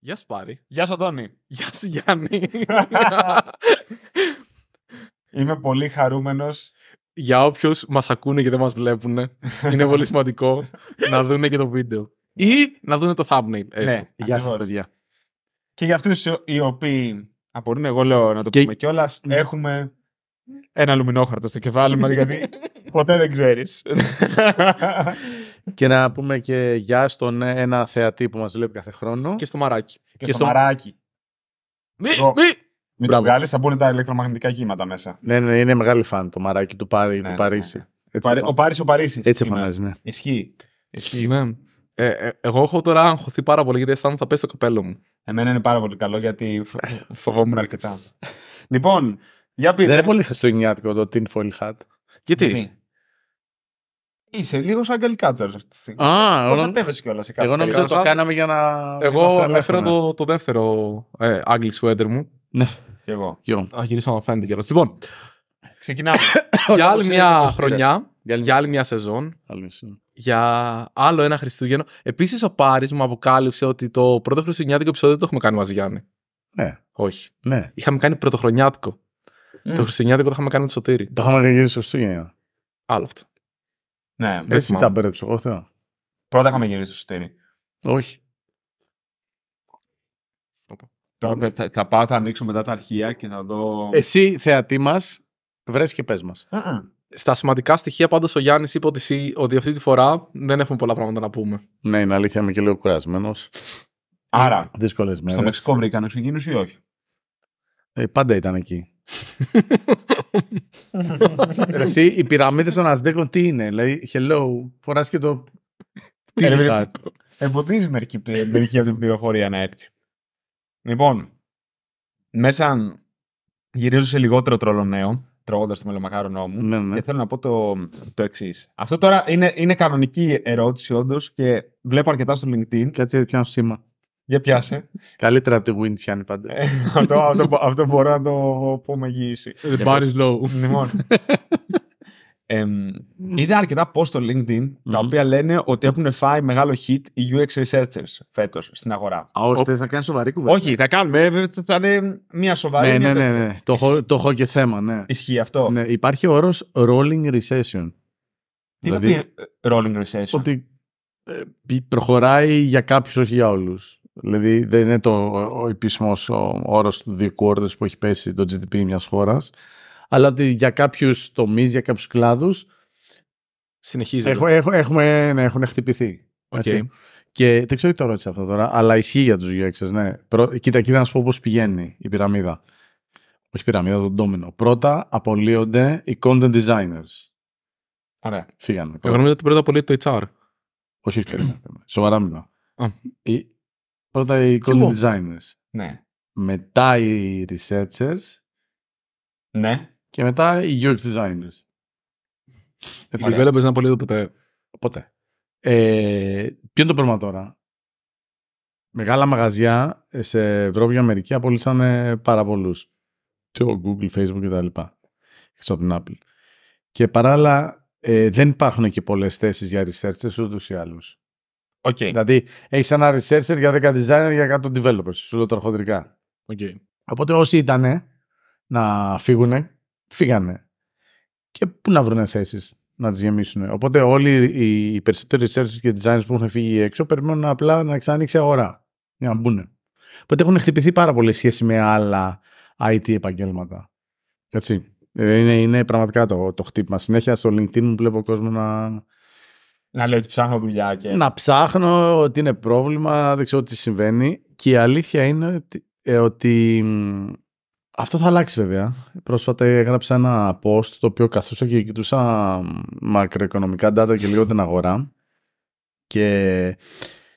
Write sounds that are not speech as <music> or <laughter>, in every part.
Γεια σου Πάρη. Γεια σου Αντώνη. Γεια σου Γιάννη. Είμαι πολύ χαρούμενος. Για όποιους μας ακούνε και δεν μας βλέπουν, είναι πολύ σημαντικό <laughs> να δούνε και το βίντεο. Ή να δούνε το thumbnail. Έστω. Ναι, γεια σας παιδιά. Και για αυτούς οι οποίοι απορούν, εγώ λέω να το και... πούμε κιόλας. Ναι. έχουμε ένα λουμινόχαρτο στο κεφάλι μας, γιατί <laughs> ποτέ δεν ξέρεις. <laughs> και να πούμε και γεια στον ε, ένα θεατή που μας βλέπει κάθε χρόνο. Και στο Μαράκι. Και, στο, Μαράκι. Μη, μη, μην το βγάλεις, θα μπουν τα ηλεκτρομαγνητικά κύματα μέσα. Ναι, ναι, είναι μεγάλη φαν το μαράκι του, Πάρη, ναι, του ναι, ναι. Παρίσι. ο Πάρης, ο Παρίσι. Έτσι φανάζει, ναι. Ισχύει. Ισχύει. Ε, ε, εγώ έχω τώρα αγχωθεί πάρα πολύ γιατί αισθάνομαι θα πέσει το καπέλο μου. Εμένα είναι πάρα πολύ καλό γιατί φοβόμουν αρκετά. λοιπόν, για πείτε. Δεν είναι πολύ χριστουγεννιάτικο το tin foil hat. Γιατί? Είσαι λίγο σαν καλικάτσαρ αυτή τη στιγμή. Α, Προστατεύεσαι κιόλας σε κάτι. Εγώ ότι το κάναμε για να. Εγώ έφερα το, ναι. το δεύτερο ε, Άγγλι σουέντερ μου. Ναι. Κι εγώ. Κι εγώ. Α, γυρίσω να φαίνεται κιόλας. Λοιπόν. Ξεκινάμε. <coughs> για άλλη μια χρονιά, για άλλη μια σεζόν, για άλλο ένα Χριστούγεννο. Επίσης, ο Πάρης μου αποκάλυψε ότι το πρώτο Χριστουγεννιάτικο επεισόδιο δεν το έχουμε κάνει μαζί, Γιάννη. Ναι. Όχι. Ναι. Είχαμε κάνει πρωτοχρονιάτικο. Mm. Το Χριστουγεννιάτικο το είχαμε κάνει με το σωτήρι. Το είχαμε κάνει στο Χριστούγεννο. Άλλο αυτό. Ναι, δεν Εσύ τα μπέρδεψε, εγώ Πρώτα είχαμε γυρίσει στο σωτήρι. Όχι. Τώρα θα, θα πάω, θα ανοίξω μετά τα αρχεία και θα δω. Εσύ, θεατή μας, βρες και πες μας. Στα σημαντικά στοιχεία, πάντως ο Γιάννης είπε ότι, αυτή τη φορά δεν έχουμε πολλά πράγματα να πούμε. Ναι, είναι αλήθεια, είμαι και λίγο κουρασμένος. Άρα, στο Μεξικό βρήκαν ή όχι. Ε, πάντα ήταν εκεί. Εσύ, οι πυραμίδες των Αζτέκων τι είναι, λέει hello, φοράς και το. Ε, τι ε, Εμποδίζει μερική, από την πληροφορία να έρθει. Λοιπόν, μέσα γυρίζω σε λιγότερο τρόλο νέο, τρώγοντας το μελομακάρονό μου. Ναι, ναι, Και θέλω να πω το, το εξής. Αυτό τώρα είναι, είναι κανονική ερώτηση, όντως, και βλέπω αρκετά στο LinkedIn. Κάτσε, πιάνω σήμα. Για πιάσε. Καλύτερα από τη Win πιάνει πάντα. Ε, αυτό, αυτό, αυτό μπορώ να το πω με γύηση. The bar is low. είδα αρκετά post στο LinkedIn τα οποία λένε ότι έχουν φάει μεγάλο hit οι UX researchers φέτος στην αγορά. Α, όχι, θα κάνεις σοβαρή κουβέντα. Όχι, θα κάνουμε. Ε, θα είναι μια σοβαρή κουβέντα. Ναι, ναι, ναι, ναι, ναι. Το, έχω, το έχω και θέμα, ναι. Ισχύει αυτό. Ναι, υπάρχει ο όρος rolling recession. Τι δηλαδή, ε, rolling recession. Ότι προχωράει για κάποιους όχι για όλους. Δηλαδή δεν είναι το, ο επίσημο όρος του δικού όρδου που έχει πέσει το GDP μιας χώρας. Αλλά ότι για κάποιους τομείς, για κάποιους κλάδους. Συνεχίζεται. έχουμε, ναι, έχουν χτυπηθεί. Okay. Και δεν ξέρω τι το ρώτησε αυτό τώρα, αλλά ισχύει για τους UX. Ναι. Προ, Κοίτα, κοίτα να σου πω πώς πηγαίνει η πυραμίδα. Όχι πυραμίδα, τον ντόμινο. Πρώτα απολύονται οι content designers. Ωραία. Ναι. Φύγανε. Εγώ νομίζω ότι πρώτα απολύεται το HR. Όχι, όχι. Σοβαρά μιλάω. Πρώτα οι content λοιπόν. designers. Ναι. Μετά οι researchers. Ναι. Και μετά οι UX designers. Έτσι, δεν να πολύ ποτέ. Ποτέ. Ε, ποιο είναι το πρόβλημα τώρα. Μεγάλα μαγαζιά σε Ευρώπη και Αμερική απολύσανε πάρα πολλούς. Το Google, Facebook κτλ. έξω από την Apple. Και παράλληλα ε, δεν υπάρχουν και πολλές θέσεις για researchers ούτως ή άλλως. Okay. Δηλαδή, έχεις ένα researcher για 10 designer για 100 developers. Σου λέω Okay. Οπότε όσοι ήταν να φύγουν, φύγανε. Και πού να βρουν θέσεις να τις γεμίσουν. Οπότε όλοι οι, περισσότεροι researchers και designers που έχουν φύγει έξω περιμένουν απλά να ξανανοίξει αγορά για να μπουν. Οπότε έχουν χτυπηθεί πάρα πολύ σχέση με άλλα IT επαγγέλματα. Έτσι. Ε, είναι, είναι πραγματικά το, το χτύπημα. Συνέχεια στο LinkedIn μου βλέπω κόσμος να, να λέω ότι ψάχνω δουλειά και. Να ψάχνω ότι είναι πρόβλημα, δεν ξέρω τι συμβαίνει. Και η αλήθεια είναι ότι, ε, αυτό θα αλλάξει βέβαια. Πρόσφατα έγραψα ένα post το οποίο καθούσα και κοιτούσα μακροοικονομικά data και λίγο την αγορά. Και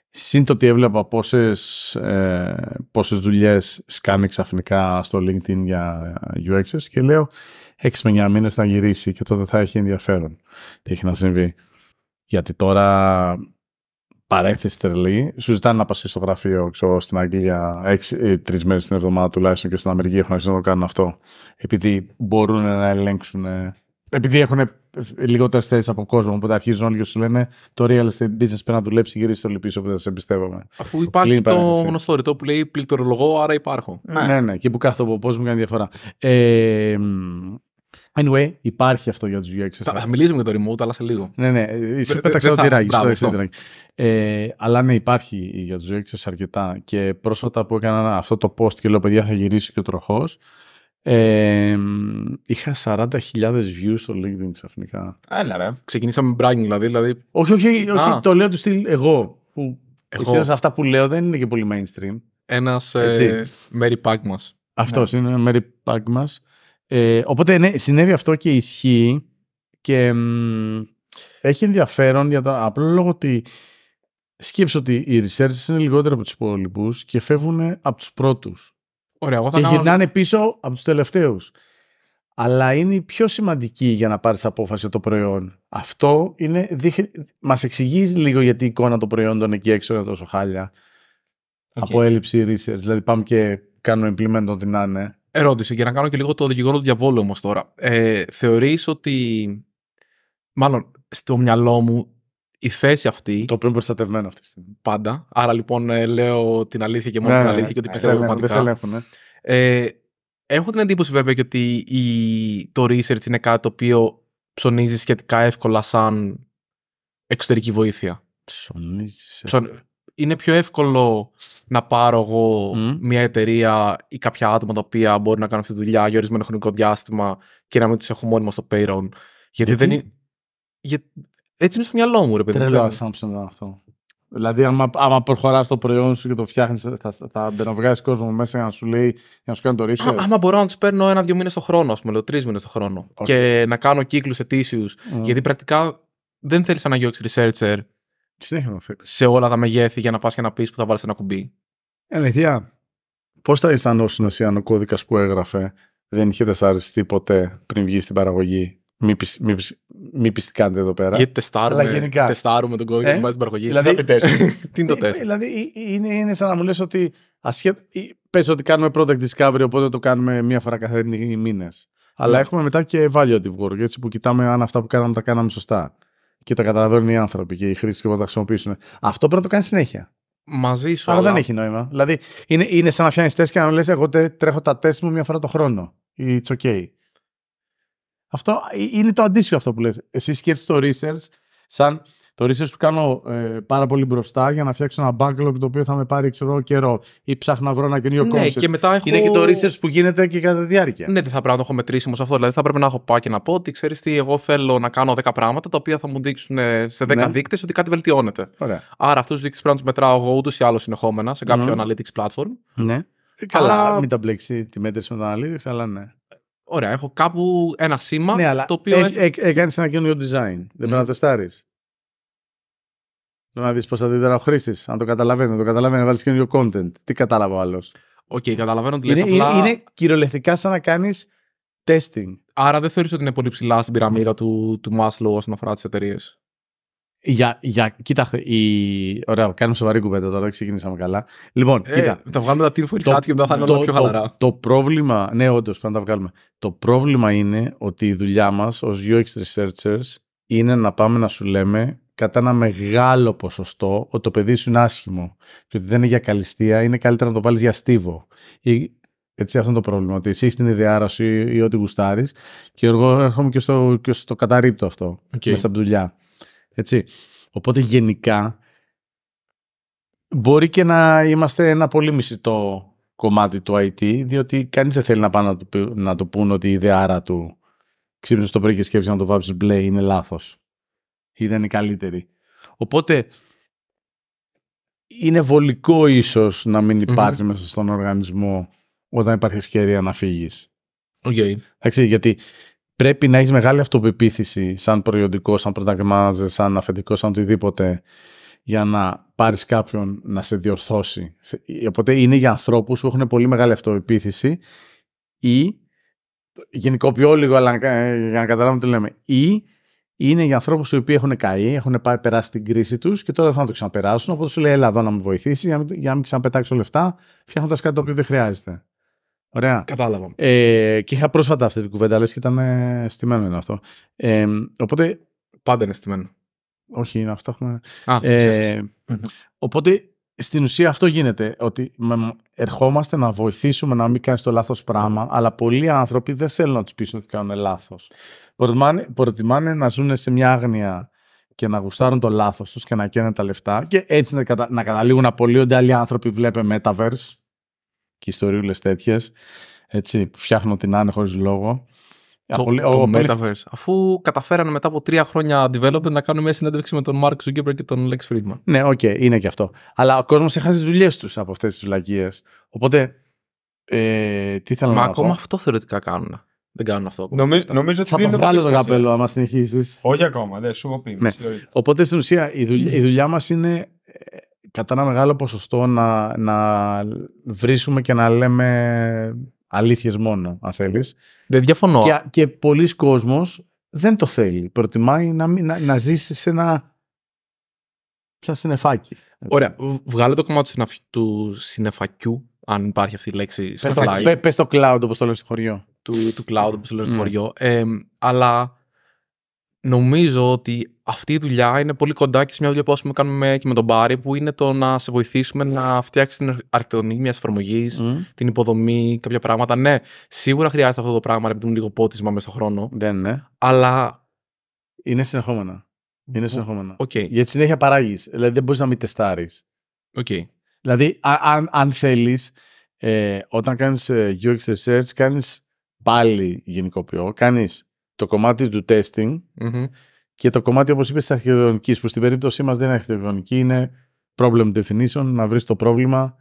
σύν έβλεπα πόσες, ε, πόσες δουλειές σκάνει ξαφνικά στο LinkedIn για UXS και λέω 6 με 9 μήνες θα γυρίσει και τότε θα έχει ενδιαφέρον τι έχει να συμβεί. Γιατί τώρα, παρένθεση τρελή, σου ζητάνε να πας στο γραφείο ξέρω, στην Αγγλία ε, τρεις μέρες την εβδομάδα τουλάχιστον και στην Αμερική έχουν αρχίσει να το κάνουν αυτό. Επειδή μπορούν να ελέγξουν. Ε, επειδή έχουν ε, λιγότερες θέσεις από κόσμο, οπότε αρχίζουν όλοι και σου λένε το real estate business πρέπει να δουλέψει γύρω στο λυπήσιο που δεν σε εμπιστεύομαι. Αφού υπάρχει το γνωστό ρητό που λέει πληκτρολογώ, άρα υπάρχω. Ναι, ναι, ναι και που κάθομαι, πώ μου κάνει διαφορά. Ε, Anyway, υπάρχει αυτό για τους UX. Θα μιλήσουμε για το remote, αλλά σε λίγο. Ναι, ναι. Σου πέταξα ότι ράγει. Ε, αλλά ναι, υπάρχει για τους UX αρκετά. Και πρόσφατα που έκανα αυτό το post και λέω, παιδιά, θα γυρίσει και ο τροχός. Ε, είχα 40.000 views στο LinkedIn ξαφνικά. Έλα ρε. Ξεκινήσαμε με bragging δηλαδή. δηλαδή... Όχι, όχι, όχι το λέω του στυλ εγώ. Που εγώ. αυτά που λέω δεν είναι και πολύ mainstream. Ένας ε, Mary Pack μα. Αυτός ναι. είναι Mary Pack μα. Ε, οπότε ναι, συνέβη αυτό και ισχύει και μ, έχει ενδιαφέρον για τον απλό λόγο ότι σκέψω ότι οι researchers είναι λιγότερο από τους υπόλοιπους και φεύγουν από τους πρώτους. Ωραία, εγώ θα και κάνω... γυρνάνε πίσω από τους τελευταίους. Αλλά είναι η πιο σημαντική για να πάρεις απόφαση το προϊόν. Αυτό είναι, μας εξηγείς λίγο γιατί η εικόνα των προϊόντων εκεί έξω είναι τόσο χάλια. Okay. Από έλλειψη research. Δηλαδή πάμε και κάνουμε implement ό,τι να είναι ερώτηση για να κάνω και λίγο το δικηγόρο του διαβόλου όμως τώρα. Ε, θεωρείς ότι, μάλλον στο μυαλό μου, η θέση αυτή. Το οποίο είναι προστατευμένο αυτή τη στιγμή. Πάντα. Άρα λοιπόν ε, λέω την αλήθεια και μόνο ναι, την ναι, αλήθεια ναι. και ότι ε, πιστεύω πραγματικά. Δεν ε, έχω την εντύπωση βέβαια και ότι η, το research είναι κάτι το οποίο ψωνίζει σχετικά εύκολα σαν εξωτερική βοήθεια. Ψωνίζεις. Ε. Ψων είναι πιο εύκολο να πάρω εγώ mm. μια εταιρεία ή κάποια άτομα τα οποία μπορεί να κάνουν αυτή τη δουλειά για ορισμένο χρονικό διάστημα και να μην τους έχω μόνιμα στο payroll. Γιατί, δεν είναι. Για... Έτσι είναι στο μυαλό μου, ρε παιδί. Τρελό assumption αυτό. Δηλαδή, άμα, άμα προχωράς το προϊόν σου και το φτιάχνεις, θα, θα βγάζει κόσμο μέσα για να σου λέει, για να σου κάνει το ρίσκο. άμα μπορώ να τους παίρνω ένα-δύο μήνες το χρόνο, ας πούμε, τρεις μήνες το χρόνο. Okay. Και να κάνω κύκλους ετήσιους. Mm. Γιατί πρακτικά δεν θέλεις να γιώξει researcher σε όλα τα μεγέθη για να πας και να πεις που θα βάλεις ένα κουμπί. Ελεγχία. Πώς θα αισθανόσουν εσύ αν ο κώδικας που έγραφε δεν είχε τεσταριστεί ποτέ πριν βγεις στην παραγωγή. μη, μη εδώ πέρα. Γιατί τεστάρουμε, τεστάρουμε τον κώδικα ε? που βάζεις στην παραγωγή. Δηλαδή, δηλαδή <laughs> τι είναι το ε, τεστ. Δηλαδή ε, ε, είναι, είναι σαν να μου λες ότι ασχέτ... πες ότι κάνουμε product discovery οπότε το κάνουμε μία φορά κάθε μήνες. Αλλά ναι. έχουμε μετά και value work που κοιτάμε αν αυτά που κάναμε τα κάναμε σωστά και το καταλαβαίνουν οι άνθρωποι και οι χρήστες που θα τα χρησιμοποιήσουν. Αυτό πρέπει να το κάνεις συνέχεια. Μαζί σου. Αλλά, δεν έχει νόημα. Δηλαδή είναι, είναι σαν να φτιάχνεις τεστ και να λες: Εγώ τρέχω τα τεστ μου μια φορά το χρόνο. It's okay. Αυτό ε, είναι το αντίστοιχο αυτό που λες. Εσύ σκέφτεσαι το research σαν το research που κάνω ε, πάρα πολύ μπροστά για να φτιάξω ένα backlog το οποίο θα με πάρει ξέρω, καιρό ή ψάχνω να βρω ένα καινούριο ναι, Και μετά έχω... Είναι και το research που γίνεται και κατά τη διάρκεια. Ναι, δεν θα πρέπει να το έχω μετρήσιμο σε αυτό. Δηλαδή θα πρέπει να έχω πάει και να πω ότι ξέρεις τι, εγώ θέλω να κάνω 10 πράγματα τα οποία θα μου δείξουν ε, σε 10 ναι. δείκτες ότι κάτι βελτιώνεται. Ωραία. Άρα αυτούς τους δείκτες πρέπει να τους μετράω εγώ ούτως ή άλλως συνεχόμενα σε κάποιο mm. analytics platform. Ναι. Καλά, αλλά... μην τα μπλέξει τη μέτρηση με το analytics, αλλά ναι. Ωραία, έχω κάπου ένα σήμα ναι, το οποίο. Έχει... Έχ, έχ, Έκανες ένα καινούριο design. Δεν πρέπει ναι. να το στάρεις να δεις πώς θα χρήστη. αν το καταλαβαίνεις, να το καταλαβαίνεις, να βάλεις καινούριο content. Τι κατάλαβα άλλος. Οκ, okay, καταλαβαίνω ότι λες. Είναι, απλά... είναι κυριολεκτικά σαν να κάνεις testing. Άρα δεν θεωρείς ότι είναι πολύ ψηλά στην πυραμίδα του, του Maslow όσον αφορά τις εταιρείες. Για, για, κοίταχτε, η... ωραία, κάνουμε σοβαρή κουβέντα τώρα, δεν ξεκινήσαμε καλά. Λοιπόν, ε, κοίτα. Τα βγάλουμε τα τύρφου και μετά θα είναι πιο χαλαρά. Το, το, πρόβλημα, ναι, όντως, πρέπει να τα βγάλουμε. Το πρόβλημα είναι ότι η δουλειά μας ως UX researchers είναι να πάμε να σου λέμε κατά ένα μεγάλο ποσοστό ότι το παιδί σου είναι άσχημο και ότι δεν είναι για καλυστία, είναι καλύτερα να το βάλεις για στίβο. Ή, έτσι, αυτό είναι το πρόβλημα. Ότι εσύ στην την ιδεάρα σου ή, ό,τι γουστάρεις. Και εγώ έρχομαι και στο, και στο καταρρύπτω αυτό okay. μέσα από δουλειά. Έτσι. Οπότε γενικά μπορεί και να είμαστε ένα πολύ μισητό κομμάτι του IT, διότι κανείς δεν θέλει να πάνε να του, να του πούν ότι η ιδεάρα του ξύπνησε το πρωί και σκέφτησε να το βάψεις μπλε είναι λάθος ήταν η καλύτερη. Οπότε είναι βολικό ίσως να μην υπάρχει μέσα στον οργανισμό όταν υπάρχει ευκαιρία να φύγεις. Okay. γιατί πρέπει να έχεις μεγάλη αυτοπεποίθηση σαν προϊοντικό, σαν πρωταγμάζε, σαν αφεντικός, σαν οτιδήποτε για να πάρεις κάποιον να σε διορθώσει. Ε, οπότε είναι για ανθρώπους που έχουν πολύ μεγάλη αυτοπεποίθηση ή γενικοποιώ λίγο αλλά ε, για να καταλάβουμε τι λέμε ή είναι για ανθρώπους οι οποίοι έχουν καεί, έχουν πάει, περάσει την κρίση τους και τώρα δεν θα το ξαναπεράσουν. Οπότε σου λέει: Ελά, εδώ να με βοηθήσεις, για να μην ξαναπετάξω λεφτά, φτιάχνοντας κάτι το οποίο δεν χρειάζεται. Ωραία. Κατάλαβα. Ε, και είχα πρόσφατα αυτή την κουβέντα, λες και ήταν ε, στημένο είναι αυτό. Ε, οπότε. Πάντα είναι στημένο. Όχι, είναι αυτό. Έχουμε... Α, ε, οπότε στην ουσία αυτό γίνεται, ότι ερχόμαστε να βοηθήσουμε να μην κάνεις το λάθος πράγμα, αλλά πολλοί άνθρωποι δεν θέλουν να τους πείσουν ότι κάνουν λάθος. Προτιμάνε, να ζουν σε μια άγνοια και να γουστάρουν το λάθος τους και να καίνε τα λεφτά και έτσι να, κατα... να καταλήγουν να απολύονται άλλοι άνθρωποι, βλέπε Metaverse και ιστοριούλες τέτοιες, έτσι, που φτιάχνουν την άνε χωρίς λόγο ο, το Metaverse. Αφού καταφέρανε μετά από τρία χρόνια development να κάνουν μια συνέντευξη με τον Mark Zuckerberg και τον Lex Friedman. Ναι, οκ, okay, είναι και αυτό. Αλλά ο κόσμος έχασε τις δουλειές τους από αυτές τις βλακίες. Οπότε. Ε, τι θέλω Μα να πω. Μα ακόμα αυτό θεωρητικά κάνουν. Δεν κάνουν αυτό ακόμα. Νομι... νομίζω ότι θα το βγάλω το καπέλο, άμα συνεχίσει. Όχι ακόμα, δεν σου πει. Ναι. Οπότε στην ουσία η δουλειά, μας είναι ε, κατά ένα μεγάλο ποσοστό να, να βρίσουμε και να λέμε αλήθειες μόνο, αν θέλεις. Δεν διαφωνώ. Και, και πολλοί κόσμος δεν το θέλει. Προτιμάει να, να, ζήσει σε ένα. σαν συνεφάκι. Ωραία. Βγάλε το κομμάτι του συνεφακιού, αν υπάρχει αυτή η λέξη. Πες το, το cloud, όπως το λέω στο χωριό. Του, του cloud, όπως το λέω στο ναι. χωριό. Ε, αλλά νομίζω ότι αυτή η δουλειά είναι πολύ κοντά και σε μια δουλειά που έχουμε πούμε, κάνουμε και με τον Πάρη, που είναι το να σε βοηθήσουμε να φτιάξεις την αρχιτεκτονική μιας εφαρμογής, την υποδομή, κάποια πράγματα. Ναι, σίγουρα χρειάζεται αυτό το πράγμα, επειδή είναι λίγο πότισμα μέσα στον χρόνο. Ναι, ναι. Αλλά. Είναι συνεχόμενα. Είναι συνεχόμενα. Okay. Γιατί συνέχεια παράγεις. Δηλαδή δεν μπορείς να μην τεστάρεις. Okay. Δηλαδή, αν, αν θέλεις, ε, όταν κάνεις ε, UX research, κάνεις πάλι γενικοποιώ, κάνεις το κομμάτι του testing mm-hmm. και το κομμάτι, όπως είπες, της αρχιτεκτονικής, που στην περίπτωσή μας δεν είναι αρχιτεκτονική, είναι problem definition, να βρεις το πρόβλημα,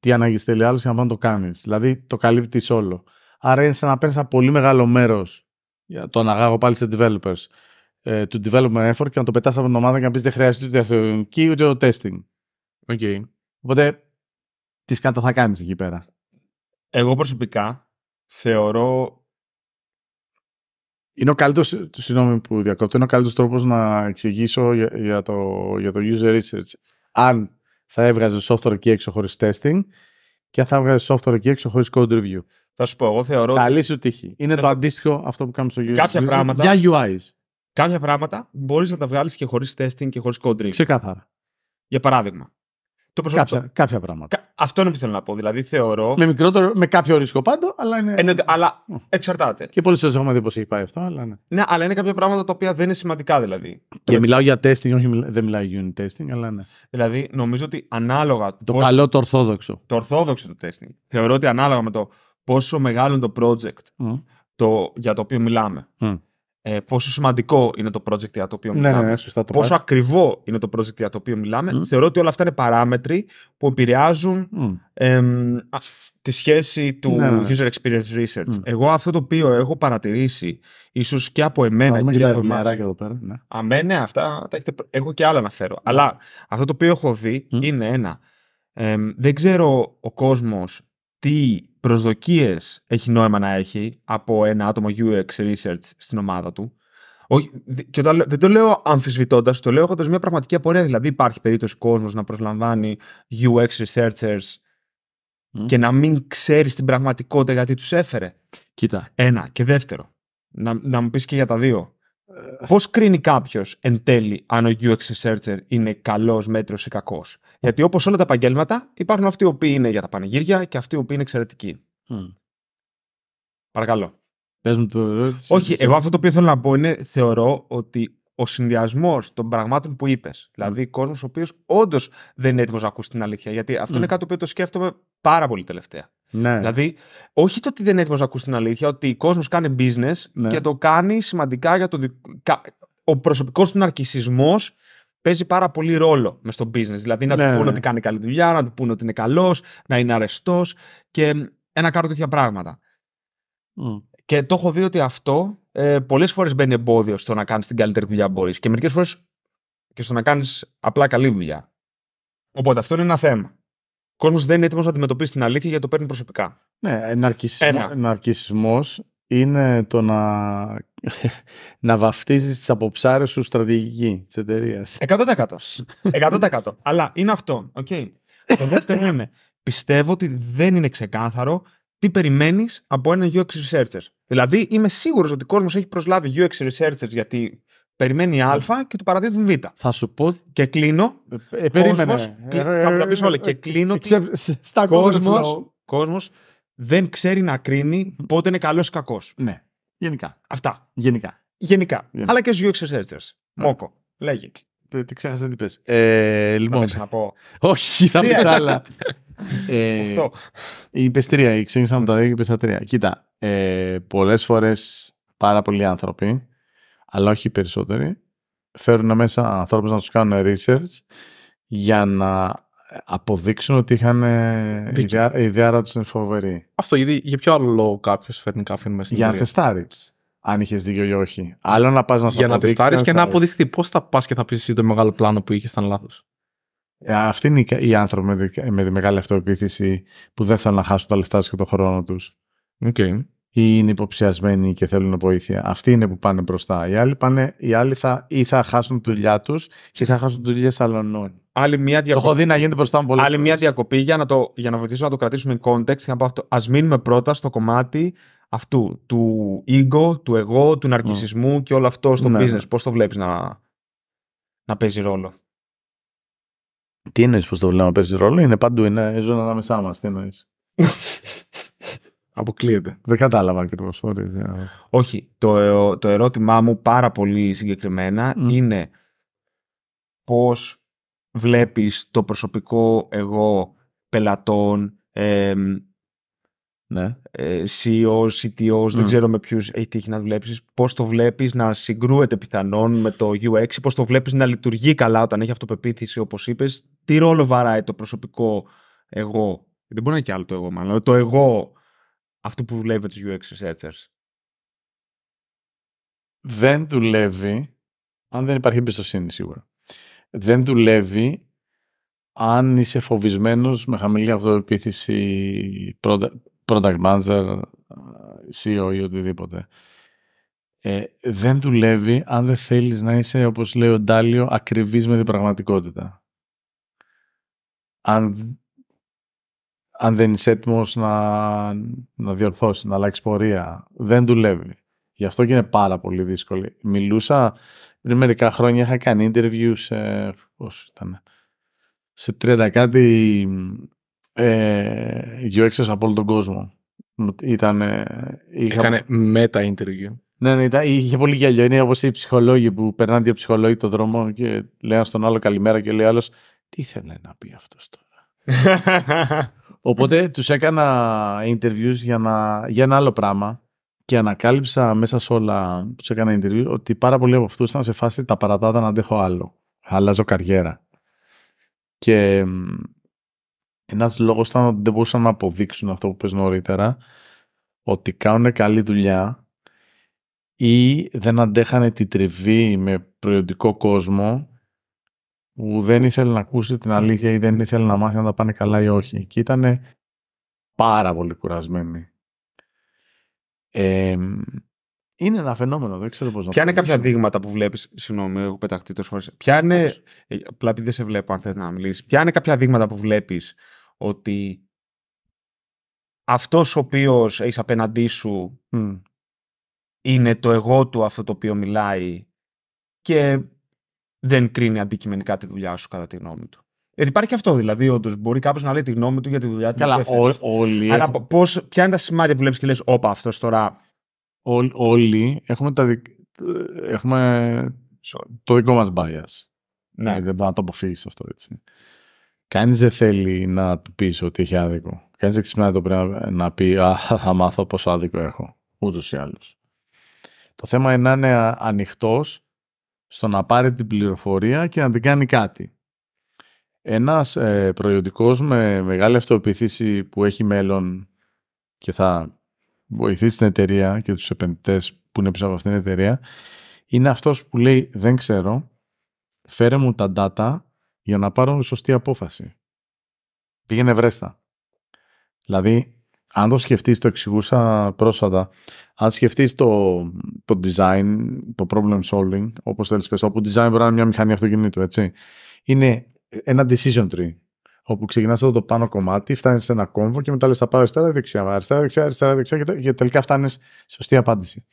τι ανάγκες θέλει άλλος για να το κάνεις. Δηλαδή, το καλύπτεις όλο. Άρα είναι σαν να παίρνεις ένα πολύ μεγάλο μέρος, για το αναγάγω πάλι σε developers, ε, του development effort και να το πετάς από την ομάδα και να πεις δεν χρειάζεται ούτε αρχιτεκτονική ούτε το testing. Okay. Οπότε, τι σκάτα θα κάνεις εκεί πέρα. Εγώ προσωπικά θεωρώ είναι ο καλύτερος, συγγνώμη που διακόπτω, είναι ο καλύτερος τρόπος να εξηγήσω για, το, για το user research. Αν θα έβγαζε software εκεί έξω χωρί testing και αν θα έβγαζε software εκεί έξω χωρί code review. Θα σου πω, εγώ θεωρώ. Καλή σου τύχη. Είναι το αντίστοιχο αυτό που κάνουμε στο user Κάποια πράγματα. Για UIs. Κάποια πράγματα μπορείς να τα βγάλεις και χωρίς testing και χωρίς code review. Ξεκάθαρα. Για παράδειγμα, το προσωπικό. Κάποια, κάποια πράγματα. Αυτό είναι που θέλω να πω. Δηλαδή θεωρώ. Με μικρότερο, με κάποιο ρίσκο πάντω, αλλά είναι. αλλά εξαρτάται. Και πολλές φορές έχουμε δει πώς έχει πάει αυτό, αλλά ναι. Ναι, αλλά είναι κάποια πράγματα τα οποία δεν είναι σημαντικά δηλαδή. Και μιλάω για testing, όχι δεν μιλάω για unit testing, αλλά ναι. Δηλαδή νομίζω ότι ανάλογα. Το καλό, το ορθόδοξο. Το ορθόδοξο το testing. Θεωρώ ότι ανάλογα με το πόσο μεγάλο είναι το project mm. το... για το οποίο μιλάμε. Mm. Ε, πόσο σημαντικό είναι το project για το οποίο ναι, ναι, μιλάμε, ναι, πόσο ακριβό είναι το project για το οποίο μιλάμε. Θεωρώ ότι όλα αυτά είναι παράμετροι που επηρεάζουν mm. τη σχέση του user experience research. Εγώ αυτό το οποίο έχω παρατηρήσει, ίσως και από εμένα Άμα και, από εμά. αυτά, έχω και άλλα να φέρω. Αλλά αυτό το οποίο έχω δει είναι ένα, δεν ξέρω ο κόσμος τι προσδοκίες έχει νόημα να έχει από ένα άτομο UX research στην ομάδα του. Όχι, και το, δεν το λέω αμφισβητώντας, το λέω έχοντας μια πραγματική απορία. Δηλαδή, υπάρχει περίπτωση κόσμος να προσλαμβάνει UX researchers και να μην ξέρει την πραγματικότητα γιατί τους έφερε. Κοίτα. Ένα. Και δεύτερο. Να, να μου πεις και για τα δύο. Πώς κρίνει κάποιος εν τέλει αν ο UX researcher είναι καλός, μέτρο ή κακός. Γιατί όπως όλα τα επαγγέλματα, υπάρχουν αυτοί οι οποίοι είναι για τα πανηγύρια και αυτοί οι οποίοι είναι εξαιρετικοί. Παρακαλώ. Πες μου το ερώτηση. Όχι, εγώ αυτό το οποίο θέλω να πω είναι θεωρώ ότι ο συνδυασμός των πραγμάτων που είπες. Mm. Δηλαδή, κόσμος ο οποίος όντως δεν είναι έτοιμος να ακούσει την αλήθεια. Γιατί αυτό είναι κάτι που το σκέφτομαι πάρα πολύ τελευταία. Ναι. Δηλαδή, όχι το ότι δεν είναι έτοιμος να ακούσει την αλήθεια, ότι ο κόσμος κάνει business ναι. και το κάνει σημαντικά για το. Ο προσωπικός του ναρκισμό παίζει πάρα πολύ ρόλο μες στο business. Δηλαδή, να ναι. του πούνε ναι. ότι κάνει καλή δουλειά, να του πούνε ότι είναι καλός, να είναι αρεστός και ένα κάρο τέτοια πράγματα. Mm. Και το έχω δει ότι αυτό ε, πολλές φορές μπαίνει εμπόδιο στο να κάνεις την καλύτερη δουλειά που μπορείς και μερικές φορές και στο να κάνεις απλά καλή δουλειά. Οπότε αυτό είναι ένα θέμα κόσμος δεν είναι έτοιμος να αντιμετωπίσει την αλήθεια γιατί το παίρνει προσωπικά. Ναι, εναρκισμό είναι το να, <laughs> να βαφτίζεις τις αποψάρες σου στρατηγική της εταιρείας. 100%. 100%. Αλλά είναι αυτό. Okay. Το δεύτερο είναι. Πιστεύω ότι δεν είναι ξεκάθαρο τι περιμένεις από ένα UX researcher. Δηλαδή, είμαι σίγουρος ότι ο κόσμος έχει προσλάβει UX researchers γιατί Περιμένει Α ναι. και του παραδίδουν Β. Θα σου πω. Και κλείνω. Ε, Περίμενε. Θα μου τα πεις όλα. Και ε, ε, κλείνω. Ε, στα κόσμος. Κόσμος δεν ξέρει να κρίνει πότε είναι καλός ή κακός. Ναι. Γενικά. Αυτά. Γενικά. Γενικά. Αλλά και στους UX researchers. Ναι. Μόκο. Λέγει. Τι ξέχασα τι πες. Ε, λοιπόν. Να πω Όχι, θα πεις άλλα. ε, είπες τρία, ξέχασα να τα δύο και είπες τα Κοίτα, ε, πολλές πάρα πολλοί άνθρωποι αλλά όχι οι περισσότεροι, φέρουν μέσα ανθρώπους να τους κάνουν research για να αποδείξουν ότι είχαν ε, η, ιδέα τους είναι φοβερή. Αυτό γιατί για ποιο άλλο λόγο κάποιος φέρνει κάποιον μέσα στην Για να τεστάρεις. Αν είχες δίκιο ή όχι. Άλλο να πας να Για να τεστάρει και, να αποδειχθεί. Πώς θα πας και θα πεις εσύ το μεγάλο πλάνο που είχες ήταν λάθος. Ε, αυτοί είναι οι άνθρωποι με, με τη μεγάλη αυτοεπίθεση που δεν θέλουν να χάσουν τα λεφτά και τον χρόνο τους. Okay ή είναι υποψιασμένοι και θέλουν βοήθεια. Αυτοί είναι που πάνε μπροστά. Οι άλλοι, πάνε, οι άλλοι θα, ή θα χάσουν τη δουλειά τους ή θα χάσουν τη δουλειά Άλλη μια διακοπή. Το έχω δει να γίνεται μπροστά μου πολύ. Άλλη μια διακοπή για να, το, για να βοηθήσω να το κρατήσουμε in context. Να αυτό. Ας μείνουμε πρώτα στο κομμάτι αυτού του ego, του εγώ, του ναι. ναρκισισμού και όλο αυτό στο ναι, ναι, business. Πώς το βλέπεις να, να παίζει ρόλο. Τι εννοείς πώς το βλέπω να παίζει ρόλο. Είναι παντού, είναι, ζουν ανάμεσά μας. Τι εννοείς. <laughs> Αποκλείεται. Δεν κατάλαβα ακριβώς. Όχι. Το, το ερώτημά μου πάρα πολύ συγκεκριμένα είναι πώς βλέπεις το προσωπικό εγώ πελατών, ναι. ε, ναι. CEO, CTO, δεν ξέρω με ποιους ε, έχει τύχει να δουλέψεις, πώς το βλέπεις να συγκρούεται πιθανόν με το UX, πώς το βλέπεις να λειτουργεί καλά όταν έχει αυτοπεποίθηση όπως είπες, τι ρόλο βαράει το προσωπικό εγώ. Δεν μπορεί να είναι και άλλο το εγώ, μάλλον. Το εγώ αυτό που δουλεύει με τους UX researchers. Δεν δουλεύει αν δεν υπάρχει εμπιστοσύνη σίγουρα. Δεν δουλεύει αν είσαι φοβισμένος με χαμηλή αυτοεπίθεση product manager, CEO ή οτιδήποτε. Ε, δεν δουλεύει αν δεν θέλεις να είσαι, όπως λέει ο Ντάλιο, ακριβής με την πραγματικότητα. Αν αν δεν είσαι έτοιμος να, να διορθώσεις, να αλλάξεις πορεία. Δεν δουλεύει. Γι' αυτό και είναι πάρα πολύ δύσκολο. Μιλούσα πριν μερικά χρόνια, είχα κάνει interview σε, πώς ήταν, σε 30 κάτι ε, από όλο τον κόσμο. Ήταν, ε, είχα... Έκανε μετα interview. Ναι, ναι, ήταν, είχε πολύ γέλιο. Είναι όπως οι ψυχολόγοι που περνάνε δύο ψυχολόγοι το δρόμο και λένε στον άλλο καλημέρα και λέει άλλος, τι θέλει να πει αυτός τώρα. <laughs> Οπότε τους έκανα interviews για, να, για ένα άλλο πράγμα και ανακάλυψα μέσα σε όλα που έκανα interviews ότι πάρα πολλοί από αυτούς ήταν σε φάση τα παρατάτα να αντέχω άλλο. Αλλάζω καριέρα. Και ένας λόγος ήταν ότι δεν μπορούσαν να αποδείξουν αυτό που πες νωρίτερα ότι κάνουν καλή δουλειά ή δεν αντέχανε τη τριβή με προϊοντικό κόσμο που δεν ήθελε να ακούσει την αλήθεια ή δεν ήθελε να μάθει αν τα πάνε καλά ή όχι. Και ήταν πάρα πολύ κουρασμένοι. είναι ένα φαινόμενο, δεν ξέρω πώς να το Ποια είναι κάποια δείγματα που βλέπεις. Συγγνώμη, έχω πεταχτεί τόσες φορές. Ποια είναι. Απλά δεν σε βλέπω, αν θέλει να μιλήσεις. Ποια είναι κάποια δείγματα που βλέπεις ότι αυτός ο οποίος έχεις απέναντί σου είναι το εγώ του αυτό το οποίο μιλάει και δεν κρίνει αντικειμενικά τη δουλειά σου, κατά τη γνώμη του. Γιατί υπάρχει και αυτό, δηλαδή, όντως. Μπορεί κάποιος να λέει τη γνώμη του για τη δουλειά του. Καλά, όλοι. Αλλά πώς, ποια είναι τα σημάδια που βλέπεις και λες, Όπα, αυτός τώρα. όλοι έχουμε, τα έχουμε το δικό μας bias. Ναι. Δεν μπορεί να το αποφύγεις αυτό έτσι. Κανείς δεν θέλει να του πεις ότι έχει άδικο. Κανείς δεν ξυπνάει το πρέπει να πει Α, θα μάθω πόσο άδικο έχω. Ούτως ή άλλως. Το θέμα είναι να είναι ανοιχτός στο να πάρει την πληροφορία και να την κάνει κάτι. Ένας ε, προϊοντικός με μεγάλη αυτοπεποίθηση που έχει μέλλον και θα βοηθήσει την εταιρεία και τους επενδυτές που είναι πίσω από αυτήν την εταιρεία είναι αυτός που λέει δεν ξέρω, φέρε μου τα data για να πάρω σωστή απόφαση. Πήγαινε βρέστα. Δηλαδή αν το σκεφτείς το εξηγούσα πρόσφατα, αν σκεφτείς το, το design, το problem solving, όπως θέλεις πες, όπου design μπορεί να είναι μια μηχανή αυτοκινήτου, έτσι, είναι ένα decision tree, όπου ξεκινάς εδώ το πάνω κομμάτι, φτάνεις σε ένα κόμβο και μετά λες: θα πάω αριστερά, δεξιά, αριστερά, δεξιά, αριστερά, δεξιά και τελικά φτάνεις σωστή απάντηση.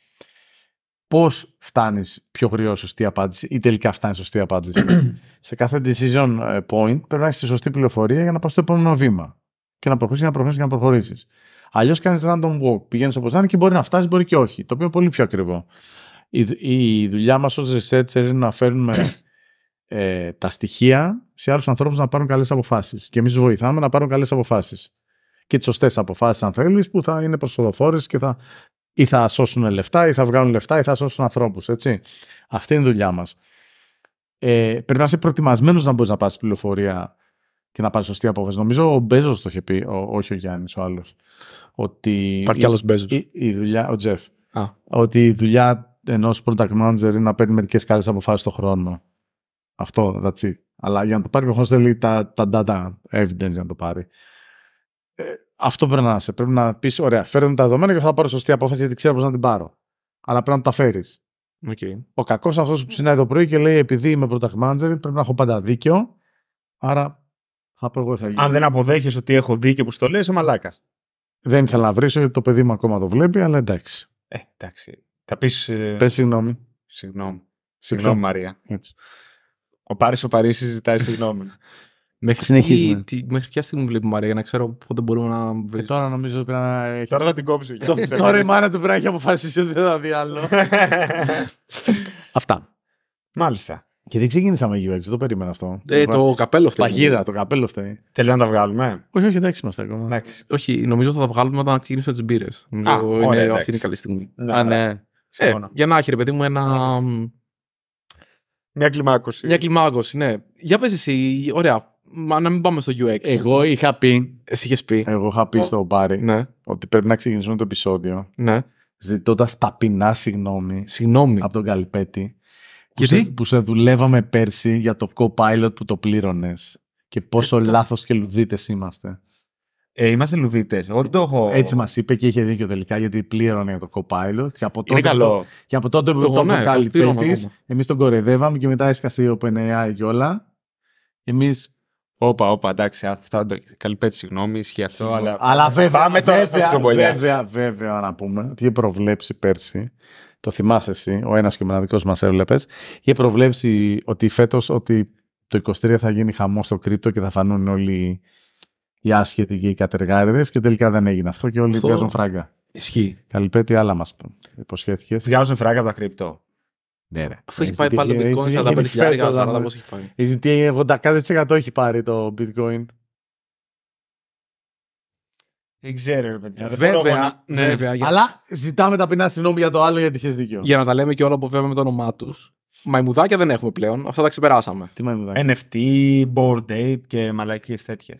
Πώς φτάνεις πιο γρήγορα σωστή απάντηση ή τελικά φτάνεις σωστή απάντηση. <clears throat> σε κάθε decision ε, point πρέπει να έχεις τη σωστή πληροφορία για να πας στο επόμενο βήμα και να προχωρήσεις να προχωρήσεις και να προχωρήσεις. Αλλιώς κάνεις random walk. Πηγαίνεις όπως να είναι και μπορεί να φτάσεις, μπορεί και όχι. Το οποίο είναι πολύ πιο ακριβό. Η, η δουλειά μας ως researcher είναι να φέρνουμε ε, τα στοιχεία σε άλλους ανθρώπους να πάρουν καλές αποφάσεις. Και εμείς βοηθάμε να πάρουν καλές αποφάσεις. Και τις σωστές αποφάσεις, αν θέλεις, που θα είναι προσοδοφόρες και θα ή θα σώσουν λεφτά, ή θα βγάλουν λεφτά, ή θα σώσουν ανθρώπους. Αυτή είναι η δουλειά μας. Ε, πρέπει να είσαι προετοιμασμένος να μπορείς να πάρει πληροφορία και να πάρει σωστή απόφαση. Νομίζω ο Μπέζος το είχε πει, όχι ο Γιάννης, ο άλλος. Ότι. Υπάρχει κι άλλος Μπέζος. Η, δουλειά, ο Τζεφ. Α. Ότι η δουλειά ενός product manager είναι να παίρνει μερικές καλές αποφάσεις το χρόνο. Αυτό, that's it. Αλλά για να το πάρει ο θέλει τα, τα data evidence για να το πάρει. Ε, αυτό πρέπει να είσαι. Πρέπει να πεις: Ωραία, φέρνω τα δεδομένα και θα πάρω σωστή απόφαση γιατί ξέρω πώς να την πάρω. Αλλά πρέπει να τα φέρεις. Okay. Ο κακός αυτός που ψινάει το πρωί και λέει: Επειδή είμαι product manager, πρέπει να έχω πάντα δίκιο. Άρα θα Αν δεν αποδέχεσαι ότι έχω και που στο λέει, είσαι μαλάκας. Δεν ήθελα να βρεις το παιδί μου ακόμα το βλέπει, αλλά εντάξει. Ε, εντάξει. Θα πεις. Ε, Πες συγγνώμη. Συγγνώμη. Συγγνώμη, Μαρία. Έτσι. Ο Πάρης ο Παρίσι ζητάει συγγνώμη. <laughs> Μέχρι, Τι, τι, μέχρι ποια στιγμή βλέπει Μαρία για να ξέρω πότε μπορούμε να βρεις. Ε, τώρα νομίζω πρέπει να Τώρα θα την κόψει. <laughs> τώρα η μάνα του πρέπει να έχει αποφασίσει ότι δεν θα δει άλλο. <laughs> Αυτά. Μάλιστα. Και δεν με UX, δεν το περίμενα αυτό. Ε, το καπέλο φταίει. Παγίδα, το καπέλο φταίει. Θέλει να τα βγάλουμε. Όχι, όχι, εντάξει είμαστε ακόμα. Εντάξει. Όχι, νομίζω θα τα βγάλουμε όταν ξεκινήσουμε τις μπύρες. Νομίζω είναι, αυτή είναι η καλή στιγμή. Ναι, Α, ναι. ναι. Ε, για να έχει, ρε παιδί μου, ένα. Ναι. Μια κλιμάκωση. Μια κλιμάκωση, ναι. Για πες εσύ, ωραία. Μα να μην πάμε στο UX. Εγώ είχα πει. Εσύ είχες πει. Εγώ είχα πει στο Μπάρι ναι. ότι πρέπει να ξεκινήσουμε το επεισόδιο. Ναι. Ζητώντας ταπεινά συγγνώμη. Συγγνώμη. Από τον καλπέτη. Γιατί? Που σε δουλεύαμε πέρσι για το co-pilot που το πλήρωνες. Και πόσο ε, λάθος και λουδίτες είμαστε. Ε, είμαστε λουδίτες. Έχω... Έτσι μας είπε και είχε δίκιο τελικά γιατί πλήρωνε για το co-pilot. Και από τότε, καλό. από τότε που το ναι, εμείς τον κορεδεύαμε και μετά έσκασε η OpenAI και όλα. Εμείς Όπα, όπα, εντάξει, αυτά το συγγνώμη, ισχύει αυτό. Αλλά, βέβαια, βέβαια, βέβαια, βέβαια, να πούμε Τι προβλέψει πέρσι το θυμάσαι εσύ, ο ένας και ο μοναδικός μας έβλεπες, είχε προβλέψει ότι φέτος ότι το 23 θα γίνει χαμό στο κρύπτο και θα φανούν όλοι οι άσχετοι και οι κατεργάριδες και τελικά δεν έγινε αυτό και όλοι βγάζουν φράγκα. Ισχύει. Καλυπέτη, άλλα μας υποσχέθηκε. Βγάζουν φράγκα από τα κρυπτό. Ναι, ρε. Αφού έχει πάει πάλι το bitcoin 45.000, ο πώ έχει πάει. Η 80% έχει πάρει το bitcoin. Δεν ξέρω, παιδιά. Βέβαια, ναι. βέβαια Αλλά ζητάμε ταπεινά συγγνώμη για το άλλο γιατί είχες δίκιο. Για να τα λέμε και όλα που βέβαια με το όνομά τους. Μαϊμουδάκια δεν έχουμε πλέον. Αυτά τα ξεπεράσαμε. Τι μαϊμουδάκια. NFT, board ape και μαλακίες τέτοιες.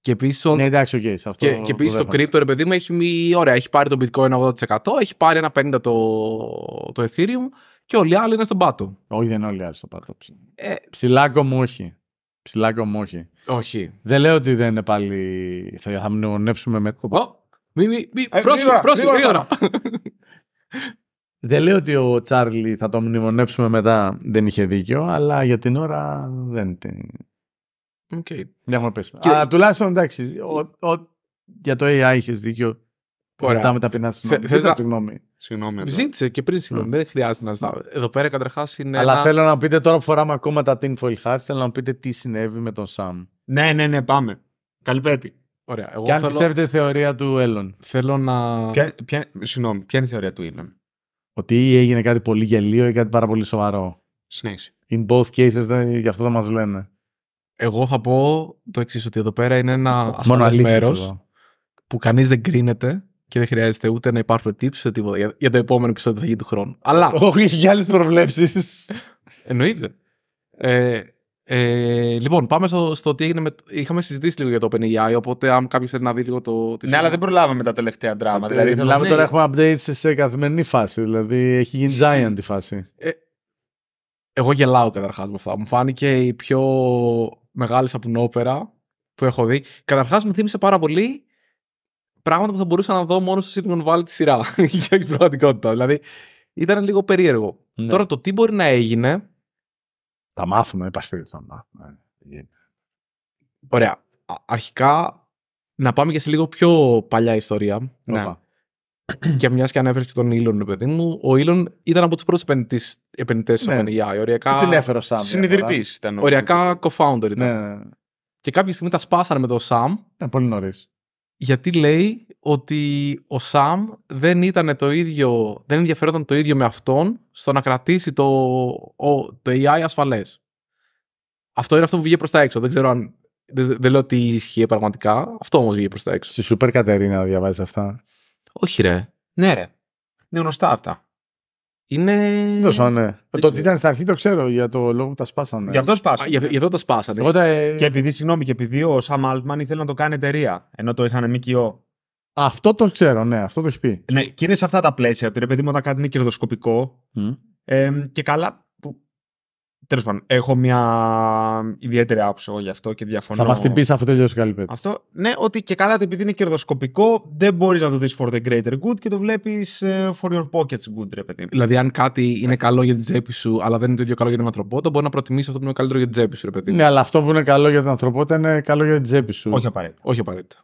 Και επίση. Ναι, εντάξει, okay, και, το, και επίσης το, το crypto, ρε παιδί μου, έχει, μη... Ωραία, έχει πάρει το bitcoin 80%, έχει πάρει ένα 50% το, το ethereum και όλοι οι άλλοι είναι στον πάτο. Όχι, δεν είναι όλοι οι άλλοι στον πάτο. Ε, ψηλάκο μου, όχι. Ψηλά μου, όχι. Όχι. Δεν λέω ότι δεν είναι πάλι. Θα, θα μνημονεύσουμε με. Oh, μη, μη, μη. πρόσεχε, πρόσεχε, γρήγορα. <laughs> δεν λέω ότι ο Τσάρλι θα το μνημονεύσουμε μετά δεν είχε δίκιο, αλλά για την ώρα δεν. Okay. Δεν έχουμε πέσει. Και... Α, τουλάχιστον εντάξει. για το AI είχες δίκιο Ζητάμε ταπεινά συγγνώμη. Θες, να... συγγνώμη. συγγνώμη Ζήτησε και πριν συγγνώμη. Mm. Δεν χρειάζεται να ζητάω. Εδώ πέρα καταρχάς είναι. Αλλά ένα... θέλω να πείτε τώρα που φοράμε ακόμα τα Foil hats, θέλω να πείτε τι συνέβη με τον Σαμ. Ναι, ναι, ναι, πάμε. Καλυπέτη. Ωραία. Εγώ και αν θέλω... πιστεύετε τη θεωρία του Έλλον. Θέλω να. Ποια, ποια... Συγγνώμη, ποια είναι η θεωρία του Έλλον. Ότι έγινε κάτι πολύ γελίο ή κάτι πάρα πολύ σοβαρό. Συνέχιση. In both cases, δεν... γι' αυτό δεν μας λένε. Εγώ θα πω το εξής, ότι εδώ πέρα είναι ένα μέρο που κανείς δεν κρίνεται και δεν χρειάζεται ούτε να υπάρχουν τύψεις ούτε τίποτα για, για το επόμενο επεισόδιο που θα γίνει του χρόνου. Αλλά. Όχι, για άλλες προβλέψεις. Εννοείται. Ε, ε, λοιπόν, πάμε στο, στο τι έγινε. Με, είχαμε συζητήσει λίγο για το OpenAI, οπότε αν κάποιος θέλει να δει λίγο το. ναι, αλλά δεν προλάβαμε τα τελευταία δράματα. Ε, δηλαδή, δηλαδή, ναι. τώρα έχουμε updates σε, σε καθημερινή φάση. Δηλαδή, έχει γίνει giant η φάση. Ε, εγώ γελάω καταρχάς με αυτά. Μου φάνηκε η πιο μεγάλη σαπουνόπερα που έχω δει. Καταρχάς, μου θύμισε πάρα πολύ πράγματα που θα μπορούσα να δω μόνο στο Silicon Valley τη σειρά. <laughs> Για στην πραγματικότητα. Δηλαδή ήταν λίγο περίεργο. Ναι. Τώρα το τι μπορεί να έγινε. Θα μάθουμε, υπάρχει να μάθουμε. Ε, ωραία. Αρχικά να πάμε και σε λίγο πιο παλιά ιστορία. Ναι. και μιας και ανέφερες και τον Ήλον, παιδί μου, ο Ήλον ήταν από τους πρώτους επενδυτές τη ναι. OpenAI. Οριακά. Την έφερα σαμ Συνειδητή ήταν. Οριακά co-founder ήταν. Ναι, ναι, ναι. Και κάποια στιγμή τα σπάσανε με τον Σαμ. Ήταν πολύ νωρίς γιατί λέει ότι ο Σαμ δεν ήταν το ίδιο, δεν ενδιαφέρονταν το ίδιο με αυτόν στο να κρατήσει το, ο, το AI ασφαλές. Αυτό είναι αυτό που βγήκε προς τα έξω. Δεν ξέρω αν, δεν, λέω τι ισχύει πραγματικά. Αυτό όμως βγήκε προς τα έξω. Στη Σούπερ Κατερίνα διαβάζεις αυτά. Όχι ρε. Ναι ρε. Είναι γνωστά αυτά. Είναι. ναι. Το ότι ε, ήταν στην αρχή το ξέρω για το λόγο που τα σπάσανε. Γι' αυτό σπάσανε. Α, γι' αυτό τα σπάσανε. Εγώ τα... Ε, και επειδή, συγγνώμη, και επειδή ο Σαμ Αλτμαν ήθελε να το κάνει εταιρεία, ενώ το είχαν ΜΚΟ. Αυτό το ξέρω, ναι, αυτό το έχει πει. Ναι, και είναι σε αυτά τα πλαίσια. Επειδή μου, όταν κάτι είναι κερδοσκοπικό. και καλά, Τέλος πάντων, έχω μια ιδιαίτερη άποψη εγώ γι' αυτό και διαφωνώ. Θα μας την πεις αυτό, τελειώσει καλή Αυτό. Ναι, ότι και καλά, επειδή είναι κερδοσκοπικό, δεν μπορείς να το δεις for the greater good και το βλέπεις ε, for your pockets good, ρε παιδί. Δηλαδή, αν κάτι είναι καλό για την τσέπη σου, αλλά δεν είναι το ίδιο καλό για την ανθρωπότητα, μπορεί να προτιμήσει αυτό που είναι καλύτερο για την τσέπη σου, ρε παιδί. Ναι, αλλά αυτό που είναι καλό για την ανθρωπότητα είναι καλό για την τσέπη σου. Όχι απαραίτητα. Όχι απαραίτητα.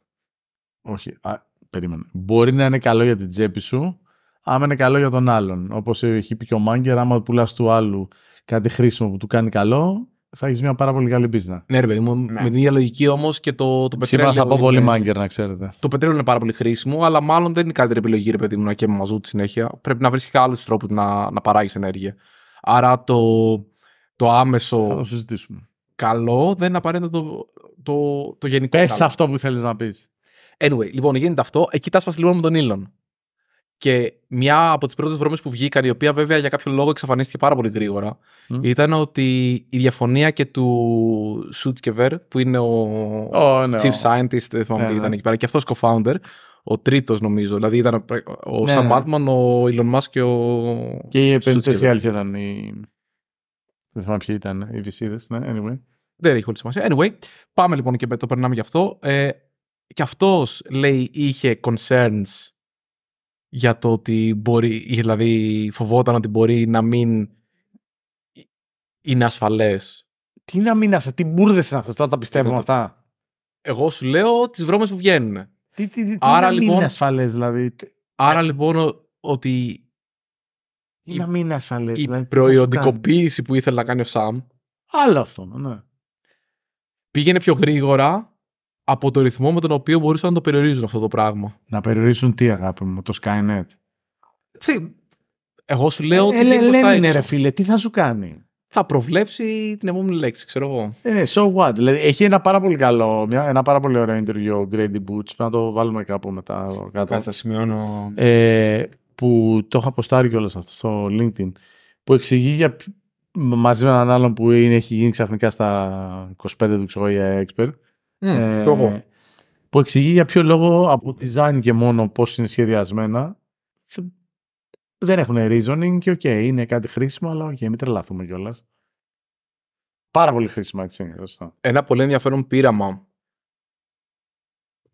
Όχι. Α, περίμενε. Μπορεί να είναι καλό για την τσέπη σου, άμα είναι καλό για τον άλλον. Όπως έχει πει και ο Μάγκερ, άμα πουλάς του άλλου κάτι χρήσιμο που του κάνει καλό, θα έχεις μια πάρα πολύ καλή business. Ναι, ρε παιδί μου, ναι. με την ίδια λογική όμως και το, το πετρέλαιο. Σήμερα θα πω πολύ μάγκερ, να ξέρετε. Το πετρέλαιο είναι πάρα πολύ χρήσιμο, αλλά μάλλον δεν είναι η καλύτερη επιλογή, ρε παιδί μου, να καίμε μαζού τη συνέχεια. Πρέπει να βρεις και άλλους τρόπους να, να παράγεις ενέργεια. Άρα το, το άμεσο. Θα το Καλό δεν είναι απαραίτητο το, το, το γενικό. Πες αυτό που θέλεις να πεις. Anyway, λοιπόν, γίνεται αυτό. Εκεί τάσπασε λίγο με τον Ήλον. Και μια από τις πρώτες βρώμες που βγήκαν, η οποία βέβαια για κάποιο λόγο εξαφανίστηκε πάρα πολύ γρήγορα, mm. ήταν ότι η διαφωνία και του Σούτσκεβερ, που είναι ο oh, no. Ναι, chief scientist, δεν θυμάμαι yeah, ναι, τι ήταν yeah. Ναι. εκεί πέρα, και αυτός co-founder, ο τρίτος νομίζω. Δηλαδή ήταν ο Σαν yeah, Μάτμαν, ο Elon Musk και ο. Και η επενδυτές οι άλλοι ήταν. Οι... Δεν θυμάμαι ποιοι ήταν, οι VCD, ναι, anyway. Δεν έχει πολύ σημασία. Anyway, πάμε λοιπόν και το περνάμε γι' αυτό. Ε, και αυτός λέει είχε concerns για το ότι μπορεί, δηλαδή φοβόταν ότι μπορεί να μην είναι ασφαλές. Τι να μην ασφαλέ, τι μπουρδες είναι αυτές, τώρα τα ε, πιστεύω αυτά. Εγώ σου λέω τις βρώμες που βγαίνουν. Τι, τι, τι, να μην λοιπόν- είναι ασφαλές δηλαδή. Άρα λοιπόν ότι τι η, να μην είναι ασφαλές. Η δηλαδή, προϊοντικοποίηση που ήθελε να κάνει ο Σαμ. Άλλο αυτό, ναι. Πήγαινε πιο γρήγορα από το ρυθμό με τον οποίο μπορούσαν να το περιορίζουν αυτό το πράγμα. Να περιορίζουν τι αγάπη μου, το Skynet. Τι, εγώ σου λέω ε, ότι. Ε, είναι ρε φίλε, τι θα σου κάνει. Θα προβλέψει την επόμενη λέξη, ξέρω εγώ. Ε, ναι, so what. Δηλαδή, έχει ένα πάρα πολύ καλό, μια, ένα πάρα πολύ ωραίο interview ο Grady Boots. Να το βάλουμε κάπου μετά. Κάτω. Κάτω, σημειώνω. Ε, που το έχω αποστάρει κιόλας αυτό στο LinkedIn. Που εξηγεί για, μαζί με έναν άλλον που είναι, έχει γίνει ξαφνικά στα 25 του ξέρω, για expert ε, που εξηγεί για ποιο λόγο από design και μόνο πώς είναι σχεδιασμένα δεν έχουν reasoning και οκ, είναι κάτι χρήσιμο, αλλά οκ, μην τρελαθούμε κιόλας. Πάρα πολύ χρήσιμα, έτσι. Σωστά. Ένα πολύ ενδιαφέρον πείραμα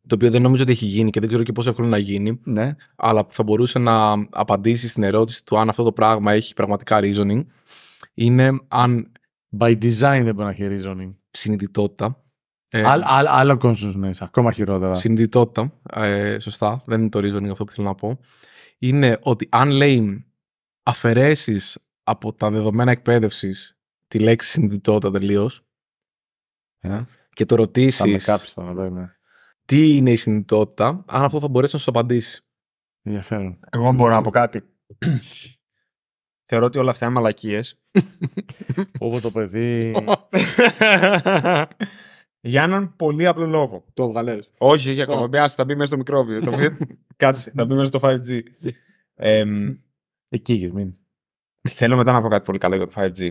το οποίο δεν νομίζω ότι έχει γίνει και δεν ξέρω και πόσο εύκολο να γίνει, ναι. αλλά που θα μπορούσε να απαντήσει στην ερώτηση του αν αυτό το πράγμα έχει πραγματικά reasoning, είναι αν... By design δεν μπορεί να έχει reasoning. Συνειδητότητα. Ε, άλλο Ά, άλλο consciousness, ακόμα χειρότερα. Συνειδητότητα. Ε, σωστά. Δεν είναι το reasoning αυτό που θέλω να πω. Είναι ότι αν λέει αφαιρέσεις από τα δεδομένα εκπαίδευσης τη λέξη συνειδητότητα τελείως. Ε. Και το ρωτήσεις. Ναι. Τι είναι η συνειδητότητα, αν αυτό θα μπορέσει να σου απαντήσει. Ενδιαφέρον. Εγώ μπορώ να πω κάτι. <clears throat> Θεωρώ ότι όλα αυτά είναι μαλακίες. Όπως το παιδί. <laughs> <clears throat> <clears throat> Για έναν πολύ απλό λόγο. Το βγαλές. Όχι, όχι ακόμα. Μπε, θα μπει μέσα στο μικρόβιο. το... <laughs> Κάτσε, θα μπει μέσα στο 5G. ε, Εκεί μην. Θέλω μετά να πω κάτι πολύ καλό για το 5G.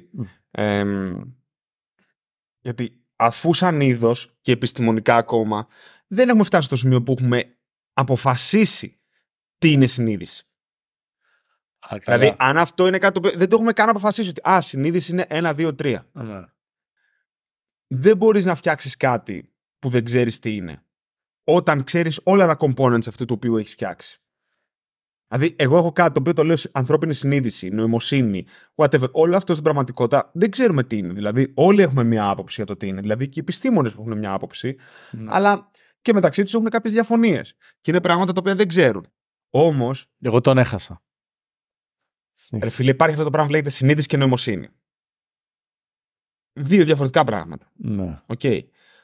Ε, γιατί αφού σαν είδος και επιστημονικά ακόμα δεν έχουμε φτάσει στο σημείο που έχουμε αποφασίσει τι είναι συνείδηση. δηλαδή, αν αυτό είναι κάτι. Δεν το έχουμε καν αποφασίσει ότι. Α, συνείδηση είναι 1, 2, 3 δεν μπορείς να φτιάξεις κάτι που δεν ξέρεις τι είναι. Όταν ξέρεις όλα τα components αυτού του οποίου έχεις φτιάξει. Δηλαδή, εγώ έχω κάτι το οποίο το λέω ανθρώπινη συνείδηση, νοημοσύνη, whatever. Όλο αυτό στην πραγματικότητα δεν ξέρουμε τι είναι. Δηλαδή, όλοι έχουμε μια άποψη για το τι είναι. Δηλαδή, και οι επιστήμονες έχουν μια άποψη, ναι. αλλά και μεταξύ τους έχουν κάποιες διαφωνίες. Και είναι πράγματα τα οποία δεν ξέρουν. Όμως. Εγώ τον έχασα. Ρε φίλε, υπάρχει αυτό το πράγμα που λέγεται συνείδηση και νοημοσύνη δύο διαφορετικά πράγματα. Ναι. Okay.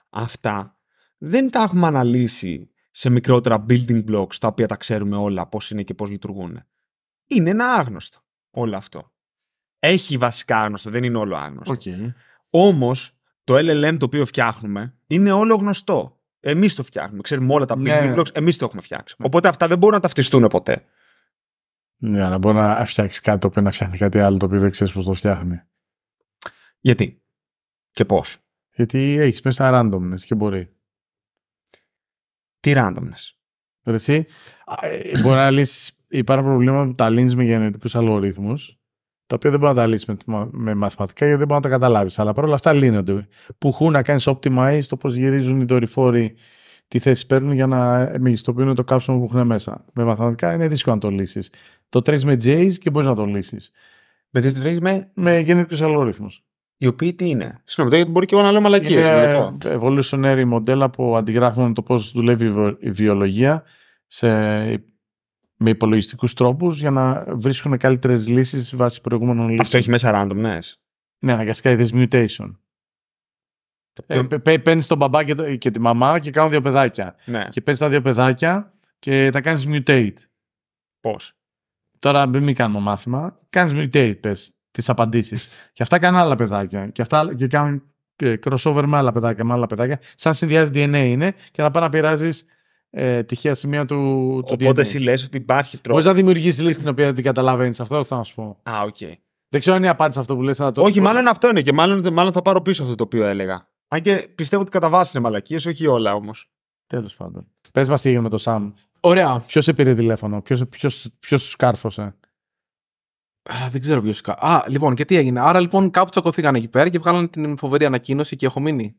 Αυτά δεν τα έχουμε αναλύσει σε μικρότερα building blocks τα οποία τα ξέρουμε όλα πώς είναι και πώς λειτουργούν. Είναι ένα άγνωστο όλο αυτό. Έχει βασικά άγνωστο, δεν είναι όλο άγνωστο. Okay. Όμως το LLM το οποίο φτιάχνουμε είναι όλο γνωστό. Εμείς το φτιάχνουμε. Ξέρουμε όλα τα ναι. building blocks, Εμείς το έχουμε φτιάξει. Ναι. Οπότε αυτά δεν μπορούν να ταυτιστούν ποτέ. Ναι, αλλά μπορεί να φτιάξεις κάτι το οποίο να φτιάχνει κάτι άλλο το οποίο δεν ξέρεις πώς το φτιάχνει. Γιατί. Και πώς. Γιατί έχεις μέσα randomness και μπορεί. Τι randomness. Εσύ, ε, μπορεί να λύσεις. Υπάρχουν προβλήματα που τα λύνεις με γενετικούς αλγορίθμους, τα οποία δεν μπορεί να τα λύσεις με, με μαθηματικά γιατί δεν μπορείς να τα καταλάβεις. Αλλά παρόλα αυτά λύνονται. Που έχουν να κάνεις optimize το πώς γυρίζουν οι δορυφόροι τι θέσεις παίρνουν για να μεγιστοποιούν το κάψιμο που έχουν μέσα. Με μαθηματικά είναι δύσκολο να το λύσεις. Το τρέχει με J's και μπορείς να το λύσεις. με, με γενετικούς αλγορίθμους. Οι οποίοι τι είναι. Συγγνώμη, γιατί μπορεί και εγώ να λέω μαλακίες. Είναι evolutionary μοντέλα που αντιγράφουν το πώς δουλεύει η βιολογία σε, με υπολογιστικούς τρόπους για να βρίσκουν καλύτερες λύσεις βάσει προηγούμενων λύσεων. Αυτό έχει μέσα randomness. Ναι. ναι, αναγκαστικά είδε mutation. Ε, ε παίρνεις τον μπαμπά και, και, τη μαμά και κάνουν δύο παιδάκια. Ναι. Και παίρνεις τα δύο παιδάκια και τα κάνεις mutate. Πώς. Τώρα μην κάνουμε μάθημα. Κάνεις mutate, πες τις απαντήσεις. και αυτά κάνουν άλλα παιδάκια. Και αυτά και κάνουν ε, crossover με άλλα παιδάκια, με άλλα παιδάκια. Σαν συνδυάζει DNA είναι και να πάει να πειράζεις ε, τυχαία σημεία του, του Οπότε DNA. εσύ λες ότι υπάρχει τρόπο. Μπορείς να δημιουργήσεις λύση την οποία την καταλαβαίνεις. Αυτό θα σου πω. Α, οκ. Okay. Δεν ξέρω αν είναι η απάντηση αυτό που λες. Το... Όχι, μάλλον αυτό είναι και μάλλον, μάλλον θα πάρω πίσω αυτό το οποίο έλεγα. Αν και πιστεύω ότι κατά βάση είναι μαλακίες, όχι όλα όμως. Τέλος πάντων. Πες μας τι έγινε με το Σαμ. Ωραία. Ποιος σε πήρε τηλέφωνο, ποιος σου σκάρφωσε δεν ξέρω ποιος. Α, λοιπόν, και τι έγινε. Άρα λοιπόν κάπου τσακωθήκαν εκεί πέρα και βγάλανε την φοβερή ανακοίνωση και έχω μείνει.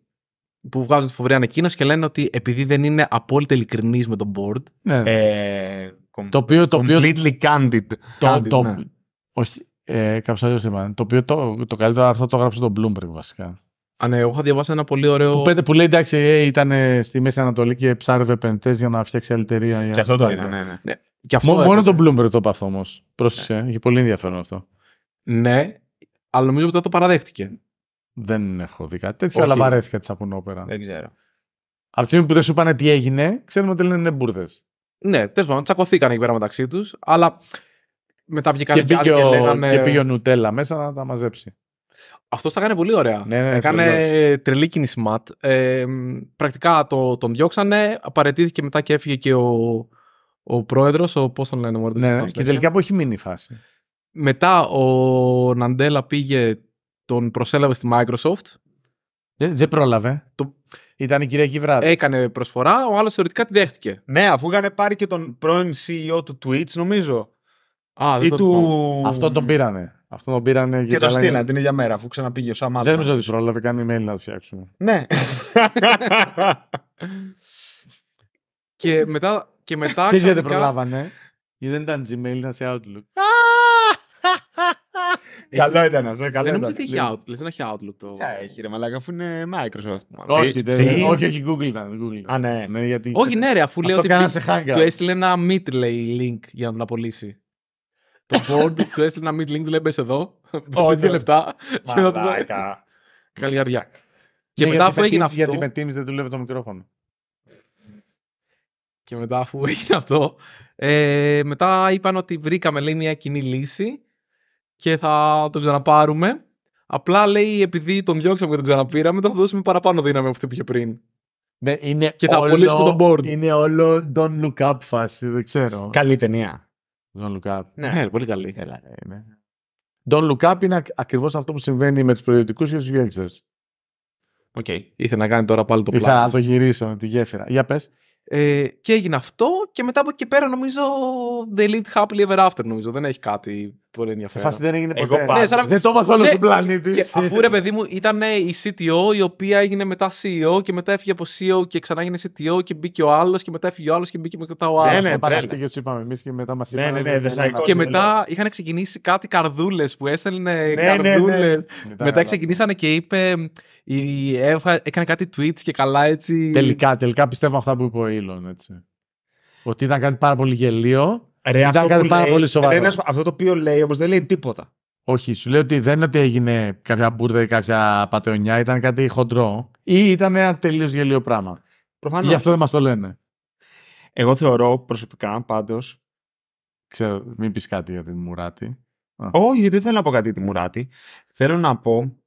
Που βγάζουν τη φοβερή ανακοίνωση και λένε ότι επειδή δεν είναι απόλυτα ειλικρινής με τον board. Ναι. Ε, το οποίο. Το completely candid. Το, candid, το, ναι. Όχι. Ε, Το οποίο το, το καλύτερο αυτό το έγραψε τον Bloomberg βασικά. Α, ναι, εγώ είχα διαβάσει ένα πολύ ωραίο. Που, πέντε, που λέει εντάξει, ε, ήταν στη Μέση Ανατολή και ψάρευε πεντέ για να φτιάξει άλλη εταιρεία. Και αυτό το ναι. Ναι, ναι. Και αυτό μόνο τον Bloomberg το είπα αυτό όμως. Πρόσεξε. Ναι. Είχε πολύ ενδιαφέρον αυτό. Ναι, αλλά νομίζω ότι το παραδέχτηκε. Δεν έχω δει κάτι τέτοιο, αλλά βαρέθηκα τη σαπουνόπερα. Δεν ξέρω. Από τη στιγμή που δεν σου είπανε τι έγινε, ξέρουμε ότι λένε μπουρδες. Ναι, τέλος πάντων, τσακωθήκαν εκεί πέρα μεταξύ τους, αλλά μετά βγήκαν και, και και λέγανε. Και πήγε ο Νουτέλα μέσα να τα μαζέψει. Αυτό τα έκανε πολύ ωραία. Ναι, ναι, έκανε τρελή κίνηση ματ. Ε, πρακτικά το, τον διώξανε, απαραίτηθηκε μετά και έφυγε και ο, ο πρόεδρος, ο πώς τον λένε, ο ναι, ναι, και τελικά που έχει μείνει η φάση. Μετά ο Ναντέλα πήγε, τον προσέλαβε στη Microsoft. Δεν, δεν πρόλαβε. Το... Ήταν η κυρία βράδυ. Έκανε προσφορά, ο άλλος θεωρητικά τη δέχτηκε. Ναι, αφού είχαν πάρει και τον πρώην CEO του Twitch, νομίζω. Α, δεν το του... Αυτό τον πήρανε. Αυτό τον πήρανε και, και το στείλανε την ίδια μέρα, αφού ξαναπήγε ο Σαμάτα. Δεν νομίζω ότι πρόλαβε email να το φτιάξουμε. Ναι. <laughs> και μετά και μετά. Ξέρεις γιατί δεν προλάβανε. Γιατί δεν ήταν Gmail, ήταν σε Outlook. Ε, καλό ε, ήταν αυτό. Καλό δεν νομίζω ότι έχει λοιπόν. Outlook. Δεν έχει Outlook το. Ε, έχει ρε μαλάκα, αφού είναι Microsoft. Όχι, όχι, Google ήταν. Google. Α, ναι. ναι γιατί... Όχι, ναι, ρε, αφού λέει ότι. Του έστειλε ένα meet, λέει, link για να τον απολύσει. Το <laughs> board του έστειλε ένα meet link, του λέει μπες εδώ. Όχι, ναι. δύο λεπτά. Μαλάκα. Και ναι, μετά αφού έγινε αυτό. Γιατί με Teams δεν δουλεύει το μικρόφωνο. Και μετά, αφού <laughs> έγινε αυτό, ε, μετά είπαν ότι βρήκαμε λέει, μια κοινή λύση και θα τον ξαναπάρουμε. Απλά λέει, επειδή τον διώξαμε και τον ξαναπήραμε, θα δώσουμε παραπάνω δύναμη από αυτή που είχε πριν. Ναι, είναι και θα απολύσουμε τον board. Είναι όλο Don't Look Up φάση, δεν ξέρω. Καλή ταινία. Don't Look Up. Ναι, ναι πολύ καλή. Έλα, ναι. Don't Look Up είναι ακριβώς αυτό που συμβαίνει με τους περιοδικού και τους gangsters. Οκ. Okay. να κάνει τώρα πάλι το πλάνο. Ήθελα το γυρίσω με τη γέφυρα. Για πες. Ε, και έγινε αυτό και μετά από εκεί πέρα νομίζω they lived happily ever after νομίζω, δεν έχει κάτι πολύ ενδιαφέρον. Φάση δεν έγινε ποτέ. ναι, Δεν ναι, το έβαζε όλος ναι, τον πλανήτη. αφού ρε παιδί μου ήταν η CTO η οποία έγινε μετά CEO και μετά έφυγε από CEO και ξανά έγινε CTO και μπήκε ο άλλος και μετά έφυγε ο άλλος και μπήκε μετά ο άλλος. Ναι, ναι, ναι και του είπαμε εμείς και μετά μας είπαν. Ναι, ναι, ναι, και μετά είχαν ξεκινήσει κάτι καρδούλες που έστελνε καρδούλε. Μετά ξεκινήσανε και είπε. Έκανε κάτι tweets και καλά έτσι. Τελικά, τελικά πιστεύω αυτά που είπε ο Ότι ήταν κάτι πάρα πολύ γελίο Ρε, αυτό πάρα λέει, πολύ αυτό το οποίο λέει όμως δεν λέει τίποτα. Όχι, σου λέει ότι δεν είναι ότι έγινε κάποια μπουρδα ή κάποια πατεωνιά, ήταν κάτι χοντρό ή ήταν ένα τελείως γελίο πράγμα. Γι' αυτό δεν μας το λένε. Εγώ θεωρώ προσωπικά πάντως. Ξέρω, μην πεις κάτι για την Μουράτη. Όχι, δεν θέλω να πω κάτι για την Μουράτη. Θέλω να πω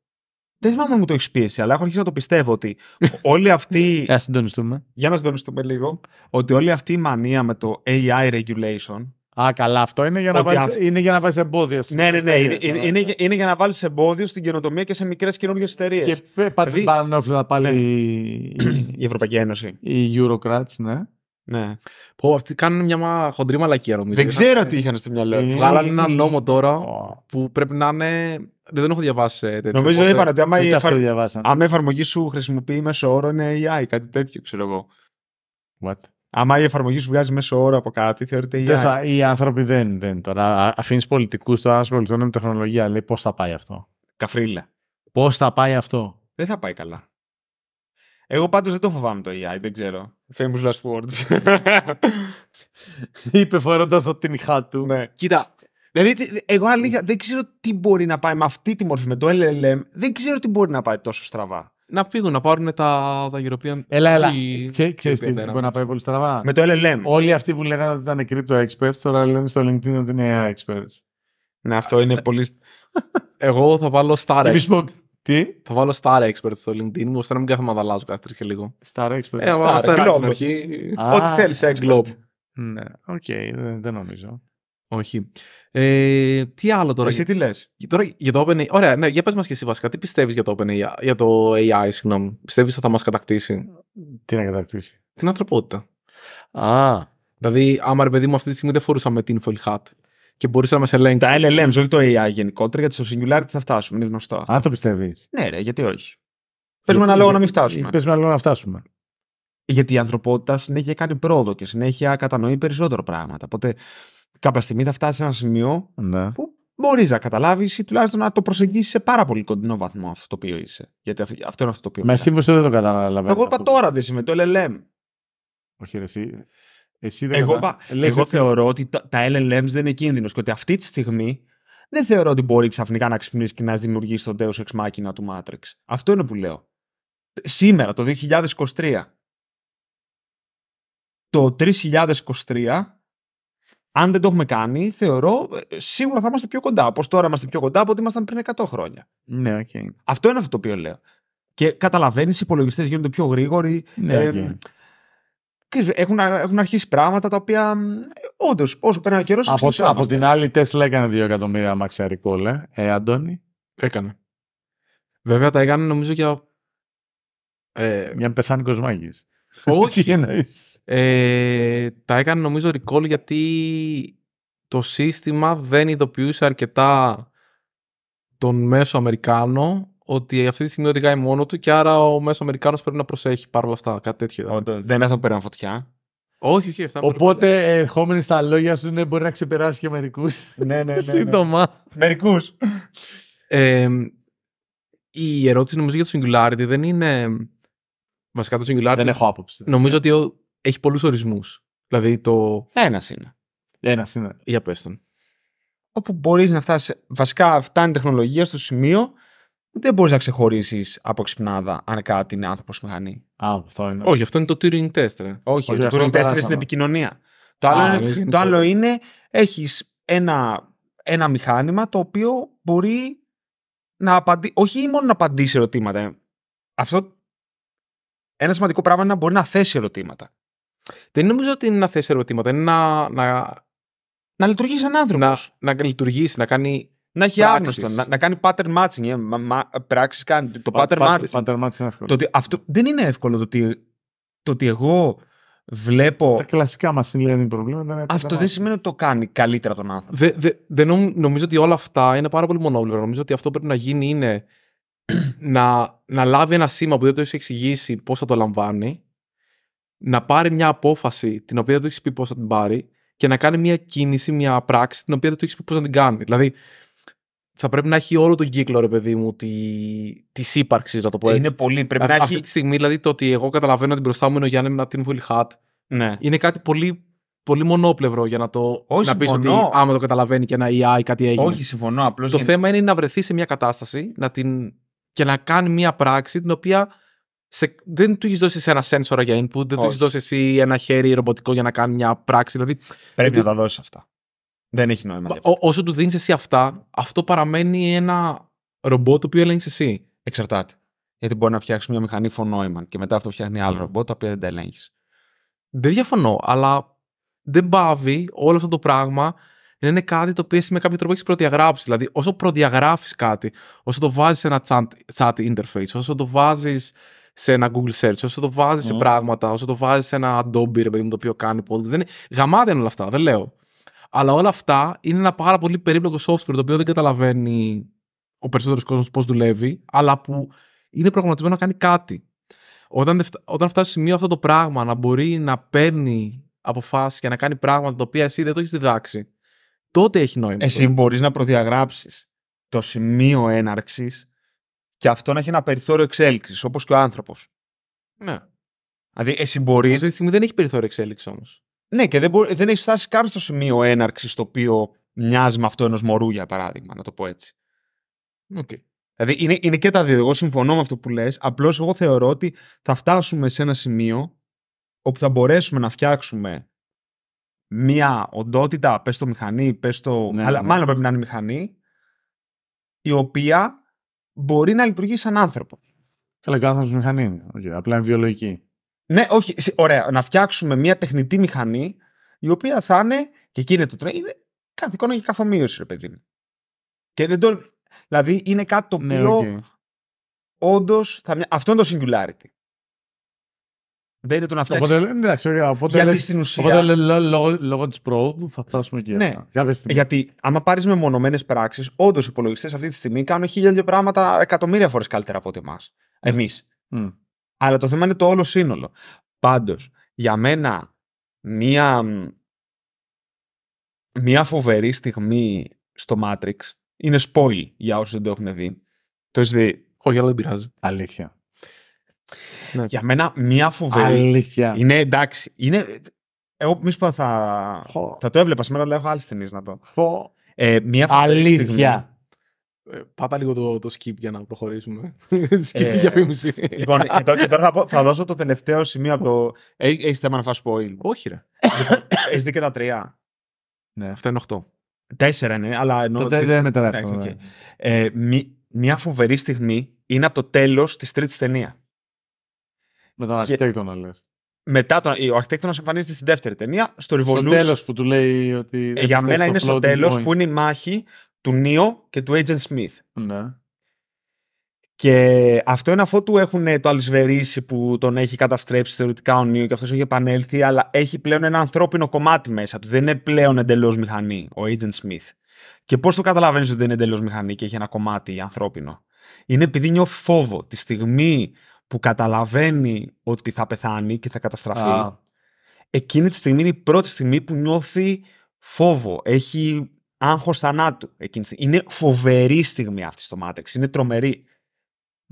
δεν θυμάμαι μου το έχεις πίεση, αλλά έχω αρχίσει να το πιστεύω ότι όλοι αυτοί. Ας συντονιστούμε. Για να συντονιστούμε λίγο. Ότι όλη αυτή η μανία με το AI regulation. Α, καλά. Αυτό είναι για να βάλεις αυ... είναι για βάλεις εμπόδια. Ναι, ναι, ναι. Είναι, είναι, είναι, για, είναι για να βάλεις εμπόδιο στην καινοτομία και σε μικρές καινούργιες εταιρείες. Και πάτε δηλαδή... πάλι ναι. η... η Ευρωπαϊκή Ένωση. Οι Eurocrats, ναι. Ναι. Πω, αυτοί κάνουν μια χοντρή μαλακία νομίζω. Δεν ξέρω τι είχαν στο μυαλό του. Βγάλανε ένα νόμο τώρα που πρέπει να είναι. Δεν έχω διαβάσει ε, τέτοιο. Νομίζω ότι είπαν ότι ναι. άμα η εφαρμογή σου χρησιμοποιεί μέσω όρο είναι AI, κάτι τέτοιο ξέρω εγώ. What? Άμα η εφαρμογή σου βγάζει μέσω όρο από κάτι, θεωρείται AI. οι άνθρωποι δεν. δεν τώρα αφήνεις πολιτικούς τώρα να ασχοληθούν με τεχνολογία. Λέει πώς θα πάει αυτό. Καφρίλα. Πώς θα πάει αυτό. Δεν θα πάει καλά. Εγώ πάντως δεν το φοβάμαι το AI, δεν ξέρω. Famous last words. <laughs> Είπε φορώντας το την ηχά του. Ναι. Κοίτα. Δηλαδή, εγώ αλήθεια δεν ξέρω τι μπορεί να πάει με αυτή τη μορφή, με το LLM. Δεν ξέρω τι μπορεί να πάει τόσο στραβά. Να φύγουν, να πάρουν τα, τα European. Έλα, έλα. Και τι μπορεί να, πάει πολύ στραβά. Με το LLM. Όλοι αυτοί που λέγανε ότι ήταν crypto experts, τώρα λένε στο LinkedIn ότι είναι AI experts. Ναι, αυτό είναι πολύ. Εγώ θα βάλω star. Τι? Θα βάλω Star Expert στο LinkedIn μου, ώστε να μην κάθε να αλλάζω κάθε και λίγο. Star Expert. Ε, Star, Star αρχή. Ό,τι θέλεις, Expert. Ναι, οκ, δεν νομίζω. Όχι. Ε, τι άλλο τώρα. Εσύ τι λες. Τώρα για το OpenAI. Ωραία, ναι, για πες μας και εσύ βασικά, τι πιστεύεις για το OpenAI, για το AI, συγγνώμη. Πιστεύεις ότι θα μας κατακτήσει. Τι να κατακτήσει. Την ανθρωπότητα. Α. Δηλαδή, άμα ρε παιδί μου αυτή τη στιγμή δεν φορούσαμε την foil hat και μπορείς να μας ελέγξεις. Τα LLMs, όχι το AI γενικότερα, γιατί στο Singularity θα φτάσουμε, είναι γνωστό. Αν το πιστεύεις. Ναι, ρε, γιατί όχι. Πες με ένα λόγο να μην φτάσουμε. Πες με ένα λόγο να φτάσουμε. Γιατί η ανθρωπότητα συνέχεια κάνει πρόοδο και συνέχεια κατανοεί περισσότερο πράγματα. Οπότε κάποια στιγμή θα φτάσει σε ένα σημείο ναι. που μπορείς να καταλάβεις ή τουλάχιστον να το προσεγγίσεις σε πάρα πολύ κοντινό βαθμό αυτό το οποίο είσαι. Γιατί αυτό είναι αυτό το οποίο. Με σύμβουλο δεν το καταλαβαίνω. Εγώ είπα τώρα δεν σημαίνει το LLM. Όχι, εσύ εγώ, εγώ θεωρώ ότι τα, LLMs δεν είναι κίνδυνος και ότι αυτή τη στιγμή δεν θεωρώ ότι μπορεί ξαφνικά να ξυπνήσει και να δημιουργήσει τον Deus Ex Machina του Matrix. Αυτό είναι που λέω. Σήμερα, το 2023. Το 3023, αν δεν το έχουμε κάνει, θεωρώ ε, σίγουρα θα είμαστε πιο κοντά. Όπως τώρα είμαστε πιο κοντά από ότι ήμασταν πριν 100 χρόνια. Ναι, okay. Αυτό είναι αυτό το οποίο λέω. Και καταλαβαίνεις, οι υπολογιστές γίνονται πιο γρήγοροι. Ναι, ε, έχουν, αρχίσει πράγματα τα οποία όντως όσο περνάει ο καιρός. Από, την άλλη, η Τέσλα έκανε 2 εκατομμύρια μαξιαρικό, λε. Ε, Αντώνη. Έκανε. Βέβαια τα έκανε νομίζω για. Ε, Μια πεθάνει κοσμάκη. Όχι. <laughs> ε, τα έκανε νομίζω recall γιατί το σύστημα δεν ειδοποιούσε αρκετά τον μέσο Αμερικάνο ότι αυτή τη στιγμή οδηγάει μόνο του και άρα ο μέσος Αμερικάνος πρέπει να προσέχει παρόλα αυτά. Κάτι τέτοιο. Δεν δεν πέρα πέραν φωτιά. Όχι, όχι, αυτά Οπότε, ερχόμενοι στα λόγια σου, ναι, μπορεί να ξεπεράσει και μερικούς. Ναι, ναι, ναι, ναι, ναι. Σύντομα. μερικούς. Ε, η ερώτηση νομίζω για το Singularity δεν είναι. Βασικά το Singularity. Δεν έχω άποψη. Νομίζω ότι έχει πολλούς ορισμούς. Δηλαδή το. Ένας είναι. Ένας είναι. Για πες τον. Όπου μπορείς να φτάσεις. Βασικά, φτάνει η τεχνολογία στο σημείο δεν μπορείς να ξεχωρίσεις από ξυπνάδα αν κάτι είναι άνθρωπος μηχανή. Α, αυτό είναι. Όχι, αυτό είναι το Turing test. Όχι, το Turing test είναι στην επικοινωνία. Το άλλο, είναι, το άλλο είναι, έχεις ένα, ένα μηχάνημα το οποίο μπορεί να απαντήσει, όχι μόνο να απαντήσει ερωτήματα. Ε. Αυτό, ένα σημαντικό πράγμα είναι να μπορεί να θέσει ερωτήματα. Δεν νομίζω ότι είναι να θέσει ερωτήματα, είναι να... Να, να λειτουργείς σαν άνθρωπος. να λειτουργήσει, να κάνει να έχει άγνωστο, να, να, κάνει pattern matching. Ε, μα, πράξεις κάνει. Το pattern matching. Pattern matching είναι Το ότι, αυτό δεν είναι εύκολο το ότι, εγώ βλέπω. Τα κλασικά μας είναι προβλήματα. Δεν αυτό δεν σημαίνει ότι το κάνει καλύτερα τον άνθρωπο. Δε, δε, δε νομίζω ότι όλα αυτά είναι πάρα πολύ μονόπλευρα. Νομίζω ότι αυτό πρέπει να γίνει είναι <clears throat> να, να λάβει ένα σήμα που δεν το έχει εξηγήσει πώς θα το λαμβάνει, να πάρει μια απόφαση την οποία δεν του έχεις πει πώς θα την πάρει και να κάνει μια κίνηση, μια πράξη την οποία δεν του έχεις πει πώς να την κάνει. Δηλαδή, θα πρέπει να έχει όλο τον κύκλο, ρε παιδί μου, τη της ύπαρξης, να το πω έτσι. Είναι πολύ. Πρέπει να έχει... αυτή τη στιγμή, δηλαδή, το ότι εγώ καταλαβαίνω ότι μπροστά μου είναι ο Γιάννη με ένα την Hat. Ναι. Είναι κάτι πολύ, πολύ μονόπλευρο για να το να πεις ότι άμα το καταλαβαίνει και ένα AI κάτι έγινε. Όχι, συμφωνώ. Απλώς το θέμα είναι να βρεθεί σε μια κατάσταση να την... και να κάνει μια πράξη την οποία σε... δεν του έχεις δώσει ένα σένσορα για input, δεν του έχεις δώσει εσύ ένα χέρι ρομποτικό για να κάνει μια πράξη. Δηλαδή, πρέπει να δηλαδή- τα δώσεις αυτά. Δεν έχει νόημα. όσο του δίνεις εσύ αυτά, αυτό παραμένει ένα ρομπότ το οποίο ελέγχει εσύ. Εξαρτάται. Γιατί μπορεί να φτιάξεις μια μηχανή φωνόημα και μετά αυτό φτιάχνει άλλο ρομπότ τα οποία δεν τα ελέγχεις. Δεν διαφωνώ, αλλά δεν πάβει όλο αυτό το πράγμα να είναι κάτι το οποίο εσύ με κάποιο τρόπο έχεις προδιαγράψει. Δηλαδή, όσο προδιαγράφεις κάτι, όσο το βάζεις σε ένα chat interface, όσο το βάζεις σε ένα Google search, όσο το βάζεις σε πράγματα, όσο το βάζεις σε ένα Adobe, ρε παιδί το οποίο κάνει πολύ. Δεν είναι... όλα αυτά, δεν λέω. Αλλά όλα αυτά είναι ένα πάρα πολύ περίπλοκο software το οποίο δεν καταλαβαίνει ο περισσότερος κόσμος πώς δουλεύει, αλλά που είναι προγραμματισμένο να κάνει κάτι. Όταν, όταν φτάσει σε σημείο αυτό το πράγμα να μπορεί να παίρνει αποφάσεις και να κάνει πράγματα τα οποία εσύ δεν το έχεις διδάξει, τότε έχει νόημα. Εσύ μπορείς να προδιαγράψεις το σημείο έναρξης και αυτό να έχει ένα περιθώριο εξέλιξης, όπως και ο άνθρωπος. Ναι. Δηλαδή, εσύ μπορείς. Αυτή τη στιγμή δεν έχει περιθώριο εξέλιξης όμως. Ναι, και δεν, έχει φτάσει καν στο σημείο έναρξης το οποίο μοιάζει με αυτό ενός μωρού, για παράδειγμα, να το πω έτσι. Okay. Δηλαδή είναι, και τα δύο. Εγώ συμφωνώ με αυτό που λες. Απλώς εγώ θεωρώ ότι θα φτάσουμε σε ένα σημείο όπου θα μπορέσουμε να φτιάξουμε μία οντότητα, πέ το μηχανή, πες το... Ναι, ναι, αλλά ναι. μάλλον πρέπει να είναι μηχανή, η οποία μπορεί να λειτουργεί σαν άνθρωπο. Καλά, κάθε μηχανή. Okay. Απλά είναι βιολογική. Ναι, όχι, ωραία. Να φτιάξουμε μια τεχνητή μηχανή η οποία θα είναι. και εκεί είναι το τρένο. Είναι κάθε εικόνα και καθομοίωση, ρε παιδί μου. Και δεν το. Δηλαδή είναι κάτι το ναι, οποίο. Ναι, Όντως. Θα... Αυτό είναι το singularity. Δεν είναι το να φτιάξει. Οπότε, εντάξει, οπότε Γιατί λες, στην ουσία. Οπότε λόγω, λόγω της πρόοδου θα φτάσουμε εκεί. ναι, Γιατί άμα πάρεις μεμονωμένες πράξεις, όντως οι υπολογιστές αυτή τη στιγμή κάνουν χίλια δύο πράγματα εκατομμύρια φορές καλύτερα από ότι εμάς. Ναι. Εμείς. Αλλά το θέμα είναι το όλο σύνολο. Πάντως, για μένα, μία, μία φοβερή στιγμή στο Matrix είναι spoil για όσους δεν το έχουν δει. Το έχεις δει. Όχι, αλλά δεν πειράζει. Αλήθεια. Ναι. Για μένα, μία φοβερή. Αλήθεια. Είναι εντάξει. Εγώ μη θα... Oh. θα το έβλεπα σήμερα, αλλά έχω άλλε ταινίες να το... Ε, μία φοβερή Αλήθεια. Στιγμή ε, Πάτα λίγο το, το skip για να προχωρήσουμε. Ε, <laughs> skip για διαφήμιση. Λοιπόν, και ε, τώρα, θα, πω, θα, δώσω το τελευταίο σημείο από το. Έχεις θέμα να φας spoil. Όχι, ρε. Λοιπόν, Έχεις δει και τα τρία. Ναι, αυτό είναι οχτώ. Τέσσερα είναι, αλλά ενώ. δεν είναι τεράστιο. Ναι. μια φοβερή στιγμή είναι από το τέλος της τρίτης ταινία. Με τον αρχιτέκτονα, λες. Μετά τον, ο αρχιτέκτονας εμφανίζεται στην δεύτερη ταινία, στο Revolution. Στο τέλος που του λέει ότι. για μένα είναι στο τέλος που είναι η μάχη του Νίο και του Agent Smith. Ναι. Και αυτό είναι αφού του έχουν ε, το αλυσβερίσει που τον έχει καταστρέψει θεωρητικά ο Νίο και αυτός έχει επανέλθει, αλλά έχει πλέον ένα ανθρώπινο κομμάτι μέσα του. Δεν είναι πλέον εντελώς μηχανή ο Agent Smith. Και πώς το καταλαβαίνεις ότι δεν είναι εντελώς μηχανή και έχει ένα κομμάτι ανθρώπινο. Είναι επειδή νιώθει φόβο τη στιγμή που καταλαβαίνει ότι θα πεθάνει και θα καταστραφεί. Εκείνη τη στιγμή είναι η πρώτη στιγμή που νιώθει φόβο. Έχει άγχος θανάτου. Εκείνη. Είναι φοβερή στιγμή αυτή στο Μάτεξ. Είναι τρομερή.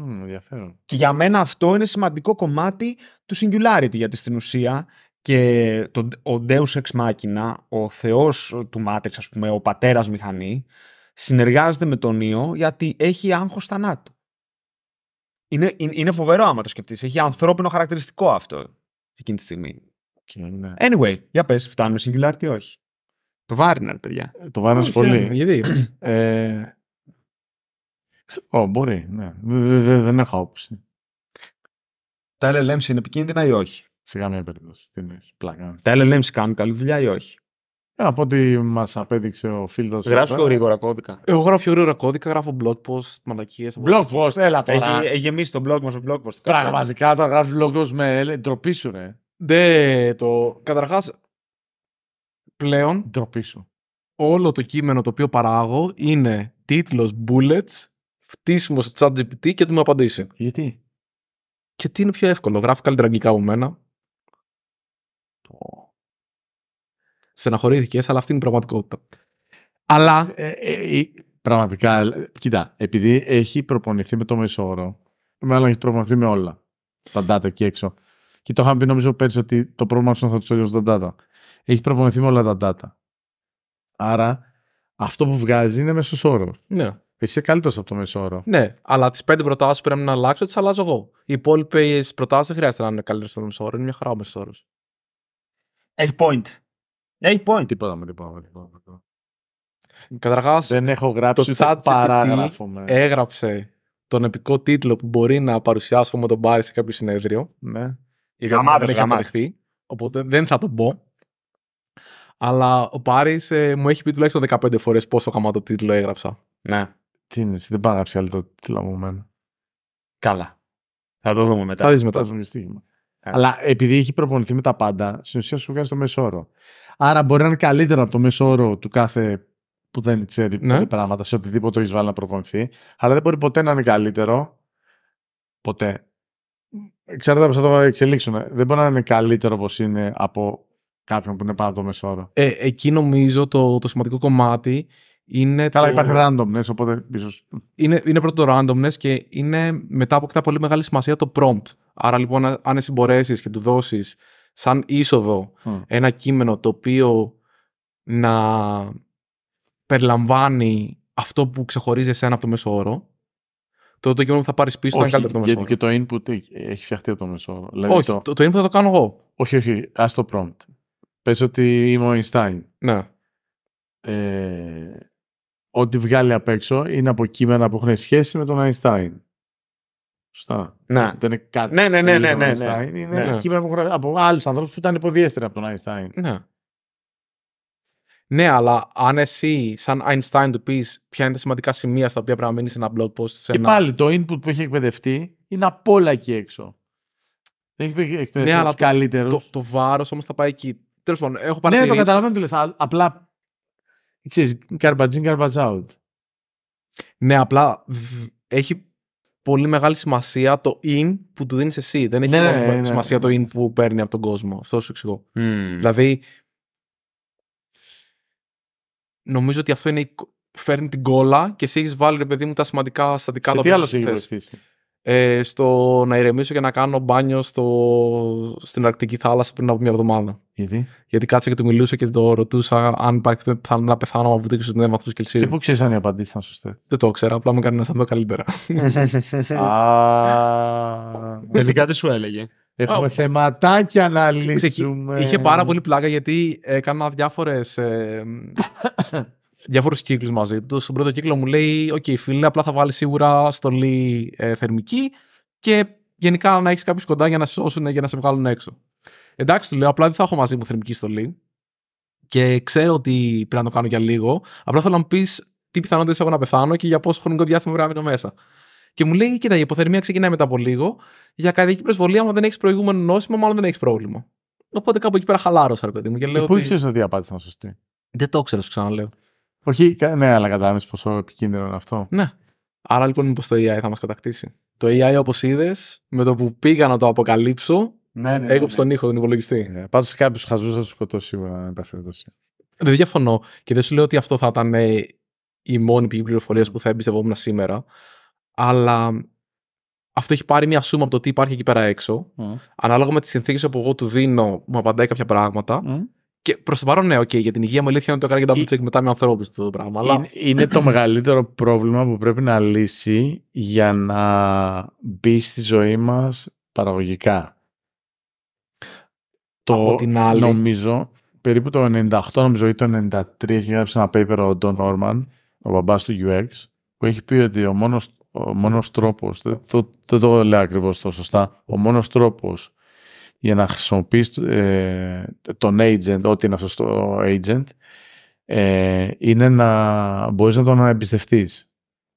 Mm, ενδιαφέρον. Και για μένα αυτό είναι σημαντικό κομμάτι του singularity, γιατί στην ουσία και το, ο Deus Ex Machina, ο θεός του Matrix, ας πούμε, ο πατέρας μηχανή, συνεργάζεται με τον Ιω γιατί έχει άγχος θανάτου. Είναι, είναι φοβερό άμα το σκεφτείς. Έχει ανθρώπινο χαρακτηριστικό αυτό εκείνη τη στιγμή. Okay, ναι. Anyway, για πες, φτάνουμε singularity όχι. Το Βάρνερ, παιδιά. Το Βάρνερ πολύ. Γιατί. <clears throat> ε... μπορεί, ναι. Δεν έχω άποψη. Τα LLMs είναι επικίνδυνα ή όχι. Σε καμία περίπτωση. Τι πλάκα. Τα LLMs κάνουν καλή δουλειά ή όχι. Ε, από ό,τι μας απέδειξε ο φίλο. Γράφεις πιο γρήγορα κώδικα. Εγώ γράφω πιο γρήγορα κώδικα, γράφω blog post, μαλακίες. Blog post, έλα τώρα. Έχει, έχει γεμίσει το blog μας blog post. Πραγματικά το γράφεις blog post με ντροπή σου, ρε. Ναι, το. Καταρχάς, πλέον. Όλο το κείμενο το οποίο παράγω είναι τίτλος bullets, φτύσιμος σε chat GPT και του μου απαντήσει. Γιατί? Και τι είναι πιο εύκολο. Γράφει καλύτερα αγγλικά από μένα. Στεναχωρήθηκες, αλλά αυτή είναι η πραγματικότητα. Αλλά. Ε, ε, ε πραγματικά, ε, κοίτα, επειδή έχει προπονηθεί με το όρο, μάλλον έχει προπονηθεί με όλα τα data εκεί έξω. Και το είχαμε πει νομίζω πέρσι ότι το πρόβλημα σου θα τους τελειώσει τα data έχει προπονηθεί με όλα τα data. Άρα αυτό που βγάζει είναι μέσος όρος. Ναι. Εσύ είσαι καλύτερος από το μέσο όρο. Ναι, αλλά τις πέντε προτάσεις που πρέπει να αλλάξω, τις αλλάζω εγώ. Οι υπόλοιπες προτάσεις δεν χρειάζεται να είναι καλύτερες από το μέσο όρο. Είναι μια χαρά ο μέσος όρος. Έχει point. Έχει point. Τίποτα με τίποτα. Καταρχάς, δεν έχω γράψει το chat παράγραφο. Ναι. Έγραψε τον επικό τίτλο που μπορεί να παρουσιάσω με τον Πάρη σε κάποιο συνέδριο. Ναι. γραμμάτια δεν έχει αποδεχθεί. Οπότε δεν θα τον πω. Αλλά ο Πάρης ε, μου έχει πει τουλάχιστον 15 φορές πόσο χαμάτο τίτλο έγραψα. Ναι. Τι είναι, δεν πάει να άλλο το τίτλο από εμένα. Καλά. Θα το δούμε μετά. Θα δεις μετά. Θα δούμε ε. Αλλά επειδή έχει προπονηθεί με τα πάντα, στην ουσία σου βγάζει το μέσο όρο. Άρα μπορεί να είναι καλύτερο από το μέσο όρο του κάθε που δεν ξέρει ναι. πράγματα σε οτιδήποτε έχει βάλει να προπονηθεί. Αλλά δεν μπορεί ποτέ να είναι καλύτερο. Ποτέ. Ξέρετε πώ θα το Δεν μπορεί να είναι καλύτερο όπως είναι από κάποιον που είναι πάνω από το μέσο Ε, εκεί νομίζω το, το σημαντικό κομμάτι είναι. Καλά, το... υπάρχει randomness, οπότε ίσως. Είναι, είναι πρώτο το randomness και είναι μετά αποκτά πολύ μεγάλη σημασία το prompt. Άρα λοιπόν, αν εσύ μπορέσεις και του δώσεις σαν είσοδο mm. ένα κείμενο το οποίο να περιλαμβάνει αυτό που ξεχωρίζει εσένα από το μέσο όρο, το, το κείμενο που θα πάρεις πίσω θα είναι καλύτερο από το μέσο Γιατί και το input έχει φτιαχτεί από το μέσο όρο. Δηλαδή όχι, το... Το, το input θα το κάνω εγώ. Όχι, όχι, ας το prompt. Πες ότι είμαι ο Einstein. Να. Ε, ό,τι βγάλει απ' έξω είναι από κείμενα που έχουν σχέση με τον Einstein. Σωστά. Να. Δεν είναι κάτι ναι, ναι, ναι, ναι, ναι, ναι, ναι. Είναι ναι. κείμενα που έχουν... από άλλους ανθρώπους που ήταν υποδιέστεροι από τον Einstein. Να. Ναι, αλλά αν εσύ, σαν Einstein, του πεις ποια είναι τα σημαντικά σημεία στα οποία πρέπει να μείνεις σε ένα blog post. Σε και πάλι το input που έχει εκπαιδευτεί είναι απ' όλα εκεί έξω. Δεν έχει εκπαιδευτεί ναι, Το, το, το βάρος όμως θα πάει εκεί. Τέλος πάντων, έχω παρατηρήσει. Ναι, το καταλαβαίνω τι λες. Απλά. ξέρεις, garbage in, out. Ναι, απλά έχει πολύ μεγάλη σημασία το in που του δίνεις εσύ. Δεν έχει ναι, ναι, ναι, σημασία το in που παίρνει από τον κόσμο. Αυτό σου εξηγώ. Δηλαδή. Νομίζω ότι αυτό είναι, φέρνει την κόλλα και εσύ έχεις βάλει, ρε παιδί μου, τα σημαντικά στατικά του. Τι άλλο έχει ε, στο να ηρεμήσω και να κάνω μπάνιο στο, στην Αρκτική θάλασσα πριν από μια εβδομάδα. Γιατί? Γιατί κάτσα και του μιλούσα και το ρωτούσα αν υπάρχει πιθανό να πεθάνω από βουτήξω του βαθμούς Κελσίου. Και πού ξέρεις αν οι απαντήσεις ήταν σωστές. Δεν το ξέρω, απλά μου έκανε να αισθανθώ καλύτερα. <laughs> Τελικά τι σου έλεγε. Έχουμε θεματάκια να λύσουμε. Είχε πάρα πολύ πλάκα γιατί έκανα διάφορες ε, διάφορους κύκλους μαζί τους. Στον πρώτο κύκλο μου λέει: Οκ, φίλε, απλά θα βάλεις σίγουρα στολή ε, θερμική και γενικά να έχεις κάποιους κοντά για να σε σώσουν για να σε βγάλουν έξω. Εντάξει, του λέω: Απλά δεν θα έχω μαζί μου θερμική στολή. Και ξέρω ότι πρέπει να το κάνω για λίγο. Απλά θέλω να μου πεις τι πιθανότητες έχω να πεθάνω και για πόσο χρονικό διάστημα πρέπει να μέσα. Και μου λέει: Κοίτα, η υποθερμία ξεκινάει μετά από λίγο. Για καρδιακή προσβολή άμα δεν έχεις προηγούμενο νόσημα, μάλλον δεν έχεις πρόβλημα. Οπότε κάπου εκεί πέρα χαλάρωσα, ρε παιδί μου. Και, και λέω πού ότι... ήξερε ότι ήταν σωστή. Δεν το ξέρω, ξαναλέω. Όχι, ναι, αλλά κατάλαβες πόσο επικίνδυνο είναι αυτό. Ναι. Άρα λοιπόν, μήπως το AI θα μας κατακτήσει. Το AI, όπως είδες, με το που πήγα να το αποκαλύψω, ναι, ναι, ναι έκοψε ναι, τον ήχο, τον υπολογιστή. Ναι. Πάντως κάποιου χαζού θα του σκοτώσει σίγουρα, Δεν διαφωνώ και δεν σου λέω ότι αυτό θα ήταν ε, η μόνη πηγή πληροφορίας που θα εμπιστευόμουν σήμερα. Αλλά αυτό έχει πάρει μια σούμα από το τι υπάρχει εκεί πέρα έξω. Mm. Ανάλογα με τις συνθήκες που εγώ του δίνω, μου απαντάει κάποια πράγματα. Mm. Και προς το παρόν, ναι, okay, για την υγεία μου αλήθεια είναι ότι το έκανα και double ε, check μετά με ανθρώπου το πράγμα. Αλλά... Είναι, το μεγαλύτερο πρόβλημα που πρέπει να λύσει για να μπει στη ζωή μας παραγωγικά. Το Από την άλλη. Νομίζω, περίπου το 98, νομίζω ή το 93, έχει γράψει ένα paper ο Don Norman, ο μπαμπάς του UX, που έχει πει ότι ο μόνος τρόπο, μόνος τρόπος, δεν το, το, το, λέω ακριβώς το σωστά, ο μόνος τρόπος για να χρησιμοποιείς ε, τον agent, ό,τι είναι αυτό το agent, ε, είναι να μπορείς να τον εμπιστευτείς.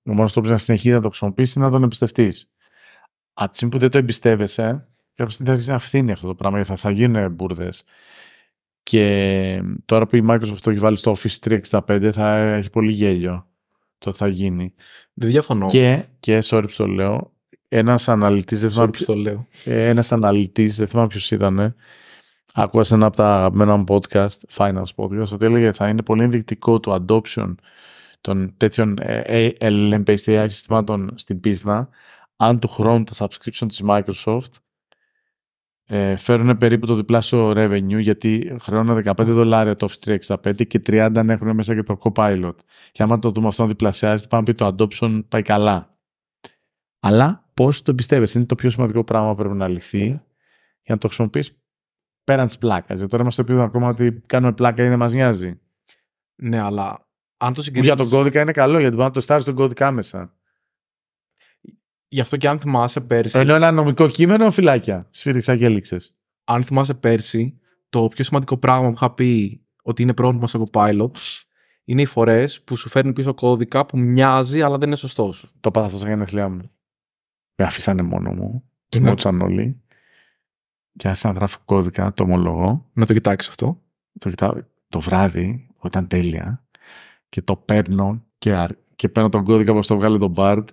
Ο μόνος τρόπος να συνεχίσει να το χρησιμοποιείς είναι να τον εμπιστευτείς. Από που δεν το εμπιστεύεσαι, κάποια στιγμή θα να αυτό το πράγμα, γιατί θα, θα γίνουν μπουρδες. Και τώρα που η Microsoft το έχει βάλει στο Office 365 θα έχει πολύ γέλιο το θα γίνει. Δεν διαφωνώ. Και, και sorry που το λέω, ε, ένας αναλυτής, δεν θυμάμαι, ποιος, το λέω. ένας αναλυτής, δεν θυμάμαι ποιος ήταν, Ακούσα ένα από τα αγαπημένα μου podcast, finance podcast, ότι έλεγε θα είναι πολύ ενδεικτικό το adoption των τέτοιων ε, ε, συστημάτων στην πίσνα, αν του χρόνου τα subscription της Microsoft ε, φέρουν περίπου το διπλάσιο revenue γιατί χρεώνουν 15 δολάρια το Office 365 και 30 αν έχουν μέσα και το Copilot. Και άμα το δούμε αυτό να διπλασιάζεται, πάμε να πει το adoption πάει καλά. Αλλά πώς το εμπιστεύεσαι. Είναι το πιο σημαντικό πράγμα που πρέπει να λυθεί για να το χρησιμοποιείς πέραν της πλάκας. Γιατί τώρα είμαστε στο ακόμα ότι κάνουμε πλάκα ή δεν μας νοιάζει. Ναι, αλλά αν το συγκρίνει. Για τον κώδικα είναι καλό, γιατί μπορεί να το στάρει τον κώδικα μέσα. Γι' αυτό και αν θυμάσαι πέρσι. Ενώ ένα νομικό κείμενο, φυλάκια. σφίριξα και έληξες. Αν θυμάσαι πέρσι, το πιο σημαντικό πράγμα που είχα πει ότι είναι πρόβλημα στο Copilot είναι οι φορές που σου φέρνει πίσω κώδικα που μοιάζει αλλά δεν είναι σωστός. Το πάθα αυτό στα γενέθλιά μου. Με αφήσανε μόνο μου. Κοιμόντουσαν ναι. όλοι. Και άρχισα να γράφω κώδικα, το ομολογώ. Να το κοιτάξεις αυτό. Το κοιτάω το βράδυ, όταν τέλεια. Και το παίρνω και, και παίρνω τον κώδικα που το βγάλει τον Bard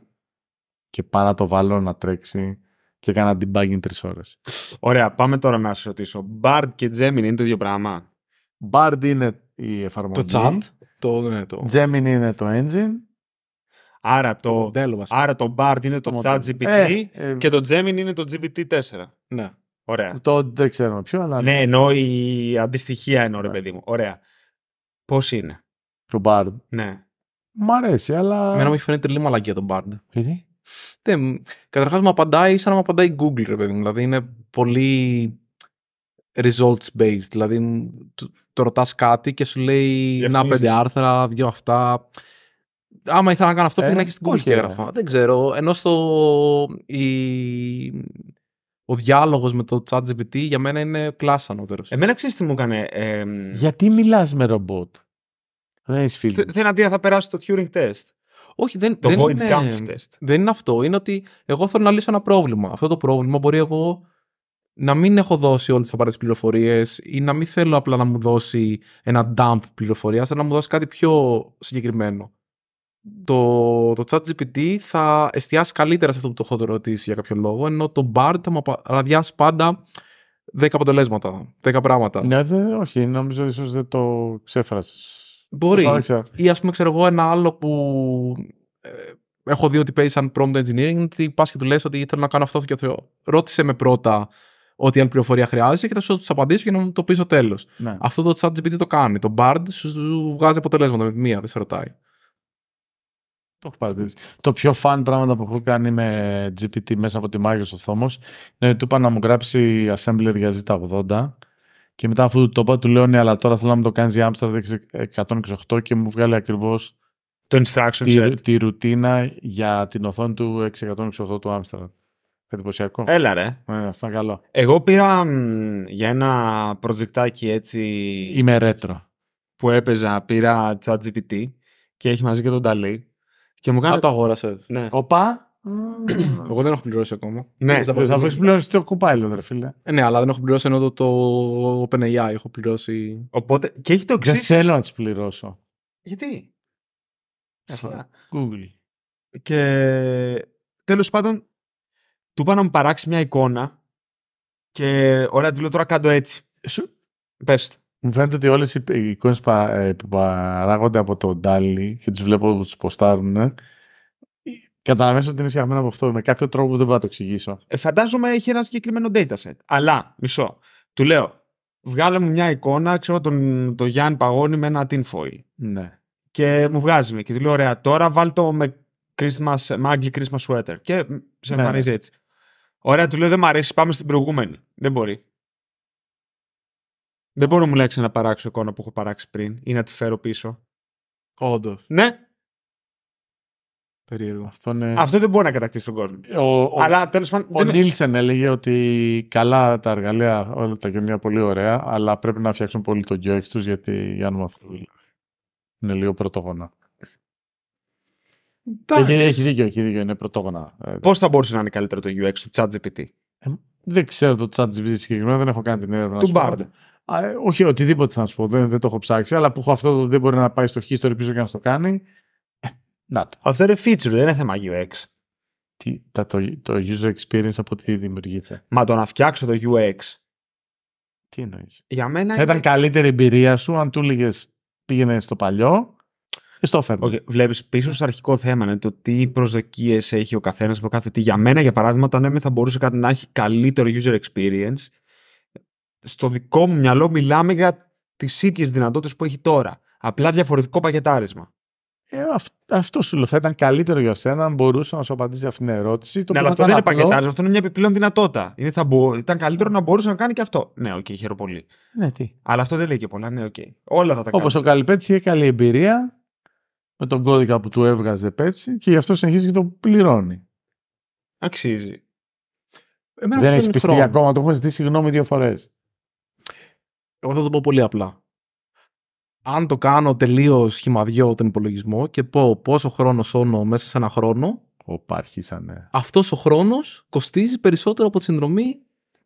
και πάρα το βάλω να τρέξει και έκανα debugging τρεις ώρες. Ωραία, πάμε τώρα να σα ρωτήσω. Bard και Gemini είναι το ίδιο πράγμα. Bard είναι η εφαρμογή. Το chat. Το, ναι, το... Gemini είναι το engine Άρα το, το, άρα το είναι το, το ChatGPT ε, ε, και το Gemini είναι το GPT-4. Ναι. Ωραία. Το δεν ξέρω ποιο, αλλά... Ναι, ναι, ενώ η αντιστοιχεία εννοώ, ναι. ρε παιδί μου. Ωραία. Πώς είναι. Το BART. Ναι. Μ' αρέσει, αλλά... Μένα μου έχει φαίνεται λίγο μαλακία το BART. Γιατί? Δεν, καταρχάς μου απαντάει σαν να μου απαντάει Google, ρε παιδί μου. Δηλαδή είναι πολύ results based. Δηλαδή το, το ρωτάς κάτι και σου λέει να πέντε άρθρα, δύο αυτά άμα ήθελα να κάνω αυτό, ε, πήγαινα και στην Google και ε. έγραφα. Δεν ξέρω. Ενώ στο. Ο διάλογος με το ChatGPT για μένα είναι κλάσσα ανώτερο. Εμένα ξέρεις τι μου έκανε. Γιατί μιλάς με ρομπότ. Δεν έχεις φίλο. Δεν αντί θα περάσει το Turing test. Όχι, δεν, δεν, void είναι, test. δεν είναι αυτό. Είναι ότι εγώ θέλω να λύσω ένα πρόβλημα. Αυτό το πρόβλημα μπορεί εγώ να μην έχω δώσει όλες τις απαραίτητες πληροφορίες ή να μην θέλω απλά να μου δώσει ένα dump πληροφορίας, αλλά να μου δώσει κάτι πιο συγκεκριμένο το, το chat GPT θα εστιάσει καλύτερα σε αυτό που το έχω ρωτήσει για κάποιο λόγο, ενώ το BARD θα μου αραδιάσει πάντα 10 αποτελέσματα, 10 πράγματα. Ναι, δε, όχι, νομίζω ίσως δεν το ξέφρασες. Μπορεί. Ή ας πούμε, ξέρω εγώ, ένα άλλο που ε, έχω δει ότι παίζει σαν prompt engineering, ότι πας και του λες ότι ήθελα να κάνω αυτό και αυτό. Ρώτησε με πρώτα ό,τι αν πληροφορία χρειάζεσαι και θα σου απαντήσω για να μου το πεις στο τέλος. Ναι. Αυτό το chat GPT το κάνει. Το BARD σου βγάζει αποτελέσματα με μία, δεν σε ρωτάει. Το Το πιο fun πράγματα που έχω κάνει με GPT μέσα από τη Microsoft Θόμο είναι ότι του είπα να μου γράψει assembler για Z80 και μετά αφού του το είπα του λέω ναι, αλλά τώρα θέλω να μου το κάνεις για Amstrad 128 και μου βγάλει ακριβώς το instruction τη, set. τη ρουτίνα για την οθόνη του 6128 του Amstrad. Εντυπωσιακό. Έλα ρε. Ε, καλό. Εγώ πήρα για ένα προτζεκτάκι έτσι. Είμαι ρέτρο. Που έπαιζα, πήρα ChatGPT και έχει μαζί και τον Ταλή. Και μου Α, το αγόρασες. Ναι. Οπα. Εγώ δεν έχω πληρώσει ακόμα. Ναι, θα έχεις πληρώσει το κουπάιλο, δε φίλε. Ε, ναι, αλλά δεν έχω πληρώσει ενώ το OpenAI έχω πληρώσει. Οπότε. Και έχει το εξή. Δεν θέλω να τις πληρώσω. Γιατί. Google. Και τέλος πάντων, του είπα να μου παράξει μια εικόνα. Και ωραία, τη λέω τώρα κάτω έτσι. Σου. Πες μου φαίνεται ότι όλες οι εικόνε ε, που παράγονται από τον Ντάλι και τους βλέπω που τους ποστάρουν. Ε, Καταλαβαίνω ότι είναι φτιαγμένο από αυτό. Με κάποιο τρόπο δεν μπορώ να το εξηγήσω. Ε, φαντάζομαι έχει ένα συγκεκριμένο dataset. Αλλά, μισό. Του λέω, βγάλε μου μια εικόνα, ξέρω τον, τον Γιάννη Παγώνη με ένα tinfoil. Ναι. Και μου βγάζει με. Και του λέω, ωραία, τώρα βάλ το με Christmas, Christmas sweater. Και σε ναι, εμφανίζει ναι. έτσι. Ωραία, του λέω, δεν μου αρέσει, πάμε στην προηγούμενη. Δεν μπορεί. Δεν μπορώ μου λέξει να παράξω εικόνα που έχω παράξει πριν ή να τη φέρω πίσω. Όντως. Ναι. Περίεργο. Αυτό, είναι... Αυτό δεν μπορεί να κατακτήσει τον κόσμο. Ο, αλλά τέλος πάντων. Ο Νίλσεν έλεγε ότι καλά τα εργαλεία, όλα τα γεμιά, πολύ ωραία, αλλά πρέπει να φτιάξουν πολύ το UX τους γιατί να να είναι λίγο πρωτόγωνα. Έχει, έχει δίκιο, έχει δίκιο, είναι πρωτόγωνα. Ε, Πώς θα μπορούσε να είναι καλύτερο το UX του ChatGPT. Ε, δεν ξέρω το ChatGPT συγκεκριμένα, δεν έχω κάνει την έρευνα. Του Bard. Ας, όχι, οτιδήποτε θα σου πω, δεν, το έχω ψάξει, αλλά που έχω αυτό δεν μπορεί να πάει στο history πίσω και να το κάνει. Ε, να το. Αυτό είναι feature, δεν είναι θέμα UX. Τι, το, το user experience από τι δημιουργείται. Μα το να φτιάξω το UX. Τι εννοείς. Για μένα. Θα ήταν είναι... καλύτερη εμπειρία σου αν του έλεγες πήγαινε στο παλιό και στο φέρνω. Okay, Βλέπεις πίσω στο αρχικό θέμα είναι το τι προσδοκίες έχει ο καθένας από κάθε τι. Για μένα, για παράδειγμα, όταν έμεθα θα μπορούσε κάτι να έχει καλύτερο user experience, στο δικό μου μυαλό μιλάμε για τις ίδιες δυνατότητες που έχει τώρα. Απλά διαφορετικό πακετάρισμα. Ε, αυ, αυτό σου λέω. Θα ήταν καλύτερο για σένα αν μπορούσε να σου απαντήσει αυτήν την ερώτηση. Το ναι, αλλά αυτό δεν είναι πακετάρισμα, αυτό είναι μια επιπλέον δυνατότητα. Είναι, θα μπο... Ήταν καλύτερο να μπορούσε να κάνει και αυτό. Ναι, οκ, okay, πολύ. Ναι, τι. Αλλά αυτό δεν λέει και πολλά. Ναι, οκ. Okay. Όλα θα τα κάνει. Όπω ο Καλυπέτσι είχε καλή εμπειρία με τον κώδικα που του έβγαζε πέρσι και γι' αυτό συνεχίζει και το πληρώνει. Αξίζει. Εμένα δεν έχεις πιστεί ακόμα, το έχουμε ζητήσει συγγνώμη δύο φορές εγώ θα το πω πολύ απλά. Αν το κάνω τελείως σχημαδιό τον υπολογισμό και πω πόσο χρόνο σώνω μέσα σε ένα χρόνο. Ναι. αυτός Αυτό ο χρόνος κοστίζει περισσότερο από τη συνδρομή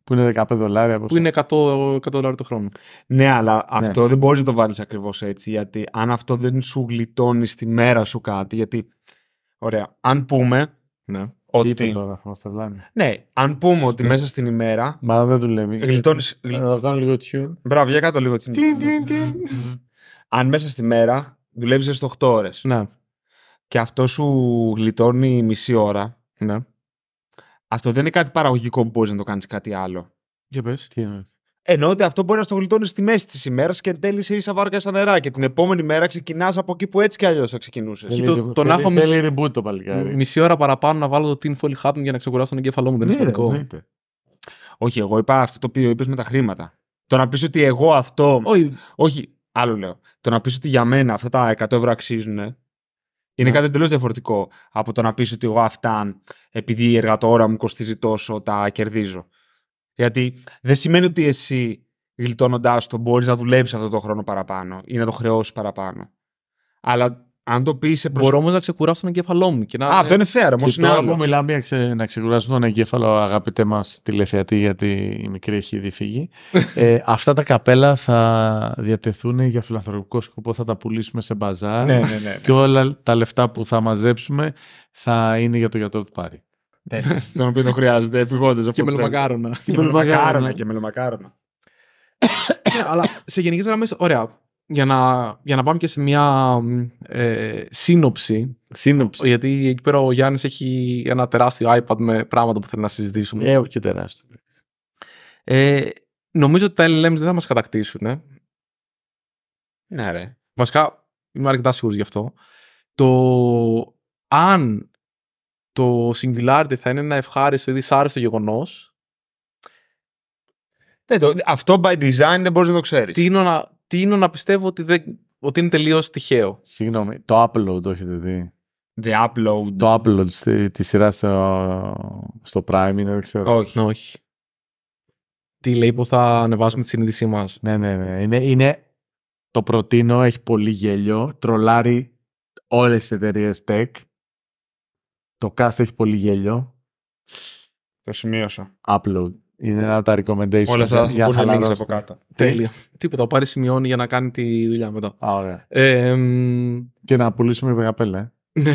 που είναι 15 δολάρια. Που είναι 100, 100 δολάρια το χρόνο. Ναι, αλλά ναι. αυτό δεν μπορείς να το βάλεις ακριβώς έτσι. Γιατί αν αυτό δεν σου γλιτώνει τη μέρα σου κάτι. Γιατί. Ωραία. Αν πούμε ναι. Ότι... Είπε τώρα, μας Ναι, αν πούμε ότι ναι. μέσα στην ημέρα. Μα δεν δουλεύει. Γλιτώνεις. Να κάνω λίγο tune. Μπράβο, για κάτω λίγο Αν μέσα στη μέρα δουλεύει έστω 8 ώρες. Ναι. Και αυτό σου γλιτώνει μισή ώρα. Ναι. Αυτό δεν είναι κάτι παραγωγικό που μπορείς να το κάνεις κάτι άλλο. Για πες. Τι εννοείς. Ενώ ότι αυτό μπορεί να στο γλιτώνεις στη μέση της ημέρας και εν τέλει σε ίσα βάρκα σαν νερά. Και την επόμενη μέρα ξεκινάς από εκεί που έτσι κι αλλιώς θα ξεκινούσες. Το, το, να έχω μισή, ώρα παραπάνω να βάλω το Tin Folly Happen για να ξεκουράσω τον εγκέφαλό μου. Δεν είναι ναι, σημαντικό. Όχι, εγώ είπα αυτό το οποίο είπες με τα χρήματα. Το να πεις ότι εγώ αυτό. Όχι. Όχι, άλλο λέω. Το να πεις ότι για μένα αυτά τα 100 ευρώ αξίζουν. Είναι ναι. κάτι εντελώς διαφορετικό από το να πεις ότι εγώ αυτά, επειδή η εργατόρα μου κοστίζει τόσο, τα κερδίζω. Γιατί δεν σημαίνει ότι εσύ γλιτώνοντάς το μπορείς να δουλέψεις αυτό το χρόνο παραπάνω ή να το χρεώσεις παραπάνω. Αλλά αν το πεις σε Μπορώ όμως να ξεκουράσω τον εγκέφαλό μου. Και να... Α, αυτό είναι θέαρο. Όμω είναι άλλο. μιλάμε για να ξεκουράσουμε τον εγκέφαλο, αγαπητέ μας τηλεθεατή, γιατί η μικρή έχει ήδη φύγει. <laughs> ε, αυτά τα καπέλα θα διατεθούν για φιλανθρωπικό σκοπό, θα τα πουλήσουμε σε μπαζάρ. ναι, ναι, ναι, ναι. Και όλα τα λεφτά που θα μαζέψουμε θα είναι για το γιατρό του Πάρη τον <laughs> οποίο το χρειάζεται επιγόντως. Και μελομακάρονα. Και μελομακάρονα. Και μελομακάρονα. Ναι, αλλά σε γενικές γραμμές, ωραία. Για να, για να πάμε και σε μια ε, σύνοψη. Σύνοψη. Γιατί εκεί πέρα ο Γιάννης έχει ένα τεράστιο iPad με πράγματα που θέλει να συζητήσουμε. Ε, και τεράστιο. Ε, νομίζω ότι τα LLMs δεν θα μας κατακτήσουν. Ε. Ναι, ρε. Βασικά είμαι αρκετά σίγουρος γι' αυτό. Το αν το singularity θα είναι ένα ευχάριστο ή δυσάρεστο γεγονός. Ναι, αυτό by design δεν μπορείς να το ξέρεις. Τι να, είναι να πιστεύω ότι, δεν, ότι είναι τελείως τυχαίο. Συγγνώμη, το upload το έχετε δει. The upload. Το upload στη, τη σειρά στο, στο Prime είναι, δεν ξέρω. Όχι. Ναι, όχι. Τι λέει, πώ θα ανεβάσουμε τη συνείδησή μας. Ναι, ναι, ναι. Είναι, είναι, το προτείνω, έχει πολύ γέλιο. Τρολάρει όλες τις εταιρείες tech το cast έχει πολύ γέλιο. Το σημείωσα. Upload. Είναι ένα από τα recommendations. Όλα αυτά για να από κάτω. Τέλεια. Τίποτα. Ο Πάρης σημειώνει για να κάνει τη δουλειά μετά. ωραία. Και να πουλήσουμε βεγαπέλα. Ε. Ναι.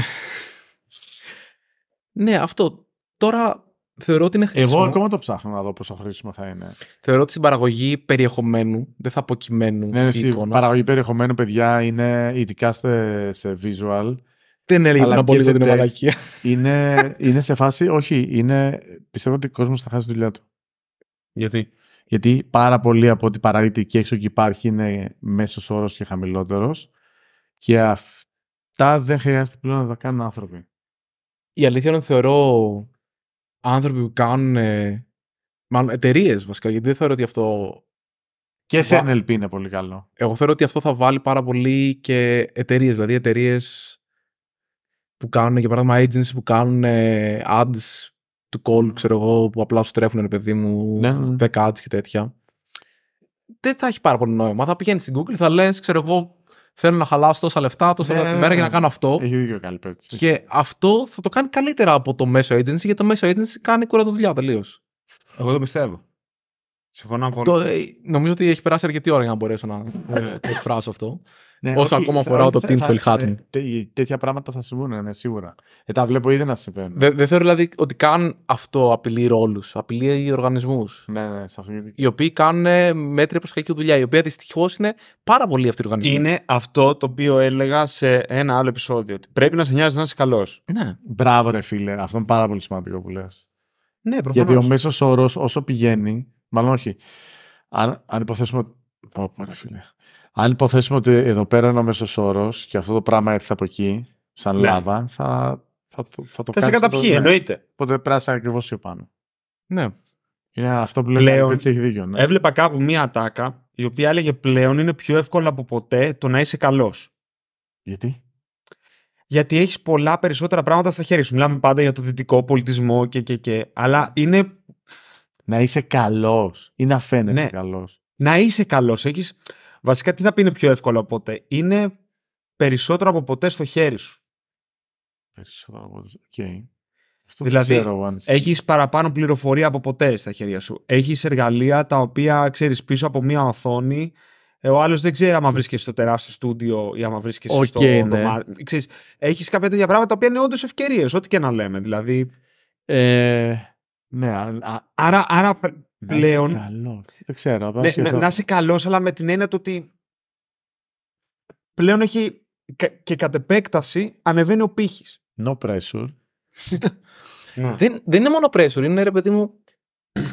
ναι, αυτό. Τώρα θεωρώ ότι είναι χρήσιμο. Εγώ ακόμα το ψάχνω να δω πόσο χρήσιμο θα είναι. Θεωρώ ότι στην παραγωγή περιεχομένου, δεν θα αποκειμένου. Ναι, ναι παραγωγή περιεχομένου, παιδιά, είναι ειδικά σε visual. Δεν έλεγε να από την μαλακία. Είναι, είναι σε φάση, όχι, είναι, πιστεύω ότι ο κόσμος θα χάσει τη δουλειά του. Γιατί? Γιατί πάρα πολύ από ό,τι και έξω και υπάρχει είναι μέσος όρος και χαμηλότερος. Και αυτά δεν χρειάζεται πλέον να τα κάνουν άνθρωποι. Η αλήθεια είναι ότι θεωρώ άνθρωποι που κάνουν. Ε, μάλλον εταιρείες βασικά, γιατί δεν θεωρώ ότι αυτό. Και σε NLP είναι πολύ καλό. Εγώ θεωρώ ότι αυτό θα βάλει πάρα πολύ και εταιρείες. Δηλαδή, εταιρείες που κάνουν, για παράδειγμα, agency που κάνουν ads του call, ξέρω εγώ, που απλά σου τρέχουν, παιδί μου, ναι, 10 ναι. ads και τέτοια. Δεν θα έχει πάρα πολύ νόημα. Θα πηγαίνεις στην Google, θα λες, ξέρω εγώ, θέλω να χαλάσω τόσα λεφτά, τόσα λεφτά ναι, τη ναι, μέρα για να κάνω αυτό. Έχει δίκιο καλή Και αυτό θα το κάνει καλύτερα από το μέσο agency, γιατί το μέσο agency κάνει κουρά δουλειά τελείως. Εγώ το πιστεύω. Συμφωνώ πολύ. Το, ε, νομίζω ότι έχει περάσει αρκετή ώρα για να μπορέσω να ε, ναι. το εκφράσω αυτό. Ναι, Όσο ακόμα αφορά το Team Felhatten. Ε, τέτοια πράγματα θα συμβούν, ναι, σίγουρα. Ε, τα βλέπω ήδη να συμβαίνουν. Δεν δε θεωρώ δηλαδή ότι καν αυτό απειλεί ρόλους. Απειλεί οργανισμούς. Ναι, ναι, σε Οι οποίοι κάνουν μέτρια προσχαϊκή δουλειά. Η οποία δυστυχώς είναι πάρα πολύ αυτοί οι οργανισμοί Είναι αυτό το οποίο έλεγα σε ένα άλλο επεισόδιο. Ότι πρέπει να σε νοιάζει να είσαι καλός. Ναι. Μπράβο, ρε φίλε. Αυτό είναι πάρα πολύ σημαντικό που λες. Ναι, προφανώς. Γιατί ο μέσος όρος όσο πηγαίνει, Μάλλον όχι. Αν, αν υποθέσουμε. Πω, πω, φίλε. Αν υποθέσουμε ότι εδώ πέρα είναι ο μέσος όρος και αυτό το πράγμα έρθει από εκεί, σαν ναι. λάβα, θα, θα, το, θα το Θα σε καταπιεί, ναι. εννοείται. Οπότε πράσα ακριβώς πιο πάνω. Ναι. Είναι αυτό που λέμε Έτσι έχει δίκιο. Ναι. Έβλεπα κάπου μία ατάκα η οποία έλεγε πλέον είναι πιο εύκολο από ποτέ το να είσαι καλός. Γιατί? Γιατί έχεις πολλά περισσότερα πράγματα στα χέρια σου. Μιλάμε πάντα για το δυτικό πολιτισμό και, και, και. Αλλά είναι να είσαι καλός ή να φαίνεσαι ναι. καλός. Να είσαι καλός. Βασικά, τι θα πει είναι πιο εύκολο από ποτέ. Είναι περισσότερο από ποτέ στο χέρι σου. Περισσότερο από ποτέ. Okay. δηλαδή, έχεις παραπάνω πληροφορία από ποτέ στα χέρια σου. Έχεις εργαλεία τα οποία ξέρεις πίσω από μία οθόνη. Ε, ο άλλος δεν ξέρει αν βρίσκεσαι στο τεράστιο στούντιο ή άμα βρίσκεσαι okay, στο ναι. Έχεις κάποια τέτοια πράγματα τα οποία είναι όντως ευκαιρίες, ό,τι και να λέμε. Δηλαδή. Ε, ναι, άρα, άρα πλέον. Να είσαι καλός. Δεν ξέρω. Ναι, ναι, να είσαι καλός, αλλά με την έννοια του ότι. Πλέον έχει και κατ' επέκταση ανεβαίνει ο πύχης. No pressure. ναι. <laughs> δεν, δεν είναι μόνο pressure, είναι ρε παιδί μου. <clears throat>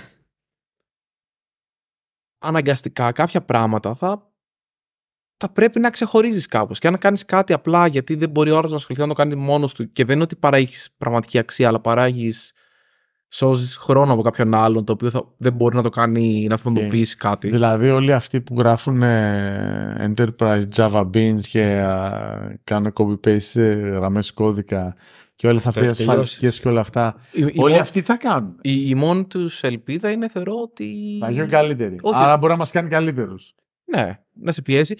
Αναγκαστικά κάποια πράγματα θα, θα πρέπει να ξεχωρίζεις κάπως. Και αν κάνεις κάτι απλά γιατί δεν μπορεί ο άλλος να ασχοληθεί να το κάνει μόνος του και δεν είναι ότι παράγεις πραγματική αξία, αλλά παράγεις σώζεις χρόνο από κάποιον άλλον το οποίο θα, δεν μπορεί να το κάνει να αυτοματοποιήσει κάτι. Δηλαδή, όλοι αυτοί που γράφουν ε, enterprise Java beans και ε, κάνουν copy-paste ε, γραμμές κώδικα και όλες αυτέ τι ασφαλιστικέ και όλα αυτά. όλοι η, αυτοί θα κάνουν. Η, η μόνη τους ελπίδα είναι θεωρώ ότι. Θα γίνουν καλύτεροι. Όχι. Άρα μπορεί να μας κάνει καλύτερους. Ναι, να σε πιέσει.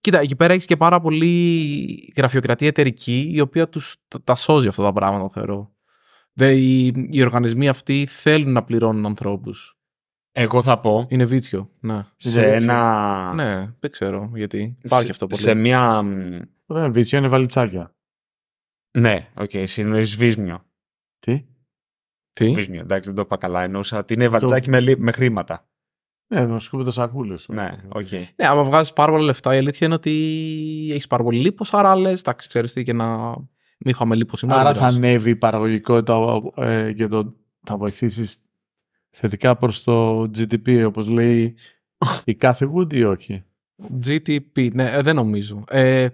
Κοίτα, εκεί πέρα έχεις και πάρα πολύ γραφειοκρατία εταιρική η οποία τους, τα, τα σώζει αυτά τα πράγματα, θεωρώ. Δε, οι, οι οργανισμοί αυτοί θέλουν να πληρώνουν ανθρώπους. Εγώ θα πω. Είναι βίτσιο. Ναι. Σε βίτσιο. ένα. Ναι, δεν ξέρω γιατί. Υπάρχει αυτό πολύ. Σε μια. Δεν βίτσιο, είναι βαλιτσάκια. Ναι, οκ, okay, βίσμιο. Τι? Τι? Βίσμιο, εντάξει, δεν το είπα καλά. Εννοούσα ότι είναι βαλιτσάκι το... με, με χρήματα. Ναι, να σου το σακούλες. Ναι, okay. ναι, άμα βγάζεις πάρα πολλά λεφτά, η αλήθεια είναι ότι έχεις πάρα πολύ λίπος. Άρα λες, εντάξει, ξέρεις τι και να είχαμε Άρα θα ανέβει η παραγωγικότητα ε, και το, θα βοηθήσεις θετικά προς το GDP, όπως λέει η κάθε Wood ή όχι. GDP, ναι, ε, δεν νομίζω. Ε,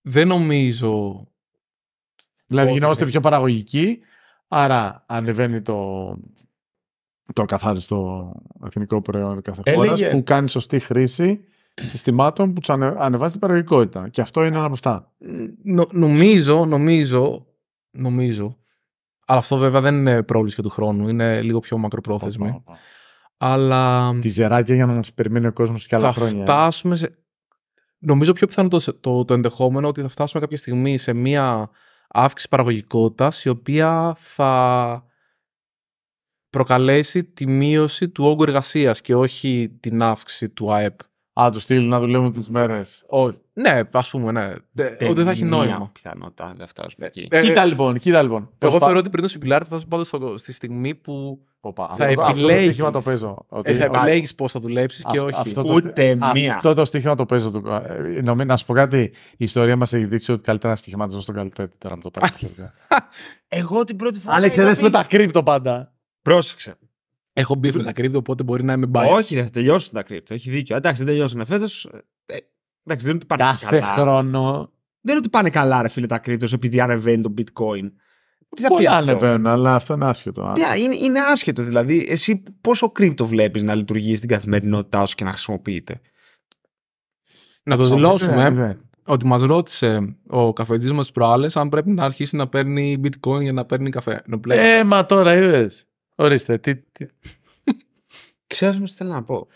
δεν νομίζω... Δηλαδή γινόμαστε πιο παραγωγικοί, άρα ανεβαίνει το, το καθάριστο εθνικό προϊόν κάθε χώρας που κάνει σωστή χρήση συστημάτων που τους ανεβάζει την παραγωγικότητα. Και αυτό είναι ένα από αυτά. νομίζω, νομίζω, νομίζω. Αλλά αυτό βέβαια δεν είναι πρόβληση του χρόνου. Είναι λίγο πιο μακροπρόθεσμη. Αλλά. Τη ζεράκια για να μας περιμένει ο κόσμος και άλλα θα χρόνια. Θα φτάσουμε σε. Νομίζω πιο πιθανό το, το, το ενδεχόμενο ότι θα φτάσουμε κάποια στιγμή σε μία αύξηση παραγωγικότητας η οποία θα προκαλέσει τη μείωση του όγκου εργασίας και όχι την αύξηση του ΑΕΠ. Α, του στείλουν να δουλεύουν τις μέρες. Όχι. Ναι, ας πούμε, ναι. Ούτε θα έχει νόημα. πιθανότητα να φτάσουμε ναι. εκεί. Ε, κοίτα ε, λοιπόν, κοίτα λοιπόν. Εγώ θεωρώ ότι πριν το Singularity θα σου πάντω στη στιγμή που. Οπα, θα επιλέγει. Το, το παίζω. Ε, θα επιλέγεις πώς θα δουλέψεις και όχι. Αυτό το, Ούτε μία. Αυτό το στοίχημα το παίζω. Ε, να σου πω κάτι. Η ιστορία μας έχει δείξει ότι καλύτερα να στοιχηματίζω στον καλυπέτη τώρα με το <laughs> πράγμα. Εγώ την πρώτη φορά. Αν με τα κρύπτο πάντα. Πρόσεξε. Έχω μπει με τα κρύπτο, οπότε μπορεί να είμαι biased. Όχι, θα τελειώσουν τα κρύπτο. Έχει δίκιο. Εντάξει, δεν τελειώσουν φέτος. Ε, εντάξει, δεν είναι ότι πάνε Κάθε καλά. χρόνο. Δεν είναι ότι πάνε καλά, ρε φίλε, τα κρύπτο επειδή ανεβαίνει το bitcoin. Τι θα πει αυτό. ανεβαίνουν, αλλά αυτό είναι άσχετο. Ναι, είναι, είναι άσχετο. Δηλαδή, εσύ πόσο κρύπτο βλέπεις να λειτουργεί στην καθημερινότητά σου και να χρησιμοποιείται. Να το δηλώσουμε ναι, ναι. ότι μας ρώτησε ο καφετζής μας προάλλες αν πρέπει να αρχίσει να παίρνει bitcoin για να παίρνει καφέ. Ε, μα τώρα είδες. Ορίστε, τι... τι... Ξέρω τι θέλω να πω.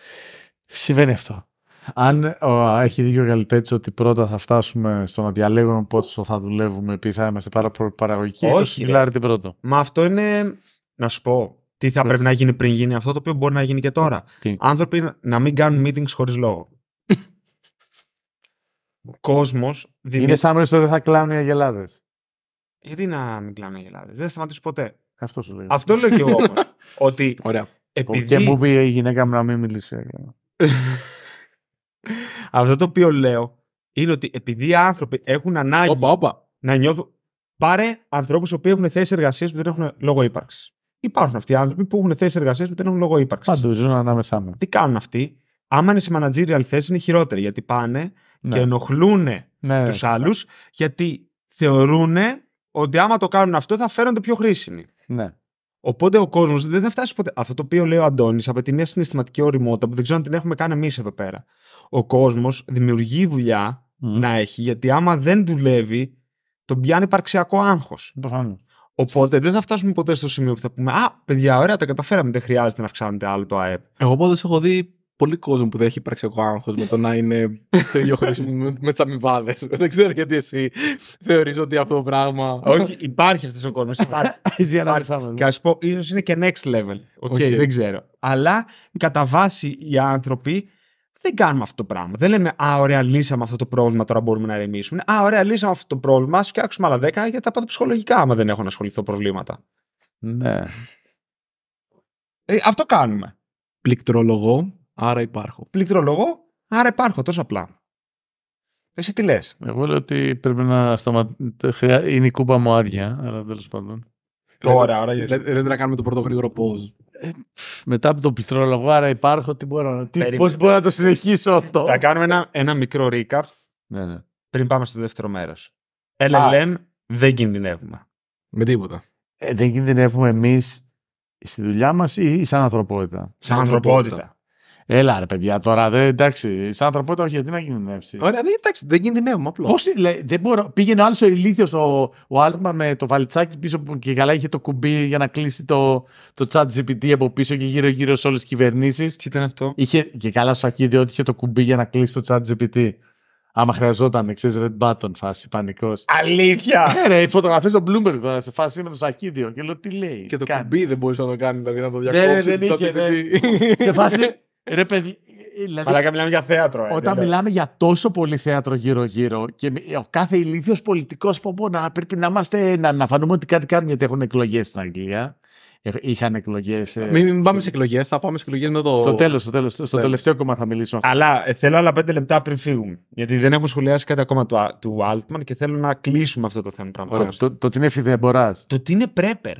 Συμβαίνει αυτό. Αν ο, έχει δίκιο ο Γαλιπέτσο ότι πρώτα θα φτάσουμε στο να διαλέγουμε πόσο θα δουλεύουμε επειδή θα είμαστε πάρα πολύ παραγωγικοί, Όχι. Το την πρώτο. Μα αυτό είναι. Να σου πω. Τι θα πρέπει να γίνει πριν γίνει αυτό, το οποίο μπορεί να γίνει και τώρα. Τι. Άνθρωποι να μην κάνουν meetings χωρίς λόγο. ο <laughs> κόσμο. Δημι... Είναι σαν ότι θα κλάνουν οι αγελάδες. Γιατί να μην κλάνουν οι αγελάδες. Δεν θα σταματήσουν ποτέ. Αυτός σου λέω. Αυτό λέω και εγώ <laughs> ότι Ωραία. Επειδή... Και μου πει η γυναίκα μου να μην μιλήσει. Αυτό το οποίο λέω είναι ότι επειδή οι άνθρωποι έχουν ανάγκη να νιώθουν. Πάρε ανθρώπους που έχουν θέσεις εργασίας που δεν έχουν λόγο ύπαρξης. Υπάρχουν αυτοί οι άνθρωποι που έχουν θέσεις εργασίας που δεν έχουν λόγο ύπαρξης. Παντού ζουν ανάμεσά μας. Τι κάνουν αυτοί. Άμα είναι σε managerial θέση είναι χειρότεροι γιατί πάνε ναι. και ενοχλούν ναι, τους ναι, άλλους ναι. γιατί θεωρούν ότι άμα το κάνουν αυτό θα φαίνονται πιο χρήσιμοι. Ναι. Οπότε ο κόσμος δεν θα φτάσει ποτέ. Αυτό το οποίο λέει ο Αντώνης απαιτεί μια συναισθηματική ωριμότητα που δεν ξέρω αν την έχουμε κάνει εμείς εδώ πέρα. Ο κόσμος δημιουργεί δουλειά να έχει, γιατί άμα δεν δουλεύει, τον πιάνει υπαρξιακό άγχος. Οπότε δεν θα φτάσουμε ποτέ στο σημείο που θα πούμε Α, παιδιά, ωραία, τα καταφέραμε. Δεν χρειάζεται να αυξάνεται άλλο το ΑΕΠ. Εγώ πάντως έχω δει πολύ κόσμο που δεν έχει υπάρξει ακόμα άγχος με το να είναι <laughs> το ίδιο χρήσιμο με τις αμοιβάδες. <laughs> Δεν ξέρω γιατί εσύ θεωρείς ότι αυτό το πράγμα. Όχι, υπάρχει αυτός ο κόσμος. <laughs> Υπάρχει. Και ας πω, ίσως είναι και next level. Οκ, δεν ξέρω. Αλλά κατά βάση οι άνθρωποι δεν κάνουμε αυτό το πράγμα. Δεν λέμε Α, ωραία, λύσαμε αυτό το πρόβλημα, τώρα μπορούμε να ρεμίσουμε. Α, ωραία, λύσαμε αυτό το πρόβλημα, ας φτιάξουμε άλλα 10 για τα πάω ψυχολογικά άμα δεν έχω να ασχοληθώ προβλήματα. Ναι. Ε, αυτό κάνουμε. Πληκτρολογώ άρα υπάρχω. Πληκτρολογώ, άρα υπάρχω. Τόσο απλά. Εσύ τι λες. Εγώ λέω ότι πρέπει να σταματήσω. Είναι η κούπα μου άδεια, αλλά τέλος πάντων. Τώρα, άρα. Δεν να κάνουμε το πρώτο γρήγορο πώ. Ε, μετά από το πληκτρολογώ, άρα υπάρχω, τι μπορώ να. Τι, μπορώ να το συνεχίσω αυτό. Θα κάνουμε ένα, ένα μικρό recap ναι, ναι. πριν πάμε στο δεύτερο μέρος. LLM δεν κινδυνεύουμε. Με τίποτα. Ε, δεν κινδυνεύουμε εμείς στη δουλειά μας ή σαν ανθρωπότητα. Σαν ανθρωπότητα. Έλα ρε παιδιά τώρα, δεν, εντάξει, σαν ανθρωπότητα όχι, γιατί να κινδυνεύσει. Ωραία, δεν, εντάξει, δεν κινδυνεύουμε απλώ. Πώς, λέει, δεν μπορώ, πήγαινε ο άλλος ο ηλίθιος, ο, ο Altman με το βαλιτσάκι πίσω που και καλά είχε το κουμπί για να κλείσει το, το chat GPT από πίσω και γύρω γύρω σε όλες τις κυβερνήσεις. Τι ήταν αυτό. Είχε, και καλά ο Σακίδη ότι είχε το κουμπί για να κλείσει το chat GPT. Άμα χρειαζόταν, ξέρεις, Red Button φάση, πανικός. Αλήθεια! Ναι, οι φωτογραφίες του Bloomberg τώρα σε φάση με το σακίδιο. Και λέω τι λέει. Και το κουμπί δεν μπορούσε να το κάνεις, δηλαδή να το διακόψει. Ναι, ναι, δεν είχε. σε φάση Ρε παιδί. Ε, δηλαδή, μιλάμε για θέατρο. Ε, όταν μιλάμε για τόσο πολύ θέατρο γύρω-γύρω και ο κάθε ηλίθιος πολιτικός που να πρέπει να είμαστε. Να, να φανούμε ότι κάτι κάνουν γιατί έχουν εκλογές στην Αγγλία. Ε, είχαν εκλογές. Ε, μην, μην, πάμε σε εκλογές, θα πάμε σε εκλογές με το. Στο τέλος, στο, τέλος, στο τέλος. τελευταίο κόμμα θα μιλήσουμε. Αλλά θέλω άλλα πέντε λεπτά πριν φύγουμε. Γιατί δεν έχουμε σχολιάσει κάτι ακόμα του, του Altman και θέλω να κλείσουμε αυτό το θέμα. Ωραία, το, το, τι είναι φιδεμπορά. Το τι είναι πρέπερ.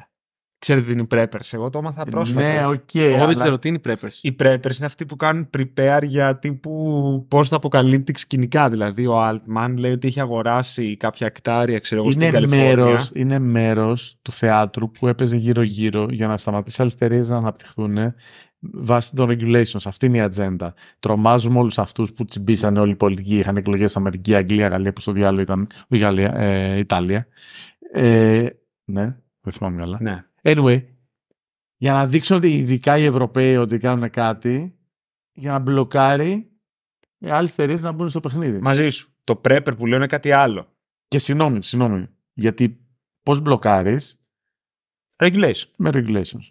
Ξέρετε τι είναι οι preppers. Εγώ το έμαθα πρόσφατα. Ναι, οκ. Εγώ δεν ξέρω τι είναι οι preppers. Οι preppers είναι αυτοί που κάνουν prepare για τύπου πώ θα αποκαλύπτει σκηνικά. Δηλαδή, ο Altman λέει ότι έχει αγοράσει κάποια κτάρια, ξέρω εγώ, στην Καλιφόρνια. είναι μέρος του θεάτρου που έπαιζε γύρω-γύρω για να σταματήσει άλλε εταιρείε να αναπτυχθούν ε, βάσει των regulations. Αυτή είναι η ατζέντα. Τρομάζουμε όλους αυτούς που τσιμπήσαν όλοι οι πολιτικοί, είχαν εκλογές Αμερική, Αγγλία, Γαλλία, που στο διάλογο ήταν. ε, Ιταλία. Ε, ναι, δεν θυμάμαι καλά. Ναι. Anyway, για να δείξουν ότι ειδικά οι Ευρωπαίοι ότι κάνουν κάτι, για να μπλοκάρει οι άλλες εταιρείες να μπουν στο παιχνίδι. Μαζί σου. Το prepper που λέω είναι κάτι άλλο. Και συγγνώμη, συγγνώμη. Γιατί πώς μπλοκάρεις. Regulation. Με regulations.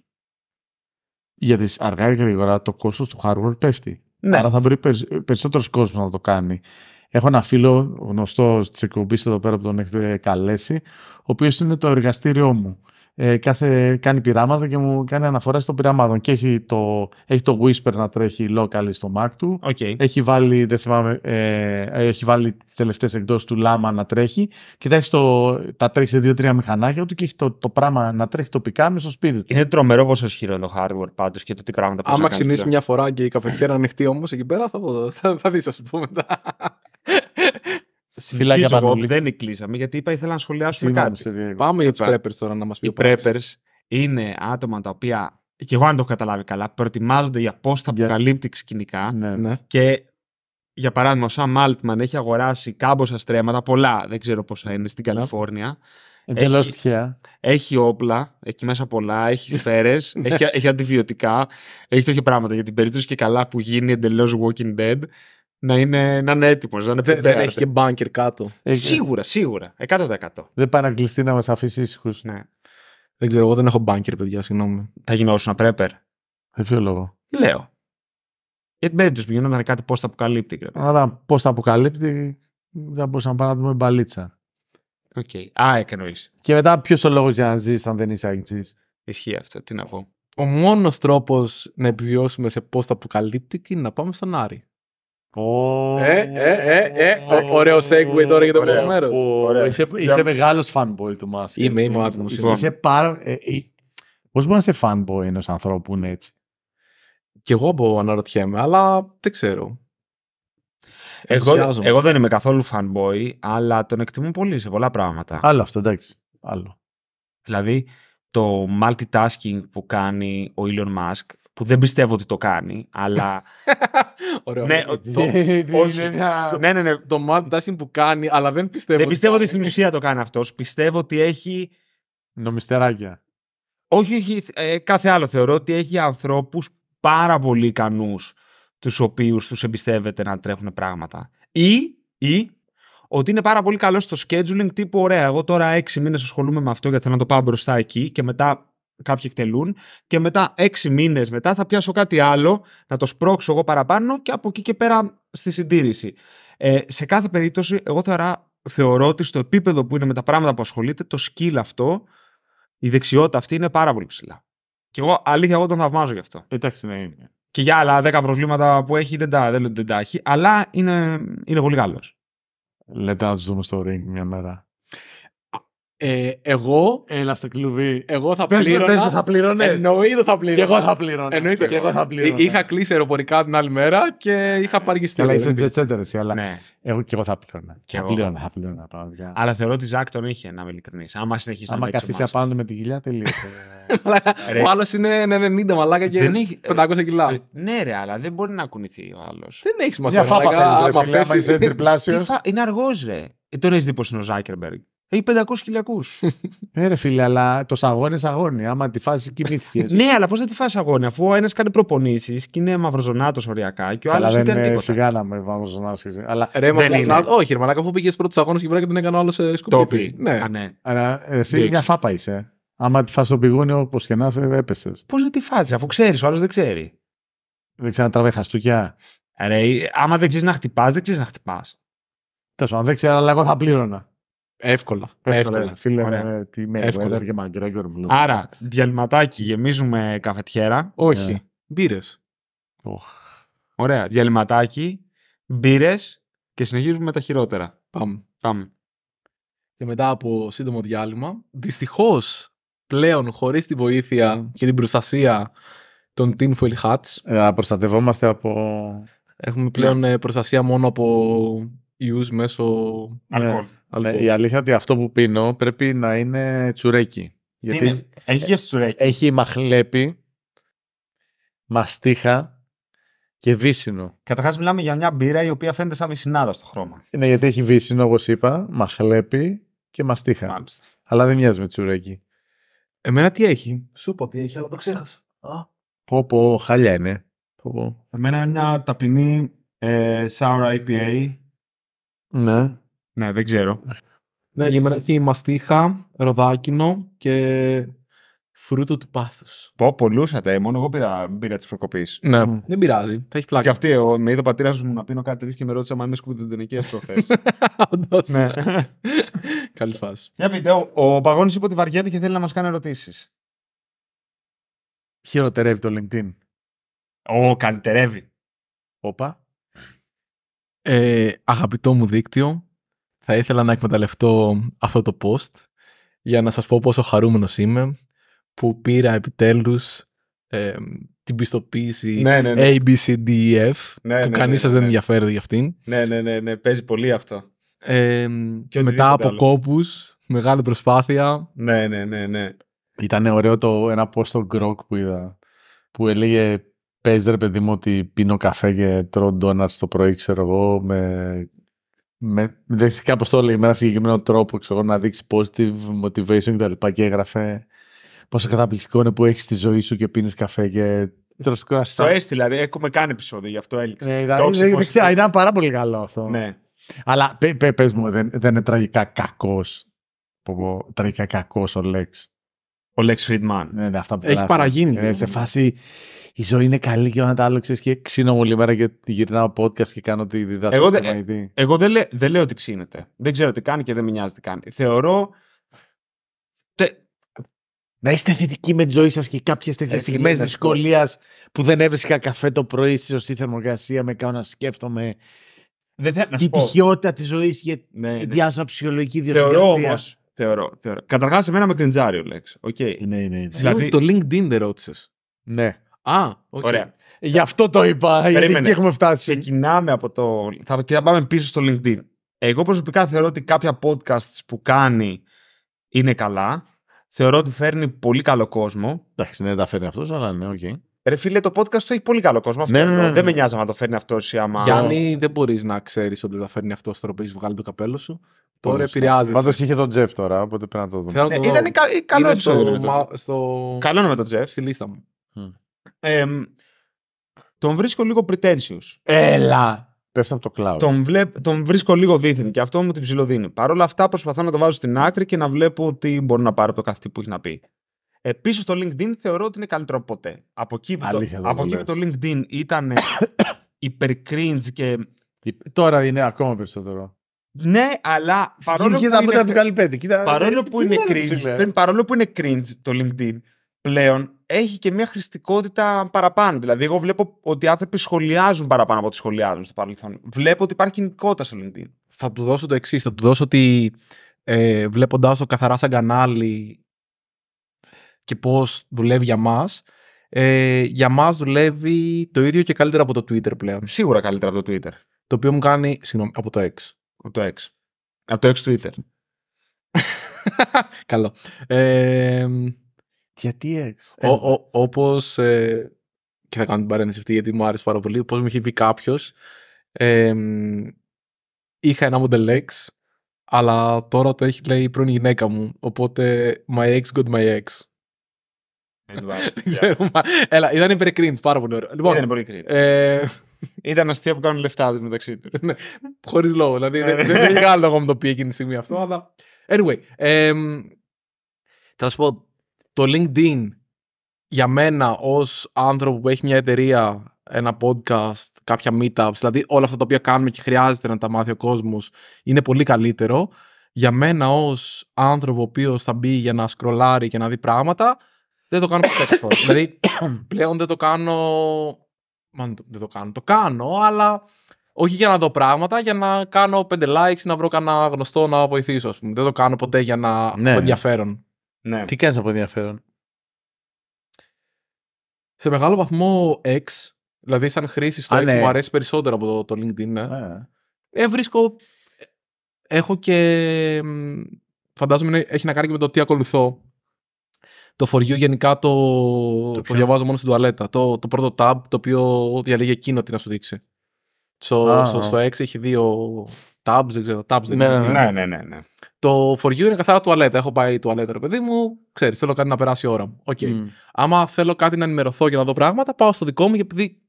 Γιατί αργά ή γρήγορα το κόστος του hardware πέφτει. Ναι. Άρα θα βρει περισσότερος κόσμος να το κάνει. Έχω ένα φίλο γνωστό της εκπομπής εδώ πέρα που τον έχετε καλέσει, ο οποίος είναι το εργαστήριό μου ε, κάθε, κάνει πειράματα και μου κάνει αναφορά στο πειράματο. Και έχει το, έχει το Whisper να τρέχει locally στο Mac του. Okay. Έχει βάλει, δεν θυμάμαι, ε, έχει βάλει τελευταίες του Lama να τρέχει. Κοιτάξει το, τα τρέχει σε δύο-τρία μηχανάκια του και έχει το, το πράγμα να τρέχει τοπικά μέσα στο σπίτι του. Είναι τρομερό πόσο ισχυρό είναι το hardware πάντως και το τι πράγματα Άμα ξυνήσει μια φορά και η καφετιέρα ανοιχτή όμως εκεί πέρα θα, θα, θα δεις ας πούμε Φυλάκια Δεν κλείσαμε γιατί είπα ήθελα να σχολιάσουμε κάτι. Πάμε για τους ε, preppers τώρα να μας πει. Οι preppers είναι άτομα τα οποία, και εγώ αν το έχω καταλάβει καλά, προετοιμάζονται για θα apocalyptic σκηνικά ναι. ναι. και για παράδειγμα, ο Σαμ Μάλτμαν έχει αγοράσει κάμποσα στρέμματα, πολλά, δεν ξέρω πόσα είναι, στην ναι. Καλιφόρνια. Εντελώ τυχαία. Έχει όπλα, έχει μέσα πολλά, έχει ναι. φέρε, <laughs> έχει, έχει αντιβιωτικά, έχει τέτοια πράγματα για την περίπτωση και καλά που γίνει εντελώς Walking Dead να είναι, να είναι έτοιμος. Να δεν, δεν έχει και μπάνκερ κάτω. Έχει. Σίγουρα, σίγουρα. 100%. Δεν πάει να κλειστεί να μας αφήσει ήσυχους. Ναι. Δεν ξέρω, εγώ δεν έχω μπάνκερ, παιδιά, συγγνώμη. Θα γινόσουν πρέπερ. Για ποιο λόγο. Λέω. Γιατί με του γινόταν κάτι πώ θα αποκαλύπτει. Άρα πώ θα αποκαλύπτει, δεν μπορούσαμε να πάμε να δούμε μπαλίτσα. Οκ. Okay. Α, εκνοείς. Και μετά, ποιος ο λόγος για να ζεις αν δεν είσαι αγγλί. Ισχύει αυτό, τι να πω. Ο μόνος τρόπος να επιβιώσουμε σε πώ θα αποκαλύπτει είναι να πάμε στον Άρη ε, ε, ε, ε, ωραίο segue τώρα για το πρώτο μέρο. Είσαι, είσαι μεγάλος fanboy του Μάσκ. Είμαι, είμαι ο Είσαι πάρα. Ε, ε, Πώς μπορεί να είσαι fanboy ενός ανθρώπου είναι έτσι. Κι εγώ μπορώ αναρωτιέμαι, αλλά δεν ξέρω. Εγώ, εγώ δεν είμαι καθόλου fanboy, αλλά τον εκτιμώ πολύ σε πολλά πράγματα. Άλλο αυτό, εντάξει. Άλλο. Δηλαδή, το multitasking που κάνει ο Elon Musk που δεν πιστεύω ότι το κάνει, αλλά. Ωραίο. Ναι, ναι, ναι, Το μάτι που κάνει, αλλά δεν πιστεύω. Δεν πιστεύω ότι στην ουσία το κάνει αυτός. Πιστεύω ότι έχει. Νομιστεράκια. Όχι, όχι ε, κάθε άλλο. Θεωρώ ότι έχει ανθρώπους πάρα πολύ ικανούς, τους οποίους τους εμπιστεύεται να τρέχουν πράγματα. Ή, ή ότι είναι πάρα πολύ καλός στο scheduling τύπου, ωραία, εγώ τώρα έξι μήνες ασχολούμαι με αυτό γιατί θέλω να το πάω μπροστά εκεί και μετά κάποιοι εκτελούν και μετά έξι μήνες μετά θα πιάσω κάτι άλλο, να το σπρώξω εγώ παραπάνω και από εκεί και πέρα στη συντήρηση. Ε, σε κάθε περίπτωση εγώ θεωρώ, θεωρώ ότι στο επίπεδο που είναι με τα πράγματα που ασχολείται το skill αυτό, η δεξιότητα αυτή είναι πάρα πολύ ψηλά. Και εγώ αλήθεια εγώ τον θαυμάζω γι' αυτό. Εντάξει, ναι, είναι. Και για άλλα 10 προβλήματα που έχει δεν τα, δεν, έχει, αλλά είναι, είναι πολύ καλός. Λέτε να τους δούμε στο ring μια μέρα. Ε, εγώ. Έλα στο κλουβί. Εγώ θα πες πλήρωνα. Πες, θα πληρώνε. Εννοείται θα πλήρωνα. εγώ θα πλήρωνα. Εννοείται. Και θα ε, πλήρωνα. Είχα κλείσει αεροπορικά την άλλη μέρα και είχα πάρει στην Ελλάδα. Αλλά είσαι τζετσέντερ, ε, αλλά. Ναι. Εγώ και εγώ θα πλήρωνα. Και θα εγώ πλήρωνα, θα πλήρωνα. Αλλά θεωρώ ότι Ζακ τον είχε, να είμαι ειλικρινής. Άμα συνεχίσει να καθίσει απάνω με τη γυλιά, τελείωσε. <laughs> ο άλλος είναι 90 μαλάκα και 500 κιλά. Ε, ναι, ρε, αλλά δεν μπορεί να κουνηθεί ο άλλος. Δεν έχει μασά. Μια φάπα πέσει. Είναι αργός, ρε. Τώρα έχεις δει πως είναι ο Ζάκερμπεργκ. Έχει 500 χιλιακού. Ναι, ρε φίλε, αλλά το σαγόνι είναι σαγόνι. Άμα τη φάση κοιμήθηκες. ναι, αλλά πώς δεν τη φάσει σαγόνι, αφού ο ένας κάνει προπονήσεις και είναι μαυροζωνάτο οριακά και ο άλλος δεν κάνει τίποτα. Σιγά να με μαυροζονάσει. Αλλά ρε, δεν είναι. είναι. Όχι, ρε Μαλάκα, αφού πήγες πρώτος αγώνα και πρέπει και τον έκανε άλλο σε σκουπίδι. Ναι. ναι. Αλλά ε, εσύ μια φάπα είσαι. Άμα τη φάσει το πηγούνι, όπως και να ε, έπεσες. Πώς δεν τη φάσεις, αφού ξέρεις, ο άλλος δεν ξέρει. Δεν ξέρει να τραβέ χαστούκια. άμα δεν ξέρεις να χτυπάς, δεν ξέρεις να χτυπάς. Τέλος πάντων, δεν ξέρω, αλλά εγώ θα πλήρωνα. Εύκολα. Εύκολα. Ναι, ναι, εύκολα. Φίλε, τι Εύκολα. Άρα, διαλυματάκι, γεμίζουμε καφετιέρα. Όχι. Yeah. Ναι. Ωραία. Διαλυματάκι, μπύρες και συνεχίζουμε με τα χειρότερα. Πάμε. Πάμε. Και μετά από σύντομο διάλειμμα, δυστυχώς πλέον χωρίς τη βοήθεια και την προστασία των Tinfoil Hats. Ε, προστατευόμαστε από. Έχουμε πλέον ε, προστασία μόνο από ιού μέσω. Αλκοόλ. Ναι, αλλά η αλήθεια είναι ότι αυτό που πίνω πρέπει να είναι τσουρέκι. Γιατί έχει τσουρέκι. Έχει μαχλέπι, μαστίχα και βύσινο. Καταρχάς, μιλάμε για μια μπύρα η οποία φαίνεται σαν βυσινάδα στο χρώμα. Ναι, γιατί έχει βύσινο, όπως είπα, μαχλέπι και μαστίχα. Αλλά δεν μοιάζει με τσουρέκι. Εμένα τι έχει. Σου πω τι έχει, αλλά το ξέχασα. Πω χάλια είναι. Εμένα είναι μια ταπεινή ε, sour IPA. Ναι. Ναι, δεν ξέρω. Ναι, για μένα έχει μαστίχα, ροδάκινο και φρούτο του πάθους. Πω, πολλούσατε. Μόνο εγώ πήρα πήρα τη προκοπή. Ναι. Δεν πειράζει. Θα έχεις πλάκα. Και αυτή, ο με είδε ο πατήρα μου να πίνω κάτι τέτοιο και με ρώτησε αν είμαι σκουπιδεντενική αυτό θες. <laughs> Όντως. Ναι. <laughs> Καλή φάση. Για πείτε, ο, ο Παγόνη είπε ότι βαριέται και θέλει να μας κάνει ερωτήσεις. Χειροτερεύει το LinkedIn. Ω, καλυτερεύει. Όπα. Ε, αγαπητό μου δίκτυο, θα ήθελα να εκμεταλλευτώ αυτό το post για να σας πω πόσο χαρούμενος είμαι που πήρα επιτέλους την πιστοποίηση ναι, ναι, ναι. ABCDEF ναι, που κανείς σας δεν ενδιαφέρεται για αυτήν. Ναι, ναι, ναι, ναι, παίζει πολύ αυτό. Ε, μετά από άλλο. κόπους, μεγάλη προσπάθεια. Ναι, ναι, ναι, ναι. Ήταν ωραίο το ένα post στο Grok που είδα που έλεγε πες ρε παιδί μου ότι πίνω καφέ και τρώω ντόνατς το πρωί ξέρω εγώ με με το αποστόλη με ένα συγκεκριμένο τρόπο ξέρω, να δείξει positive motivation κτλ. Και, και έγραφε πόσο καταπληκτικό είναι που έχεις τη ζωή σου και πίνεις καφέ και το έστειλα, δηλαδή, έχουμε κάνει επεισόδιο, γι' αυτό έλειξε. Ναι, δεν ήταν πάρα πολύ καλό αυτό. Ναι. Αλλά πε, πε, πες μου, δεν, δεν είναι τραγικά κακός. τραγικά κακός, ο Λέξ. Ο Λέξ Φρίντμαν. Ναι, ναι Έχει παραγίνει. Ε, σε φάση, η ζωή είναι καλή και όταν τα άλλο και ξύνω όλη μέρα και γυρνάω podcast και κάνω τη διδασκαλία. εγώ, ε, εγώ δεν, λέω ότι ξύνεται. Δεν ξέρω τι κάνει και δεν με νοιάζει τι κάνει. Θεωρώ. Τε... Να είστε θετικοί με τη ζωή σας και κάποιες τέτοιε στιγμέ δυσκολίας που δεν έβρισκα καφέ το πρωί στη σωστή θερμοκρασία με κάνω να σκέφτομαι. Δεν θέλω να Τη τυχιότητα της ζωής και ναι, ναι. διάσα ψυχολογική διαδικασία. Θεωρώ όμως. Θεωρώ, θεωρώ. Καταρχάς, εμένα με κριντζάριο ο Okay. Ναι, ναι, ναι. Δηλαδή... Το LinkedIn δεν ρώτησες. Ναι. Α, okay. ωραία. Γι' αυτό το είπα, Περίμενε. γιατί εκεί έχουμε φτάσει. Ξεκινάμε από το... Θα, θα πάμε πίσω στο LinkedIn. Εγώ προσωπικά θεωρώ ότι κάποια podcasts που κάνει είναι καλά. Θεωρώ ότι φέρνει πολύ καλό κόσμο. Εντάξει, ναι, δεν τα φέρνει αυτός, αλλά ναι, οκ. Okay. Ρε φίλε, το podcast το έχει πολύ καλό κόσμο. Αυτό ναι, ναι, Δεν με νοιάζει να το φέρνει αυτός ή άμα. Γιάννη, δεν μπορείς να ξέρεις ότι θα φέρνει αυτός τώρα που βγάλει το καπέλο σου. Τώρα επηρεάζει. Πάντως είχε τον Τζεφ τώρα, οπότε πρέπει να το δούμε. Ναι, ήταν καλό επεισόδιο. Στο... Καλό είναι με τον Τζεφ. Στη λίστα μου. Ε, τον βρίσκω λίγο pretentious. Έλα! Πέφτει από το cloud. Τον, βλέπ, τον βρίσκω λίγο δίθεν και αυτό μου την ψηλοδίνει. Παρ' όλα αυτά προσπαθώ να το βάζω στην άκρη και να βλέπω τι μπορώ να πάρω από το καθένα που έχει να πει. Επίση το LinkedIn θεωρώ ότι είναι καλύτερο από ποτέ. Από εκεί που, το, από εκεί που το LinkedIn ήταν <coughs> υπερκρίντζ και. Τώρα είναι ακόμα περισσότερο. Ναι, αλλά παρόλο που, είναι... παρόλο που είναι cringe, παρόλο που είναι cringe το LinkedIn, πλέον έχει και μια χρηστικότητα παραπάνω. Δηλαδή, εγώ βλέπω ότι οι άνθρωποι σχολιάζουν παραπάνω από ό,τι σχολιάζουν στο παρελθόν. Βλέπω ότι υπάρχει κινητικότητα στο LinkedIn. Θα του δώσω το εξής. Θα του δώσω ότι ε, βλέποντάς το καθαρά σαν κανάλι και πώς δουλεύει για μας. Ε, για μας δουλεύει το ίδιο και καλύτερα από το Twitter πλέον. Σίγουρα καλύτερα από το Twitter. Το οποίο μου κάνει. Συγγνώμη, από το X. Από το X. Από το X Twitter. <laughs> Καλό. Ε, γιατί έξω. Όπως. Ε, και θα κάνω την παρένθεση αυτή γιατί μου άρεσε πάρα πολύ. Όπως μου είχε πει κάποιος. Ε, είχα ένα Model X, αλλά τώρα το έχει λέει η πρώην γυναίκα μου. Οπότε my ex got my ex. Ε, δεν ξέρω. Έλα, ήταν υπερκρίνη, πάρα πολύ ωραίο. Λοιπόν, ήταν Ε, Ήταν αστεία που κάνουν λεφτά μεταξύ τους. Ναι, Χωρίς λόγο. Δηλαδή δεν ε. αλλο λόγο μου το πει εκείνη τη στιγμή αυτό. Αλλά. Anyway. Θα σου πω το LinkedIn για μένα ως άνθρωπο που έχει μια εταιρεία, ένα podcast, κάποια meetups, δηλαδή όλα αυτά τα οποία κάνουμε και χρειάζεται να τα μάθει ο κόσμος, είναι πολύ καλύτερο. Για μένα ως άνθρωπο ο οποίος θα μπει για να σκρολάρει και να δει πράγματα, δεν το κάνω ποτέ <coughs> δηλαδή πλέον δεν το κάνω... Μα, δεν το κάνω, το κάνω, αλλά όχι για να δω πράγματα, για να κάνω πέντε likes, να βρω κανένα γνωστό να βοηθήσω. Δεν το κάνω ποτέ για να ναι. ναι. ενδιαφέρον. Ναι. Τι κάνεις από ενδιαφέρον. Σε μεγάλο βαθμό X, δηλαδή σαν χρήση στο X μου αρέσει περισσότερο από το, το LinkedIn. Ναι. βρίσκω. Έχω και. Φαντάζομαι έχει να κάνει και με το τι ακολουθώ. Το for γενικά το, διαβάζω μόνο στην τουαλέτα. Το, το πρώτο tab το οποίο διαλέγει εκείνο τι να σου δείξει. Στο, ah. στο, στο, X έχει δύο tabs, δεν ξέρω. Tabs, δεν ναι, ναι, ναι, ναι, ναι. Το for you είναι καθαρά τουαλέτα. Έχω πάει τουαλέτα, ρε παιδί μου. Ξέρεις, θέλω κάτι να περάσει η ώρα μου. Okay. Mm. Άμα θέλω κάτι να ενημερωθώ για να δω πράγματα, πάω στο δικό μου επειδή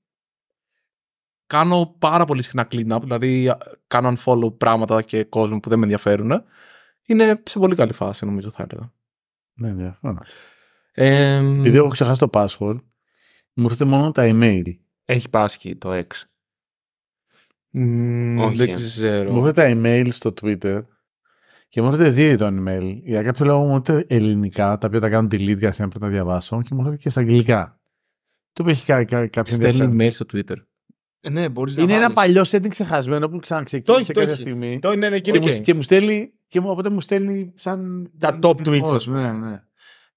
κάνω πάρα πολύ συχνά clean-up, δηλαδή κάνω unfollow πράγματα και κόσμο που δεν με ενδιαφέρουν. Είναι σε πολύ καλή φάση, νομίζω, θα έλεγα. Ναι, ναι, ναι. ενδιαφέρον. Επειδή έχω ξεχάσει το password, μου έρχεται μόνο τα email. Έχει πάσχει το X. Δεν ξέρω. Μου έρχεται τα email στο Twitter και μου έρχονται δύο ειδών email. Για κάποιο λόγο μου έρχονται ελληνικά, τα οποία τα κάνουν delete για να πρέπει να διαβάσω, και μου έρχονται και στα αγγλικά. Το οποίο έχει κά, κά, κάποιο Στέλνει email στο Twitter. Ε, ναι, μπορείς είναι ένα παλιό setting ξεχασμένο που ξαναξεκίνησε κάποια στιγμή. Το είναι, είναι και, μου, και, μου στέλνει, και μου, οπότε μου στέλνει σαν. Τα top tweets. Ναι, ναι.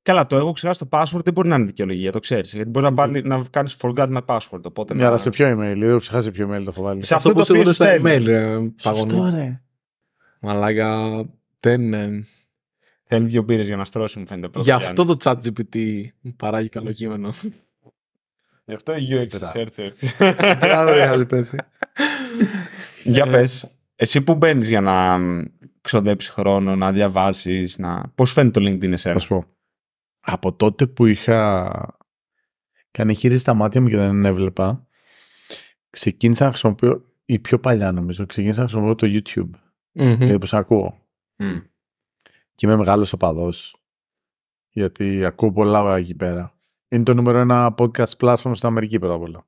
Καλά, το έχω ξεχάσει το password δεν μπορεί να είναι δικαιολογία, το ξέρεις. Γιατί μπορεί να, ε, κάνεις forgot my password. Οπότε ναι, αλλά σε ποιο email, δεν έχω ξεχάσει ποιο email το έχω βάλει. Σε αυτό, που το οποίο Email, ρε, Σωστό, Μαλάκα, δεν... Ε, Θέλει δύο μπύρες για να στρώσει μου φαίνεται πρώτα. Γι' αυτό το chat GPT παράγει καλό κείμενο. Γι' αυτό η UX researcher. <laughs> Μπράβο ρε Για πες, εσύ που μπαίνεις για να ξοδέψει χρόνο, να διαβάσεις να... Πώς φαίνεται το LinkedIn εσένα. Θα πω. Από τότε που είχα κάνει χείρι στα μάτια μου και δεν έβλεπα, ξεκίνησα να χρησιμοποιώ, η πιο παλιά νομίζω, ξεκίνησα να χρησιμοποιώ το YouTube. Mm-hmm. ακούω. Και είμαι μεγάλος οπαδός. Γιατί ακούω πολλά εκεί πέρα. Είναι το νούμερο ένα podcast platform στην Αμερική πρώτα απ' όλα.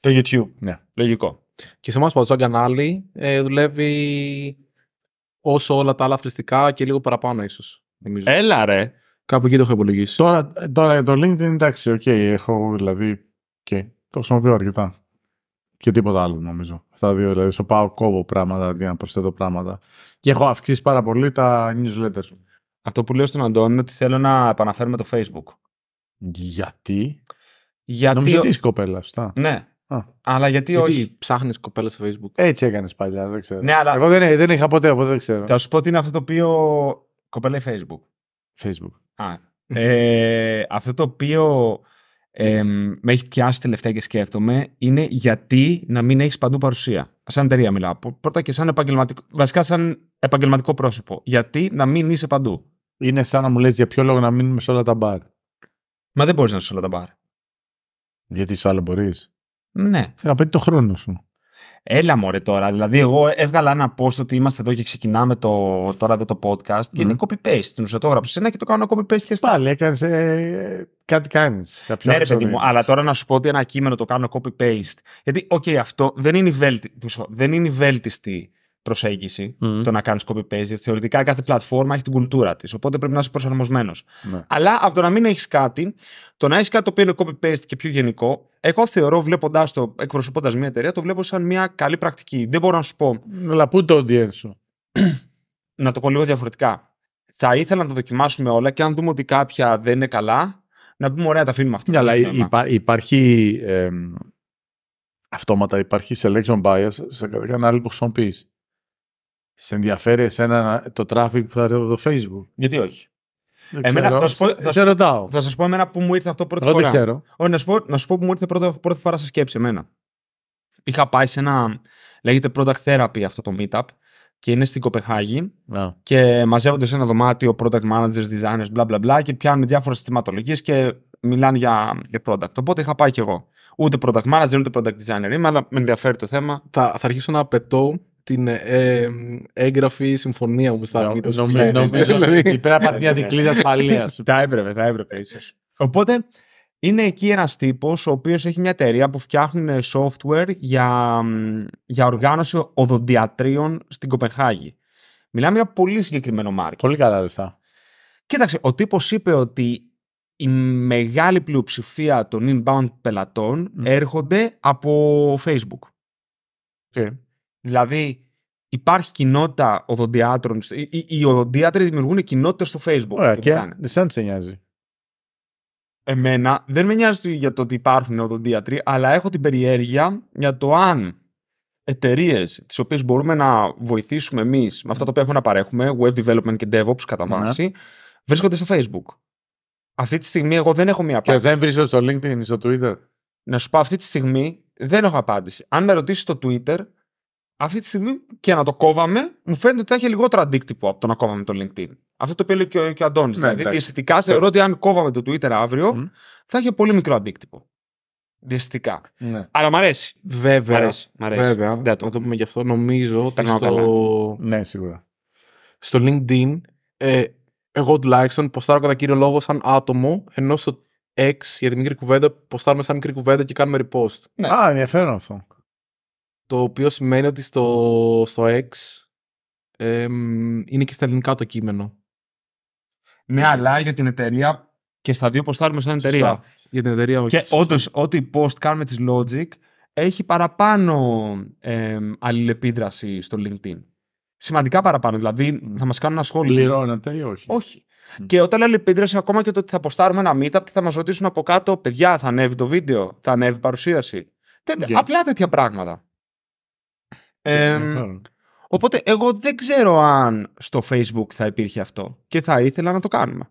Το YouTube. Ναι. Λογικό. Και σε εμά που κανάλι ε, δουλεύει όσο όλα τα άλλα αθλητικά και λίγο παραπάνω ίσως. Έλα ρε. Κάπου εκεί το έχω υπολογίσει. Τώρα, τώρα το LinkedIn εντάξει, οκ, έχω δηλαδή. και το χρησιμοποιώ αρκετά και τίποτα άλλο νομίζω. Στα δύο, δηλαδή στο πάω κόβω πράγματα για να προσθέτω πράγματα. Και έχω αυξήσει πάρα πολύ τα newsletters. Αυτό που λέω στον Αντώνη είναι ότι θέλω να επαναφέρουμε το Facebook. Γιατί. Γιατί. Νομίζω ότι είσαι κοπέλα, σωστά. Ναι. Αλλά γιατί, γιατί όχι. Ψάχνεις κοπέλα στο Facebook. Έτσι έκανες παλιά, δεν ξέρω. Ναι, αλλά... Εγώ δεν, δεν είχα ποτέ, δεν ξέρω. Θα σου πω ότι είναι αυτό το οποίο. Κοπέλα Facebook. Facebook. Α. ε, αυτό το οποίο ε, με έχει πιάσει τελευταία και σκέφτομαι είναι γιατί να μην έχεις παντού παρουσία. Σαν εταιρεία μιλάω. Πρώτα και σαν επαγγελματικό, βασικά σαν επαγγελματικό πρόσωπο. Γιατί να μην είσαι παντού. Είναι σαν να μου λες για ποιο λόγο να μείνουμε σε όλα τα μπαρ. Μα δεν μπορείς να είσαι σε όλα τα μπαρ. Γιατί σε άλλο μπορείς. Ναι. Απαιτεί το χρόνο σου. Έλα μωρέ τώρα, δηλαδή εγώ έβγαλα ένα post ότι είμαστε εδώ και ξεκινάμε το, τώρα εδώ το podcast και είναι copy-paste, την ουσία το ένα και το κάνω copy-paste και στα. Πάλι έκανες, ε, κάτι κάνεις. Ναι ρε παιδί μου, αλλά τώρα να σου πω ότι ένα κείμενο το κάνω copy-paste, γιατί οκ αυτό δεν είναι η δεν είναι βέλτιστη προσέγγιση mm. το να κάνεις copy-paste. Θεωρητικά κάθε πλατφόρμα έχει την κουλτούρα της. Οπότε πρέπει να είσαι προσαρμοσμένος. Ναι. Αλλά από το να μην έχεις κάτι, το να έχεις κάτι το οποίο είναι copy-paste και πιο γενικό, εγώ θεωρώ βλέποντά το, εκπροσωπώντας μια εταιρεία, το βλέπω σαν μια καλή πρακτική. Δεν μπορώ να σου πω. Αλλά πού το να το πω λίγο διαφορετικά. Θα ήθελα να το δοκιμάσουμε όλα και αν δούμε ότι κάποια δεν είναι καλά, να πούμε ωραία τα αφήνουμε αυτά. Ναι, αλλά υπάρχει. αυτόματα υπάρχει selection bias σε κανένα άλλο που χρησιμοποιείς. Σε ενδιαφέρει εσένα το traffic που θα έρθει από το Facebook. Γιατί όχι. εμένα, θα σου πω, θα σε σας πω εμένα που μου ήρθε αυτό πρώτη φορά. Δεν ξέρω. Ό, να, σου πω, να σου πω που μου ήρθε πρώτη, πρώτη φορά σε σκέψη εμένα. Είχα πάει σε ένα. Λέγεται product therapy αυτό το meetup και είναι στην Κοπεχάγη και μαζεύονται σε ένα δωμάτιο product managers, designers, bla bla bla και πιάνουν διάφορες συστηματολογίε και μιλάνε για, για product. Οπότε είχα πάει κι εγώ. Ούτε product manager, ούτε product designer είμαι, αλλά με ενδιαφέρει το θέμα. Θα, θα αρχίσω να απαιτώ την ε, ε, έγγραφη συμφωνία που θα πει. Νομίζω, ότι πρέπει να πάρει μια δικλίδα ναι, ναι, ναι. ασφαλείας. Θα έπρεπε, θα έπρεπε ίσως. Οπότε είναι εκεί ένας τύπος ο οποίος έχει μια εταιρεία που φτιάχνουν ε, software για, για οργάνωση οδοντιατρίων στην Κοπενχάγη. Μιλάμε για πολύ συγκεκριμένο μάρκετ. Πολύ καλά λεφτά. Κοίταξε, ο τύπος είπε ότι η μεγάλη πλειοψηφία των inbound πελατών έρχονται από Facebook. Okay. Δηλαδή, υπάρχει κοινότητα οδοντιάτρων. Οι, οι οδοντίατροι δημιουργούν κοινότητε στο Facebook. Ωραία, και σαν σε νοιάζει. Εμένα δεν με νοιάζει για το ότι υπάρχουν οδοντίατροι, αλλά έχω την περιέργεια για το αν εταιρείες τις οποίες μπορούμε να βοηθήσουμε εμείς με αυτά τα οποία έχουμε να παρέχουμε, web development και DevOps κατά ναι. βρίσκονται στο Facebook. Αυτή τη στιγμή εγώ δεν έχω μία απάντηση. Και δεν βρίσκω στο LinkedIn ή στο Twitter. Να σου πω, αυτή τη στιγμή δεν έχω απάντηση. Αν με ρωτήσεις στο Twitter, αυτή τη στιγμή και να το κόβαμε, μου φαίνεται ότι θα είχε λιγότερο αντίκτυπο από το να κόβαμε το LinkedIn. Αυτό το οποίο λέει και ο, και ο Αντώνης. Ναι, δηλαδή, θεωρώ ότι αν κόβαμε το Twitter αύριο, mm. θα είχε πολύ μικρό αντίκτυπο. Διαστητικά. Ναι. Αλλά μ' αρέσει. Βέβαια. αρέσει. Μ αρέσει. Βέβαια. Να το πούμε γι' αυτό. Νομίζω ότι στο... Ναι, σίγουρα. Στο LinkedIn, ε, εγώ τουλάχιστον ποστάρω κατά κύριο λόγο σαν άτομο, ενώ στο X για τη μικρή κουβέντα ποστάρουμε σαν μικρή κουβέντα και κάνουμε repost. Ναι. Α, ενδιαφέρον αυτό το οποίο σημαίνει ότι στο, στο X ε, είναι και στα ελληνικά το κείμενο. Ναι, αλλά για την εταιρεία και στα δύο ποστάρουμε σαν εταιρεία. Σωστά. Για την εταιρεία, όχι. Και ό,τι post κάνουμε της Logic έχει παραπάνω ε, αλληλεπίδραση στο LinkedIn. Σημαντικά παραπάνω. Δηλαδή, θα μας κάνουν ένα σχόλιο. Πληρώνατε ή όχι. Όχι. Και όταν λέει ακόμα και το ότι θα προστάρουμε ένα meetup και θα μας ρωτήσουν από κάτω, παιδιά, θα ανέβει το βίντεο, θα ανέβει η παρουσίαση. Απλά τέτοια πράγματα. Ε, οπότε εγώ δεν ξέρω αν στο Facebook θα υπήρχε αυτό και θα ήθελα να το κάνουμε.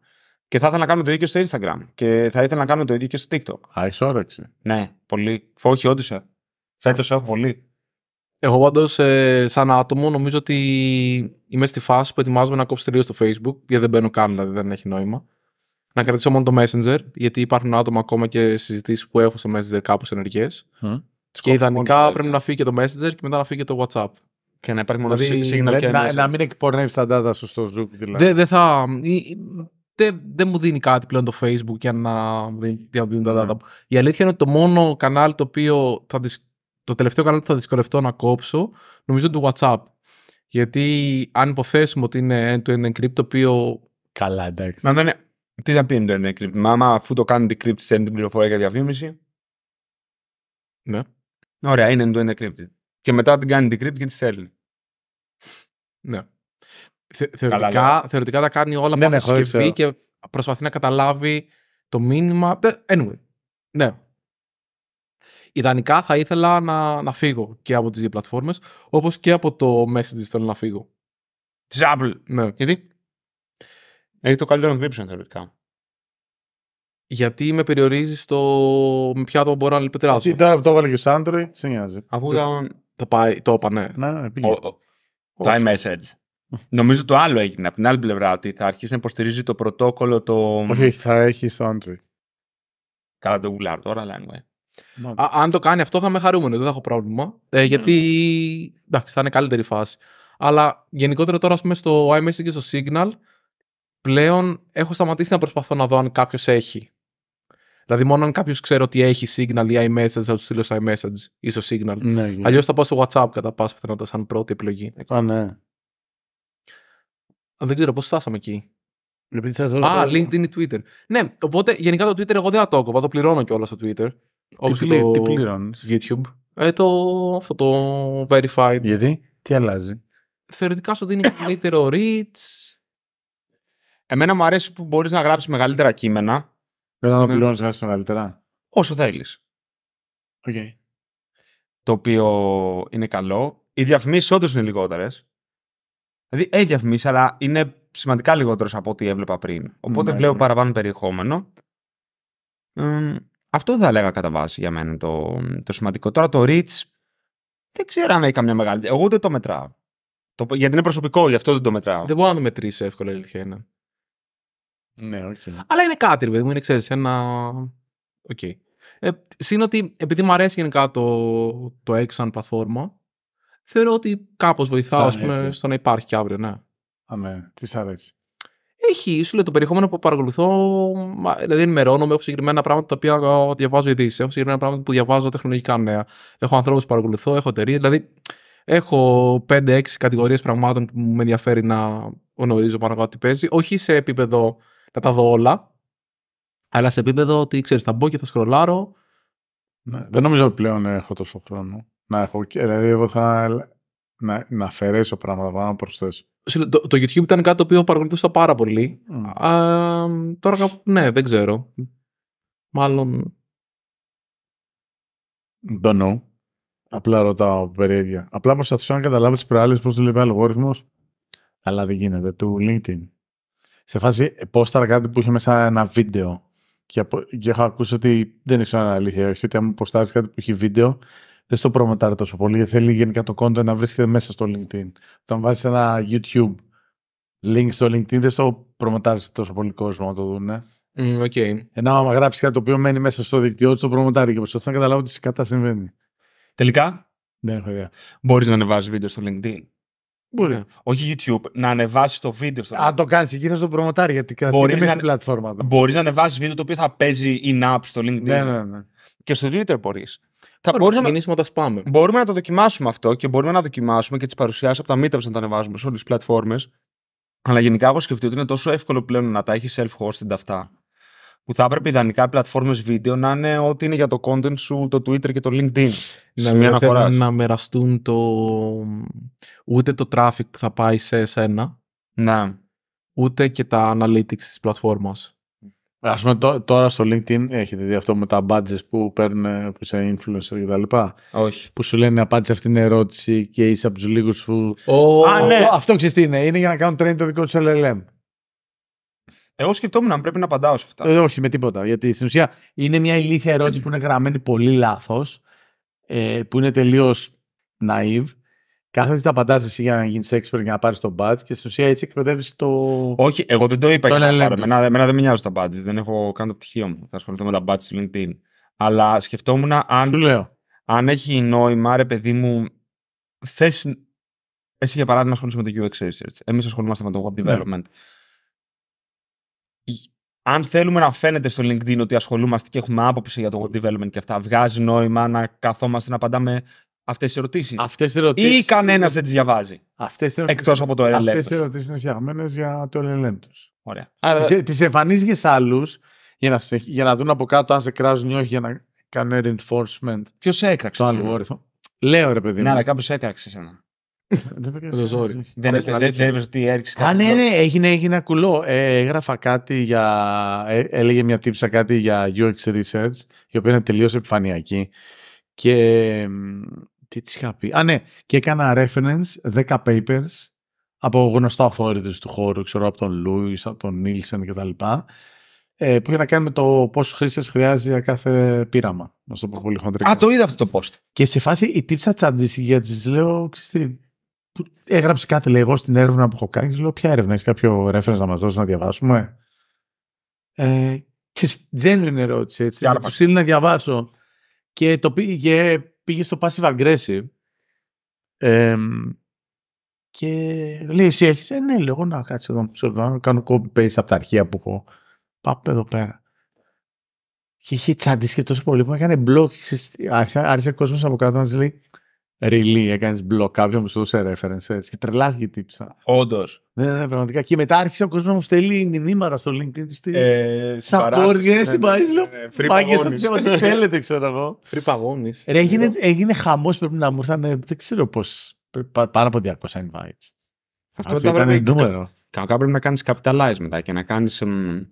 Και θα ήθελα να κάνουμε το ίδιο και στο Instagram. Και θα ήθελα να κάνουμε το ίδιο και στο TikTok. Α, έχει όρεξη. Ναι, πολύ. Όχι, όντως. Ε. Φέτος έχω πολύ. Εγώ πάντως, ε, σαν άτομο, νομίζω ότι είμαι στη φάση που ετοιμάζομαι να κόψω τελείως στο Facebook. Γιατί δεν μπαίνω καν, δηλαδή δεν έχει νόημα. Να κρατήσω μόνο το Messenger, γιατί υπάρχουν άτομα ακόμα και συζητήσεις που έχω στο Messenger κάπως ενεργές. Και ιδανικά πρέπει να φύγει και το Messenger και μετά να φύγει και το WhatsApp. Και να υπάρχει μόνο δηλαδή, signal να, να μην εκπορνεύεις τα data σου στο Zoom. Δηλαδή. Δεν δε θα. Δεν δε μου δίνει κάτι πλέον το Facebook για να δίνουν τα data. Ναι. Η αλήθεια είναι ότι το μόνο κανάλι το οποίο θα το τελευταίο κανάλι που θα δυσκολευτώ να κόψω νομίζω είναι το WhatsApp. Γιατί αν υποθέσουμε ότι είναι end-to-end encrypt, το οποίο. Καλά, εντάξει. Να είναι... Τι θα πει end-to-end encrypt. Μα αφού το κάνει decrypt, στέλνει την πληροφορία για διαφήμιση. Ναι. Ωραία, είναι το encrypted. Και μετά την κάνει decrypt και τη στέλνει. Ναι. Θε, θεωρητικά, θεωρητικά τα κάνει όλα ναι, πάνω ναι, και προσπαθεί να καταλάβει το μήνυμα. Anyway. Ναι. Ιδανικά θα ήθελα να, να φύγω και από τις δύο πλατφόρμες, όπως και από το Messages θέλω να φύγω. Τζάμπλ. Ναι. Γιατί? Έχει το καλύτερο encryption θεωρητικά. Γιατί με περιορίζεις στο με ποια άτομα μπορώ να λυπητράσω. Τι τώρα που το έβαλε και ο Android, σε νοιάζει. Αφού ήταν... το πάει, το είπα, ναι. Ναι, ναι πήγε. το iMessage. <laughs> Νομίζω το άλλο έγινε από την άλλη πλευρά, ότι θα αρχίσει να υποστηρίζει το πρωτόκολλο το. Όχι, θα έχει στο Android. Καλά το γουλάρ τώρα, ε. αλλά anyway. Α, αν το κάνει αυτό θα είμαι χαρούμενο, δεν θα έχω πρόβλημα. Ε, ναι, γιατί ναι. εντάξει, θα είναι καλύτερη φάση. Αλλά γενικότερα τώρα, ας πούμε, στο iMessage και στο Signal, πλέον έχω σταματήσει να προσπαθώ να δω αν κάποιος έχει. Δηλαδή, μόνο αν κάποιος ξέρει ότι έχει signal ή iMessage, θα του στείλω στο iMessage ή στο signal. Ναι, ναι. Αλλιώς θα πάω στο WhatsApp κατά πάσα πιθανότητα σαν πρώτη επιλογή. Α, ναι. δεν ξέρω πώς φτάσαμε εκεί. Επειδή θες Α, LinkedIn ή Twitter. Ναι, οπότε γενικά το Twitter εγώ δεν το έκοπα, το πληρώνω κιόλας στο Twitter. Τι, το... YouTube. Ε, αυτό το verified. Γιατί, τι αλλάζει. Θεωρητικά σου δίνει καλύτερο <laughs> reach. Εμένα μου αρέσει που μπορείς να γράψεις μεγαλύτερα κείμενα δεν να ναι. πληρώνεις μέσα μεγαλύτερα. Όσο θέλεις. Okay. Το οποίο είναι καλό. Οι διαφημίσεις όντως είναι λιγότερες. Δηλαδή έχει διαφημίσεις, αλλά είναι σημαντικά λιγότερες από ό,τι έβλεπα πριν. Οπότε ναι, βλέπω ναι. παραπάνω περιεχόμενο. Αυτό αυτό θα λέγα κατά βάση για μένα το, το σημαντικό. Τώρα το reach δεν ξέρω αν έχει καμιά μεγάλη. Εγώ δεν το μετράω. γιατί είναι προσωπικό, γι' αυτό δεν το μετράω. Δεν μπορώ να το μετρήσει εύκολα, η ναι, okay. Αλλά είναι κάτι, παιδί μου, είναι ξέρεις, ένα... Οκ. Okay. Ε, Συν ότι επειδή μου αρέσει γενικά το, το X σαν πλατφόρμα, θεωρώ ότι κάπως βοηθάω στο να υπάρχει και αύριο, ναι. Α, ναι. Τι αρέσει. Έχει, σου λέει, το περιεχόμενο που παρακολουθώ, δηλαδή ενημερώνομαι, έχω συγκεκριμένα πράγματα τα οποία διαβάζω ειδήσεις, έχω συγκεκριμένα πράγματα που διαβάζω τεχνολογικά νέα, έχω ανθρώπους που παρακολουθώ, έχω εταιρείες, δηλαδή έχω 5-6 κατηγορίες πραγμάτων που με ενδιαφέρει να γνωρίζω πάνω κάτω τι παίζει, όχι σε επίπεδο θα τα δω όλα. Αλλά σε επίπεδο ότι ξέρεις, θα μπω και θα σκρολάρω. Ναι, δεν νομίζω πλέον έχω τόσο χρόνο. Να έχω. Δηλαδή, εγώ θα. Να, να αφαιρέσω πράγματα, να προσθέσω. Το, το YouTube ήταν κάτι το οποίο παρακολουθούσα πάρα πολύ. Mm. Α, τώρα, ναι, δεν ξέρω. Μάλλον. Don't know. Απλά ρωτάω περίεργα. Απλά προσπαθούσα να καταλάβω τις προάλλες πώς δουλεύει ο αλγόριθμος. Αλλά δεν γίνεται. Του LinkedIn σε φάση πόσταρα ε, κάτι που είχε μέσα ένα βίντεο. Και, απο... και έχω ακούσει ότι δεν ξέρω αν αλήθεια όχι, ότι αν πόσταρες κάτι που έχει βίντεο, δεν στο προμετάρει τόσο πολύ. Θέλει γενικά το content να βρίσκεται μέσα στο LinkedIn. Όταν βάζεις ένα YouTube link στο LinkedIn, δεν στο προμετάρει τόσο πολύ κόσμο να το δουν. Ε. Mm, okay. Ενώ άμα γράψεις κάτι το οποίο μένει μέσα στο δίκτυό του, το προμετάρει και προσπαθεί να καταλάβω ότι κατά συμβαίνει. Τελικά. Δεν έχω ιδέα. Μπορείς να ανεβάζει βίντεο στο LinkedIn. Μπορεί. Ναι. Όχι YouTube, να ανεβάσει το βίντεο. Στο Αν το κάνεις εκεί θα το προμοτάρει γιατί μπορεί να... στην πλατφόρμα Μπορείς να ανεβάσεις βίντεο το οποίο θα παίζει in-app στο LinkedIn. Ναι, ναι, ναι. Και στο Twitter μπορείς. Θα μπορεί να ξεκινήσουμε τα Μπορούμε να το δοκιμάσουμε αυτό και μπορούμε να δοκιμάσουμε και τις παρουσιάσεις από τα meetups να τα ανεβάζουμε σε όλες τις πλατφόρμες. Αλλά γενικά έχω σκεφτεί ότι είναι τόσο εύκολο πλέον να τα έχεις self-hosted αυτά που θα έπρεπε ιδανικά οι πλατφόρμες βίντεο να είναι ό,τι είναι για το content σου, το Twitter και το LinkedIn. Να μην θέλουν να μοιραστούν το... ούτε το traffic που θα πάει σε εσένα, ναι. ούτε και τα analytics της πλατφόρμας. Ας πούμε τώρα στο LinkedIn έχετε δει αυτό με τα badges που παίρνουν που είσαι influencer και τα λοιπά. Όχι. Που σου λένε απάντησε αυτήν την ερώτηση και είσαι από τους λίγους που. Oh, Α, ναι. αυτό, αυτό ξέρεις τι είναι. Είναι για να κάνουν training το δικό τους LLM. Εγώ σκεφτόμουν αν πρέπει να απαντάω σε αυτά. Ε, όχι, με τίποτα. Γιατί στην ουσία είναι μια ηλίθια ερώτηση που είναι γραμμένη πολύ λάθος, ε, που είναι τελείως naive. Κάθε τα απαντάς εσύ για να γίνεις expert για να πάρεις το badge και στην ουσία έτσι εκπαιδεύεις το. Όχι, εγώ δεν το είπα το και Εμένα, δεν με τα badges. Δεν έχω κάνει το πτυχίο μου. Θα ασχοληθώ με τα badges στο LinkedIn. Αλλά σκεφτόμουν αν. λέω. Αν έχει νόημα, ρε παιδί μου, θες. Εσύ για παράδειγμα ασχολείσαι με το UX Research. Εμείς ασχολούμαστε με το Web ναι. Development αν θέλουμε να φαίνεται στο LinkedIn ότι ασχολούμαστε και έχουμε άποψη για το web development και αυτά, βγάζει νόημα να καθόμαστε να απαντάμε αυτές τις ερωτήσεις. Αυτές οι ερωτήσεις. ή κανένας δεν τις διαβάζει. Εκτός από το LLM. Αυτές οι ερωτήσεις είναι φτιαγμένες για το LLM τους. Ωραία. Άρα... Τις εμφανίζει για άλλους για να, για να δουν από κάτω αν σε κράζουν ή όχι για να κάνουν reinforcement. Ποιος έκραξε. Το αλγόριθμο. Λέω ρε παιδί ναι, μου. Ναι, αλλά κάποιος έκραξε ένα. Δεν έπρεπε ότι έριξε κάτι. Α, ναι, ναι, έγινε, έγινε ναι, ακουλό. Ε, έγραφα κάτι για. Ε, έλεγε μια τύψα κάτι για UX Research, η οποία είναι τελείως επιφανειακή. Και. Τι της είχα πει. Α, ναι, και έκανα reference 10 papers από γνωστά authorities του χώρου, ξέρω, από τον Λούι, από τον Νίλσεν κτλ. Ε, που είχε να κάνει με το πόσο χρήστε χρειάζεται για κάθε πείραμα. Να το πω πολύ χοντρικά. Α, το είδα αυτό το post. Και σε φάση η τύψα τσαντίση, γιατί της λέω, ξέρεις έγραψε κάτι, λέει, εγώ στην έρευνα που έχω κάνει. Λέω, ποια έρευνα, έχεις κάποιο reference να μας δώσεις να διαβάσουμε. Ε, ξέρεις, genuine ερώτηση, έτσι. Του στείλει να διαβάσω. Και, το, και πήγε στο passive aggressive. Ε, και λέει, εσύ έχεις. Ε, ναι, λέω, να κάτσω εδώ, να κάνω copy-paste από τα αρχεία που έχω. Πάω εδώ πέρα. Και είχε τσαντήσει και τόσο πολύ που έκανε μπλοκ. Άρχισε ο κόσμος από κάτω να της λέει: Ριλί, έκανες μπλοκ κάποιον που σου έδωσε references και τρελάθηκε η τύψα. Όντως. Ναι, ναι, ναι, πραγματικά. Και μετά άρχισε ο κόσμος να μου στέλνει νήμαρα στο LinkedIn. Στη... Ε, Σαπόργε, ναι, ναι, ναι, ναι θέλετε, ξέρω εγώ. Έγινε, έγινε χαμός, πρέπει να μου ήρθαν. Δεν ξέρω πώς. Πάνω από 200 invites. Αυτό ήταν νούμερο. Κανονικά πρέπει να κάνεις capitalize μετά και να κάνεις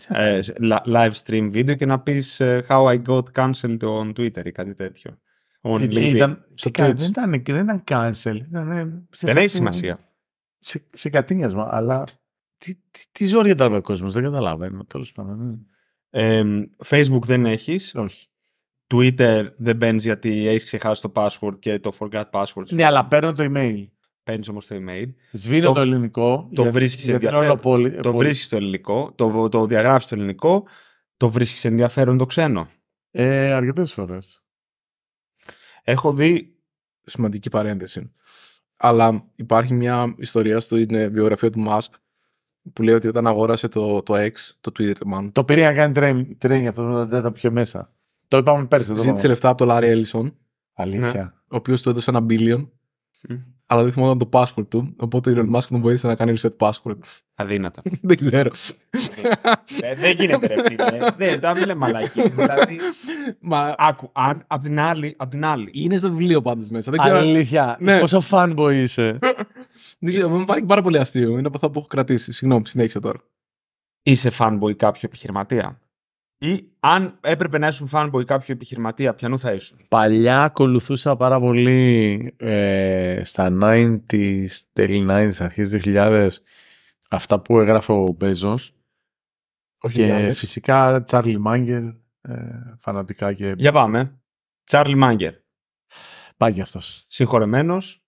ε, live stream video και να πεις ε, How I got cancelled on Twitter ή κάτι τέτοιο. Ε, ήταν, στο κα, δεν, ήταν, δεν ήταν cancel. Ε, δεν έχει σημασία. Σε, σε κατήνιασμα, αλλά τι, τι, τι ζόρια ο κόσμος, δεν καταλαβαίνω τέλος πάντων. Ε, Facebook δεν έχεις. Όχι. Twitter δεν μπαίνει γιατί έχεις ξεχάσει το password και το forgot password. Ναι, αλλά παίρνω το email. Παίρνεις όμως το email. Σβήνω το, ελληνικό. Το βρίσκει ενδιαφέρον. το βρίσκει το ελληνικό. Το, το διαγράφεις ελληνικό. Το βρίσκεις ενδιαφέρον το ξένο. Ε, Αρκετές φορές. Έχω δει σημαντική παρένθεση. Αλλά υπάρχει μια ιστορία στην βιογραφία του Μάσκ που λέει ότι όταν αγόρασε το, το X, το Twitter μάλλον. Το πήρε να κάνει από αυτό, δεν τα πιο μέσα. Το είπαμε πέρσι. Ζήτησε λεφτά από τον Λάρι Έλισον. Αλήθεια. Ο οποίος του έδωσε ένα billion αλλά δεν θυμόταν το password του. Οπότε ο Elon Musk τον βοήθησε να κάνει reset password. Αδύνατα. <laughs> δεν ξέρω. Ε, ε, δεν γίνεται ρε φίλε. <laughs> Ε, δεν, τώρα μιλάμε μαλακίες. Δηλαδή... Μα... Άκου, απ' την άλλη, απ' την άλλη. Είναι στο βιβλίο πάντως μέσα. Δεν ξέρω... Αλήθεια. Ναι. Πόσο fanboy είσαι. δεν ξέρω, μου φάνηκε πάρα πολύ αστείο. Είναι από αυτά που έχω κρατήσει. Συγγνώμη, συνέχισε τώρα. Είσαι fanboy κάποιο επιχειρηματία. Ή αν έπρεπε να ήσουν fanboy κάποιο επιχειρηματία, ποιανού θα ήσουν. Παλιά ακολουθούσα πάρα πολύ ε, στα 90s, τέλη 90s, αρχές 2000, αυτά που έγραφε ο Μπέζος. Όχι και φυσικά Τσάρλι Μάγκερ, ε, φανατικά και... Για πάμε. Τσάρλι Μάγκερ. Πάει και αυτός. Συγχωρεμένος.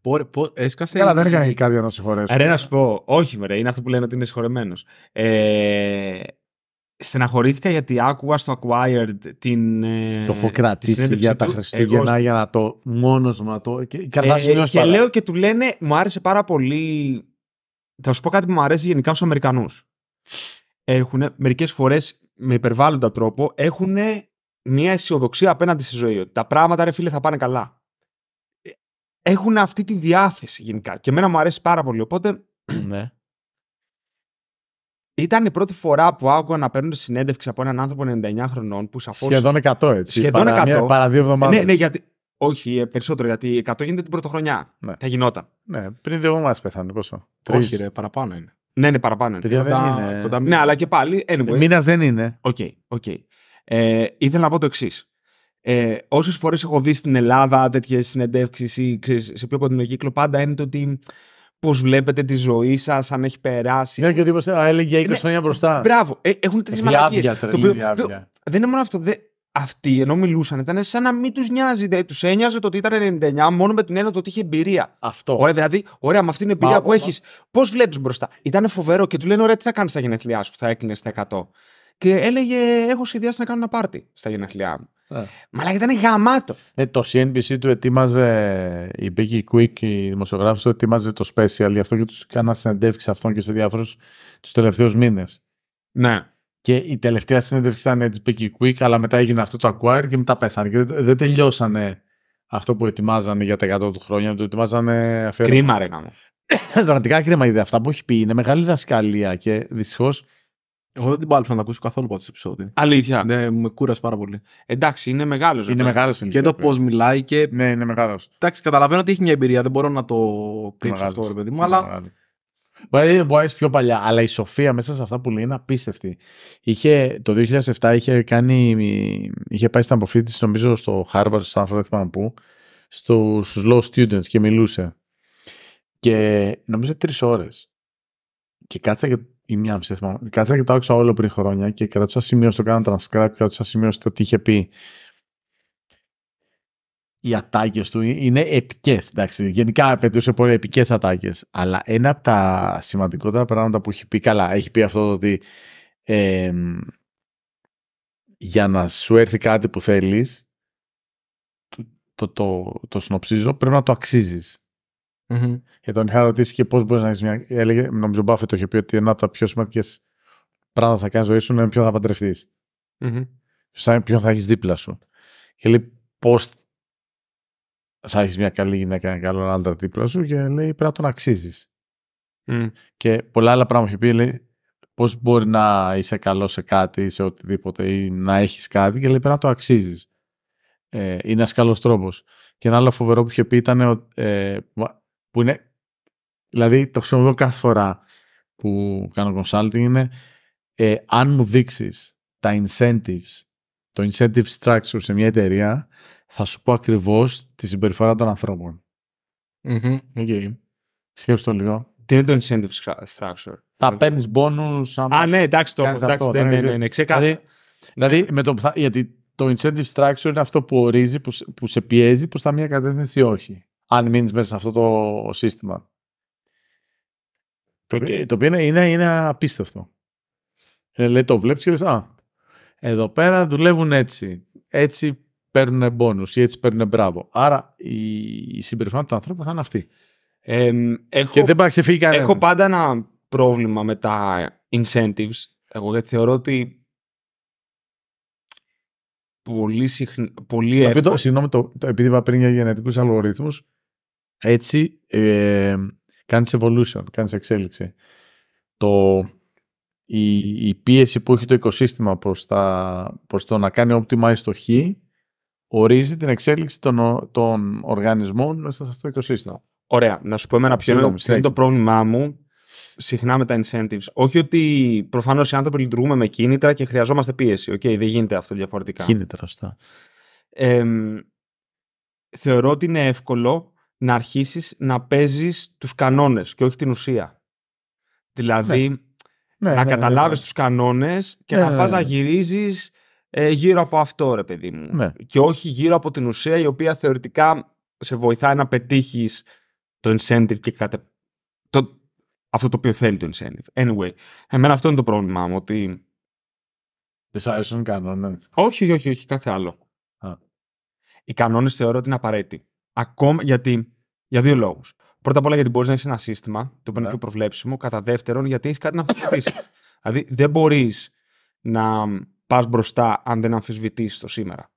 Πόρε, πό, έσκασε. Καλά, δεν έκανε κάτι να συγχωρέσω. Ρε να σου πω, όχι ρε είναι αυτό που λένε ότι είναι συγχωρεμένος. Ε, στεναχωρήθηκα γιατί άκουγα στο Acquired την. Το έχω κρατήσει για τα Χριστούγεννα για να το μόνος μου να το. Και, ε, και λέω και του λένε, μου άρεσε πάρα πολύ. Θα σου πω κάτι που μου αρέσει γενικά στους Αμερικανούς. Έχουν μερικές φορές με υπερβάλλοντα τρόπο έχουν μια αισιοδοξία απέναντι στη ζωή. Ότι τα πράγματα, ρε φίλε, θα πάνε καλά. Ε, έχουν αυτή τη διάθεση γενικά. Και εμένα μου αρέσει πάρα πολύ. Οπότε. Ναι. Ήταν η πρώτη φορά που άκουγα να παίρνω συνέντευξη από έναν άνθρωπο 99 χρονών που σαφώς. Σχεδόν 100, έτσι. Σχεδόν παρά 100. Μια, παρά δύο εβδομάδες. Ναι, ναι, γιατί. Όχι, ε, περισσότερο, γιατί 100 γίνεται την πρωτοχρονιά. Ναι. Θα γινόταν. Ναι, πριν δύο εβδομάδες πέθανε. Πόσο. Τρεις. Όχι, ρε, παραπάνω είναι. Ναι, είναι παραπάνω. Είναι. Παιδιά, Κοντά, δεν είναι. Κοντά... Ναι, αλλά και πάλι. Anyway. Ε, μήνας δεν είναι. Οκ, okay, okay. Ε, ήθελα να πω το εξής. Ε, Όσες φορές έχω δει στην Ελλάδα τέτοιες συνεντεύξεις ή ξέρεις, σε πιο κοντινό κύκλο, πάντα είναι το ότι πώς βλέπετε τη ζωή σας, αν έχει περάσει. Ναι, και οτιδήποτε. Έλεγε 20 χρόνια μπροστά. Μπράβο. Ε, έχουν τέτοιε μαλακίε. Δεν είναι μόνο αυτό. Δε, αυτοί ενώ μιλούσαν ήταν σαν να μην τους νοιάζει. τους ένοιαζε το ότι ήταν 99 μόνο με την έννοια ότι είχε εμπειρία. Αυτό. Ωραία, δηλαδή, ωραία, με αυτή την εμπειρία που έχει, πώς βλέπεις μπροστά. Ήταν φοβερό και του λένε, ωραία, τι θα κάνεις στα γενέθλιά σου που θα έκλεινες στα 100 και έλεγε: Έχω σχεδιάσει να κάνω ένα πάρτι στα γενέθλιά μου. Ε. Μαλά, δεν ήταν γαμάτο. Ναι, το CNBC του ετοίμαζε, η Becky Quick, η δημοσιογράφη του ετοίμαζε το special, γι' αυτό και τους κάνα συνεντεύξει αυτόν και σε διάφορους τους τελευταίους μήνες. Ναι. Και η τελευταία συνέντευξη ήταν ναι, της Becky Quick, αλλά μετά έγινε αυτό το acquired και μετά πέθανε. Και δεν, τελειώσανε αυτό που ετοιμάζανε για τα 100 του χρόνια, το ετοιμάζανε αφιερωμένο. Κρίμα ρε <coughs> Πραγματικά κρίμα, γιατί αυτά που έχει πει είναι μεγάλη δασκαλία και δυστυχώς. Εγώ δεν την πάλεψα να τα ακούσω καθόλου από επεισόδιο. Αλήθεια. Ναι, με κούρασε πάρα πολύ. Εντάξει, είναι μεγάλος. Είναι μεγάλος. Και το πώς μιλάει και. Ναι, είναι μεγάλος. Εντάξει, καταλαβαίνω ότι έχει μια εμπειρία. Δεν μπορώ να το κρύψω αυτό, ρε παιδί μου, αλλά. Μπορεί να είσαι πιο παλιά, αλλά η Σοφία μέσα σε αυτά που λέει είναι απίστευτη. Είχε, το 2007 είχε, κάνει, είχε πάει στην αποφύτηση, νομίζω, στο Harvard, στο Stanford, δεν θυμάμαι πού, στους στους students και μιλούσε. Και νομίζω τρεις ώρες. Και κάτσα ή μια μισή, θυμάμαι. και το άκουσα όλο πριν χρόνια και κρατούσα σημείο στο κάνω transcribe, κρατούσα σημείο στο τι είχε πει. Οι ατάκες του ε, είναι επικές. Γενικά απαιτούσε πολύ επικές ατάκες. Αλλά ένα από τα σημαντικότερα πράγματα που έχει πει, καλά, έχει πει αυτό ότι για να σου έρθει κάτι που θέλεις, το, το, το, το συνοψίζω, πρέπει να το αξίζεις. Και Για τον είχα ρωτήσει και πώς μπορείς να έχεις μια. Έλεγε, νομίζω ο το είχε πει ότι ένα από τα πιο σημαντικές πράγματα θα κάνεις ζωή σου είναι ποιον θα παντρευτείς. Mm-hmm. ποιον θα έχεις δίπλα σου. Και λέει πώς θα έχεις μια καλή γυναίκα, ένα καλό άντρα δίπλα σου και λέει πρέπει να τον αξίζεις. Mm. Και πολλά άλλα πράγματα είχε πει, λέει πώς μπορεί να είσαι καλός σε κάτι, σε οτιδήποτε ή να έχεις κάτι και λέει πρέπει να το αξίζεις. Ε, είναι ένας καλός τρόπος. Και ένα άλλο φοβερό που είχε πει ήταν ότι ε, που είναι, δηλαδή το χρησιμοποιώ κάθε φορά που κάνω consulting είναι ε, αν μου δείξεις τα incentives, το incentive structure σε μια εταιρεία, θα σου πω ακριβώς τη συμπεριφορά των ανθρώπων. Mm-hmm. Okay. Σκέψτε το λίγο. Τι είναι το incentive structure. Τα παίρνεις bonus. Α, ναι, εντάξει, το αυτό, ναι, ναι, ναι, ναι δηλαδή, δηλαδή, με το, γιατί το incentive structure είναι αυτό που ορίζει, που, που σε πιέζει προς τα μία κατεύθυνση ή όχι αν μείνεις μέσα σε αυτό το σύστημα. Το οποίο είναι, είναι απίστευτο. Ε, λέει, το βλέπεις και λες, α, εδώ πέρα δουλεύουν έτσι. Έτσι παίρνουν μπόνους ή έτσι παίρνουν μπράβο. Άρα η, συμπεριφορά του ανθρώπου θα είναι αυτή. Ε, έχω, και δεν πάει ξεφύγει Έχω πάντα ένα πρόβλημα με τα incentives. Εγώ γιατί θεωρώ ότι πολύ, συχνά, πολύ εύκολα. Συγγνώμη, το, το, επειδή είπα πριν για γενετικούς αλγορίθμους, έτσι ε, κάνεις evolution, κάνεις εξέλιξη. Το, η, η πίεση που έχει το οικοσύστημα προς, τα, προς το να κάνει optimize το χ ορίζει την εξέλιξη των, των οργανισμών μέσα σε αυτό το οικοσύστημα. Ωραία. Να σου πω ένα ποιο είναι, είναι το πρόβλημά μου συχνά με τα incentives. Όχι ότι προφανώς οι άνθρωποι λειτουργούμε με κίνητρα και χρειαζόμαστε πίεση. Οκ, δεν γίνεται αυτό διαφορετικά. Κίνητρα, σωστά. θεωρώ ότι είναι εύκολο να αρχίσεις να παίζεις τους κανόνες και όχι την ουσία. Δηλαδή, ναι. Ναι, να ναι, ναι, ναι καταλάβεις τους κανόνες και να πας να γυρίζεις ε, γύρω από αυτό, ρε παιδί μου. Και όχι γύρω από την ουσία η οποία θεωρητικά σε βοηθάει να πετύχεις το incentive και κάτι το... αυτό το οποίο θέλει το incentive. Anyway, εμένα αυτό είναι το πρόβλημά μου, ότι... Δεν σ' κανόνες. Όχι, όχι, όχι, κάθε άλλο. Α. Οι κανόνες θεωρώ ότι είναι απαραίτητοι. Ακόμα γιατί. Για δύο λόγους. Πρώτα απ' όλα, γιατί μπορείς να έχεις ένα σύστημα, το οποίο είναι ναι. πιο προβλέψιμο. Κατά δεύτερον, γιατί έχεις κάτι να αμφισβητήσεις. <laughs> δηλαδή, δεν μπορείς να πας μπροστά αν δεν αμφισβητήσεις το σήμερα.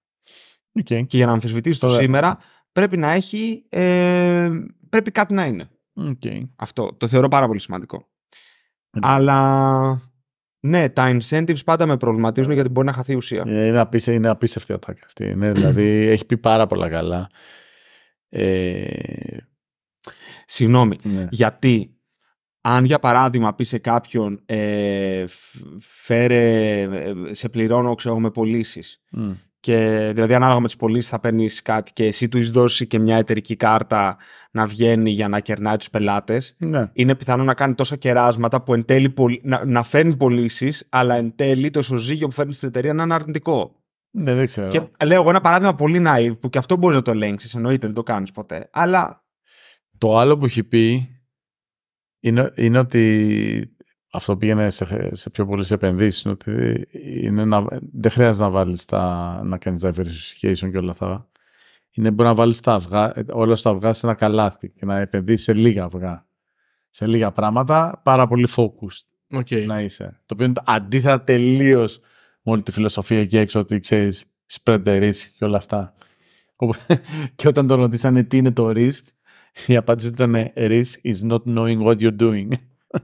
Okay. Και για να αμφισβητήσεις το σήμερα, πρέπει να έχει. Ε, πρέπει κάτι να είναι. Okay. Αυτό το θεωρώ πάρα πολύ σημαντικό. Ναι. Αλλά ναι, τα incentives πάντα με προβληματίζουν ναι. γιατί μπορεί να χαθεί η ουσία. Είναι απίστευτη, είναι απίστευτη ατάκα αυτή. Ναι, δηλαδή έχει πει πάρα πολλά καλά. Ε, συγγνώμη. Ναι. Γιατί αν για παράδειγμα πεις σε κάποιον ε, φέρε, ε, σε πληρώνω ξέρω με πωλήσεις. Και δηλαδή ανάλογα με τις πωλήσεις θα παίρνεις κάτι και εσύ του δώσει και μια εταιρική κάρτα να βγαίνει για να κερνάει τους πελάτες. Ναι. Είναι πιθανό να κάνει τόσα κεράσματα που εν τέλει να, να φέρνει πωλήσεις, αλλά εν τέλει το ισοζύγιο που φέρνεις στην εταιρεία να είναι αρνητικό. Ναι, δεν Και λέω εγώ ένα παράδειγμα πολύ naive που και αυτό μπορείς να το ελέγξεις, εννοείται, δεν το κάνεις ποτέ. Αλλά. Το άλλο που έχει πει είναι, είναι ότι αυτό πήγαινε σε, σε πιο πολλές επενδύσεις. Είναι ότι είναι να, δεν χρειάζεται να βάλεις τα. να κάνεις diversification και όλα αυτά. Είναι μπορεί να βάλεις τα αυγά, όλα τα αυγά σε ένα καλάθι και να επενδύσεις σε λίγα αυγά. Σε λίγα πράγματα, πάρα πολύ focused. Okay. Να είσαι. Το οποίο είναι αντίθετα τελείως με όλη τη φιλοσοφία εκεί έξω ότι ξέρεις spread the risk και όλα αυτά. <laughs> και όταν τον ρωτήσανε τι είναι το risk, η απάντηση ήταν risk is not knowing what you're doing.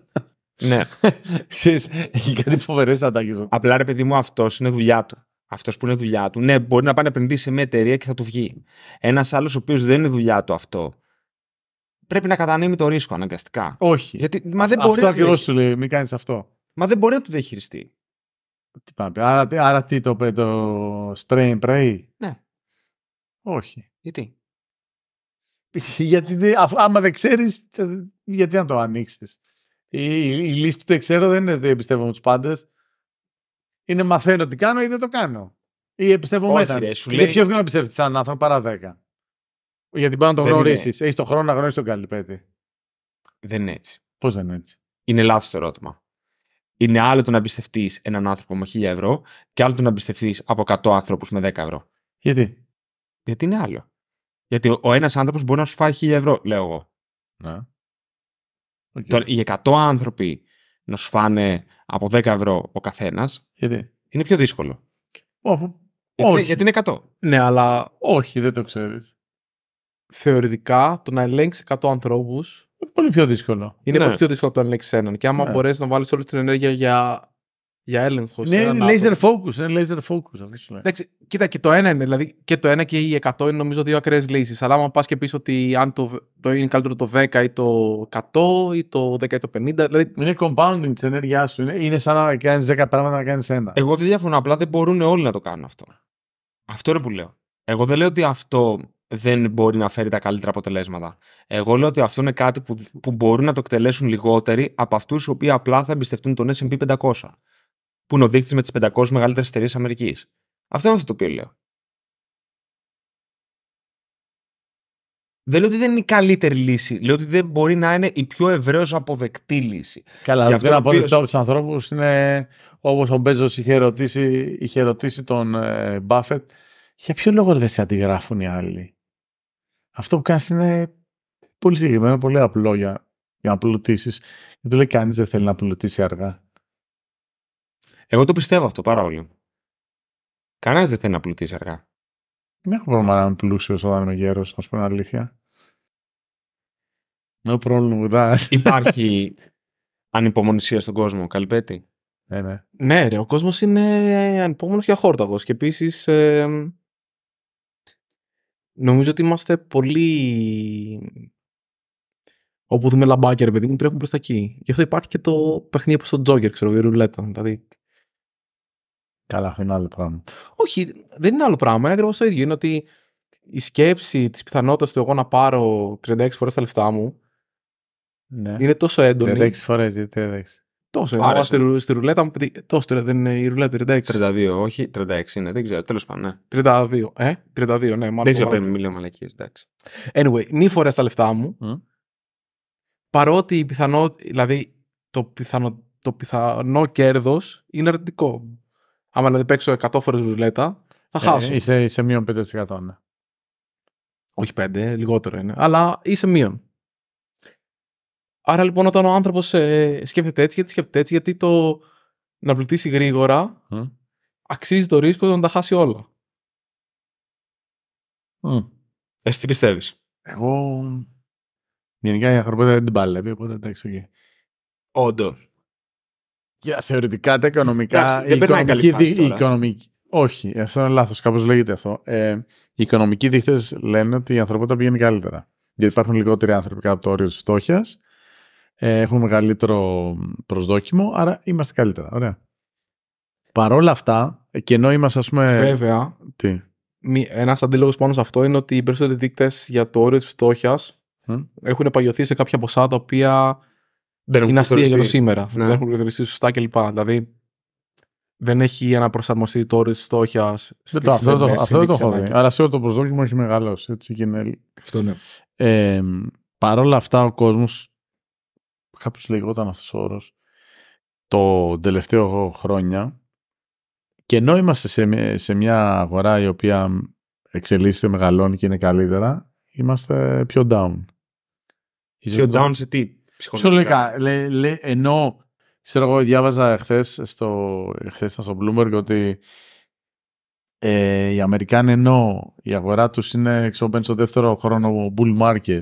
<laughs> ναι. <laughs> Ξέρεις, έχει κάτι φοβερές ατάκες. Απλά ρε παιδί μου, αυτός είναι δουλειά του. Αυτός που είναι δουλειά του. Ναι, μπορεί να πάνε επενδύσει σε μια εταιρεία και θα του βγει. Ένας άλλος ο οποίος δεν είναι δουλειά του αυτό πρέπει να κατανέμει το ρίσκο αναγκαστικά. Όχι. Γιατί, μα δεν μπορεί αυτό ακριβώ σου λέει, μην κάνεις αυτό. Μα δεν μπορεί να το διαχειριστεί. Τι πάμε. Άρα, άρα τι το, το, spray and pray. Ναι. Όχι. Γιατί. <laughs> γιατί άμα δεν ξέρεις, γιατί να το ανοίξεις. Η, η, η λύση του δεν ξέρω δεν είναι ότι εμπιστεύομαι τους πάντες. Είναι μαθαίνω τι κάνω ή δεν το κάνω. Ή εμπιστεύω μετά. Είναι πιο εύκολο να πιστεύεις σαν άνθρωπο παρά 10. Γιατί πάνω να το γνωρίσεις. Έχεις τον χρόνο να γνωρίσεις τον καλλιπέτη. Δεν είναι έτσι. Πώς δεν είναι έτσι. Είναι λάθος το ερώτημα είναι άλλο το να εμπιστευτείς έναν άνθρωπο με 1000 ευρώ και άλλο το να εμπιστευτείς από 100 άνθρωπους με 10 ευρώ. Γιατί? Γιατί είναι άλλο. Γιατί ο ένας άνθρωπος μπορεί να σου φάει 1000 ευρώ, λέω εγώ. Ναι. Okay. Τώρα, οι 100 άνθρωποι να σου φάνε από 10 ευρώ ο καθένας. Γιατί? Είναι πιο δύσκολο. Oh, γιατί, όχι. γιατί είναι 100. Ναι, αλλά. Όχι, δεν το ξέρεις. Θεωρητικά, το να ελέγξεις 100 ανθρώπους πολύ πιο δύσκολο. Είναι ναι. πολύ πιο δύσκολο από το να ελέγξει έναν. Και άμα ναι. μπορέσεις να βάλεις όλη την ενέργεια για, για έλεγχο. Ναι, είναι laser focus. Είναι laser focus. Εντάξει, κοίτα, και το ένα είναι. Δηλαδή και το ένα και η 100 είναι νομίζω δύο ακραίες λύσεις. Αλλά άμα πας και πεις ότι αν το, το είναι καλύτερο το 10 ή το 100 ή το 10 ή το 50. Δηλαδή... Είναι compounding της ενέργειάς σου. Είναι, είναι σαν να κάνεις 10 πράγματα να κάνεις ένα. Εγώ δεν διαφωνώ. Απλά δεν μπορούν όλοι να το κάνουν αυτό. Αυτό είναι που λέω. Εγώ δεν λέω ότι αυτό δεν μπορεί να φέρει τα καλύτερα αποτελέσματα. Εγώ λέω ότι αυτό είναι κάτι που, που μπορούν να το εκτελέσουν λιγότεροι από αυτούς οι οποίοι απλά θα εμπιστευτούν τον SP 500, που είναι ο δείκτης με τις 500 μεγαλύτερες εταιρείες Αμερικής. Αυτό είναι αυτό το οποίο λέω. Δεν λέω ότι δεν είναι η καλύτερη λύση. Λέω ότι δεν μπορεί να είναι η πιο ευρέως αποδεκτή λύση. Καλά, δεν είναι αποδεκτό από τους ανθρώπους. Είναι όπως ο Μπέζος είχε ρωτήσει, είχε ρωτήσει τον Μπάφετ, για ποιο λόγο δεν σε αντιγράφουν οι άλλοι αυτό που κάνεις είναι πολύ συγκεκριμένο, πολύ απλό για, για να πλουτίσεις. το λέει κανείς δεν θέλει να πλουτίσει αργά. Εγώ το πιστεύω αυτό πάρα πολύ. Κανένας δεν θέλει να πλουτίσει αργά. Δεν έχω πρόβλημα να είμαι πλούσιος όταν είμαι γέρος, να σου αλήθεια. No problem with that. <laughs> Υπάρχει <laughs> ανυπομονησία στον κόσμο, καλυπέτη. Ναι, ε, ναι. ναι, ρε, ο κόσμος είναι ανυπόμονο και αχόρταγο. Και επίσης Νομίζω ότι είμαστε πολύ. Όπου δούμε λαμπάκια, ρε παιδί μου, τρέχουν προς τα εκεί. Γι' αυτό υπάρχει και το παιχνίδι όπως το Τζόγκερ, ξέρω εγώ, ρουλέτα. Δηλαδή. Καλά, είναι άλλο πράγμα. Όχι, δεν είναι άλλο πράγμα. Είναι ακριβώς το ίδιο. Είναι ότι η σκέψη της πιθανότητας του εγώ να πάρω 36 φορές τα λεφτά μου. Ναι. Είναι τόσο έντονη. 36 φορές, γιατί 36. Τόσο. Άρα στη, στη ρουλέτα μου Τόσο δεν είναι η ρουλέτα 36. 32, όχι 36 είναι, δεν ξέρω. Τέλος πάντων. Ναι. 32, ε. 32, ναι, μάλλον. Δεν ξέρω, παίρνει μιλίο μαλακίες, εντάξει. Anyway, μη φορές τα λεφτά μου. Παρότι η πιθανό, δηλαδή το πιθανό, το πιθανό κέρδος είναι αρνητικό. Άμα δηλαδή παίξω 100 φορές ρουλέτα, θα ε, χάσω. είσαι, είσαι μείον 5%. Ναι. Όχι 5, λιγότερο είναι. Αλλά είσαι μείον. Άρα λοιπόν, όταν ο άνθρωπος ε, σκέφτεται έτσι, γιατί σκέφτεται έτσι, γιατί το να πλουτίσει γρήγορα mm. αξίζει το ρίσκο να τα χάσει όλα. Mm. Εσύ τι πιστεύεις. Εγώ. Γενικά η ανθρωπότητα δεν την παλεύει, οπότε εντάξει, okay. Όντω. θεωρητικά τα οικονομικά. Εντάξει, δεν περνάει καλή φάση οικονομική... Όχι, ε, αυτό είναι λάθος. Κάπως λέγεται αυτό. Ε, οι οικονομικοί δείχτες λένε ότι η ανθρωπότητα πηγαίνει καλύτερα. Γιατί υπάρχουν λιγότεροι άνθρωποι κάτω από το όριο της φτώχειας ε, έχουν μεγαλύτερο προσδόκιμο, άρα είμαστε καλύτερα. Ωραία. Παρ' όλα αυτά, και ενώ είμαστε, ας πούμε. Βέβαια. Τι. Ένας αντίλογος πάνω σε αυτό είναι ότι οι περισσότεροι δείκτες για το όριο της φτώχειας mm. έχουν παγιωθεί σε κάποια ποσά τα οποία δεν είναι αστεία για το σήμερα. Ναι. Δεν έχουν καθοριστεί σωστά κλπ. Δηλαδή, δεν έχει αναπροσαρμοστεί το όριο της φτώχειας. Αυτό, ε, αυτό, το, αυτό το έχω δει. Αλλά σίγουρα το προσδόκιμο έχει μεγαλώσει. Έτσι, και είναι... Αυτό ναι. Ε, Παρ' όλα αυτά, ο κόσμος κάπως λεγόταν αυτός ο όρος, το τελευταίο χρόνια και ενώ είμαστε σε, σε μια αγορά η οποία εξελίσσεται, μεγαλώνει και είναι καλύτερα, είμαστε πιο down. Πιο down, σε τι, ψυχολογικά. Ψυχολογικά. ενώ, ξέρω εγώ, διάβαζα χθες, στο, χθες στο Bloomberg ότι ε, οι Αμερικάνοι ενώ η αγορά τους είναι ξέρω, στο δεύτερο χρόνο bull market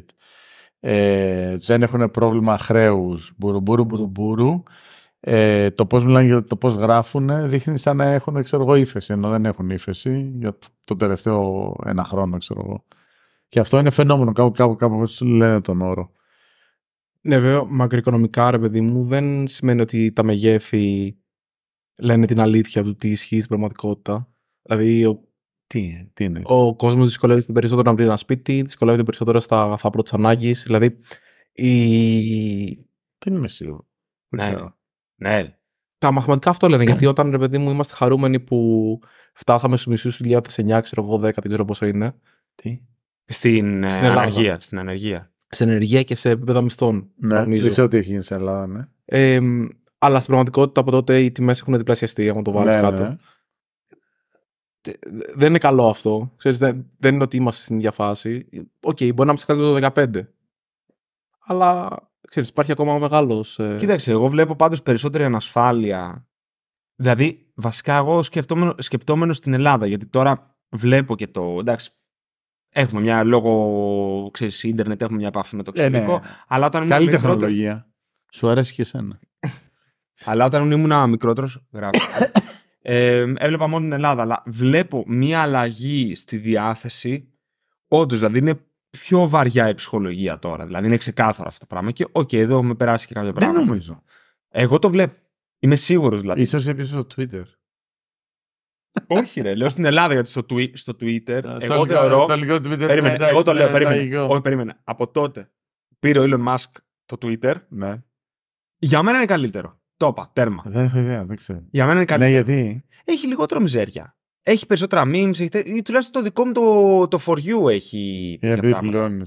ε, δεν έχουν πρόβλημα χρέους, μπουρουμπουρου, Ε, το πώς μιλάνε το πώς γράφουν δείχνει σαν να έχουν ξέρω ύφεση, ενώ δεν έχουν ύφεση για το τελευταίο ένα χρόνο, ξέρω εγώ. Και αυτό είναι φαινόμενο, κάπου, κάπου, κάπου λένε τον όρο. Ναι, βέβαια, μακροοικονομικά, ρε παιδί μου, δεν σημαίνει ότι τα μεγέθη λένε την αλήθεια του τι ισχύει στην πραγματικότητα. Δηλαδή, τι, τι είναι. Ο κόσμος δυσκολεύεται περισσότερο να βρει ένα σπίτι, δυσκολεύεται περισσότερο στα αγαθά πρώτης ανάγκης. Δηλαδή. Η... Δεν είμαι σίγουρο. Ναι. ναι. Τα μαθηματικά αυτό λένε. γιατί όταν ρε παιδί μου είμαστε χαρούμενοι που φτάσαμε στους μισούς του 2009, ξέρω εγώ 10, δεν ξέρω πόσο είναι. Τι. Στην, στην ενεργεία. Στην ενεργεία και σε επίπεδα μισθών. Ναι, δεν ξέρω τι έχει γίνει σε Ελλάδα, ναι. Ε, αλλά στην πραγματικότητα από τότε οι τιμές έχουν διπλασιαστεί, άμα το βάλεις ναι, κάτω. Ναι δεν είναι καλό αυτό. Ξέρεις, δεν, δεν είναι ότι είμαστε στην ίδια φάση. Οκ, okay, μπορεί να είμαστε κάτω το 15. Αλλά ξέρεις, υπάρχει ακόμα μεγάλος. Ε... Κοίταξε, εγώ βλέπω πάντως περισσότερη ανασφάλεια. Δηλαδή, βασικά, εγώ σκεπτόμενο, στην Ελλάδα, γιατί τώρα βλέπω και το. Εντάξει, έχουμε μια λόγω ξέρεις, ίντερνετ, έχουμε μια επαφή με το ε, εξωτερικό. Ναι. Αλλά όταν Καλή τεχνολογία. Σου αρέσει και εσένα. <laughs> αλλά όταν ήμουν μικρότερος, γράφω. <coughs> Ε, έβλεπα μόνο την Ελλάδα, αλλά βλέπω μία αλλαγή στη διάθεση. Όντως, δηλαδή είναι πιο βαριά η ψυχολογία τώρα. Δηλαδή είναι ξεκάθαρο αυτό το πράγμα. Και οκ, okay, εδώ με περάσει και κάποια πράγματα. Δεν νομίζω. Εγώ το βλέπω. Είμαι σίγουρος δηλαδή. σω είναι στο Twitter. Όχι, ρε. Λέω στην Ελλάδα γιατί στο, twi- στο Twitter. Ε, εγώ θεωρώ. Ναι, περίμενε. εγώ το ναι, λέω. Περίμενε. Όχι, περίμενε. Από τότε πήρε ο Elon Musk το Twitter. Ναι. Για μένα είναι καλύτερο. Το είπα, τέρμα. Δεν έχω ιδέα, δεν ξέρω. Για μένα είναι ναι, καλύτερο. Ναι, γιατί. Έχει λιγότερο μιζέρια. Έχει περισσότερα memes, έχει... ή τουλάχιστον το δικό μου το, το for you έχει. Γιατί πληρώνει.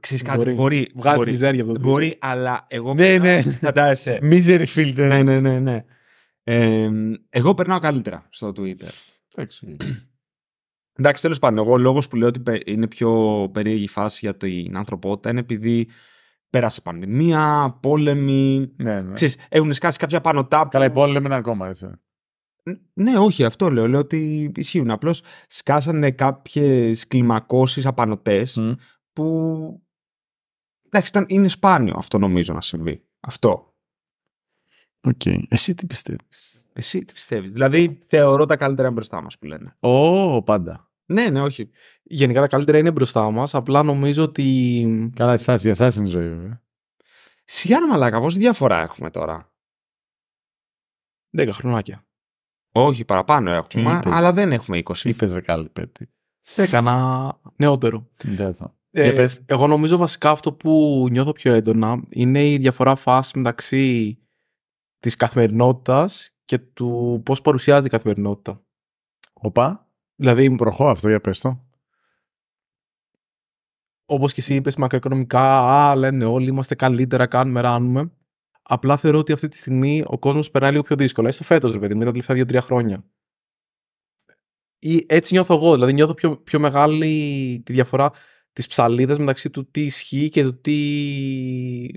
Ξέρεις κάτι, μπορεί. μπορεί Βγάζεις μπορεί, μιζέρια από το Μπορεί, αλλά εγώ... Ναι, ναι. Φαντάζεσαι. Misery filter. Ναι, ναι, ναι. ναι. Ε, εγώ περνάω καλύτερα στο Twitter. Εντάξει. Εντάξει, τέλος πάντων, εγώ ο λόγος που λέω ότι είναι πιο περίεργη φάση για την ανθρωπότητα είναι επειδή Πέρασε πανδημία, πόλεμοι. Ναι, ναι. έχουν σκάσει κάποια πάνω τάπ. Καλά, οι πόλεμοι είναι ακόμα, έτσι. Ναι, όχι, αυτό λέω. Λέω ότι ισχύουν. Απλώς σκάσανε κάποιες κλιμακώσεις απανοτές mm. που. Εντάξει, ήταν, είναι σπάνιο αυτό νομίζω να συμβεί. Αυτό. Οκ. Εσύ τι πιστεύεις. Εσύ τι πιστεύεις. Δηλαδή, θεωρώ τα καλύτερα μπροστά μας που λένε. Ω, πάντα. Ναι, ναι, όχι. Γενικά τα καλύτερα είναι μπροστά μας. Απλά νομίζω ότι. Καλά, εσά, για εσά είναι η ζωή, βέβαια. Σιγά να μαλάκα, πόση διαφορά έχουμε τώρα. Δέκα χρονάκια. Όχι, παραπάνω έχουμε, αλλά δεν έχουμε 20. Είπε δεκάλη Σε έκανα νεότερο. Ε, ε, εγώ νομίζω βασικά αυτό που νιώθω πιο έντονα είναι η διαφορά φάση μεταξύ της καθημερινότητας και του πώς παρουσιάζει η καθημερινότητα. Οπα. Δηλαδή μου προχώ αυτό, για πες το. Όπως και εσύ είπες μακροοικονομικά, α, λένε όλοι είμαστε καλύτερα, κάνουμε, ράνουμε. Απλά θεωρώ ότι αυτή τη στιγμή ο κόσμος περνάει λίγο πιο δύσκολα. Είσαι φέτος, ρε παιδί μου, τα τελευταία δύο-τρία χρόνια. Ή έτσι νιώθω εγώ, δηλαδή νιώθω πιο, πιο μεγάλη τη διαφορά της ψαλίδας μεταξύ του τι ισχύει και του τι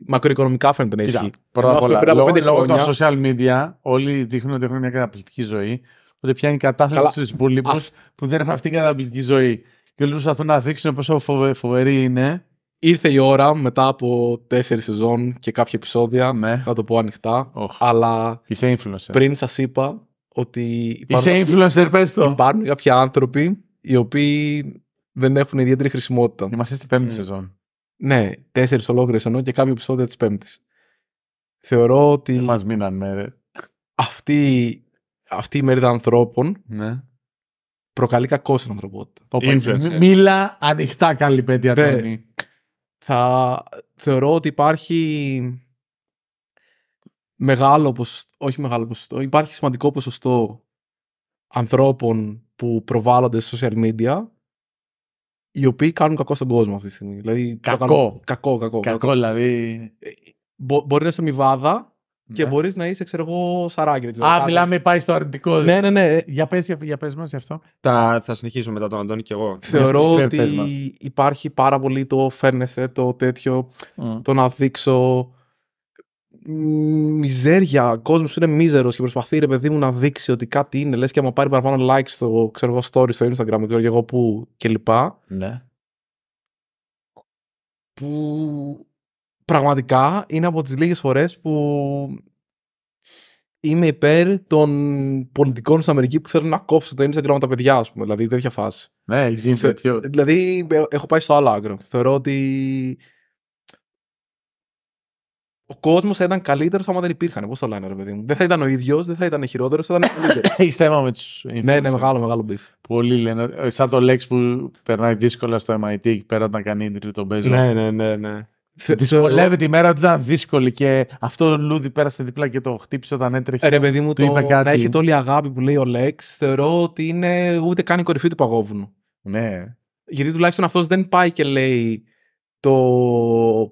μακροοικονομικά φαίνεται να ισχύει. Πρώτα απ' όλα, λόγω, λόγω των social media, όλοι δείχνουν ότι έχουν μια καταπληκτική ζωή. Ότι πιάνει η κατάσταση στου υπολείπου που δεν έχουν αυτή την καταπληκτική ζωή. Και όλοι προσπαθούν να δείξουν πόσο φοβερή είναι. Ήρθε η ώρα μετά από τέσσερις σεζόν και κάποια επεισόδια. Ναι. Θα το πω ανοιχτά. Oh. Αλλά. Είσαι influencer. Πριν σας είπα ότι. Υπάρχουν... Είσαι influencer, πες το. Υπάρχουν κάποιοι άνθρωποι οι οποίοι δεν έχουν ιδιαίτερη χρησιμότητα. Είμαστε στην πέμπτη mm. σεζόν. Ναι, τέσσερις ολόκληρες ενώ και κάποια επεισόδια της πέμπτης. Θεωρώ ότι. Δεν μας μείναν μέρε. Αυτή αυτή η μερίδα ανθρώπων ναι. προκαλεί κακό στην ανθρωπότητα. Μίλα ανοιχτά καλή παιδιά ναι. Θα θεωρώ ότι υπάρχει μεγάλο ποσοστό, όχι μεγάλο ποσοστό, υπάρχει σημαντικό ποσοστό ανθρώπων που προβάλλονται σε social media οι οποίοι κάνουν κακό στον κόσμο αυτή τη στιγμή. Δηλαδή, κακό. Κάνουν... Κακό, κακό. Κακό, δηλαδή. Ε, μπο- μπορεί να είσαι βάδα, και ναι. μπορείς μπορεί να είσαι, ξέρω εγώ, σαράκι. Δεν ξέρω, Α, μιλάμε, πάει στο αρνητικό. Ναι, ναι, ναι. Για πες για, πες μας γι' αυτό. Τα, θα συνεχίσουμε μετά τον Αντώνη και εγώ. Ναι. Θεωρώ ναι, ότι υπάρχει πάρα πολύ το φέρνεσαι, το τέτοιο, mm. το να δείξω μιζέρια. Κόσμος είναι μίζερος και προσπαθεί ρε παιδί μου να δείξει ότι κάτι είναι. Λες και άμα πάρει παραπάνω like στο ξέρω εγώ, story στο Instagram, δεν ξέρω εγώ πού κλπ. Ναι. Που πραγματικά είναι από τις λίγες φορές που είμαι υπέρ των πολιτικών στην Αμερική που θέλουν να κόψουν το Instagram με τα παιδιά, ας πούμε. Δηλαδή, τέτοια φάση. Ναι, έχει γίνει τέτοιο. Δηλαδή, ε, έχω πάει στο άλλο άγκρο. Θεωρώ ότι. Ο κόσμος θα ήταν καλύτερος άμα δεν υπήρχαν. Πώς το λένε, ρε παιδί μου. Δεν θα ήταν ο ίδιος, δεν θα ήταν χειρότερος, θα ήταν καλύτερος. Έχει <laughs> θέμα με τους. Ναι, ναι, μεγάλο, μεγάλο μπιφ. Πολλοί λένε. Ε, σαν το λέξη που περνάει δύσκολα στο MIT και πέρα να κάνει Ναι, ναι, ναι. ναι. Δυσκολεύεται η μέρα του, ήταν δύσκολη και αυτό το λούδι πέρασε δίπλα και το χτύπησε όταν έτρεχε. Ρε παιδί μου, το, κάτι. να έχει όλη αγάπη που λέει ο Λέξ, θεωρώ ότι είναι ούτε καν η κορυφή του παγόβουνου. Ναι. Γιατί τουλάχιστον αυτός δεν πάει και λέει το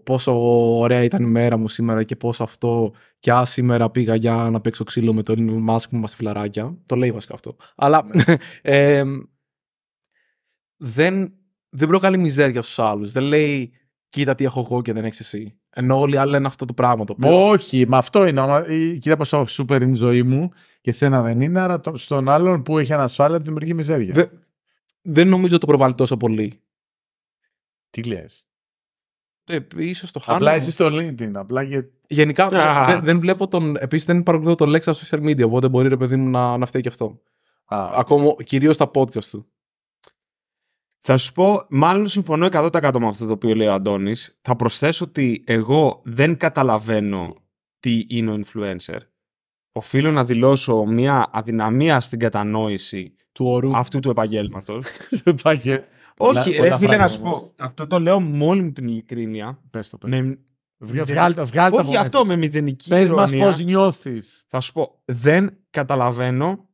πόσο ωραία ήταν η μέρα μου σήμερα και πόσο αυτό και ας, σήμερα πήγα για να παίξω ξύλο με το Ελληνικό Musk που φιλαράκια. Το λέει βασικά αυτό. Αλλά <laughs> ε, δεν, δεν προκαλεί μιζέρια στους άλλους. Δεν λέει κοίτα τι έχω εγώ και δεν έχεις εσύ. Ενώ όλοι άλλοι λένε αυτό το πράγμα. Το Όχι, μα αυτό είναι. Ε, κοίτα πόσο σούπερ είναι η ζωή μου και σένα δεν είναι, άρα στον άλλον που έχει ανασφάλεια δημιουργεί μιζέρια. Δε, δεν νομίζω το προβάλλει τόσο πολύ. Τι λες. Ε, το χάνω. Απλά εσύ στο LinkedIn. Απλά Γενικά δεν, δεν, βλέπω τον. Επίσης δεν παρακολουθώ τον Λέξα στο social media, οπότε μπορεί ρε παιδί μου να, να φταίει και αυτό. Ah. Ακόμα κυρίως τα podcast του. Θα σου πω, μάλλον συμφωνώ 100% με αυτό το οποίο λέει ο Αντώνης. Θα προσθέσω ότι εγώ δεν καταλαβαίνω τι είναι ο influencer. Οφείλω να δηλώσω μια αδυναμία στην κατανόηση του ορού. αυτού του επαγγέλματος. <laughs> Όχι, ρε φίλε, να σου πω. Αυτό το λέω με όλη μου την ειλικρίνεια. Πες το, πες. Βγάλτε, Όχι αυτό με μηδενική Πες μας πώς νιώθεις. Θα σου πω, δεν καταλαβαίνω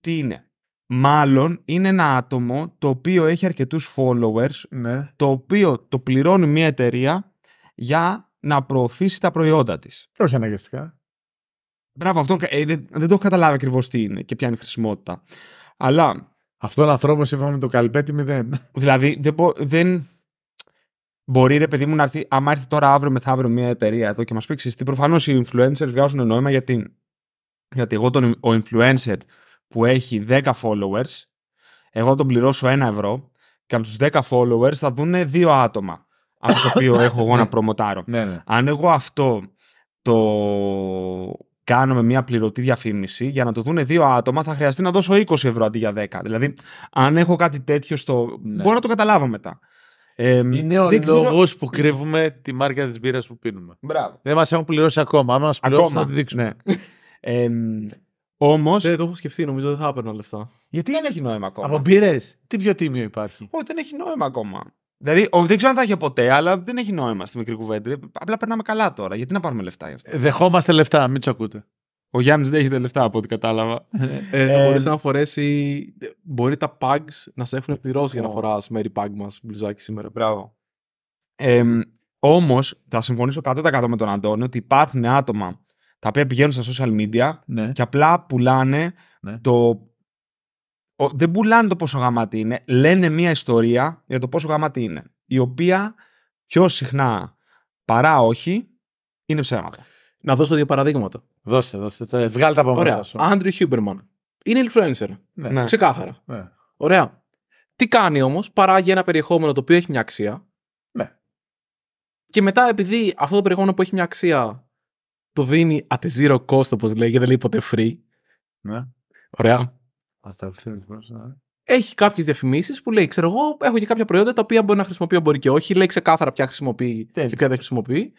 τι είναι μάλλον είναι ένα άτομο το οποίο έχει αρκετούς followers, ναι. το οποίο το πληρώνει μια εταιρεία για να προωθήσει τα προϊόντα της. Όχι αναγκαστικά. Μπράβο, αυτό ε, δεν, δεν, το έχω καταλάβει ακριβώς τι είναι και ποια είναι η χρησιμότητα. Αλλά. Αυτόν ανθρώπο είπαμε το καλπέτι μηδέν. Δηλαδή δεν, δεν, Μπορεί ρε παιδί μου να έρθει, άμα έρθει τώρα αύριο μεθαύριο μια εταιρεία εδώ και μας πει: Τι προφανώς οι influencers βγάζουν νόημα γιατί, γιατί εγώ τον, ο influencer που έχει 10 followers, εγώ τον πληρώσω 1 ευρώ και από τους 10 followers θα δουν 2 άτομα. Αυτό το οποίο έχω εγώ να ναι. προμοτάρω. Ναι, ναι. Αν εγώ αυτό το κάνω με μια πληρωτή διαφήμιση, για να το δουν δύο άτομα θα χρειαστεί να δώσω 20 ευρώ αντί για 10. Δηλαδή, αν έχω κάτι τέτοιο στο. Ναι. Μπορώ να το καταλάβω μετά. Ε, είναι ο ξέρω... λόγος που κρύβουμε τη μάρκα της μπύρας που πίνουμε. Μπράβο. Δεν μας έχουν πληρώσει ακόμα. Αν μας πληρώσουν, θα τη δείξουμε. Όμω. Δεν ναι, το έχω σκεφτεί, νομίζω δεν θα έπαιρνα λεφτά. Γιατί δεν έχει νόημα ακόμα. Από τι πιο τίμιο υπάρχει. Όχι, δεν έχει νόημα ακόμα. Δηλαδή, δεν ξέρω αν θα είχε ποτέ, αλλά δεν έχει νόημα στη μικρή κουβέντα. Δηλαδή, απλά περνάμε καλά τώρα. Γιατί να πάρουμε λεφτά γι' αυτό. Δεχόμαστε λεφτά, μην τους ακούτε. Ο Γιάννης δεν έχει λεφτά από ό,τι κατάλαβα. ε, θα ε, ε, ε, μπορούσε να φορέσει. Μπορεί τα pugs να σε έχουν πληρώσει για να φορά μέρη pug μας μπλουζάκι σήμερα. Μπράβο. Ε, Όμως, θα συμφωνήσω 100% με τον Αντώνη ότι υπάρχουν άτομα τα οποία πηγαίνουν στα social media ναι. και απλά πουλάνε ναι. το. δεν πουλάνε το πόσο γαμάτι είναι, λένε μια ιστορία για το πόσο γαμάτι είναι. Η οποία πιο συχνά παρά όχι είναι ψέματα. Να δώσω δύο παραδείγματα. Δώστε, δώστε. Το... τα από μέσα σου. Άντριου Χιούμπερμαν. Είναι influencer. Ναι. ναι. Ξεκάθαρα. Ναι. Ωραία. Τι κάνει όμως, παράγει ένα περιεχόμενο το οποίο έχει μια αξία. Ναι. Και μετά, επειδή αυτό το περιεχόμενο που έχει μια αξία το δίνει at zero cost, όπως λέγεται, δεν λέει ποτέ free. Ναι. Ωραία. Ναι. Έχει κάποιες διαφημίσεις που λέει, ξέρω εγώ, έχω και κάποια προϊόντα τα οποία μπορεί να χρησιμοποιώ, μπορεί και όχι. Λέει ξεκάθαρα ποια χρησιμοποιεί Τέλει. και ποια δεν χρησιμοποιεί.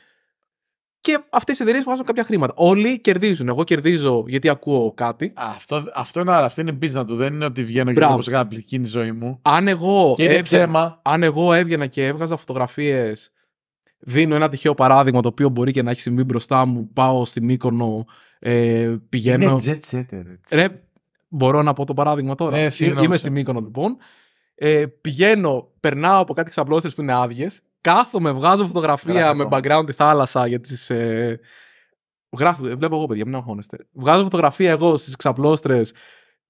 Και αυτές οι εταιρείες βγάζουν κάποια χρήματα. Όλοι κερδίζουν. Εγώ κερδίζω γιατί ακούω κάτι. Αυτό, αυτό είναι, αυτή είναι business του. Δεν είναι ότι βγαίνω και όπω έκανα πληθυκή ζωή μου. Αν εγώ, έβγαινα, αν εγώ έβγαινα και έβγαζα φωτογραφίες Δίνω ένα τυχαίο παράδειγμα το οποίο μπορεί και να έχει συμβεί μπροστά μου. Πάω στη Μύκονο, ε, πηγαίνω. Είναι jet setter. Ρε, μπορώ να πω το παράδειγμα τώρα. Ε, Είμαι στη Μύκονο λοιπόν. Ε, πηγαίνω, περνάω από κάτι ξαπλώσει που είναι άδειες. Κάθομαι, βγάζω φωτογραφία με background τη θάλασσα για τις. Ε, γράφω, ε, βλέπω εγώ παιδιά, μην αγχώνεστε. Βγάζω φωτογραφία εγώ στις ξαπλώστρες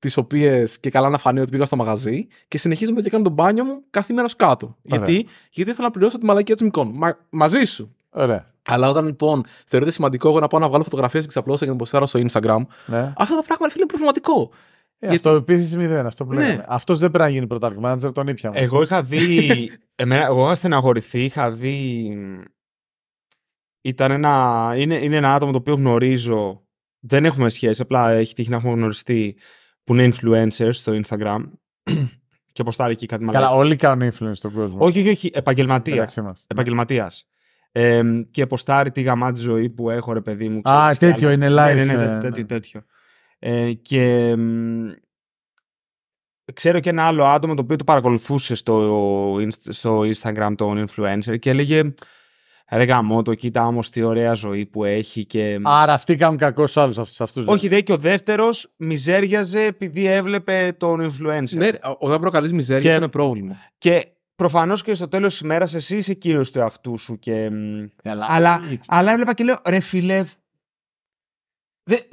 τι οποίες και καλά να φανεί ότι πήγα στο μαγαζί και συνεχίζουμε και κάνω τον μπάνιο μου κάθε μέρα κάτω. Γιατί, γιατί ήθελα να πληρώσω τη μαλακία της Μα, μαζί σου. Ωραία. Αλλά όταν λοιπόν θεωρείται σημαντικό εγώ να πάω να βγάλω φωτογραφίες και ξαπλώσω και να ποστάρω στο Instagram, ναι. αυτό το πράγμα είναι προβληματικό. Ε, Γιατί... Αυτό επίθεση μηδέν, αυτό που λέμε. Ναι. Αυτός δεν πρέπει να γίνει πρωτάρκη manager, τον ήπια. Εγώ είχα δει. <laughs> εμένα, εγώ είχα στεναχωρηθεί, είχα δει. Ήταν ένα, είναι, είναι ένα άτομο το οποίο γνωρίζω. Δεν έχουμε σχέση, απλά έχει τύχει να έχουμε γνωριστεί που είναι influencers στο Instagram <clears throat> και ποστάρει εκεί κάτι μαλάκι. Καλά, όλοι κάνουν influencers στον κόσμο. Όχι, όχι, όχι. Επαγγελματίας. Επαγγελματία. Ε, και ποστάρει τη γαμάτη ζωή που έχω, ρε παιδί μου. Α, τέτοιο είναι live. Ναι, ναι, ναι, ε, τέτοιο. Ναι. τέτοιο. Ε, και ξέρω και ένα άλλο άτομο το οποίο το παρακολουθούσε στο, στο Instagram τον influencer και έλεγε Ρε γαμότο, κοίτα όμως τι ωραία ζωή που έχει και. Άρα αυτοί κάνουν κακό σε άλλους αυτούς. Δηλαδή. Όχι, δε και ο δεύτερος μιζέριαζε επειδή έβλεπε τον influencer. Ναι, όταν προκαλείς μιζέρια είναι πρόβλημα. Και προφανώς και στο τέλος της ημέρας εσύ είσαι κύριος του εαυτού σου. Ε, αλλά, αλλά έβλεπα και λέω, ρε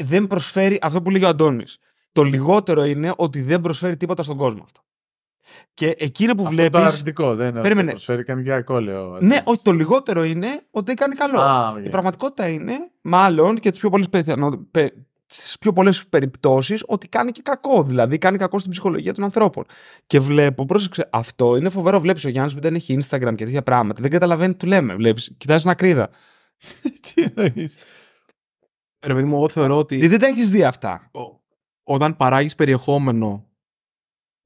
δεν προσφέρει αυτό που λέει ο Αντώνης. Το λιγότερο είναι ότι δεν προσφέρει τίποτα στον κόσμο αυτό. Και εκείνο που βλέπει. βλέπεις... αρνητικό, δεν είναι. Περίμενε. Προσφέρει κανένα Ναι, όχι, το λιγότερο είναι ότι δεν κάνει καλό. Η πραγματικότητα είναι, μάλλον και τις πιο πολλές πιο πολλές περιπτώσεις ότι κάνει και κακό, δηλαδή κάνει κακό στην ψυχολογία των ανθρώπων. Και βλέπω, πρόσεξε, αυτό είναι φοβερό, βλέπεις ο Γιάννης που δεν έχει Instagram και τέτοια πράγματα, δεν καταλαβαίνει τι λέμε, βλέπεις, κοιτάζει να κρίδα. <laughs> τι εννοείς. Ρε παιδί μου, εγώ θεωρώ ότι... Δηλαδή, δεν τα έχεις δει αυτά. Όταν παράγεις περιεχόμενο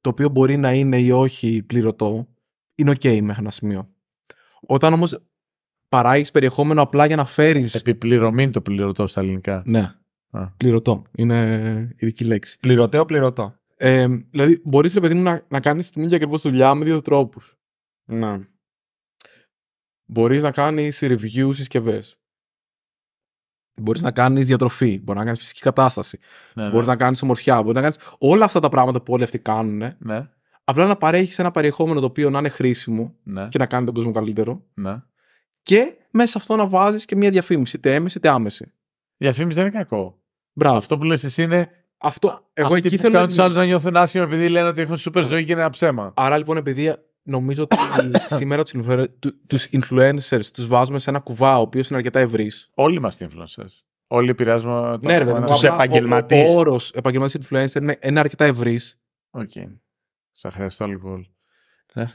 το οποίο μπορεί να είναι ή όχι πληρωτό, είναι OK μέχρι ένα σημείο. Όταν όμως παράγεις περιεχόμενο απλά για να φέρεις. Επιπληρωμή είναι το πληρωτό στα ελληνικά. Ναι. Α. Πληρωτό. Είναι ειδική λέξη. Πληρωτέο, πληρωτό. Ε, δηλαδή, μπορείς, ρε παιδί μου, να, να κάνεις την ίδια ακριβώς δουλειά με δύο τρόπους. Ναι. Μπορείς να κάνεις review συσκευές. Μπορείς να κάνεις διατροφή, μπορεί να κάνεις φυσική κατάσταση. Ναι, ναι. Μπορείς να κάνεις ομορφιά, μπορείς να κάνεις όλα αυτά τα πράγματα που όλοι αυτοί κάνουν. Ναι. Απλά να παρέχεις ένα περιεχόμενο το οποίο να είναι χρήσιμο ναι. και να κάνει τον κόσμο καλύτερο. Ναι. Και μέσα σε αυτό να βάζεις και μια διαφήμιση, είτε έμεση είτε άμεση. Διαφήμιση δεν είναι κακό. Μπράβο. Αυτό που λες εσύ είναι. Αυτό, εγώ εκεί που θέλω. Κάνουν τους άλλους να νιώθουν άσχημα επειδή λένε ότι έχουν σούπερ ζωή και είναι ένα ψέμα. Άρα λοιπόν, επειδή νομίζω ότι <coughs> σήμερα τους influencers του βάζουμε σε ένα κουβά ο οποίος είναι αρκετά ευρύς. Όλοι είμαστε influencers. Όλοι επηρεάζουμε ναι, ρε, Ο, ο, ο influencer είναι, αρκετά ευρύς. Οκ. Okay. Σας ευχαριστώ λοιπόν.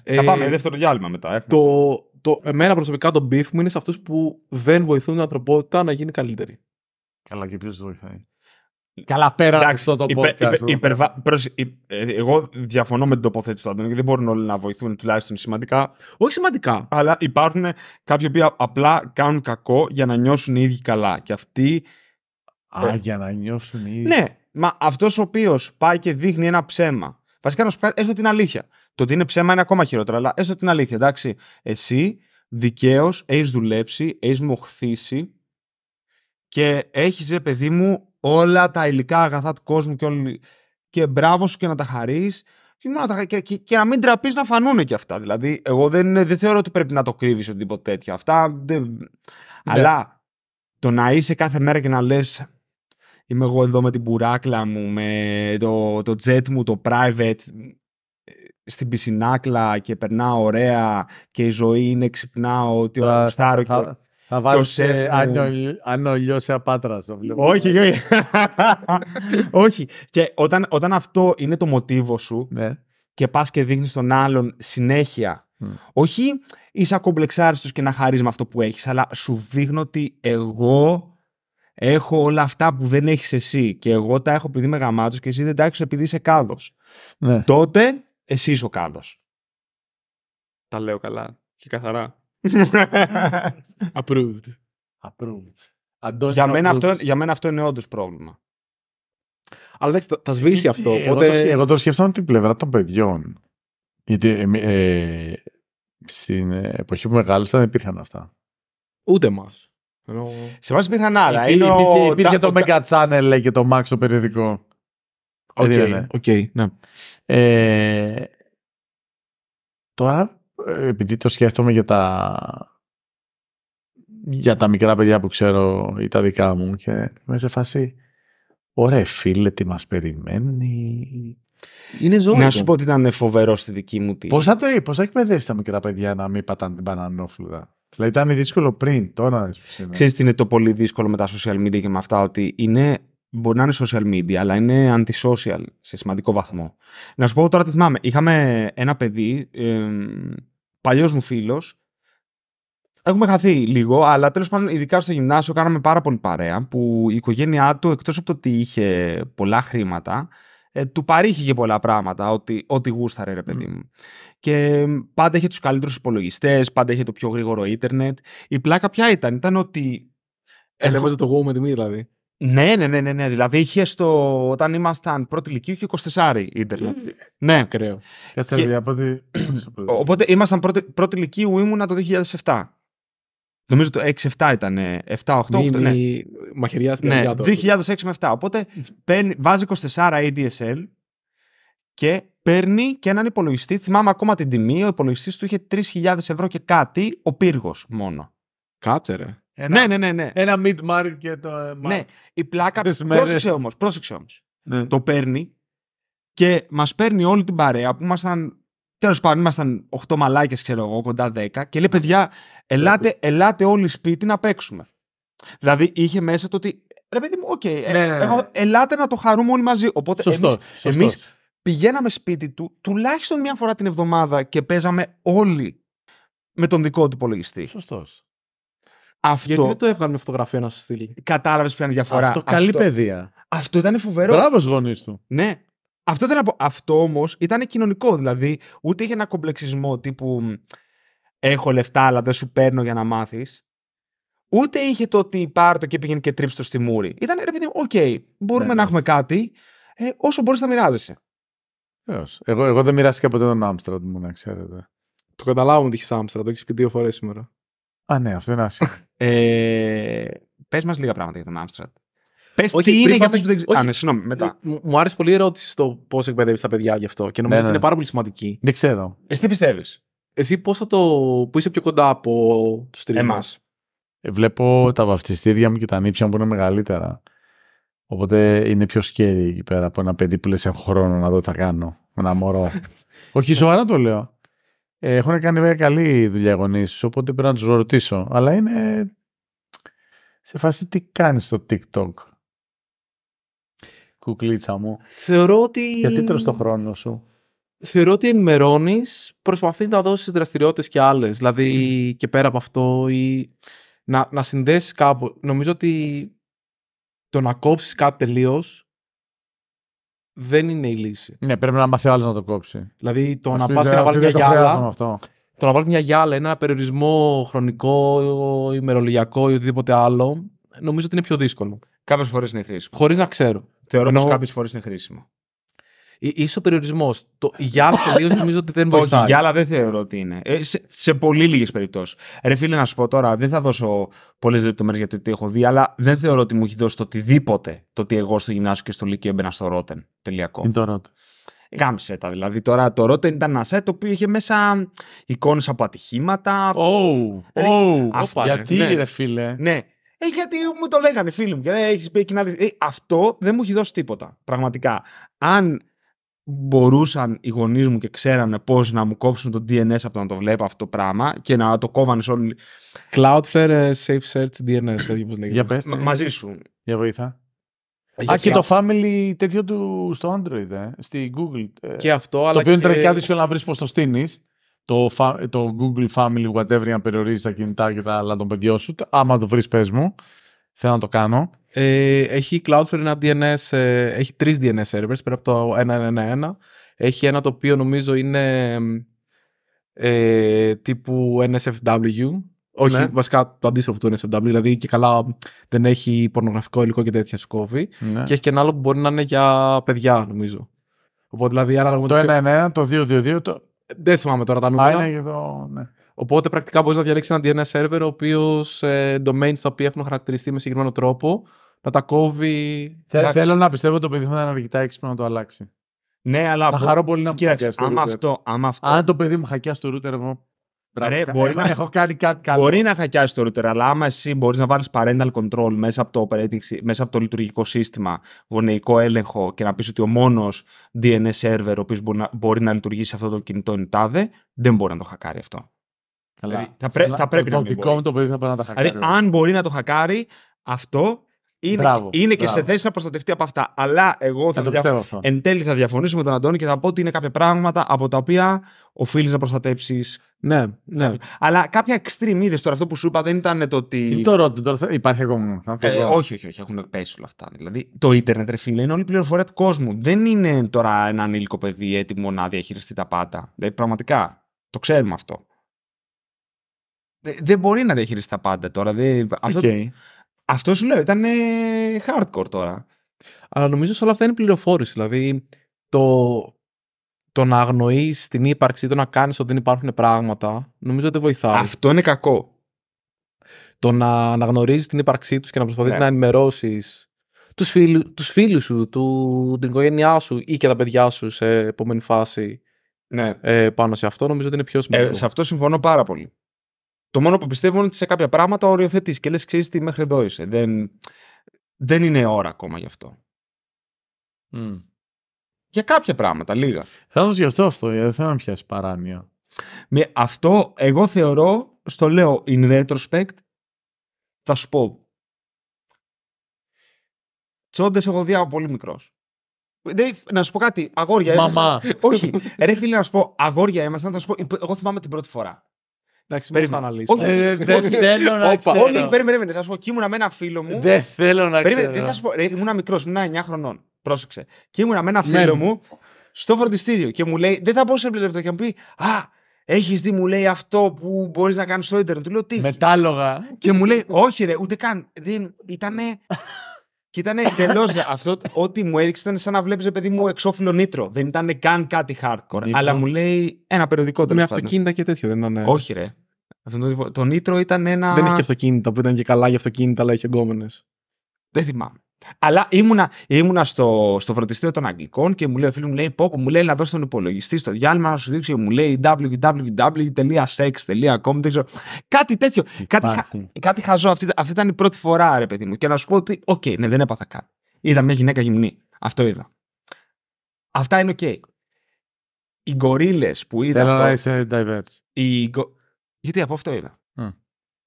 Ε, θα πάμε δεύτερο διάλειμμα μετά. Το, το, εμένα προσωπικά το beef μου είναι σε αυτούς που δεν βοηθούν την ανθρωπότητα να γίνει καλύτερη. Καλά και ποιος βοηθάει. Καλά, πέρα το podcast. Υπε, ε, ε, εγώ διαφωνώ με την τοποθέτηση του Αντώνιου. δεν μπορούν όλοι να βοηθούν τουλάχιστον σημαντικά. Όχι σημαντικά, αλλά υπάρχουν κάποιοι που απλά κάνουν κακό για να νιώσουν οι ίδιοι καλά. Και αυτοί. Α, ε. για να νιώσουν οι ίδιοι. Ναι, μα αυτός ο οποίος πάει και δείχνει ένα ψέμα. Βασικά να σου πει έστω την αλήθεια. Το ότι είναι ψέμα είναι ακόμα χειρότερο, αλλά έστω την αλήθεια. Εντάξει, εσύ δικαίως έχεις δουλέψει, έχεις μοχθήσει και έχεις ρε παιδί μου όλα τα υλικά αγαθά του κόσμου και, όλοι, και μπράβο σου και να τα χαρείς. Και, και, να μην τραπεί να φανούν και αυτά. Δηλαδή, εγώ δεν, δεν θεωρώ ότι πρέπει να το κρύβεις οτιδήποτε τέτοιο. Αυτά. Ναι. Αλλά το να είσαι κάθε μέρα και να λες. Είμαι εγώ εδώ με την πουράκλα μου, με το, το jet μου, το private, ε, στην πισινάκλα και περνάω ωραία και η ζωή είναι ξυπνάω ότι ο, θα, θα βάλω ε, ναι. Αν ο σε απάτρας Όχι, όχι. <laughs> όχι. Και όταν, όταν αυτό είναι το μοτίβο σου ναι. και πας και δείχνεις τον άλλον συνέχεια. Όχι είσαι ακομπλεξάριστος και να χαρίζει με αυτό που έχεις, αλλά σου δείχνω ότι εγώ έχω όλα αυτά που δεν έχεις εσύ και εγώ τα έχω επειδή είμαι γαμάτος και εσύ δεν τα έχεις επειδή είσαι κάδος. Ναι. Τότε εσύ είσαι ο κάδος. Τα λέω καλά και καθαρά. <laughs> Approved. Approved. Αντός για, μένα αυτό, για μένα αυτό είναι όντως πρόβλημα. Αλλά εντάξει, θα, θα ε, σβήσει αυτό. Ε, οπότε... Εγώ, το, σκέφτομαι την πλευρά των παιδιών. Γιατί ε, ε, στην εποχή που μεγάλωσα δεν υπήρχαν αυτά. Ούτε μα. Σε εμάς υπήρχαν άλλα. Υπή, υπήρχε, υπήρχε, υπήρχε τα, το Mega Channel λέει, και το Max το περιοδικό. Οκ, okay, okay, ναι. Ε, τώρα επειδή το σκέφτομαι για τα για τα μικρά παιδιά που ξέρω ή τα δικά μου και με σε φάση ωραία φίλε τι μας περιμένει είναι ζωή. Να σου πω ότι ήταν φοβερό στη δική μου τι. Πώς θα, το, πώς θα εκπαιδεύσει τα μικρά παιδιά να μην πατάνε την πανανόφλουδα. Δηλαδή ήταν δύσκολο πριν, τώρα. Ξέρεις τι είναι το πολύ δύσκολο με τα social media και με αυτά, ότι είναι μπορεί να είναι social media, αλλά είναι antisocial σε σημαντικό βαθμό. Να σου πω τώρα τι θυμάμαι. Είχαμε ένα παιδί, ε, παλιός μου φίλος. Έχουμε χαθεί λίγο, αλλά τέλος πάντων, ειδικά στο γυμνάσιο, κάναμε πάρα πολύ παρέα που η οικογένειά του, εκτός από το ότι είχε πολλά χρήματα, ε, του και πολλά πράγματα, ό,τι, ό,τι γούσταρε, ρε παιδί μου. Και πάντα είχε τους καλύτερους υπολογιστές, πάντα είχε το πιο γρήγορο ίντερνετ. Η πλάκα ποια ήταν, ήταν ότι. το εγώ με τη δηλαδή. Ναι, ναι, ναι, ναι, ναι. Δηλαδή είχε στο. Όταν ήμασταν πρώτη ηλικία, είχε 24 ίντερνετ. ναι. Ακραίο. Οπότε ήμασταν πρώτη, πρώτη ηλικίου, ήμουνα το 2007. Νομίζω το 6-7 ήταν. 7-8. ναι. Μαχαιριά στην 2006 με 7. Οπότε βάζει 24 ADSL και παίρνει και έναν υπολογιστή. Θυμάμαι ακόμα την τιμή. Ο υπολογιστής του είχε 3.000 ευρώ και κάτι. Ο πύργος μόνο. Κάτσε ένα, ναι, ναι, ναι, ναι. Ένα mid-market. Το... Ε, ναι, η πλάκα. Πρόσεξε όμω. όμως. Ναι. Το παίρνει και μας παίρνει όλη την παρέα που ήμασταν. Τέλος πάντων, ήμασταν 8 μαλάκες, ξέρω εγώ, κοντά 10. Και λέει, παιδιά, ελάτε, ναι. ελάτε όλοι σπίτι να παίξουμε. Δηλαδή είχε μέσα το ότι. Ρε παιδί μου, οκ, okay, ε, ναι, ναι, ναι. ελάτε να το χαρούμε όλοι μαζί. Οπότε εμεί πηγαίναμε σπίτι του τουλάχιστον μία φορά την εβδομάδα και παίζαμε όλοι με τον δικό του υπολογιστή. Σωστός. Αυτό... Γιατί δεν το έβγαλε με φωτογραφία να σου στείλει. Κατάλαβες ποια είναι η διαφορά. Αυτό, καλή παιδεία. Αυτό ήταν φοβερό. Μπράβος γονείς του. Ναι. Αυτό, ήταν Αυτό όμως ήταν κοινωνικό. Δηλαδή, ούτε είχε ένα κομπλεξισμό τύπου Έχω λεφτά, αλλά δεν σου παίρνω για να μάθεις. Ούτε είχε το ότι πάρω το και πήγαινε και τρίψει το στη μούρη. Ήταν ρε παιδί, οκ, μπορούμε ναι, να ναι. έχουμε κάτι. Ε, όσο μπορείς να μοιράζεσαι. Εγώ, εγώ δεν μοιράστηκα ποτέ τον Άμστραντ μου, να ξέρετε. Το καταλάβω ότι είχε Άμστραντ, το έχεις πει δύο φορές σήμερα. Α, ναι, αυτό είναι άσχημο. ε, Πες μας λίγα πράγματα για τον Άμστρατ. Πες τι είναι για αυτού που δεν ξέρουν. Ναι, μετά. Ε, μου άρεσε πολύ η ερώτηση στο πώς εκπαιδεύεις τα παιδιά γι' αυτό και νομίζω ναι, ότι ναι, είναι πάρα πολύ σημαντική. Δεν ξέρω. Εσύ τι πιστεύεις. Εσύ πώ θα το. που είσαι πιο κοντά από τους τρεις. Εμάς. Ε, βλέπω τα βαφτιστήρια μου και τα νύψια μου που είναι μεγαλύτερα. Οπότε είναι πιο σκέρι εκεί πέρα από ένα παιδί που λες: Έχω χρόνο να δω τι θα κάνω. ένα μωρό. <laughs> Όχι, σοβαρά το λέω. Ε, έχουν κάνει βέβαια καλή δουλειά γονεί, οπότε πρέπει να τους ρωτήσω. Αλλά είναι σε φάση τι κάνεις στο TikTok. Κουκλίτσα μου. Θεωρώ ότι. Γιατί τρως το χρόνο σου. Θεωρώ ότι ενημερώνεις, προσπαθείς να δώσεις δραστηριότητες και άλλες. Δηλαδή και πέρα από αυτό, ή να, να συνδέσεις κάπου. Νομίζω ότι το να κόψεις κάτι τελείως δεν είναι η λύση. Ναι, πρέπει να μάθει άλλος να το κόψει. Δηλαδή το να πας και να βάλει μια γυάλα. Το να βάλεις μια γυάλα, ένα περιορισμό χρονικό, ημερολογιακό ή οτιδήποτε άλλο, νομίζω ότι είναι πιο δύσκολο. Κάποιες φορές είναι χρήσιμο. Χωρίς να ξέρω. Θεωρώ ότι κάποιες φορές είναι χρήσιμο. Είσαι ο περιορισμός. Το Γιάλα τελείω <laughs> νομίζω ότι δεν βοηθάει. Όχι, αλλά δεν θεωρώ ότι είναι. Ε, σε, σε, πολύ λίγες περιπτώσεις. Ρε φίλε, να σου πω τώρα, δεν θα δώσω πολλές λεπτομέρειες γιατί το έχω δει, αλλά δεν θεωρώ ότι μου έχει δώσει το οτιδήποτε το ότι εγώ στο γυμνάσιο και στο Λύκειο έμπαινα στο Ρότεν. Τελειακό. Είναι το Ρότεν. Γάμισε τα δηλαδή. Τώρα το Ρότεν ήταν ένα site το οποίο είχε μέσα εικόνες από ατυχήματα. Oh, ε, oh, αυτό, γιατί ναι. ρε φίλε. Ναι. Ε, γιατί μου το λέγανε φίλοι μου. Και, δεν έχεις πει, και να... ε, αυτό δεν μου έχει δώσει τίποτα. Πραγματικά. Αν μπορούσαν οι γονείς μου και ξέρανε πώς να μου κόψουν το DNS από το να το βλέπω αυτό το πράγμα και να το κόβανε σε Cloudflare ε, Safe Search DNS, τέτοιο λέγεται. Για μαζί σου. Για βοήθεια. Α, και το family τέτοιο του στο Android, ε, στη Google. Ε, και αυτό, το αλλά. Το οποίο είναι και... δύσκολο να βρεις πώς το στείνεις. Το, το Google Family, whatever, να περιορίζεις τα κινητά και τα άλλα των παιδιών σου. Άμα το βρεις, πες μου. Θέλω να το κάνω. Ε, έχει Cloudflare ένα DNS, ε, έχει τρεις DNS servers πέρα από το 1.1.1. Έχει ένα το οποίο νομίζω είναι ε, τύπου NSFW. Όχι, ναι. βασικά το αντίστροφο του NSFW, δηλαδή και καλά δεν έχει πορνογραφικό υλικό και τέτοια σκόβη. Ναι. Και έχει και ένα άλλο που μπορεί να είναι για παιδιά, νομίζω. Οπότε δηλαδή το. 1.1.1, το 2.2.2, το. Δεν θυμάμαι τώρα τα νούμερα. Α, είναι και ναι. Οπότε πρακτικά μπορείς να διαλέξεις ένα DNS server ο οποίος ε, domains τα οποία έχουν χαρακτηριστεί με συγκεκριμένο τρόπο να τα κόβει. Θε, θέλω να πιστεύω ότι το παιδί θα ήταν αρκετά έξυπνο να το αλλάξει. Ναι, αλλά. Θα χαρώ πολύ να Κοίταξε, μου χακιάσει αυτό, αυτό. Αν το παιδί μου χακιάσει το ρούτερ, εγώ. Ρε, μπορεί να έχω κάνει κάτι καλό. Μπορεί να χακιάσει το router, αλλά άμα εσύ μπορείς να βάλεις parental control μέσα από, το μέσα από το λειτουργικό σύστημα, γονεϊκό έλεγχο και να πεις ότι ο μόνος DNS server ο οποίος μπορεί, να, μπορεί να λειτουργήσει σε αυτό το κινητό είναι τάδε, δεν μπορεί να το χακάρει αυτό. Καλά. Δηλαδή, θα, πρέ, θα, πρέπει το να το δικό μου το παιδί θα χακάρει. Δηλαδή, αν μπορεί να το χακάρει, αυτό είναι, είναι και σε θέση να προστατευτεί από αυτά. Αλλά εγώ θα, δια... εν τέλει θα διαφωνήσω με τον Αντώνη και θα πω ότι είναι κάποια πράγματα από τα οποία οφείλεις να προστατέψεις. Ναι, ναι. Αλλά κάποια extreme είδες τώρα αυτό που σου είπα δεν ήταν το ότι. Τι το τώρα υπάρχει ακόμα. Ε, όχι, όχι, όχι, έχουν πέσει όλα αυτά. Δηλαδή, το ίντερνετ, ρε φίλε, είναι όλη η πληροφορία του κόσμου. Δεν είναι τώρα ένα ανήλικο παιδί έτοιμο να διαχειριστεί τα πάντα. Δηλαδή, πραγματικά το ξέρουμε αυτό. Ε, δεν μπορεί να διαχειριστεί τα πάντα τώρα. Αυτό σου λέω, ήταν hardcore τώρα. Αλλά νομίζω σε όλα αυτά είναι πληροφόρηση. Δηλαδή, το, το να αγνοείς την ύπαρξη, το να κάνεις ότι δεν υπάρχουν πράγματα, νομίζω ότι βοηθάει. Αυτό είναι κακό. Το να αναγνωρίζεις την ύπαρξή τους και να προσπαθείς ναι. να ενημερώσεις τους φίλου τους φίλους σου, του, την οικογένειά σου ή και τα παιδιά σου σε επόμενη φάση ναι. ε, πάνω σε αυτό, νομίζω ότι είναι πιο ε, σημαντικό. Ε, σε αυτό συμφωνώ πάρα πολύ. Το μόνο που πιστεύω είναι ότι σε κάποια πράγματα οριοθετείς και λες: Ξέρεις τι, μέχρι εδώ είσαι. Δεν, δεν είναι ώρα ακόμα γι' αυτό. Mm. Για κάποια πράγματα, λίγα. Θέλω να σκεφτώ αυτό, γιατί δεν θέλω να πιάσει παράνοια. Με αυτό, εγώ θεωρώ, στο λέω in retrospect, θα σου πω. Τσόντες, έχω δει από πολύ μικρός. Να σου πω κάτι, αγόρια Μαμά. Όχι, ρε φίλε, να σου πω, αγόρια ήμασταν. εγώ θυμάμαι την πρώτη φορά. Εντάξει, μην ε, Όχι, δεν θέλω να Όχι, περίμενε, θα σου πω. Και με ένα φίλο μου. Δεν θέλω να ξέρω. Δεν θα σου πω. Ήμουνα μικρός, ήμουν 9 χρονών. Πρόσεξε. Και με ένα φίλο μου στο φροντιστήριο και μου λέει, δεν θα πω σε λεπτό και μου πει, Α, έχεις δει, μου λέει αυτό που μπορείς να κάνεις στο Ιντερνετ. Του λέω τι. Μετάλογα. Και μου λέει, Όχι, ρε, ούτε καν. Δεν, ήτανε. και ήταν εντελώ. αυτό ό,τι μου έδειξε ήταν σαν να βλέπεις παιδί μου εξώφυλλο νήτρο. Δεν ήταν καν κάτι hardcore. Αλλά μου λέει ένα περιοδικό τέλος Με αυτοκίνητα και τέτοιο δεν ήταν. Όχι, ρε το Nitro ήταν ένα. Δεν είχε αυτοκίνητα που ήταν και καλά για αυτοκίνητα, αλλά είχε γκόμενες. Δεν θυμάμαι. Αλλά ήμουνα, ήμουνα στο, στο φροντιστήριο των Αγγλικών και μου λέει ο φίλος μου, λέει Πόπο, μου λέει να δώσει τον υπολογιστή στο διάλειμμα να σου δείξει. Μου λέει www.sex.com. Δεν ξέρω. Κάτι τέτοιο. Κάτι, χα, κάτι χαζό. Αυτή, αυτή ήταν η πρώτη φορά, ρε παιδί μου. Και να σου πω ότι, οκ, okay, ναι, δεν έπαθα κάτι. Είδα μια γυναίκα γυμνή. Αυτό είδα. Αυτά είναι οκ. Okay. Οι γορίλε που είδα. Θέλω να είσαι γιατί από αυτό είδα.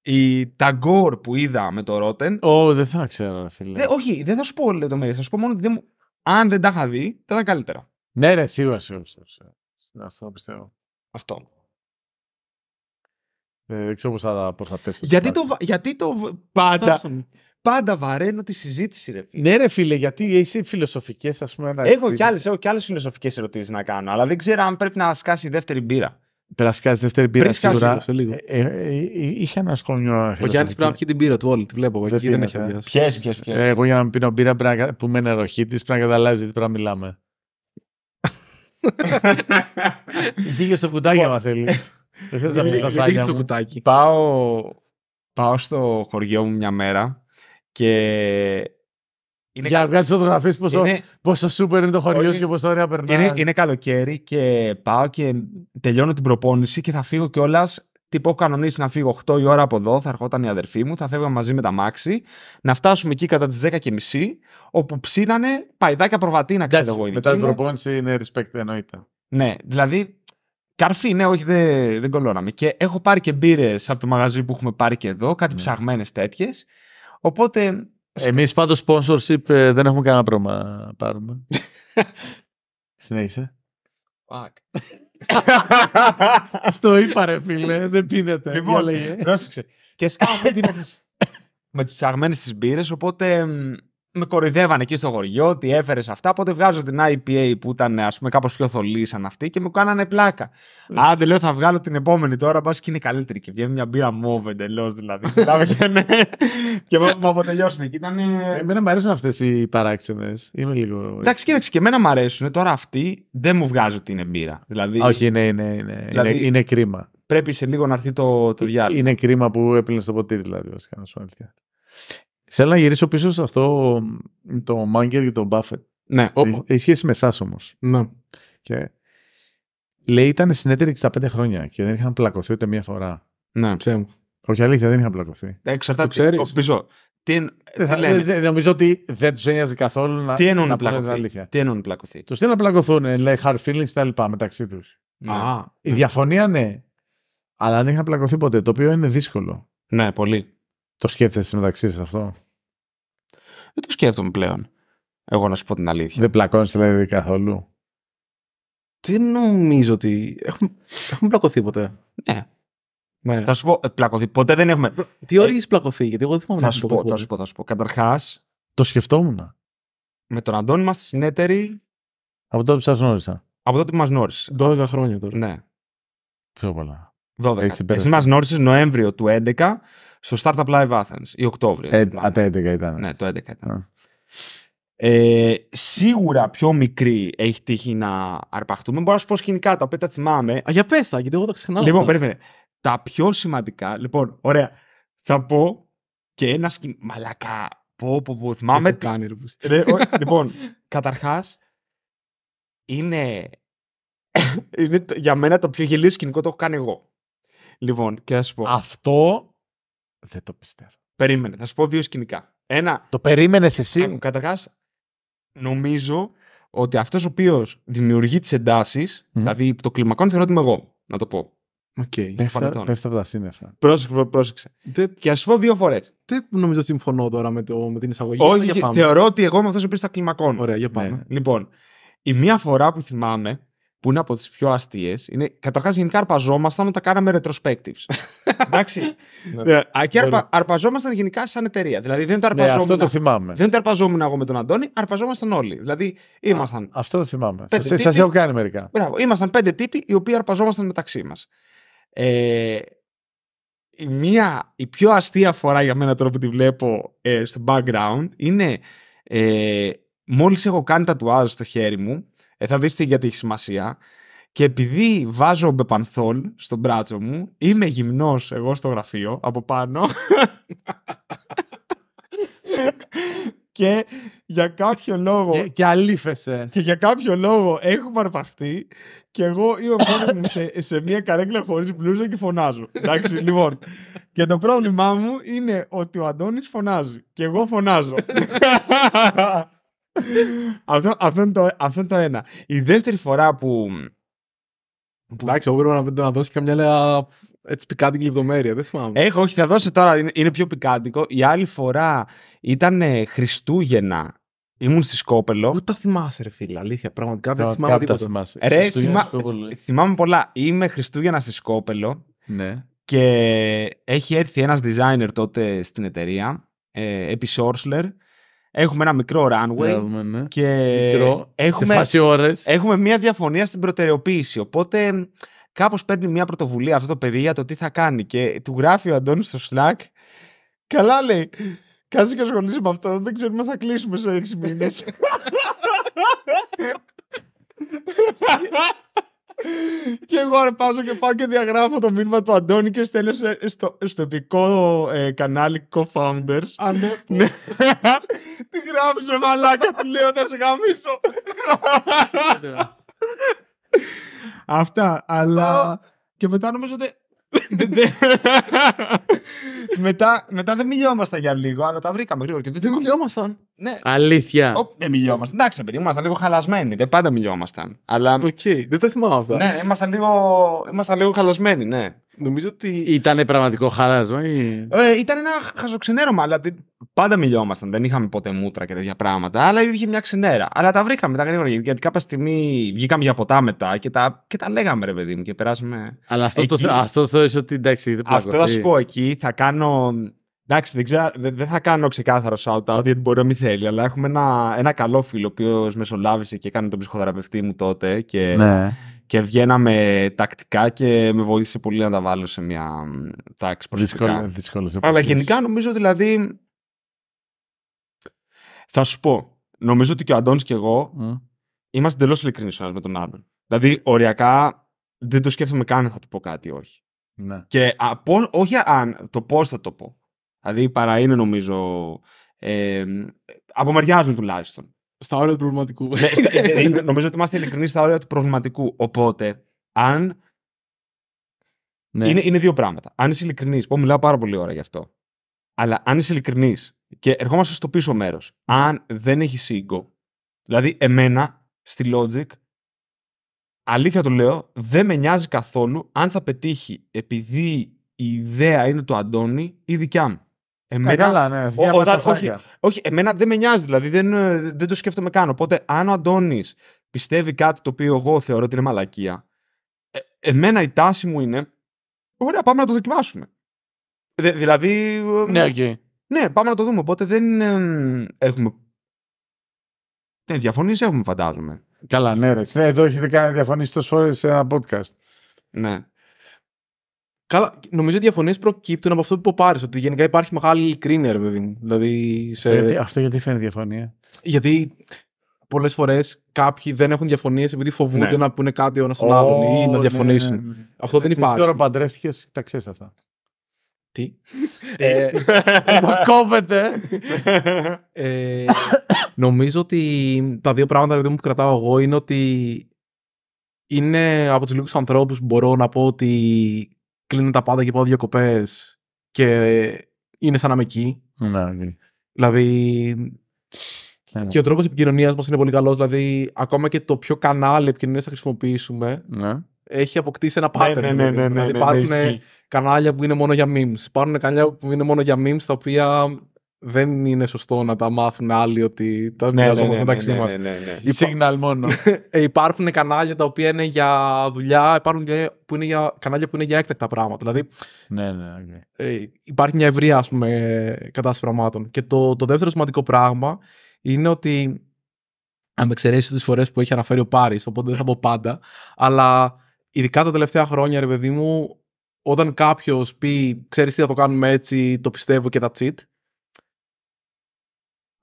Η, Ταγκόρ που είδα με το Ρότεν... Ω, δεν θα ξέρω, φίλε. Δε, όχι, δεν θα σου πω λεπτομέρειες. Θα σου πω μόνο ότι δεν μου... αν δεν τα είχα δει, θα ήταν καλύτερα. Ναι, ρε, ναι, σίγουρα, σίγουρα. σίγουρα. Ναι, αυτό πιστεύω. Αυτό. Ε, δεν ξέρω πώς θα προστατεύσει. Γιατί, το, γιατί το. Πάντα. Πάντα βαραίνω τη συζήτηση, ρε φίλε. Ναι, ρε φίλε, γιατί είσαι φιλοσοφικές, ας πούμε. Έχω κι άλλε φιλοσοφικές ερωτήσεις να κάνω, αλλά δεν ξέρω αν πρέπει να σκάσει η δεύτερη μπύρα. Περασικά στη δεύτερη πύρα σίγουρα. Ε, ε, ε, είχε ένα σχολείο. Ο Γιάννη πρέπει να πιει την πύρα του όλη, τη βλέπω. Εκεί δεν έχει αδειάσει. ποιες, ποιες. Ε, εγώ για να πίνω πύρα που με ενεροχή της πρέπει να καταλάβεις γιατί πρέπει να μιλάμε. <laughs> Γεια. στο κουτάκι άμα θέλεις. Δεν θες να πει στα μου. Πάω, πάω στο χωριό μου μια μέρα και είναι για να βγάλεις φωτογραφίες πόσο, είναι... πόσο σούπερ είναι το χωριό και πόσο ωραία περνάει. Είναι, είναι καλοκαίρι και πάω και τελειώνω την προπόνηση και θα φύγω κιόλας. Τι πω κανονίσει να φύγω 8 η ώρα από εδώ, θα ερχόταν η αδερφή μου, θα φεύγαμε μαζί με τα μάξι, να φτάσουμε εκεί κατά τις 10.30, όπου ψήνανε παϊδάκια προβατίνα, ξέρω εγώ. Μετά την προπόνηση είναι respect, εννοείται. Ναι, δηλαδή Καρφί, ναι, όχι, δεν, δεν κολώναμε. Και έχω πάρει και μπύρες από το μαγαζί που έχουμε πάρει και εδώ, κάτι ναι. ψαγμένες τέτοιες. Οπότε Εμείς πάντως sponsorship ε, δεν έχουμε κανένα πρόβλημα να πάρουμε. <laughs> Συνέχισε. Fuck. <laughs> Στο είπα ρε φίλε, δεν πίνεται. Λοιπόν, πρόσεξε. Και σκάφω με τις ψαγμένες τις μπύρες, οπότε με κοροϊδεύαν εκεί στο χωριό ότι έφερες αυτά. Οπότε βγάζω την IPA που ήταν Ας πούμε κάπως πιο θολής σαν αυτή και μου κάνανε πλάκα. Mm. Άντε λέω θα βγάλω την επόμενη τώρα, πα και είναι καλύτερη. Και βγαίνει μια μπύρα Μόβε εντελώς δηλαδή. Ναι. και ναι. μου αποτελειώσουν. εκεί. ήταν... Ε, ε, εμένα μου αρέσουν αυτές οι παράξενες. Είμαι λίγο. Εντάξει, κοίταξε και εμένα μου αρέσουν. Τώρα αυτή δεν μου βγάζω την εμπύρα. Δηλαδή... Όχι, ναι, ναι, ναι. Είναι, δηλαδή- είναι κρίμα. Πρέπει σε λίγο να έρθει το, το διάλειμμα. Είναι κρίμα που έπαιρνε το ποτήρι, δηλαδή, βασικά, να σου Θέλω να γυρίσω πίσω σε αυτό το Μάγκερ και τον Μπάφετ. Ναι, Η σχέση με εσά όμως. Ναι. Και... Λέει ήταν συνέτερη 65 χρόνια και δεν είχαν πλακωθεί ούτε μία φορά. Ναι, ψέμα. Όχι αλήθεια, δεν είχαν πλακωθεί. Εξαρτάται. δεν θα Δε, νομίζω ότι δεν τους ένοιαζε καθόλου να Τι εννοούν να πλακωθεί. Τι εννοούν πλακωθεί. Τους τι να πλακωθούν, ε, λέει hard feelings τα λοιπά μεταξύ τους. Ναι. Η διαφωνία ναι. Αλλά δεν είχαν πλακωθεί ποτέ. Το οποίο είναι δύσκολο. Ναι, πολύ. Το σκέφτεσαι μεταξύ σας αυτό δεν το σκέφτομαι πλέον. Εγώ να σου πω την αλήθεια. Δεν πλακώνει δηλαδή καθόλου. Δεν νομίζω ότι. Έχουμε, έχουμε πλακωθεί ποτέ. Ναι. ναι. Θα σου πω. Ε, πλακωθεί. Ποτέ δεν έχουμε. Τι ώρα έχει πλακωθεί, γιατί εγώ δεν θυμάμαι θα, σου πω, θα σου πω, Καταρχάς. Το σκεφτόμουν. Με τον Αντώνη είμαστε συνέτεροι. Από τότε που σας γνώρισα. Από τότε που μας γνώρισες. 12 χρόνια τώρα. Ναι. Πιο πολλά. 12. Εσύ μας γνώρισες Νοέμβριο του 11 στο Startup Live Athens, η Οκτώβριο. Ε, α, το 11 ήταν. Ναι, το 11 ήταν. Ε, σίγουρα πιο μικρή έχει τύχει να αρπαχτούμε. Μπορώ να σου πω σκηνικά τα οποία τα θυμάμαι. Α, για πες τα, γιατί εγώ τα ξεχνάω. Λοιπόν, περίμενε. Τα πιο σημαντικά, λοιπόν, ωραία. Θα πω και ένα σκηνικό. Μαλακά. Πω, πω, πω. Θυμάμαι. Τι κάνει, ρε, ρε, <laughs> λοιπόν, καταρχάς, είναι. για μένα το πιο γελίο σκηνικό το έχω κάνει εγώ. Λοιπόν, και ας πω. Αυτό δεν το πιστεύω. Περίμενε. Θα σου πω δύο σκηνικά. Ένα. Το περίμενες εσύ. Καταρχάς, νομίζω ότι αυτός ο οποίος δημιουργεί τις εντάσεις, δηλαδή το κλιμακόν θεωρώ ότι είμαι εγώ. Να το πω. Οκ, πέφτα, πέφτα από τα σύννεφα. Πρόσεξε. πρόσεξε. Δε... Και ας πω δύο φορές. Δεν νομίζω ότι συμφωνώ τώρα με, το, με την εισαγωγή. Όχι, θεωρώ ότι εγώ είμαι αυτός ο οποίος τα κλιμακών. Ωραία, για πάμε. Ναι. Λοιπόν, η μία φορά που θυμάμαι που είναι από τις πιο αστείες. Είναι... Καταρχάς, γενικά αρπαζόμασταν όταν κάναμε retrospectives. <laughs> Εντάξει. Ναι. Ε, και αρπα... αρπαζόμασταν γενικά σαν εταιρεία. Δηλαδή δεν το αρπαζόμουν. Ναι, αυτό το θυμάμαι. Δεν το αρπαζόμουν εγώ με τον Αντώνη, αρπαζόμασταν όλοι. Δηλαδή ήμασταν. αυτό το θυμάμαι. Σα έχω κάνει μερικά. Μπράβο. Ήμασταν πέντε τύποι οι οποίοι αρπαζόμασταν μεταξύ μας. Ε, μια, η πιο αστεία φορά για μένα τώρα που τη βλέπω ε, στο background είναι ε, μόλις έχω κάνει τατουάζ στο χέρι μου ε, θα δεις τι γιατί έχει σημασία. Και επειδή βάζω μπεπανθόλ στο μπράτσο μου, είμαι γυμνός εγώ στο γραφείο, από πάνω. <laughs> και για κάποιο λόγο. Ε, και αλήφεσαι. Και για κάποιο λόγο έχουμε αρπαχτεί και εγώ είμαι μου σε, μια καρέκλα χωρίς μπλούζα και φωνάζω. Εντάξει, λοιπόν. Και το πρόβλημά μου είναι ότι ο Αντώνης φωνάζει. Και εγώ φωνάζω. <laughs> αυτό, αυτό, είναι το, αυτό είναι το ένα. Η δεύτερη φορά που. Εντάξει, εγώ πρέπει να, να δώσει καμιά έτσι πικάντικη λεπτομέρεια. Δεν θυμάμαι. Έχω, όχι, θα δώσω τώρα. Είναι, είναι πιο πικάντικο. Η άλλη φορά ήταν Χριστούγεννα. Ήμουν στη Σκόπελο. Ούτε το θυμάσαι, ρε φίλε. Αλήθεια, πραγματικά δεν θυμάμαι τίποτα. Θυμάσαι. Ρε, θυμά... Ε. θυμάμαι πολλά. Είμαι Χριστούγεννα στη Σκόπελο. Ναι. Και έχει έρθει ένας designer τότε στην εταιρεία, ε, επί Σόρσλερ, Έχουμε ένα μικρό runway ναι. και μικρό, έχουμε, ώρες. έχουμε μια διαφωνία στην προτεραιοποίηση. Οπότε κάπως παίρνει μια πρωτοβουλία αυτό το παιδί για το τι θα κάνει και του γράφει ο Αντώνης στο Slack καλά λέει κάτσε και ασχολείσαι με αυτό δεν ξέρουμε αν θα κλείσουμε σε έξι μήνες <laughs> και εγώ αρπάζω και πάω και διαγράφω το μήνυμα του Αντώνη και στέλνω στο, στο επικό ε, κανάλι co-founders. Τι ναι. τι γράφεις μαλάκα, του λέω θα σε γαμίσω. Αυτά, αλλά... και μετά νομίζω ότι μετά, μετά δεν μιλιόμασταν για λίγο, αλλά τα βρήκαμε γρήγορα. Και δεν, μιλιόμασταν. Ναι. Αλήθεια. Ο, δεν μιλιόμασταν. Εντάξει, παιδί, ήμασταν λίγο χαλασμένοι. Δεν πάντα μιλιόμασταν. Αλλά... Okay, δεν τα θυμάμαι αυτά. Ναι, ήμασταν λίγο, ήμασταν λίγο χαλασμένοι, ναι. Νομίζω ότι. Ήταν πραγματικό χαλάσμα, ή. Ε, ήταν ένα χαζοξενέρωμα, αλλά πάντα μιλιόμασταν. Δεν είχαμε ποτέ μούτρα και τέτοια πράγματα, αλλά υπήρχε μια ξενέρα. Αλλά τα βρήκαμε τα γρήγορα, γιατί κάποια στιγμή βγήκαμε για ποτά μετά και τα, και τα λέγαμε, ρε παιδί μου, και περάσαμε. Αλλά αυτό εκεί... το, αυτό ότι εντάξει. Δεν αυτό θα σου πω εκεί, θα κάνω. Εντάξει, δεν, ξέρω, δεν θα κάνω ξεκάθαρο shout-out γιατί μπορεί να μην θέλει, αλλά έχουμε ένα, ένα καλό φίλο ο οποίος μεσολάβησε και έκανε τον ψυχοθεραπευτή μου τότε. Και ναι και βγαίναμε τακτικά και με βοήθησε πολύ να τα βάλω σε μια τάξη προσωπικά. Δύσκολο, Αλλά γενικά νομίζω δηλαδή, θα σου πω, νομίζω ότι και ο Αντώνης και εγώ είμαστε εντελώς ειλικρινείς με τον άλλον. Δηλαδή, οριακά δεν το σκέφτομαι καν θα του πω κάτι, όχι. Ναι. Και όχι αν, το πώς θα το πω. Δηλαδή, παρά είναι νομίζω. Ε, από τουλάχιστον. Στα όρια του προβληματικού. Ναι, <laughs> ε, ε, ε, νομίζω ότι είμαστε ειλικρινεί στα όρια του προβληματικού. Οπότε, αν. Ναι. Είναι, δύο πράγματα. Αν είσαι ειλικρινής, πω μιλάω πάρα πολύ ώρα γι' αυτό. Αλλά αν είσαι ειλικρινής και ερχόμαστε στο πίσω μέρος, αν δεν έχεις ego, δηλαδή εμένα στη Logic, αλήθεια το λέω, δεν με νοιάζει καθόλου αν θα πετύχει επειδή η ιδέα είναι του Αντώνη ή δικιά μου. Εμένα, καλά, ναι. Ό, όχι, όχι, εμένα δεν με νοιάζει, δηλαδή δεν, ε, δεν το σκέφτομαι καν. Οπότε, αν ο Αντώνης πιστεύει κάτι το οποίο εγώ θεωρώ ότι είναι μαλακία, ε, εμένα η τάση μου είναι. Ωραία, πάμε να το δοκιμάσουμε. δηλαδή. Ε, ναι, okay. ναι, πάμε να το δούμε. Οπότε δεν έχουμε. Ναι, διαφωνείς έχουμε, φαντάζομαι. Καλά, ναι, ρε. Ναι, εδώ έχετε κάνει διαφωνήσεις τόσες φορές σε ένα podcast. Ναι. Καλά, νομίζω ότι οι διαφωνίες προκύπτουν από αυτό που πάρεις, Ότι γενικά υπάρχει μεγάλη ειλικρίνεια, ρε παιδί Δηλαδή, σε... αυτό γιατί φαίνεται διαφωνία. Γιατί πολλές φορές κάποιοι δεν έχουν διαφωνίες επειδή φοβούνται ναι. να πούνε κάτι ο ένας τον άλλον ή να ναι, διαφωνήσουν. Ναι, αυτό δεν υπάρχει. Τώρα παντρεύτηκε, τα ξέρεις αυτά. Τι. ε, ε κόβεται. Ε, νομίζω ότι τα δύο πράγματα που κρατάω εγώ είναι ότι είναι από τους λίγους ανθρώπους που μπορώ να πω ότι κλείνω τα πάντα και πάω διακοπές και είναι σαν να είμαι εκεί. Ναι, δηλαδή, ναι. Δηλαδή. Και ο τρόπος επικοινωνίας μας είναι πολύ καλός. Δηλαδή, ακόμα και το πιο κανάλι επικοινωνίας θα χρησιμοποιήσουμε ναι. έχει αποκτήσει ένα ναι, pattern. δηλαδή, υπάρχουν κανάλια που είναι μόνο για memes. Υπάρχουν κανάλια που είναι μόνο για memes τα οποία δεν είναι σωστό να τα μάθουν άλλοι ότι τα ναι, ναι μοιραζόμαστε ναι, ναι, ναι, μεταξύ μας. Ναι, Signal μόνο. <laughs> Ε, υπάρχουν κανάλια τα οποία είναι για δουλειά, υπάρχουν που είναι για, κανάλια που είναι για έκτακτα πράγματα. Δηλαδή, ναι, ναι, ε, υπάρχει μια ευρεία ας πούμε, κατάσταση πραγμάτων. Και το, το δεύτερο σημαντικό πράγμα είναι ότι. Αν με εξαιρέσεις τις φορές που έχει αναφέρει ο Πάρης, οπότε δεν θα πω πάντα. Αλλά ειδικά τα τελευταία χρόνια, ρε παιδί μου, όταν κάποιος πει, ξέρεις τι θα το κάνουμε έτσι, το πιστεύω και τα τσίτ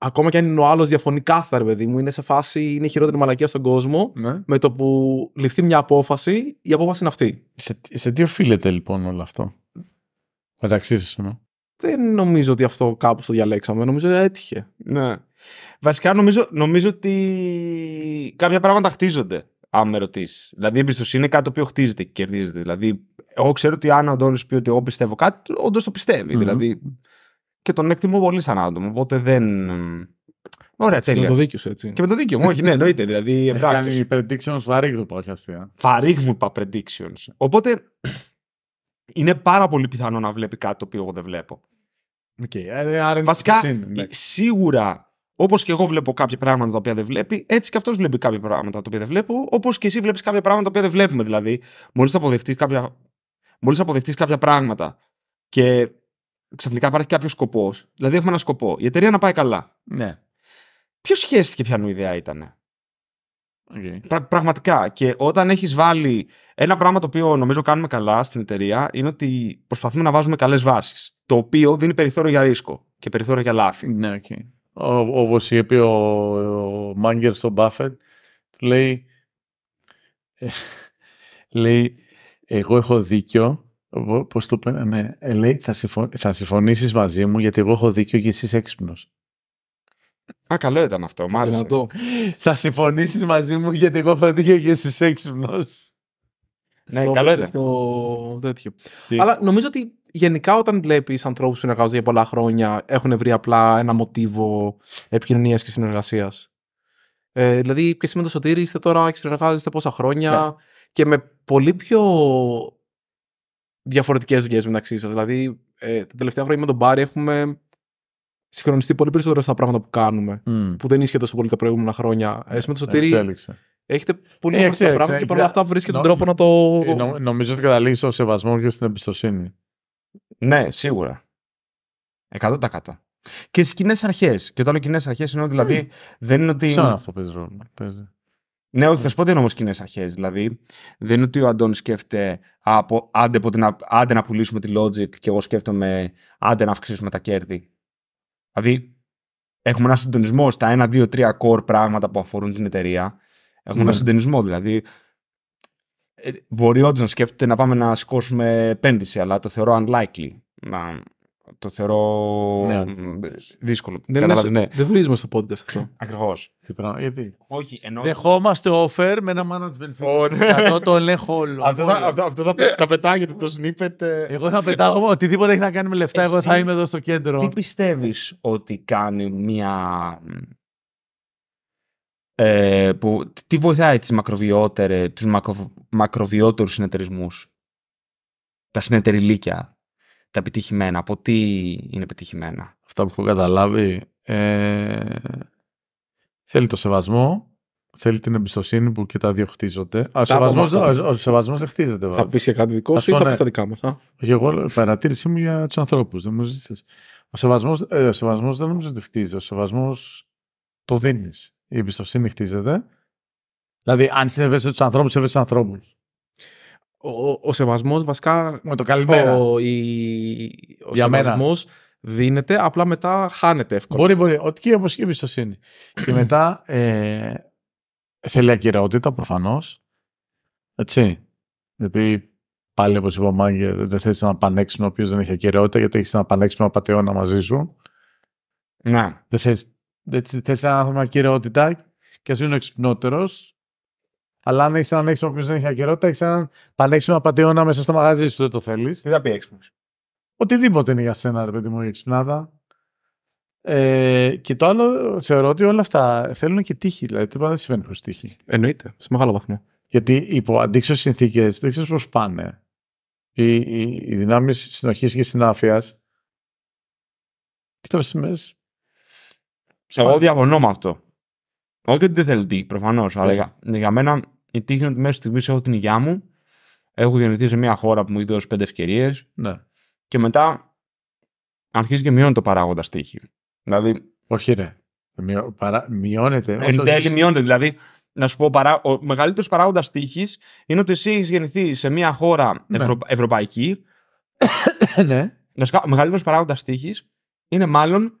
ακόμα και αν είναι ο άλλος διαφωνεί κάθαρ, παιδί μου, είναι σε φάση, είναι η χειρότερη μαλακία στον κόσμο. Ναι. Με το που ληφθεί μια απόφαση, η απόφαση είναι αυτή. Σε, σε τι οφείλεται λοιπόν όλο αυτό, μεταξύ σα ναι. Δεν νομίζω ότι αυτό κάπως το διαλέξαμε. Νομίζω ότι έτυχε. Ναι. Βασικά νομίζω, νομίζω ότι κάποια πράγματα χτίζονται, αν με ρωτήσεις. Δηλαδή η εμπιστοσύνη είναι κάτι το οποίο χτίζεται και κερδίζεται. Δηλαδή, εγώ ξέρω ότι αν ο Αντώνης πει ότι εγώ πιστεύω κάτι, όντως το πιστευει Δηλαδή, και τον εκτιμώ πολύ σαν άτομο. Οπότε δεν. Ωραία, τέλεια. Και με το δίκιο σου, έτσι. Και με το δίκιο μου, όχι, ναι, εννοείται. Δηλαδή, Έχει κάνει predictions φαρίγδουπα, όχι αστεία. Φαρίγδουπα predictions. Οπότε είναι πάρα πολύ πιθανό να βλέπει κάτι το οποίο εγώ δεν βλέπω. Okay. Ε, ε, άρα Βασικά, είναι, σίγουρα, όπως και εγώ βλέπω κάποια πράγματα τα οποία δεν βλέπει, έτσι και αυτός βλέπει κάποια πράγματα τα οποία δεν βλέπω, όπως και εσύ βλέπεις κάποια πράγματα τα οποία δεν βλέπουμε. Δηλαδή, μόλις αποδεχτείς κάποια... κάποια πράγματα και ξαφνικά υπάρχει κάποιος σκοπός. Δηλαδή, έχουμε ένα σκοπό. Η εταιρεία να πάει καλά. Ναι. Ποιος σχέστηκε ποια ιδέα ήταν. Okay. πραγματικά. Και όταν έχεις βάλει. Ένα πράγμα το οποίο νομίζω κάνουμε καλά στην εταιρεία είναι ότι προσπαθούμε να βάζουμε καλές βάσεις. Το οποίο δίνει περιθώριο για ρίσκο και περιθώριο για λάθη. Ναι, okay. Όπως είπε ο, ο Μάγκερ στον Μπάφετ, λέει. <laughs> λέει, εγώ έχω δίκιο, Πώς το πέρα, ναι. Ε, λέει, θα, συμφων... θα συμφωνήσεις μαζί μου γιατί εγώ έχω δίκιο και εσύ έξυπνος. Α, καλό ήταν αυτό, μάλιστα. θα συμφωνήσεις μαζί μου γιατί εγώ έχω δίκιο και εσύ έξυπνος. Ναι, καλό ήταν. Στο τέτοιο. Τι... Αλλά νομίζω ότι γενικά όταν βλέπεις ανθρώπους που συνεργάζονται για πολλά χρόνια έχουν βρει απλά ένα μοτίβο επικοινωνίας και συνεργασίας. Ε, δηλαδή, και είναι το Σωτήρι είστε τώρα και συνεργάζεστε πόσα χρόνια ναι. και με πολύ πιο διαφορετικές δουλειές μεταξύ σας. Δηλαδή, ε, τα τελευταία χρόνια με τον Μπάρι έχουμε συγχρονιστεί πολύ περισσότερο στα πράγματα που κάνουμε, που δεν ίσχυε τόσο πολύ τα προηγούμενα χρόνια. Ε, με το ναι, σωτήρι, έχετε πολύ διαφορετικά ε, πράγματα και παρόλα αυτά βρίσκετε τον τρόπο να το. Ε, νομίζω ότι καταλήγεις στο σεβασμός και στην εμπιστοσύνη. Ναι, σίγουρα. 100%. Και στις κοινές αρχές. Και όταν λέω κοινές αρχές είναι ότι δηλαδή mm. δεν είναι ότι. Σαν αυτό παίζει ρόλο. Παίζει. Ναι, όχι, ναι. θα σου πω ότι είναι όμως κοινέ αρχές. Δηλαδή, δεν είναι ότι ο Αντώνης σκέφτεται από, άντε, να, άντε να πουλήσουμε τη Logic και εγώ σκέφτομαι άντε να αυξήσουμε τα κέρδη. Δηλαδή, έχουμε ένα συντονισμό στα 1, 2, 3 core πράγματα που αφορούν την εταιρεία. Έχουμε mm. ένα ναι. συντονισμό δηλαδή. Ε, μπορεί όντως να σκέφτεται να πάμε να σηκώσουμε επένδυση, αλλά το θεωρώ unlikely. Να, το θεωρώ ναι. δύσκολο. Δεν, ναι, ναι. δεν βρίζουμε στο πόντες αυτό. Ακριβώς. Γιατί. Όχι, ενώ... Δεχόμαστε offer με ένα management fee. Ναι. Αυτό το ελέγχω όλο. Αυτό, θα, αυτό, αυτό πετάγεται το snippet. Ε. Εγώ θα πετάγω οτιδήποτε έχει να κάνει με λεφτά. Εσύ, εγώ θα είμαι εδώ στο κέντρο. Τι πιστεύεις ότι κάνει μια. Ε, τι βοηθάει τις μακροβιότερες, τους μακροβιότερους συνεταιρισμούς, τα συνεταιριλίκια, τα επιτυχημένα, από τι είναι επιτυχημένα. Αυτά που έχω καταλάβει, ε, θέλει το σεβασμό, θέλει την εμπιστοσύνη που και τα δύο χτίζονται. Ο σεβασμό σεβασμός δεν χτίζεται. Θα πεις για κάτι δικό σου ή θα πεις τα δικά μας. Και εγώ παρατήρησή μου για τους ανθρώπους. δεν μου Ο σεβασμός ε, δεν νομίζω ότι χτίζεται, ο σεβασμός το δίνεις. Η εμπιστοσύνη χτίζεται. Δηλαδή, αν συνέβεσαι του ανθρώπου, σέβεσαι ανθρώπους ο, ο σεβασμός βασικά. Με το καλημέρα. Ο, η, σεβασμός δίνεται, απλά μετά χάνεται εύκολα. Μπορεί, μπορεί. Ότι και όπως και εμπιστοσύνη. και μετά ε, θέλει ακυρεότητα προφανώς. Έτσι. Γιατί πάλι όπως είπα, Μάγκε, δεν θέλεις ένα πανέξυπνο ο οποίο δεν έχει ακυρεότητα, γιατί έχεις ένα πανέξυπνο απαταιώνα μαζί σου. Να. Δεν θέλει. να θέλεις άνθρωπο με ακυρεότητα και ας είναι ο εξυπνότερος, αλλά αν έχεις έναν έξυπνο που δεν έχει αγκαιρότητα, έχεις έναν πανέξυπνο απαταιώνα μέσα στο μαγαζί σου, δεν το θέλεις. Τι θα πει έξυπνος. Οτιδήποτε είναι για σένα, ρε παιδί μου, η εξυπνάδα. Ε, και το άλλο, θεωρώ ότι όλα αυτά θέλουν και τύχη. Δηλαδή, τίποτα δεν συμβαίνει προ τύχη. Εννοείται, σε μεγάλο βαθμό. Γιατί υπό αντίξωες συνθήκες, δεν ξέρεις πώς πάνε. Οι, οι, οι δυνάμεις συνοχής και συνάφειας. Κοίτα, μέσα. Εγώ διαφωνώ με αυτό. Όχι ότι δεν θέλει τι, προφανώς, αλλά ναι. για, για μένα η τύχη είναι ότι μέσα στη στιγμής έχω την υγειά μου. Έχω γεννηθεί σε μια χώρα που μου δώσει πέντε ευκαιρίες. Ναι. Και μετά αρχίζει και μειώνει το παράγοντας τύχη. Δηλαδή. Όχι, ναι. Μειω, παρα, μειώνεται. Εν τέλει, μειώνεται. Δηλαδή, να σου πω, παρά, ο μεγαλύτερος παράγοντας τύχης είναι ότι εσύ έχεις γεννηθεί σε μια χώρα ναι. ευρωπαϊκή. <coughs> ναι. Να ο μεγαλύτερος παράγοντας τύχης είναι μάλλον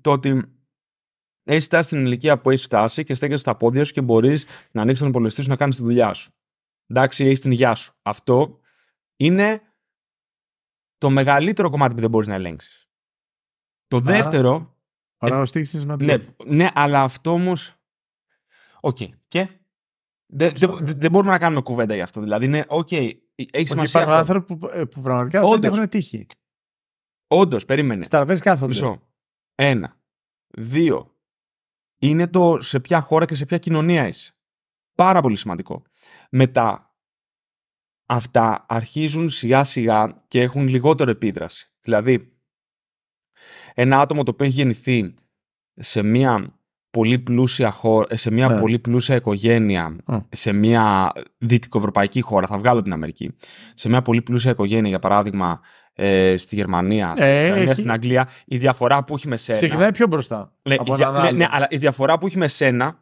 το ότι έχει φτάσει στην ηλικία που έχει φτάσει και στέκεσαι στα πόδια σου και μπορείς να ανοίξεις τον υπολογιστή σου να κάνεις τη δουλειά σου. Εντάξει, έχεις την υγειά σου. Αυτό είναι το μεγαλύτερο κομμάτι που δεν μπορείς να ελέγξεις. Το δεύτερο. Άρα, ε, να ναι, ναι, αλλά αυτό όμως. Οκ. Και. Δεν μπορούμε να κάνουμε κουβέντα γι' αυτό. Δηλαδή, είναι. Οκ. έχει σημασία. Υπάρχουν άνθρωποι που, ε, που πραγματικά δεν έχουν τύχη. Όντως, περίμενε. Στα κάθονται. Μισό. Ένα. Δύο είναι το σε ποια χώρα και σε ποια κοινωνία είσαι. Πάρα πολύ σημαντικό. Μετά, αυτά αρχίζουν σιγά σιγά και έχουν λιγότερη επίδραση. Δηλαδή, ένα άτομο το οποίο έχει γεννηθεί σε μια πολύ πλούσια χώρα, ε, σε μια ναι. πολύ πλούσια οικογένεια, σε μια δυτικοευρωπαϊκή χώρα, θα βγάλω την Αμερική, σε μια πολύ πλούσια οικογένεια, για παράδειγμα, ε, στη Γερμανία, ε, στην, Αγγλία, στην Αγγλία, η διαφορά που έχει με σένα. Ξεκινάει πιο μπροστά. Ναι, ναι, ναι αλλά η διαφορά που έχει με σένα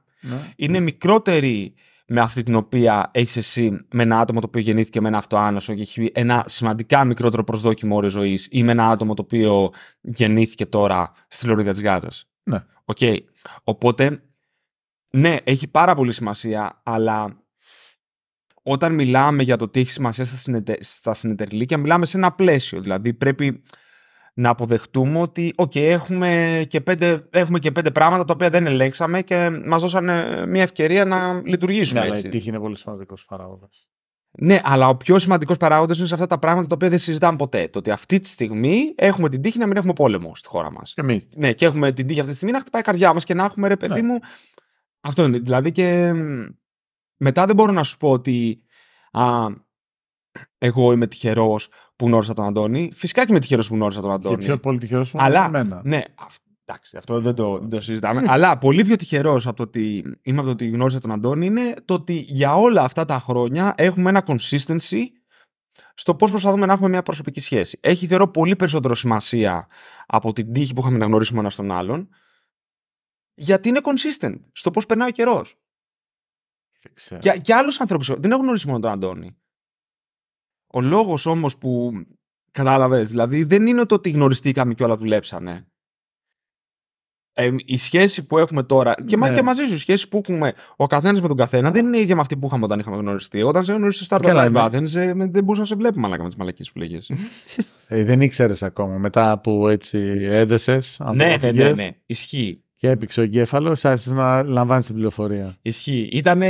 είναι μικρότερη με αυτή την οποία έχεις εσύ με ένα άτομο το οποίο γεννήθηκε με ένα αυτοάνωσο και έχει ένα σημαντικά μικρότερο προσδόκιμο όριο ζωής ή με ένα άτομο το οποίο γεννήθηκε τώρα στη Λωρίδα της Γάζας. Ναι. Οκ. Okay. Οπότε, ναι, έχει πάρα πολύ σημασία, αλλά όταν μιλάμε για το τι έχει σημασία στα, συνετε... στα συνεταιρλίκια, μιλάμε σε ένα πλαίσιο. Δηλαδή, πρέπει να αποδεχτούμε ότι okay, έχουμε, και πέντε, έχουμε και πέντε πράγματα τα οποία δεν ελέγξαμε και μας δώσανε μια ευκαιρία να λειτουργήσουμε ναι, έτσι. Ναι, η τύχη είναι πολύ σημαντικός παράγοντας. Ναι, αλλά ο πιο σημαντικός παράγοντας είναι σε αυτά τα πράγματα τα οποία δεν συζητάμε ποτέ. Το ότι αυτή τη στιγμή έχουμε την τύχη να μην έχουμε πόλεμο στη χώρα μας. Εμείς. Ναι, και έχουμε την τύχη αυτή τη στιγμή να χτυπάει η καρδιά μας και να έχουμε ρε παιδί ναι. μου. Αυτό είναι. Δηλαδή και μετά δεν μπορώ να σου πω ότι α, εγώ είμαι τυχερός που γνώρισα τον Αντώνη. Φυσικά και είμαι τυχερός που γνώρισα τον Αντώνη. Και πιο πολύ τυχερός που γνώρισα εμένα. Ναι, Εντάξει, αυτό δεν το, δεν το συζητάμε. Αλλά πολύ πιο τυχερός από το ότι είμαι από το ότι γνώρισα τον Αντώνη είναι το ότι για όλα αυτά τα χρόνια έχουμε ένα consistency στο πώς προσπαθούμε να έχουμε μια προσωπική σχέση. Έχει θεωρώ πολύ περισσότερο σημασία από την τύχη που είχαμε να γνωρίσουμε ένας τον άλλον. Γιατί είναι consistent στο πώς περνάει ο καιρός. Και, και άλλους ανθρώπους. Δεν έχω γνωρίσει μόνο τον Αντώνη. Ο λόγος όμως που. Κατάλαβες, δηλαδή δεν είναι το ότι γνωριστήκαμε και όλα δουλέψανε ε, η σχέση που έχουμε τώρα. Και, ναι. και μαζί σου, η σχέση που έχουμε ο καθένας με τον καθένα δεν είναι η ίδια με αυτή που είχαμε όταν είχαμε γνωριστεί. Όταν σε γνωρίζει στα Startup ναι. δεν, δεν μπορούσα να σε βλέπει μαλάκα με τις μαλακίε που λέγες. <laughs> Ε, δεν ήξερες ακόμα. Μετά που έτσι έδεσες. Ναι, ναι, ναι, ναι. Ισχύει. Και έπειξε ο εγκέφαλος, άρχισες να λαμβάνεις την πληροφορία. Ισχύει. Ήτανε,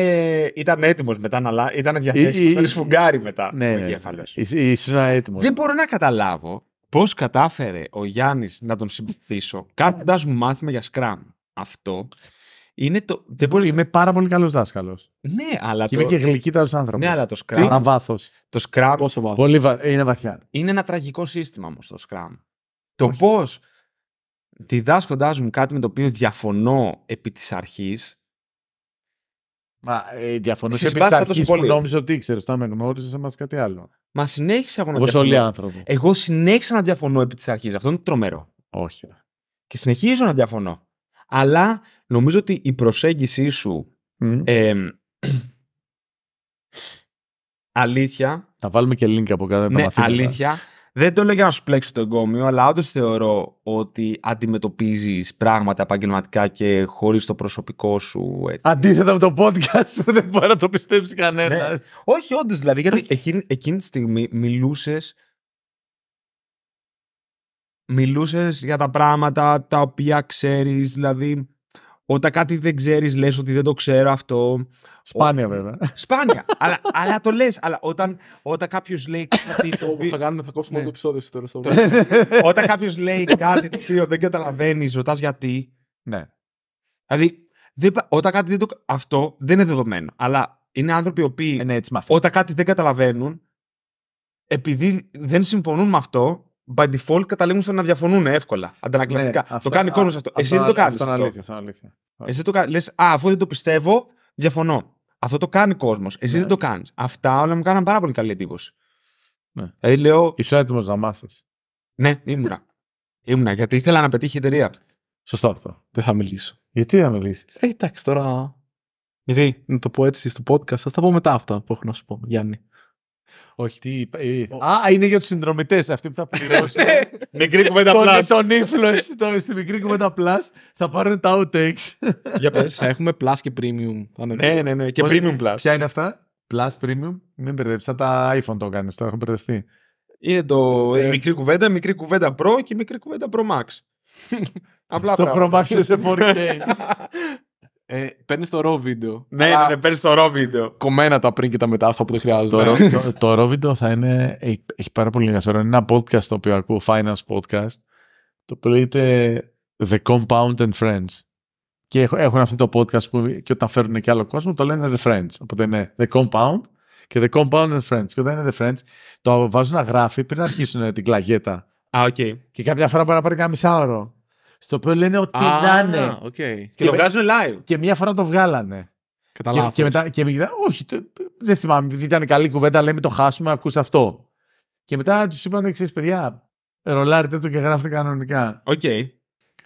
ήταν έτοιμος μετά να λάβει. Ήταν διαθέσιμο. Ήταν σφουγγάρι μετά ναι, ο ναι. εγκέφαλος. Ήσουν έτοιμος. Δεν μπορώ να καταλάβω Πώς κατάφερε ο Γιάννης να τον συμπαθήσω κάνοντά μου μάθημα για Scrum. Αυτό είναι το. Δεν μπορεί... Είμαι πάρα πολύ καλός δάσκαλος. Ναι, αλλά. Και το... Είμαι και άνθρωπος. Ναι, αλλά το Scrum. Ένα βάθος. Το Scrum. Πόσο βάθος. Πολύ Είναι βαθιά. Είναι ένα τραγικό σύστημα όμως το Scrum. Το πώς διδάσκοντάς μου κάτι με το οποίο διαφωνώ επί της αρχής. Μα ε, διαφωνούσε επί της αρχή. Νόμιζα ότι ήξερες. θα με κάτι άλλο. Μα συνέχισε εγώ να Όλοι άνθρωποι. Εγώ συνέχισα να διαφωνώ επί της αρχής. Αυτό είναι τρομερό. Όχι. Και συνεχίζω να διαφωνώ. Αλλά νομίζω ότι η προσέγγιση σου. Mm. Ε, <clears throat> αλήθεια. Θα βάλουμε και link από κάτω. Ναι, αλήθεια. Δεν το λέω για να σου πλέξω το εγκόμιο, αλλά όντως θεωρώ ότι αντιμετωπίζεις πράγματα επαγγελματικά και χωρίς το προσωπικό σου. Έτσι. Αντίθετα με το podcast που δεν μπορεί να το πιστέψει ναι. κανένας. Όχι, όντως δηλαδή, γιατί εκείνη, εκείνη τη στιγμή μιλούσες. Μιλούσες για τα πράγματα τα οποία ξέρεις, δηλαδή. Όταν κάτι δεν ξέρεις, λες ότι δεν το ξέρω αυτό. Σπάνια ναι. βέβαια. Σπάνια. αλλά, αλλά το λες. Αλλά όταν, όταν κάποιος λέει <laughs> κάτι. Το οποίο θα κάνουμε, θα κόψουμε ναι. το επεισόδιο τώρα στο Όταν κάποιος λέει κάτι το οποίο δεν καταλαβαίνει, ρωτάς γιατί. Ναι. Δηλαδή, δεν, όταν κάτι δεν το. Αυτό δεν είναι δεδομένο. Αλλά είναι άνθρωποι οι οποίοι ε, ναι, έτσι όταν κάτι δεν καταλαβαίνουν, επειδή δεν συμφωνούν με αυτό, by default καταλήγουν στο να διαφωνούν εύκολα. Αντανακλαστικά. Ναι, το κάνει κόσμος αυτό. Εσύ δεν το κάνεις. Αυτό, Σαν Αλήθεια, Εσύ το κάνει. Λε, αφού δεν το πιστεύω, διαφωνώ. Αυτό το κάνει ο κόσμος. Εσύ δεν ναι. το κάνεις. Αυτά όλα μου κάναν πάρα πολύ καλή εντύπωση. Ναι. Δηλαδή λέω. Είσαι έτοιμος να μάθεις. Ναι, ήμουνα. ήμουνα γιατί ήθελα να πετύχει η εταιρεία. Σωστό αυτό. Δεν θα μιλήσω. Γιατί θα μιλήσεις. Ε, εντάξει τώρα. Γιατί. Να το πω έτσι στο podcast. Θα τα πω μετά αυτά που έχω να σου πω, Γιάννη. Όχι. Τι, ε, Α, είναι για τους συνδρομητές αυτοί που θα πληρώσουν. Ναι. <laughs> μικρή κουβέντα Plus. Τον ύφλο το, στη μικρή κουβέντα πλάς θα πάρουν τα outtakes. <laughs> για πες. θα έχουμε Plus και Premium. ναι, ναι, ναι. Και Πώς, Premium Plus. Ποια είναι αυτά. Plus, Premium. Μην μπερδέψει. Σαν τα iPhone το κάνεις. Το έχω μπερδευτεί. Είναι το ε. μικρή κουβέντα, μικρή κουβέντα Pro και μικρή κουβέντα Pro Max. <laughs> Απλά Στο Pro Max σε 4K. Ε, παίρνεις το raw βίντεο. Ναι, ναι, ναι, ναι, παίρνεις το raw βίντεο. Κομμένα τα πριν και τα μετά, αυτό που δεν χρειάζεται. Ναι, το, το, το raw βίντεο θα είναι. Έχει πάρα πολύ ενδιαφέρον. Είναι ένα podcast το οποίο ακούω, finance podcast. Το οποίο λέγεται The Compound and Friends. Και έχουν αυτό το podcast που και όταν φέρνουν και άλλο κόσμο το λένε The Friends. Οπότε είναι The Compound και The Compound and Friends. Και όταν είναι The Friends, το βάζουν να γράφει πριν αρχίσουν την κλαγέτα. Α, okay. Και κάποια φορά μπορεί να πάρει στο οποίο λένε ότι ah, να είναι. Okay. Και, και, το βγάζουν live. Και μία φορά το βγάλανε. Καταλάβω. Και, και, μετά, και όχι, το, δεν θυμάμαι, ήταν καλή κουβέντα, λέμε το χάσουμε, ακούσε αυτό. Και μετά τους είπαν εξή, παιδιά, ρολάρετε το και γράφετε κανονικά. Οκ. Okay.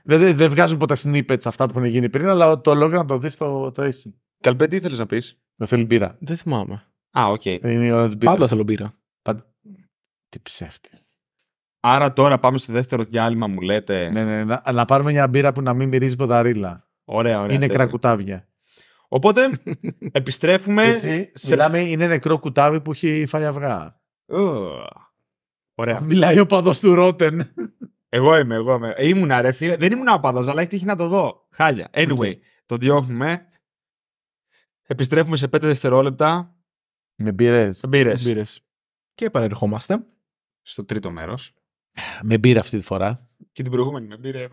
Δεν βγάζουν ποτέ snippets αυτά που έχουν γίνει πριν, αλλά το λόγο να το δεις το, το έχεις. Καλπέ, τι ήθελε να πεις. Να θέλει μπύρα. Δεν θυμάμαι. Α, οκ. Okay. Πάντα θέλω μπύρα. Πάντα. Τι ψεύτης. Άρα τώρα πάμε στο δεύτερο διάλειμμα, μου λέτε. Ναι, ναι, ναι, να, να πάρουμε μια μπύρα που να μην μυρίζει ποδαρίλα. Ωραία, ωραία. Είναι τέτοιο. κρακουτάβια. Οπότε <laughs> επιστρέφουμε. Εσύ, σε... Μιλάμε, είναι νεκρό κουτάβι που έχει φάει αυγά. ωραία. Μιλάει ο παδός του Ρότεν. Εγώ είμαι, εγώ είμαι. Ε, ήμουν αρέφη. Δεν ήμουν παδός, αλλά έχει τύχει να το δω. Χάλια. Anyway, το διώχνουμε. Επιστρέφουμε σε 5 δευτερόλεπτα. Με μπύρες. Και επανερχόμαστε στο τρίτο μέρος. Με μπήρε αυτή τη φορά. Και την προηγούμενη με πήρε.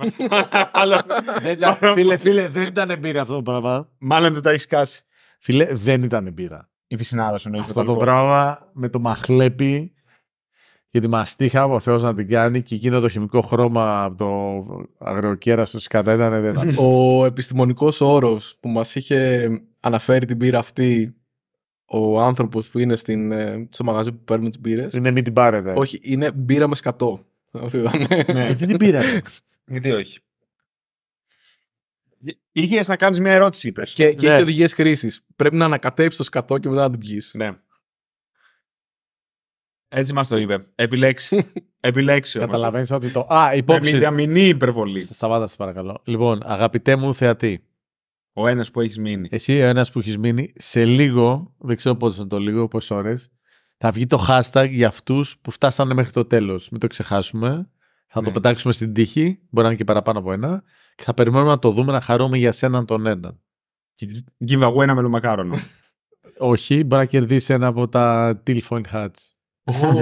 <laughs> Φίλε, φίλε, δεν ήταν εμπειρία αυτό το πράγμα. Μάλλον δεν τα έχεις κάσει. Φίλε, δεν ήταν εμπειρία. Η φυσινάδα σου Αυτό το πράγμα με το μαχλέπι και τη μαστίχα ο Θεός να την κάνει και εκείνο το χημικό χρώμα από το αγριοκέραστο του ήταν. <laughs> Ο επιστημονικός όρος που μας είχε αναφέρει την πύρα αυτή ο άνθρωπος που είναι στην, ε, στο μαγαζί που παίρνουμε τις μπύρες. Είναι μην την πάρετε. Όχι, είναι μπύρα με σκατό. Αυτή ήταν. ναι, την πήρατε. Γιατί όχι. Είχες να κάνεις μια ερώτηση, είπες. Και, ναι. έχει οδηγίες χρήσης. Πρέπει να ανακατέψεις το σκατό και μετά να την πιεις. Ναι. Έτσι μας το είπε. Επιλέξει. <laughs> Επιλέξει Καταλαβαίνεις ότι το. Α, υπόψη. Με μηδαμινή υπερβολή. Σταμάτα, παρακαλώ. Λοιπόν, αγαπητέ μου θεατή. Ο ένας που έχεις μείνει. Εσύ, ο ένας που έχεις μείνει, σε λίγο, δεν ξέρω πότε θα το λίγο, πόσες ώρες, θα βγει το hashtag για αυτούς που φτάσανε μέχρι το τέλος. Μην το ξεχάσουμε. Θα το ναι. πετάξουμε στην τύχη, μπορεί να είναι και παραπάνω από ένα, και θα περιμένουμε να το δούμε να χαρούμε για σέναν τον έναν. Give away ένα μελομακάρονο. <laughs> Όχι, μπορεί να κερδίσει ένα από τα telephone Hats.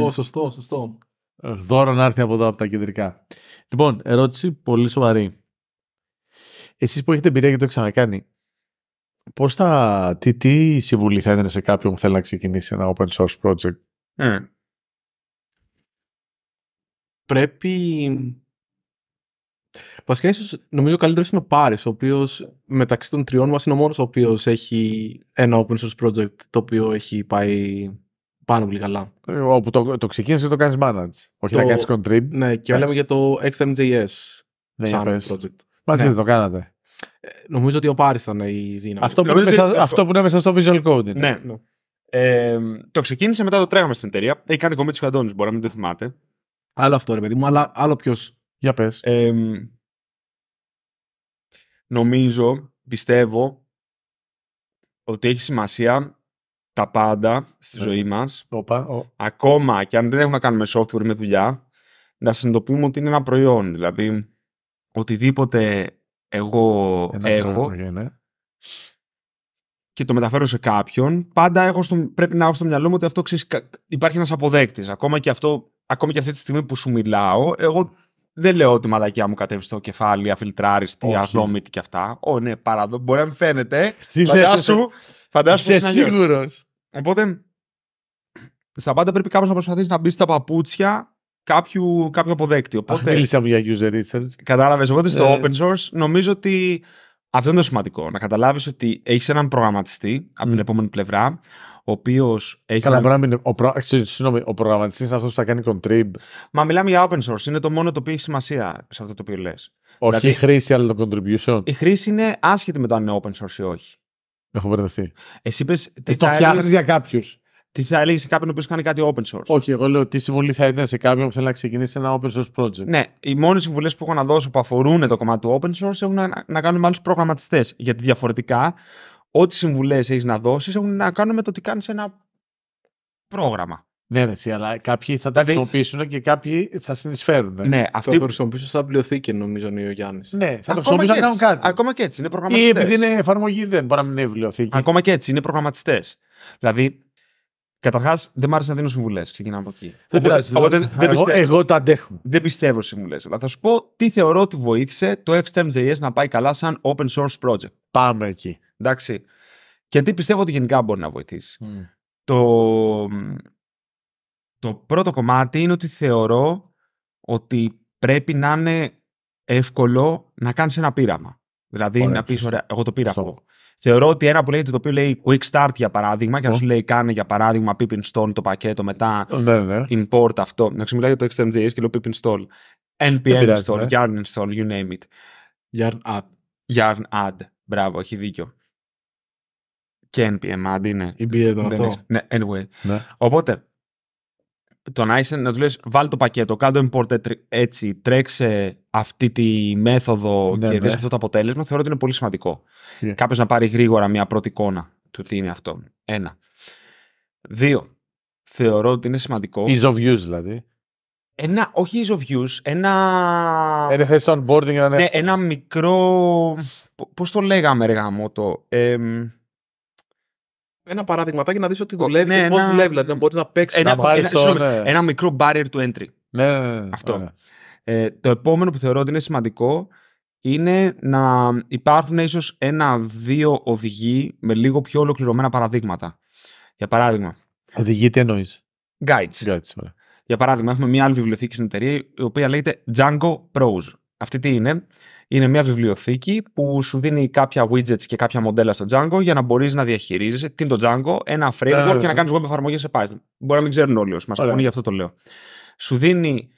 Ω, σωστό, σωστό. Δώρο να έρθει από εδώ, από τα κεντρικά. Λοιπόν, ερώτηση πολύ σοβαρή. Εσείς που έχετε εμπειρία και το έχετε ξανακάνει, πώς θα, τι, τι συμβουλή θα έδινε σε κάποιον που θέλει να ξεκινήσει ένα open source project. Ε. Πρέπει... Βασικά, ίσως νομίζω ο καλύτερος είναι ο Πάρης, ο οποίος μεταξύ των τριών μας είναι ο μόνος ο οποίος έχει ένα open source project το οποίο έχει πάει πάνω πολύ καλά. Ε, όπου το, το ξεκίνησες και το κάνεις manage. Όχι το... να κάνεις contrib. Ναι, και μιλάμε για το XMJS. Ναι, σαν project. Μαζί δεν ναι. το κάνατε. Ε, νομίζω ότι ο Πάρης ήταν η δύναμη. Αυτό που, είναι μέσα, στο visual coding. Ναι. ναι. Ε, το ξεκίνησε μετά το τρέχαμε στην εταιρεία. Έχει κάνει κομμάτι του Αντώνη, μπορεί να μην το θυμάται. Άλλο αυτό ρε παιδί μου, αλλά άλλο ποιος. Για πες. Ε, νομίζω, πιστεύω ότι έχει σημασία τα πάντα στη ναι. ζωή μας. Ακόμα και αν δεν έχουμε να κάνουμε software με δουλειά, να συνειδητοποιούμε ότι είναι ένα προϊόν. Δηλαδή, οτιδήποτε εγώ έχω ναι. και το μεταφέρω σε κάποιον, πάντα έχω στο, πρέπει να έχω στο μυαλό μου ότι αυτό ξέρεις, υπάρχει ένας αποδέκτης. Ακόμα και, αυτό, ακόμα και αυτή τη στιγμή που σου μιλάω, εγώ δεν λέω ότι μαλακιά μου κατέβεις στο κεφάλι, αφιλτράριστη, αδόμητη και αυτά. Ω, ναι, παράδο. Μπορεί να μην φαίνεται. Φαντάσου. Φαντάσου. Είσαι σίγουρος. Οπότε, στα πάντα πρέπει κάποιος να προσπαθεί να μπει στα παπούτσια κάποιου, κάποιο αποδέκτη. Οπότε, μίλησα για user research. Κατάλαβες, οπότε στο ε. open source νομίζω ότι αυτό είναι το σημαντικό. Να καταλάβεις ότι έχεις έναν προγραμματιστή από την επόμενη πλευρά, ο οποίος έχει. Καλά, να... είναι ο, προ... Συγγνώμη, ο προγραμματιστής αυτός που θα κάνει contrib. Μα μιλάμε για open source. Είναι το μόνο το οποίο έχει σημασία σε αυτό το οποίο λες. Όχι δηλαδή, η χρήση, αλλά το contribution. Η χρήση είναι άσχετη με το αν είναι open source ή όχι. Έχω μπερδευτεί. Εσύ είπες. Ε, το φτιάχνει για κάποιους. Τι θα έλεγες σε κάποιον που οποίος κάνει κάτι open source. Όχι, εγώ λέω τι συμβολή θα έδινε σε κάποιον που θέλει να ξεκινήσει ένα open source project. Ναι, οι μόνες συμβουλές που έχω να δώσω που αφορούν το κομμάτι του open source έχουν να, κάνουν με άλλους προγραμματιστές. Γιατί διαφορετικά, ό,τι συμβουλές έχεις να δώσεις έχουν να κάνουν με το τι κάνεις ένα πρόγραμμα. Ναι, ναι, αλλά κάποιοι θα τα δηλαδή... χρησιμοποιήσουν και κάποιοι θα συνεισφέρουν. Ναι, αυτοί... Θα το χρησιμοποιήσουν στα βιβλιοθήκη, νομίζω, ο Γιάννης. Ναι, θα το χρησιμοποιήσουν να κάνουν κάτι. Ακόμα και έτσι, είναι προγραμματιστές. Ή επειδή είναι εφαρμογή, δεν μπορεί να μην είναι βιβλιοθήκη. Ακόμα και έτσι, είναι προγραμματιστές. Δηλαδή, Καταρχάς, δεν μ' άρεσε να δίνω συμβουλές. Ξεκινάμε από εκεί. Δεν Εγώ, δεν, πιστεύω, εγώ τα αντέχω. Δεν πιστεύω συμβουλές. Αλλά θα σου πω τι θεωρώ ότι βοήθησε το XtermJS να πάει καλά σαν open source project. Πάμε εκεί. Εντάξει. Και τι πιστεύω ότι γενικά μπορεί να βοηθήσει. Το, το πρώτο κομμάτι είναι ότι θεωρώ ότι πρέπει να είναι εύκολο να κάνεις ένα πείραμα. Δηλαδή να πεις ωραία, εγώ το πήρα. Θεωρώ ότι ένα που λέγεται το οποίο λέει Quick Start για παράδειγμα, και να σου λέει κάνε για παράδειγμα pip install το πακέτο, μετά ε, ναι, ναι. import αυτό. Να ξεμιλάει για το XMJS και λέω pip install. NPM install, ναι. Yarn install, you name it. Yarn add. Yarn add. Μπράβο, έχει δίκιο. Και NPM add είναι. Η Ναι, anyway. Οπότε, να είσαι να του λες βάλει το πακέτο, κάνε το import έτσι, τρέξε αυτή τη μέθοδο ναι, και ναι. δες αυτό το αποτέλεσμα, θεωρώ ότι είναι πολύ σημαντικό. Yeah. Ναι. Κάποιος να πάρει γρήγορα μια πρώτη εικόνα του τι είναι αυτό. Ένα. Δύο. Θεωρώ ότι είναι σημαντικό. Ease of use δηλαδή. Ένα, όχι ease of use, ένα... Δηλαδή. Ναι, ένα θέση onboarding. Ένα... Ναι, μικρό... Πώς το λέγαμε, ρε ένα παράδειγμα για να δεις ότι δουλεύει ναι, και πώς δουλεύει. Δηλαδή να μπορείς να παίξεις ένα, ένα, ε. ένα μικρό barrier to entry. Ναι, ναι, ναι, ναι Αυτό. Ε, το επόμενο που θεωρώ ότι είναι σημαντικό είναι να υπάρχουν ίσως ένα-δύο οδηγοί με λίγο πιο ολοκληρωμένα παραδείγματα. Για παράδειγμα. Οδηγοί τι εννοείς. Guides. για παράδειγμα, έχουμε μια άλλη βιβλιοθήκη στην εταιρεία η οποία λέγεται Django Prose. Αυτή τι είναι, είναι μια βιβλιοθήκη που σου δίνει κάποια widgets και κάποια μοντέλα στο Django για να μπορείς να διαχειρίζεσαι τι το Django, ένα framework και να κάνεις web εφαρμογές σε Python. Μπορεί να μην ξέρουν όλοι όσοι μας ακούνε, γι' αυτό το λέω. Σου δίνει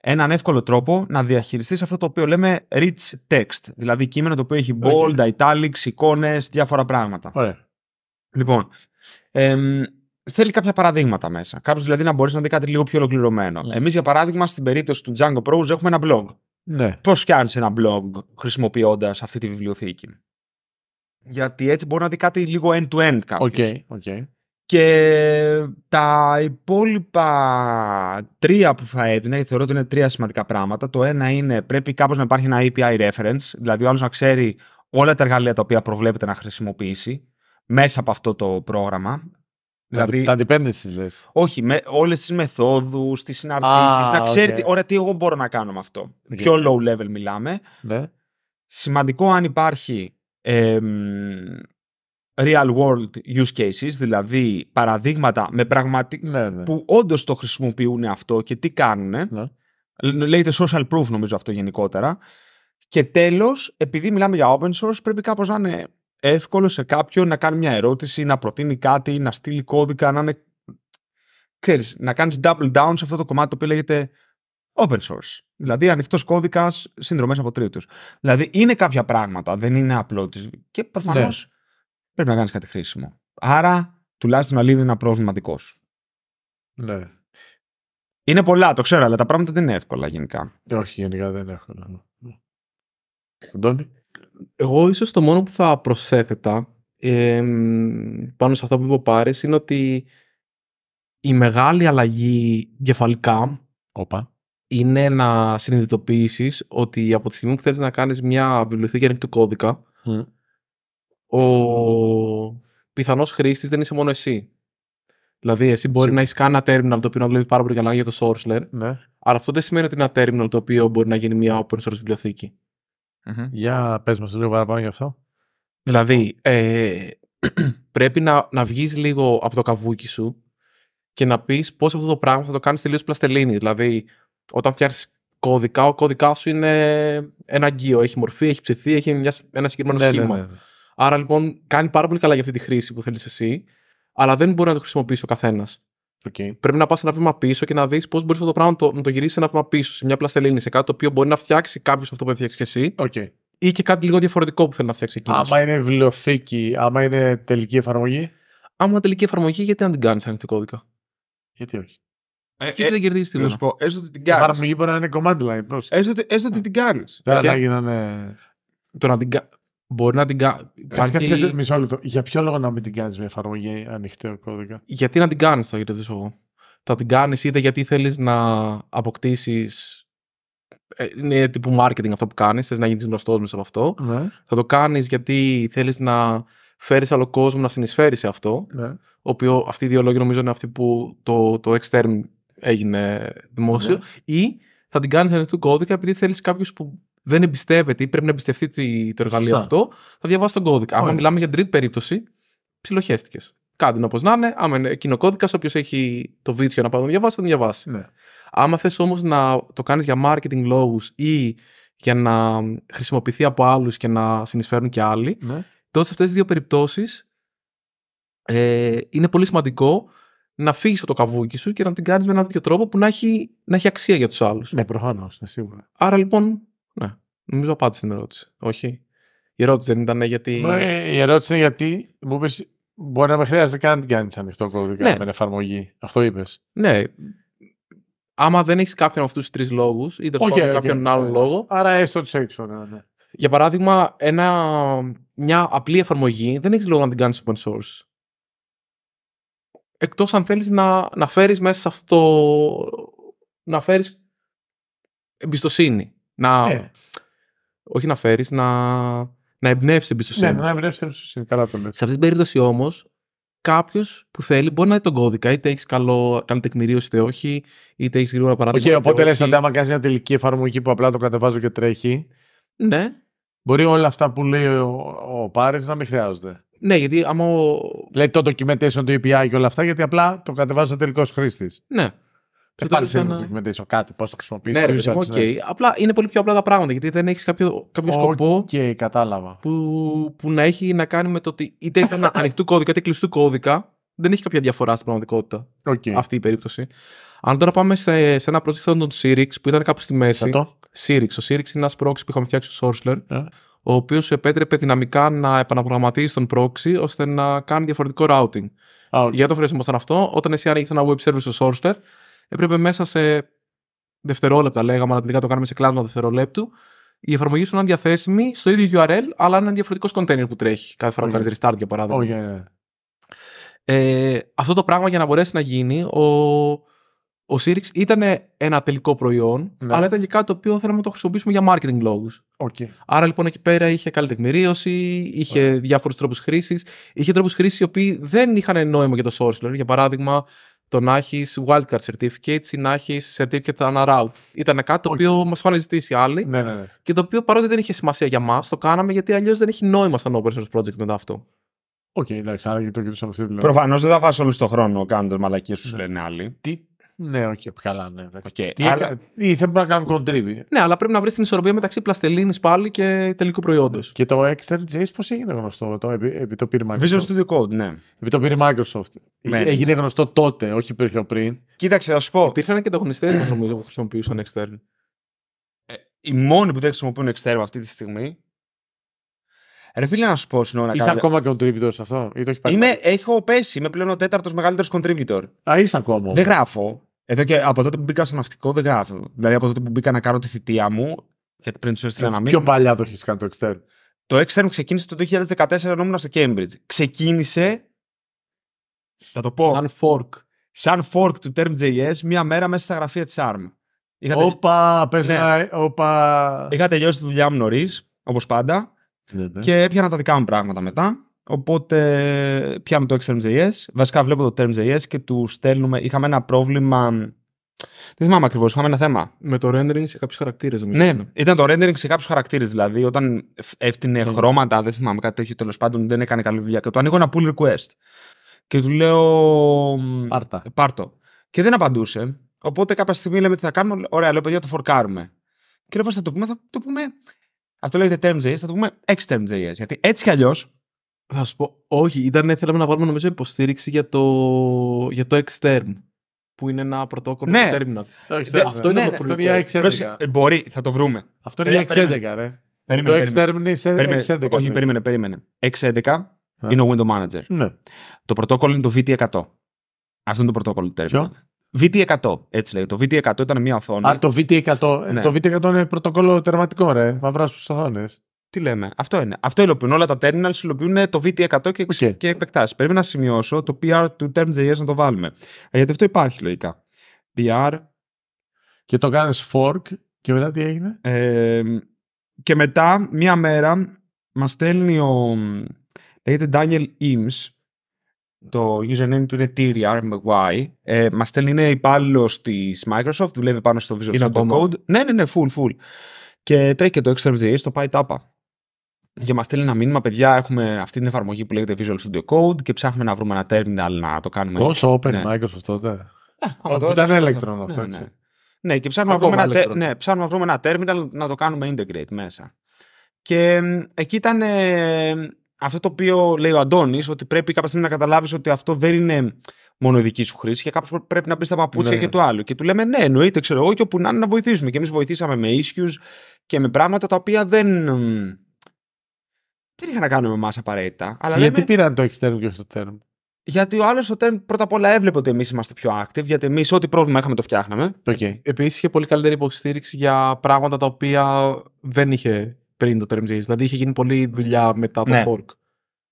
έναν εύκολο τρόπο να διαχειριστείς αυτό το οποίο λέμε rich text, δηλαδή κείμενο το οποίο έχει bold, okay. italics, εικόνες, διάφορα πράγματα. Λοιπόν, εμ, θέλει κάποια παραδείγματα μέσα. Κάποιο δηλαδή να μπορείς να δεις κάτι λίγο πιο ολοκληρωμένο. Yeah. Ναι. Εμείς, για παράδειγμα, στην περίπτωση του Django Pros έχουμε ένα blog. Ναι. Πώς κάνει ένα blog χρησιμοποιώντας αυτή τη βιβλιοθήκη. Γιατί έτσι μπορεί να δει κάτι λίγο end-to-end κάποιο. Okay, okay. Και τα υπόλοιπα τρία που θα έδινα, θεωρώ ότι είναι τρία σημαντικά πράγματα. Το ένα είναι πρέπει κάπως να υπάρχει ένα API reference, δηλαδή ο άλλος να ξέρει όλα τα εργαλεία τα οποία προβλέπεται να χρησιμοποιήσει μέσα από αυτό το πρόγραμμα. Δηλαδή, τα λες. Όχι, με όλες τις μεθόδους, τις συναρτήσεις. Να ξέρει τι, ωραία, τι εγώ μπορώ να κάνω με αυτό. Πιο low level μιλάμε. Ναι. Σημαντικό αν υπάρχει real world use cases, δηλαδή παραδείγματα με πραγματι... Ναι, ναι. που όντως το χρησιμοποιούν αυτό και τι κάνουν. Λέγεται social proof νομίζω αυτό γενικότερα. Και τέλος, επειδή μιλάμε για open source, πρέπει κάπως να είναι εύκολο σε κάποιον να κάνει μια ερώτηση, να προτείνει κάτι, να στείλει κώδικα, να είναι. Ξέρεις, να κάνεις double down σε αυτό το κομμάτι το οποίο λέγεται open source. Δηλαδή ανοιχτός κώδικας, συνδρομές από τρίτους. Δηλαδή είναι κάποια πράγματα, δεν είναι απλό Και προφανώς ναι. πρέπει να κάνεις κάτι χρήσιμο. Άρα τουλάχιστον να λύνει ένα πρόβλημα δικό σου. Ναι. Είναι πολλά, το ξέρω, αλλά τα πράγματα δεν είναι εύκολα γενικά. Όχι, γενικά δεν είναι εύκολα. Ναι. Αντώνη. Εγώ ίσως το μόνο που θα προσέθετα ε, πάνω σε αυτό που είπε ο Πάρης είναι ότι η μεγάλη αλλαγή κεφαλικά Οπα. είναι να συνειδητοποιήσεις ότι από τη στιγμή που θέλεις να κάνεις μια βιβλιοθήκη ανοιχτού κώδικα, mm. ο πιθανός χρήστης δεν είσαι μόνο εσύ. Δηλαδή, εσύ μπορεί να έχεις κάνει ένα terminal το οποίο να δουλεύει πάρα πολύ καλά για το Sourceler, ναι. αλλά αυτό δεν σημαίνει ότι είναι ένα terminal το οποίο μπορεί να γίνει μια open source βιβλιοθήκη. Για πες μας λίγο παραπάνω γι' αυτό. Δηλαδή, ε, <clears throat> πρέπει να, να βγεις λίγο από το καβούκι σου και να πεις πώς αυτό το πράγμα θα το κάνεις τελείως πλαστελίνη. Δηλαδή, όταν φτιάχνεις κώδικα, ο κώδικα σου είναι ένα αγκείο. Έχει μορφή, έχει ψηθεί, έχει μια, ένα συγκεκριμένο ναι, ναι, σχήμα. Ναι, Άρα λοιπόν κάνει πάρα πολύ καλά για αυτή τη χρήση που θέλεις εσύ, αλλά δεν μπορεί να το χρησιμοποιήσει ο καθένας. Okay. Πρέπει να πας ένα βήμα πίσω και να δεις πώς μπορείς αυτό το πράγμα το, να το γυρίσεις ένα βήμα πίσω, σε μια πλαστελίνη, σε κάτι το οποίο μπορεί να φτιάξει κάποιος αυτό που έφτιαξε εσύ. Okay. Ή και κάτι λίγο διαφορετικό που θέλει να φτιάξει εκείνος. Άμα είναι βιβλιοθήκη, άμα είναι τελική εφαρμογή. Άμα είναι τελική εφαρμογή, γιατί να την κάνεις ανοιχτή κώδικα. Γιατί όχι. Ε, γιατί ε, δεν κερδίζεις τίποτα. Να σου πω, έστω ότι την κάνεις. Εφαρμογή μπορεί να είναι command line. Έστω ότι, την κάνεις. Δεν θα Το να την κάνει. Μπορεί να την κάνει. Υπάρχει... Μισό λεπτό. Για ποιο λόγο να μην την κάνεις μια εφαρμογή ανοιχτή κώδικα. Γιατί να την κάνεις, θα γυρίσω εγώ. Θα την κάνεις είτε γιατί θέλεις να αποκτήσεις. Ε, είναι τύπου marketing αυτό που κάνεις. Θες να γίνεις γνωστός μέσα από αυτό. Ναι. Θα το κάνεις γιατί θέλεις να φέρεις άλλο κόσμο να συνεισφέρει σε αυτό. Ναι. Οποίο, αυτοί οι δύο λόγοι νομίζω είναι αυτοί που το, το extern έγινε δημόσιο. Ναι. Ή θα την κάνεις ανοιχτού κώδικα επειδή θέλεις κάποιους που δεν εμπιστεύεται ή πρέπει να εμπιστευτεί το εργαλείο αυτό, θα διαβάσει τον κώδικα. Άμα μιλάμε για τρίτη περίπτωση, ψιλοχέστηκες. Κάντε όπως να είναι. Άμα είναι εκείνο κώδικας, όποιος έχει το βίτσιο να πάει να διαβάσει, θα τον διαβάσει. Ναι. Άμα θες όμως να το κάνεις για marketing λόγους ή για να χρησιμοποιηθεί από άλλους και να συνεισφέρουν και άλλοι, ναι. τότε σε αυτές τις δύο περιπτώσεις ε, είναι πολύ σημαντικό να φύγεις από το καβούκι σου και να την κάνεις με έναν τέτοιο τρόπο που να έχει, να έχει αξία για τους άλλους. Ναι, προφανώς, ναι, σίγουρα. Άρα λοιπόν ναι. Νομίζω απάντησε την ερώτηση. Όχι. Η ερώτηση δεν ήταν ναι, γιατί. Ε, η ερώτηση είναι γιατί μου Μπορεί να με χρειάζεται καν να την κάνεις ανοιχτό κώδικα ναι. με την εφαρμογή. Αυτό είπες. Ναι. Άμα δεν έχεις κάποιον από αυτούς τους τρεις λόγους ή δεν okay, κάποιον okay. άλλον λόγο. Άρα έστω του έξω. Ναι, ναι. Για παράδειγμα, ένα, μια απλή εφαρμογή δεν έχεις λόγο να την κάνεις open source. Εκτός αν θέλεις να, να φέρεις μέσα σε αυτό. να φέρεις εμπιστοσύνη. Να, ε. Όχι να φέρεις, να, να εμπνεύσεις εμπιστοσύνη. Ναι, να εμπνεύσεις εμπιστοσύνη. Καλά το Σε αυτή την περίπτωση όμως, κάποιος που θέλει μπορεί να δει τον κώδικα. Είτε έχεις καλό, κάνει τεκμηρίωση είτε όχι, είτε έχεις γρήγορα παράδειγμα. Okay, οπότε λες ότι άμα κάνεις μια τελική εφαρμογή που απλά το κατεβάζω και τρέχει. Ναι. Μπορεί όλα αυτά που λέει ο, ο Πάρης να μην χρειάζονται. Ναι, γιατί άμα. Λέει το documentation του API και όλα αυτά, γιατί απλά το κατεβάζω τελικός χρήστης. Ναι. Και πάλι σε ένα κάτι, πώς το χρησιμοποιήσει. Ναι, ρε, ναι. οκ. Ναι. Απλά είναι πολύ πιο απλά τα πράγματα γιατί δεν έχεις κάποιο, κάποιο okay, σκοπό. κατάλαβα. Που, που να έχει να κάνει με το ότι είτε ήταν <laughs> ανοιχτού κώδικα είτε κλειστού κώδικα. Δεν έχει κάποια διαφορά στην πραγματικότητα okay. αυτή η περίπτωση. Αν τώρα πάμε σε, σε ένα project των Sirix που ήταν κάπου στη μέση. Το? Sirix. Ο Sirix είναι ένας proxy που είχαμε φτιάξει στο Sourcler, yeah. ο ναι. οποίος επέτρεπε δυναμικά να επαναπρογραμματίσει τον proxy ώστε να κάνει διαφορετικό routing. Okay. Για το χρειαζόμασταν αυτό, όταν εσύ άνοιγε ένα web service στο Sourcler, έπρεπε μέσα σε δευτερόλεπτα, λέγαμε, αλλά τελικά το κάναμε σε κλάσμα δευτερολέπτου, η εφαρμογή σου να είναι διαθέσιμη στο ίδιο URL, αλλά είναι ένα διαφορετικό container που τρέχει κάθε φορά που κάνεις restart, για παράδειγμα. Oh, yeah. Ναι. ε, αυτό το πράγμα για να μπορέσει να γίνει, ο, ο Sirix ήταν ένα τελικό προϊόν, ναι. ήταν αλλά κάτι το οποίο θέλαμε να το χρησιμοποιήσουμε για marketing λόγους. Okay. Άρα λοιπόν εκεί πέρα είχε καλή τεκμηρίωση, είχε okay. διάφορους τρόπους χρήσης. Είχε τρόπους χρήσης οι οποίοι δεν είχαν νόημα για το source. για παράδειγμα, το να έχεις wildcard certificates ή να έχεις certificate on a route. Ήταν κάτι το οποίο μας είχαν ζητήσει άλλοι. Ναι, ναι, ναι. Και το οποίο παρότι δεν είχε σημασία για μας, το κάναμε γιατί αλλιώς δεν έχει νόημα σαν open source project μετά αυτό. Οκ, okay, εντάξει, άρα και το κοιτούσαμε αυτή δηλαδή. τη Προφανώς δεν θα φάσει όλο τον χρόνο κάνοντα μαλακίες σου, σου ναι. λένε άλλοι. Τι, ναι, οκ, okay, καλά, ναι. Okay. Άρα... Ή θέλουν να κάνουν κοντρίβι. Ναι, αλλά πρέπει να βρεις την ισορροπία μεταξύ πλαστελίνης πάλι και τελικού προϊόντος. Και το extern JS πώς έγινε γνωστό, το, επί, επί το πήρε Microsoft. Visual Studio Code, ναι. Επί το πήρε Microsoft. Ε, ναι, ναι. Έγινε ναι. γνωστό τότε, όχι υπήρχε πριν. Κοίταξε, θα σου πω. Υπήρχαν και ανταγωνιστές νομίζω που χρησιμοποιούσαν extern. Ε, οι μόνοι που δεν χρησιμοποιούν extern αυτή τη στιγμή Ρε φίλε, να σου πω ώρα. Είσαι ακόμα contributor σε αυτό, ή το έχει πάρει. Είμαι, έχω πέσει. Είμαι πλέον ο τέταρτος μεγαλύτερος contributor. Α, είσαι ακόμα. Δεν γράφω. Εδώ και από τότε που μπήκα στο ναυτικό δεν γράφω. Δηλαδή από τότε που μπήκα να κάνω τη θητεία μου. Γιατί πριν τους έστειλα να μην. Πιο παλιά το έχεις κάνει το extern. Το extern ξεκίνησε το 2014 ενώ ήμουν στο Cambridge. Ξεκίνησε. Θα το πω. Σαν fork. Σαν fork του Term.js μία μέρα μέσα στα γραφεία της ARM. Είχα Όπα, ναι. όπα. Είχα τελειώσει τη δουλειά μου νωρίς, όπως πάντα. Ναι, ναι. Και έπιανα τα δικά μου πράγματα μετά. Οπότε πιάμε το Extreme.js. Βασικά βλέπω το Term.js και του στέλνουμε. Είχαμε ένα πρόβλημα. Δεν θυμάμαι ακριβώς. Είχαμε ένα θέμα. Με το rendering σε κάποιους χαρακτήρες. Ναι, ήταν το rendering σε κάποιους χαρακτήρες. Δηλαδή, όταν έφτιανε ναι. χρώματα, δεν θυμάμαι κάτι τέτοιο τέλος πάντων, δεν έκανε καλή δουλειά. Και του ανοίγω ένα pull request. Και του λέω. Πάρτα. Πάρτο. Και δεν απαντούσε. Οπότε κάποια στιγμή λέμε τι θα κάνουμε. Ωραία, λέω παιδιά, το φορκάρουμε. Και λέω πώς θα το πούμε, θα το πούμε. Αυτό λέγεται term.js, θα το πούμε extern.js. Γιατί έτσι κι αλλιώς θα σου πω, όχι, ήταν, θέλαμε να βάλουμε νομίζω υποστήριξη για το, για το extern που είναι ένα πρωτόκολλο ναι. terminal. Δε, αυτό είναι ναι, το ναι, Ε, μπορεί, θα το βρούμε. Αυτό είναι για X11, ρε. Περίμενε, το x X11 x X11. Όχι, περίμενε, περίμενε. περίμενε. yeah. είναι ο Window Manager. Ναι. Το πρωτόκολλο είναι το VT100. Αυτό είναι το πρωτόκολλο του terminal. VT100, έτσι λέει. Το VT100 ήταν μια οθόνη. Α, το VT100. Ναι. είναι πρωτόκολλο τερματικό, ρε. Μαυρά στους οθόνες. Αυτό είναι. Αυτό υλοποιούν. Όλα τα terminals υλοποιούν το VT100 και, okay. και επεκτάσει. Πρέπει να σημειώσω το PR του TermJS να το βάλουμε. Ε, γιατί αυτό υπάρχει λογικά. PR. Και το κάνεις fork και μετά τι έγινε. Ε, και μετά μία μέρα μας στέλνει ο. Λέγεται Daniel Eames. Το username του είναι Y. Ε, μας στέλνει, είναι υπάλληλος της Microsoft. Δουλεύει πάνω στο Visual Studio Code. Ναι, ναι, ναι, full, full. Και τρέχει και το XMJ, το πάει τάπα και μας στέλνει ένα μήνυμα, παιδιά, έχουμε αυτή την εφαρμογή που λέγεται Visual Studio Code και ψάχνουμε να βρούμε ένα terminal να το κάνουμε. Όσο open ναι. Microsoft τότε. Ε, τότε ήταν Electron ναι, αυτό, ναι. έτσι. Ναι, και ψάχνουμε να, βρούμε ένα, ναι, ψάχνουμε να βρούμε ένα terminal να το κάνουμε integrate μέσα. Και εκεί ήταν ε, αυτό το οποίο λέει ο Αντώνης, ότι πρέπει κάποια στιγμή να καταλάβεις ότι αυτό δεν είναι μόνο δική σου χρήση και κάπως πρέπει να μπει στα παπούτσια ναι. και του άλλο. Και του λέμε, ναι, εννοείται, ξέρω εγώ, και όπου να είναι να βοηθήσουμε. Και εμείς βοηθήσαμε με issues και με πράγματα τα οποία δεν δεν είχαν να κάνουμε με εμάς απαραίτητα. Ε, γιατί πήραν το extern και όχι το term. Γιατί ο άλλος στο term πρώτα απ' όλα έβλεπε ότι εμείς είμαστε πιο active, γιατί εμείς ό,τι πρόβλημα είχαμε το φτιάχναμε. Okay. Επίσης είχε πολύ καλύτερη υποστήριξη για πράγματα τα οποία δεν είχε πριν το term Δηλαδή είχε γίνει πολλή δουλειά μετά το ναι. fork.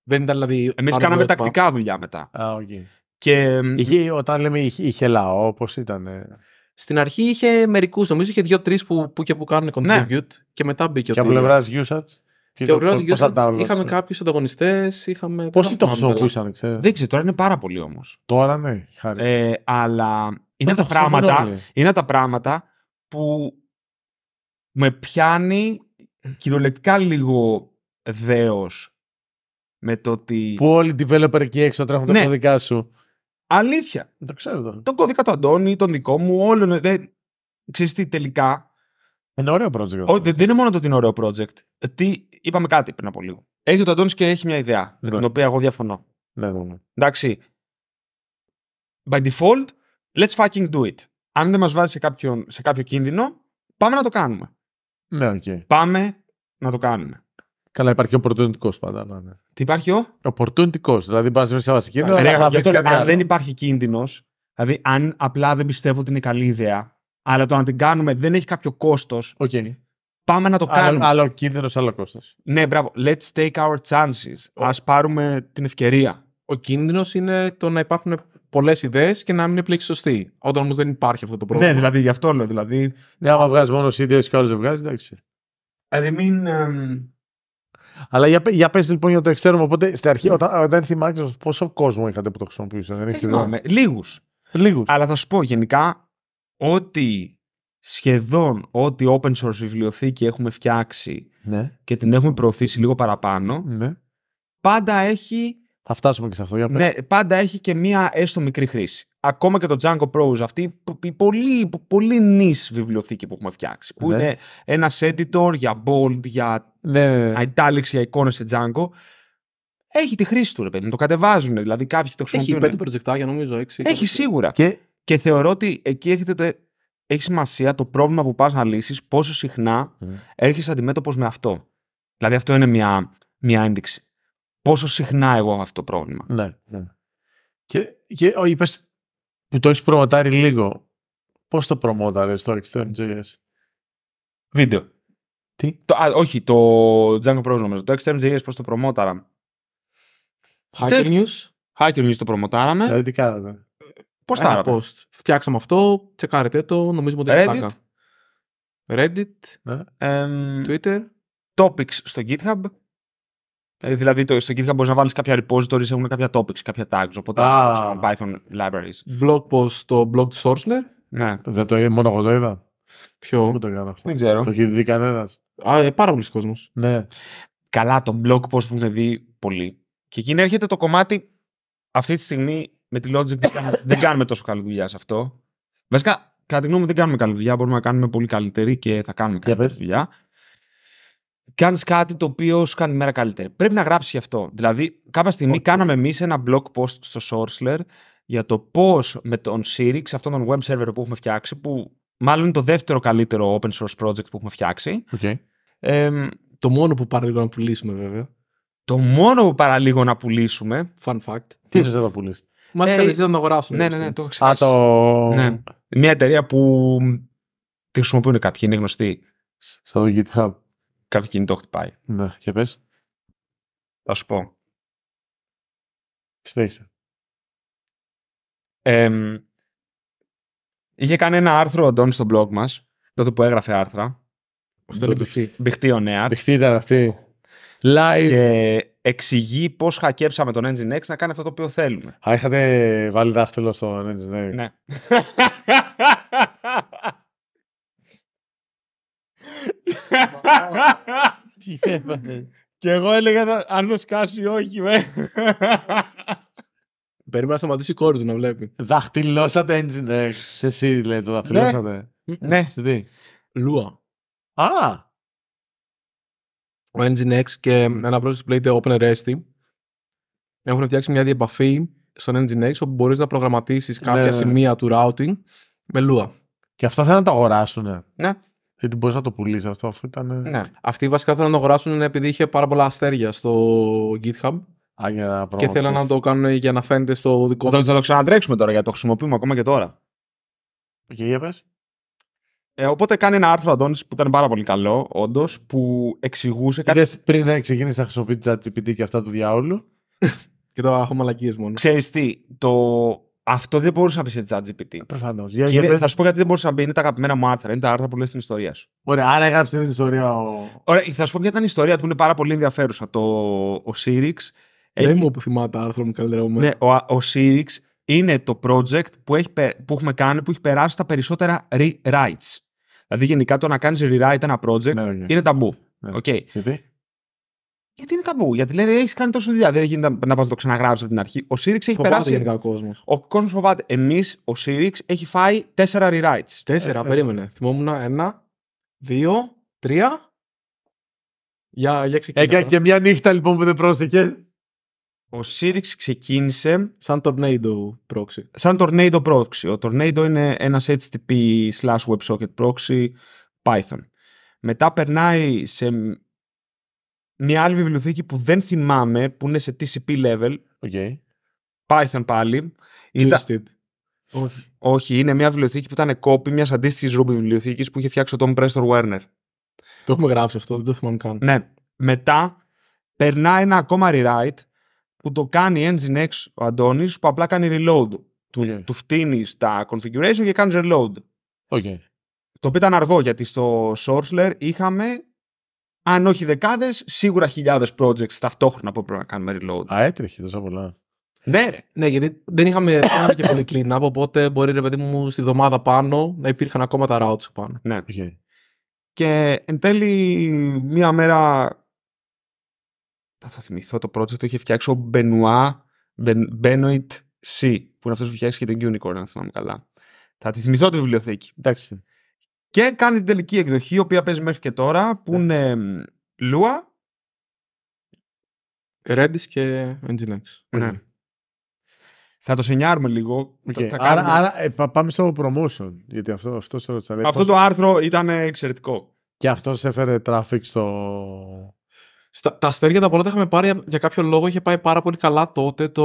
Δεν ήταν δηλαδή. Εμείς κάναμε τακτικά δουλειά μετά. Α, okay. Και... Είχε, όταν λέμε είχε, είχε λαό, πώς ήταν. Στην αρχή είχε μερικούς, νομίζω είχε δύο-τρει που, που και που κάνουν ναι. contribute και μετά μπήκε ο Και από πλευράς usage. Και, και Είχαμε κάποιους ανταγωνιστές. Είχαμε... Πόσοι το χρησιμοποιούσαν, ξέρω. Δεν ξέρω, τώρα είναι πάρα πολύ όμως. Τώρα ναι, χάρη. Ε, αλλά είναι τα, πράγματα, είναι τα πράγματα που με πιάνει κυριολεκτικά λίγο δέος με το ότι. Που όλοι οι developer εκεί έξω τρέχουν ναι. τα κωδικά σου. Αλήθεια. Δεν Το ξέρω τώρα. Τον κωδικά του Αντώνη, τον δικό μου, όλων. Ε, Ξέρεις τι, τελικά. Είναι ωραίο project. Ό, δεν, είναι μόνο το ότι είναι ωραίο project. Τι, είπαμε κάτι πριν από λίγο. Έχει ο Αντώνη και έχει μια ιδέα με ναι. την οποία εγώ διαφωνώ. Ναι, ναι, ναι, Εντάξει. By default, let's fucking do it. Αν δεν μας βάζει σε κάποιο, σε κάποιο κίνδυνο, πάμε να το κάνουμε. Ναι, okay. Πάμε να το κάνουμε. Καλά, υπάρχει ο cost πάντα. Ναι, ναι. Τι υπάρχει ο? Ο cost. Δηλαδή, πα μέσα σε βάση κίνδυνο. Ρε, αυτό, αν δεν υπάρχει κίνδυνος, δηλαδή αν απλά δεν πιστεύω ότι είναι καλή ιδέα, αλλά το να την κάνουμε δεν έχει κάποιο κόστος. Okay. Πάμε να το κάνουμε. Άλλο, κίνδυνος, άλλο κόστος. Ναι, μπράβο. Let's take our chances. Ας πάρουμε την ευκαιρία. Ο κίνδυνος είναι το να υπάρχουν πολλές ιδέες και να μην είναι πλήξη σωστή. Όταν όμως δεν υπάρχει αυτό το πρόβλημα. Ναι, δηλαδή γι' αυτό λέω. Δηλαδή... Ναι, άμα βγάζεις μόνος ιδέες και άλλος δεν βγάζει, εντάξει. Δηλαδή μην. Αλλά για, για πες λοιπόν για το εξτέρνο, οπότε στην αρχή όταν, όταν η πόσο κόσμο είχατε που το χρησιμοποιούσατε, δεν Λίγους. Λίγους. Αλλά θα σου πω γενικά ότι σχεδόν ό,τι open source βιβλιοθήκη έχουμε φτιάξει ναι. και την έχουμε προωθήσει λίγο παραπάνω, ναι. πάντα έχει. Θα φτάσουμε και σε αυτό. Για ναι, πάντα έχει και μία έστω μικρή χρήση. Ακόμα και το Django Prose, αυτή η πολύ, πολύ βιβλιοθήκη που έχουμε φτιάξει. Που ναι. είναι ένας editor για bold, για ναι. ναι, ναι. italics, για εικόνες σε Django. Έχει τη χρήση του, ρε παιδί. Το κατεβάζουν. Δηλαδή κάποιοι το χρησιμοποιούν. Έχει πέντε προτζεκτάκια, νομίζω. Έξι, έχει σίγουρα. Και... και θεωρώ ότι εκεί έρχεται το, έχει σημασία το πρόβλημα που πας να λύσεις, πόσο συχνά έρχεσαι αντιμέτωπος με αυτό. Δηλαδή, αυτό είναι μια, μια ένδειξη. Πόσο συχνά εγώ έχω αυτό το πρόβλημα. Ναι, ναι. Και, και ο, που το έχεις προμοτάρει λίγο. Πώς το προμόταρες το Extern.js, Βίντεο. Τι? Το, α, όχι, το Django Pro, νομίζω. Το Extern.js πώς το προμόταρα. Hacker News. Hacker News το προμοτάραμε. Δηλαδή τι κάνατε. Πώς τα έγραφε. Φτιάξαμε αυτό, τσεκάρετε το, νομίζουμε ότι είναι πλάκα. Reddit, ναι. Twitter. Topics στο GitHub. Ε, δηλαδή στο GitHub μπορείς να βάλεις κάποια repositories, έχουν κάποια topics, κάποια tags. Οπότε ah. Python libraries. Blog post στο blog του Sorsler. Ναι. Δεν το είδα, μόνο εγώ το είδα. Ποιο? Δεν ξέρω. Το έχει δει κανένας. Ε, πάρα πολλοί κόσμος. Ναι. Καλά, το blog post που έχουν δει πολλοί. Και εκεί έρχεται το κομμάτι αυτή τη στιγμή με τη Logic δεν κάνουμε, δεν κάνουμε τόσο καλή δουλειά σε αυτό. Βασικά, κατά τη γνώμη μου, δεν κάνουμε καλή δουλειά. Μπορούμε να κάνουμε πολύ καλύτερη και θα κάνουμε yeah, καλή δουλειά. Κάνει κάτι το οποίο σου κάνει μέρα καλύτερη. Πρέπει να γράψεις γι' αυτό. Δηλαδή, κάποια στιγμή okay. κάναμε εμείς ένα blog post στο Sourceler για το πώς με τον Sirix, αυτόν τον web server που έχουμε φτιάξει, που μάλλον είναι το δεύτερο καλύτερο open source project που έχουμε φτιάξει. Okay. Ε, το μόνο που πάρα λίγο να πουλήσουμε, βέβαια. Το μόνο που παραλίγο να πουλήσουμε. Fun fact. Τι θε να πουλήσει. Μου έκανε ε, να το αγοράσουν. Ναι, ναι, ναι, το έχω ξεχάσει. το... Ναι. Μια εταιρεία που τη χρησιμοποιούν κάποιοι, είναι γνωστή. Στο GitHub. Κάποιο κινητό χτυπάει. Ναι, και πες. Θα σου πω. Στέισε. Ε, είχε κάνει ένα άρθρο ο Ντόνι στο blog μας, τότε που έγραφε άρθρα. Αυτό είναι το Μπιχτή ο Νέα. Μπιχτή ήταν αυτή. Live. Και εξηγεί πώς χακέψαμε τον Engine X να κάνει αυτό το οποίο θέλουμε. Α, είχατε βάλει δάχτυλο στο Engine X. Ναι. Και εγώ έλεγα αν το σκάσει ή όχι, με. Περίμενα να σταματήσει η κόρη του να βλέπει. Δαχτυλώσατε Engine X. Εσύ λέει το δαχτυλώσατε. Ναι. Ναι. Λούα. Α! ο NGINX και ένα project που λέγεται OpenResty έχουν φτιάξει μια διεπαφή στον NGINX όπου μπορείς να προγραμματίσεις ναι, κάποια ναι, ναι. σημεία του routing με Lua. Και αυτά θέλουν να τα αγοράσουν. Ναι. Γιατί μπορείς να το πουλήσεις αυτό, αφού ήταν. Ναι. Αυτοί βασικά θέλουν να το αγοράσουν επειδή είχε πάρα πολλά αστέρια στο GitHub. Α, για να και θέλουν να το κάνουν για να φαίνεται στο δικό του. Θα το ξανατρέξουμε τώρα γιατί το χρησιμοποιούμε ακόμα και τώρα. Και για ε, οπότε κάνει ένα άρθρο Αντώνης που ήταν πάρα πολύ καλό, όντως, που εξηγούσε κάτι. Είδες, πριν να ξεκινήσει να χρησιμοποιεί το ChatGPT και αυτά του διαόλου. και το έχω μαλακίες μόνο. Ξέρεις τι, το... αυτό δεν μπορούσε να πει σε chat ε, Προφανώς. Θα σου πω γιατί δεν μπορούσε να πει. Είναι τα αγαπημένα μου άρθρα. Είναι τα άρθρα που λες την ιστορία σου. Ωραία, άρα έγραψε την ιστορία. Ο... Ωραία, θα σου πω μια ήταν η ιστορία του είναι πάρα πολύ ενδιαφέρουσα. Το... Ο Σύριξ. Δεν είμαι που θυμάται τα άρθρα μου καλύτερα. Ναι, ο, ο είναι το project που, έχει, που έχουμε κάνει που έχει περάσει τα περισσότερα rewrites. Δηλαδή, γενικά το να κάνεις rewrite ένα project ναι, είναι ταμπού. Ναι. Okay. Γιατί? Γιατί είναι ταμπού. Γιατί λένε δηλαδή, έχεις κάνει τόσο δουλειά. Δεν γίνεται να πα το ξαναγράψεις από την αρχή. Ο Σίριξ έχει φοβάται περάσει. Ο κόσμος ο κόσμος φοβάται. Εμείς, ο Σίριξ έχει φάει τέσσερα rewrites. Τέσσερα, ε, ε. περίμενε. Ε, Θυμόμουν ένα, δύο, τρία. Για, για ξεκινά. Έκανε και μια νύχτα λοιπόν που δεν πρόσεχες ο Sirix ξεκίνησε. Σαν Tornado Proxy. Σαν Tornado Proxy. Ο Tornado είναι ένας HTTP slash WebSocket Proxy Python. Μετά περνάει σε μια άλλη βιβλιοθήκη που δεν θυμάμαι, που είναι σε TCP level. Okay. Python πάλι. Ήταν... Όχι. Όχι, είναι μια βιβλιοθήκη που ήταν κόπη μιας αντίστοιχης Ruby βιβλιοθήκης που είχε φτιάξει ο Tom prestor Werner. Το έχουμε γράψει αυτό, δεν το θυμάμαι καν. Ναι. Μετά περνάει ένα ακόμα rewrite που το κάνει Engine ο Αντώνης, που απλά κάνει reload. Του, φτύνει τα configuration και κάνει reload. Okay. Το οποίο ήταν αργό γιατί στο Sourceler είχαμε, αν όχι δεκάδες, σίγουρα χιλιάδες projects ταυτόχρονα που πρέπει να κάνουμε reload. Α, έτρεχε τόσα πολλά. Ναι, ναι, γιατί δεν είχαμε και πολύ clean οπότε μπορεί ρε παιδί μου στη βδομάδα πάνω να υπήρχαν ακόμα τα routes πάνω. Ναι. Okay. Και εν τέλει, μία μέρα θα θυμηθώ το project το είχε φτιάξει ο Benoit Benoit C, που είναι αυτός που φτιάξει και τον Unicorn, αν θυμάμαι καλά. Θα τη θυμηθώ τη βιβλιοθήκη. Εντάξει. Και κάνει την τελική εκδοχή, η οποία παίζει μέχρι και τώρα, που ναι. είναι Lua. Redis και Nginx. Ναι. Θα το σενιάρουμε λίγο. Okay. Θα άρα, ε, πάμε στο promotion. Γιατί αυτό, αυτό, αυτό το άρθρο ήταν εξαιρετικό. Και αυτός έφερε traffic στο, στα, τα αστέρια τα πρώτα είχαμε πάρει για κάποιο λόγο. Είχε πάει πάρα πολύ καλά τότε το,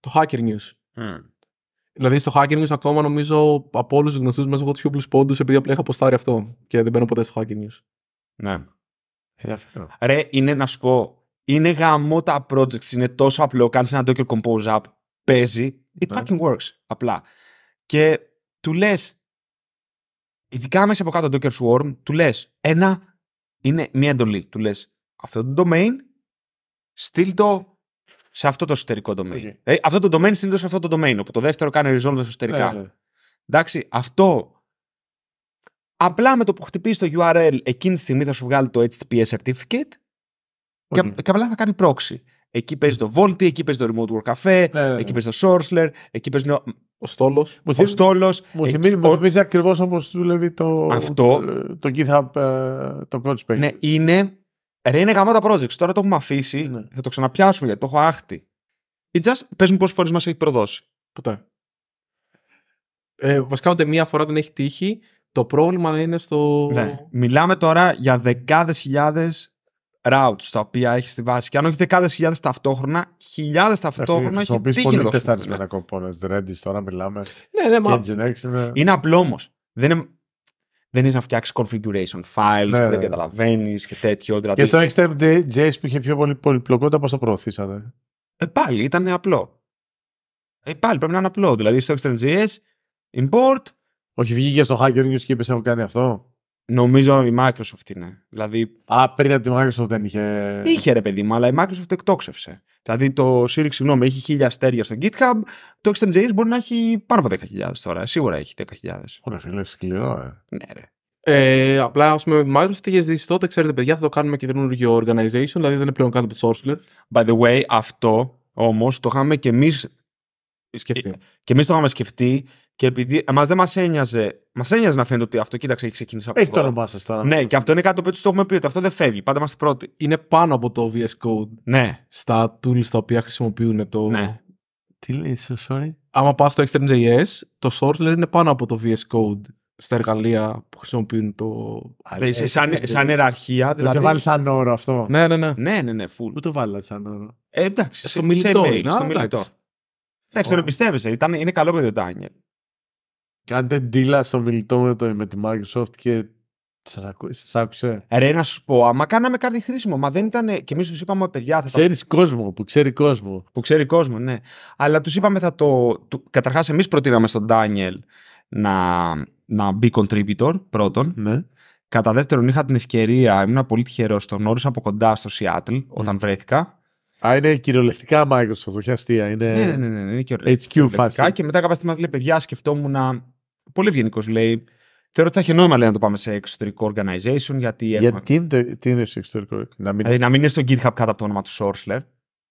το Hacker News. Mm. Δηλαδή στο Hacker News ακόμα νομίζω από όλους τους γνωστούς μέσα έχω του πιο πλούσιου πόντου επειδή απλά είχα αποστάρει αυτό και δεν μπαίνω ποτέ στο Hacker News. Ναι. Ρε, είναι να σου πω, είναι γαμό τα projects, είναι τόσο απλό. Κάνεις ένα Docker Compose App, παίζει. It ναι. fucking works. Απλά. Και του λες, ειδικά μέσα από κάτω το Docker Swarm, του λες ένα είναι μια εντολή. Του λες αυτό το domain, στείλ το σε αυτό το εσωτερικό domain. Ε, αυτό το domain στείλ το σε αυτό το domain, οπότε το δεύτερο κάνει resolve εσωτερικά. Yeah, ναι, ναι. Εντάξει, αυτό απλά με το που χτυπήσεις το URL, εκείνη τη στιγμή θα σου βγάλει το HTTPS certificate και, και απλά θα κάνει proxy. Εκεί παίζει το VoLTE, εκεί παίζει το Remote Work Cafe, ναι, εκεί παίζει το Sourceler, εκεί παίζει. Ο στόλος. Μου θυμίζει, στόλος, μου θυμίζει, ακριβώς όπως δουλεύει το, Αυτό... το, GitHub, ε, το Codespace. Ναι, είναι. Ρε, είναι projects. Τώρα το έχουμε αφήσει. Ναι. Θα το ξαναπιάσουμε γιατί το έχω άχτη. Η Just, πες μου πόσες φορές μας έχει προδώσει. Ποτέ. Ε, βασικά ούτε μία φορά δεν έχει τύχει. Το πρόβλημα είναι στο. Ναι. Μιλάμε τώρα για δεκάδες χιλιάδες routes τα οποία έχεις στη βάση. Και αν όχι δεκάδες χιλιάδες ταυτόχρονα, χιλιάδες ταυτόχρονα έχει τύχει. Έχει πολύ τεσταρισμένοι κομπόνε. Ρέντι τώρα μιλάμε. Ναι, ναι, μα... Ναι. είναι... απλό όμως. Δεν είναι... Δεν είναι να φτιάξεις configuration files, ναι, δεν ναι. καταλαβαίνεις και τέτοιο. Δηλαδή... Και στο XTMJS που είχε πιο πολύ πολυπλοκότητα, πώς το προωθήσατε. Ε, πάλι ήταν απλό. Ε, πάλι πρέπει να είναι απλό. Δηλαδή στο XTMJS, import. Όχι, βγήκε στο Hacker News και είπες: Έχω κάνει αυτό. Νομίζω η Microsoft είναι. Δηλαδή... Α, πριν από τη Microsoft δεν είχε. Είχε ρε παιδί μου, αλλά η Microsoft εκτόξευσε. Δηλαδή το Siri, συγγνώμη, έχει χίλια αστέρια στο GitHub. Το XMJS μπορεί να έχει πάνω από 10.000 τώρα. Ε, σίγουρα έχει 10.000. Ωραία, φίλε, σκληρό, ε. Ναι, ρε. Ε, απλά, ας πούμε, με Microsoft είχε ζητήσει τότε, ξέρετε, παιδιά, θα το κάνουμε καινούργιο organization, δηλαδή δεν είναι πλέον κάτω από το Sorcerer. By the way, αυτό όμως το είχαμε και εμείς σκεφτεί. Ε, και εμείς το είχαμε σκεφτεί και επειδή εμά δεν μας ένοιαζε, μας ένοιαζε να φαίνεται ότι αυτό, κοίταξε, έχει ξεκινήσει από Έχει το όνομά σα τώρα. Ναι, και αυτό είναι κάτι που τους το έχουμε πει ότι αυτό δεν φεύγει. Πάντα είμαστε πρώτοι. Είναι πάνω από το VS Code. Ναι. Στα tools τα οποία χρησιμοποιούν το. Ναι. Τι λέει, ε, sorry. Άμα πας στο Extreme.js, το source λέει είναι πάνω από το VS Code στα εργαλεία που χρησιμοποιούν το. Δηλαδή, σαν, σαν, σαν ιεραρχία. Δηλαδή... Το βάλεις σαν όρο αυτό. Ναι, ναι, ναι. Ναι, ναι, ναι, full. Πού το βάλει σαν όρο. Ε, εντάξει. Στο μιλητό. Στο Εντάξει, τον εμπιστεύεσαι. Είναι καλό παιδί ο Ντάνιελ. Κάντε ντύλα στο μιλητό με, με τη Microsoft και σας άκουσε. Ρε να σου πω, άμα κάναμε κάτι χρήσιμο, μα δεν ήταν. Και εμείς τους είπαμε, παιδιά. Θα Ξέρεις κόσμο, που ξέρει κόσμο. Που ξέρει κόσμο, ναι. Αλλά τους είπαμε, θα το. Καταρχάς, εμείς προτείναμε στον Ντάνιελ να, να μπει contributor πρώτον. Ναι. Κατά δεύτερον, είχα την ευκαιρία, ήμουν πολύ τυχερός, τον όρισα από κοντά στο Seattle ναι. όταν βρέθηκα. Α, είναι κυριολεκτικά Microsoft, όχι αστεία. Είναι... Ναι, ναι, ναι, ναι, HQ φάση. Και μετά κάποια στιγμή λέει, παιδιά, σκεφτόμουν να πολύ ευγενικός λέει. Θεωρώ ότι θα είχε νόημα λέει, να το πάμε σε εξωτερικό organization. Γιατί, γιατί έχουμε... είναι, τι είναι σε εξωτερικό. Να μην... Δηλαδή, να μην είναι στο GitHub κάτω από το όνομα του Sourceler.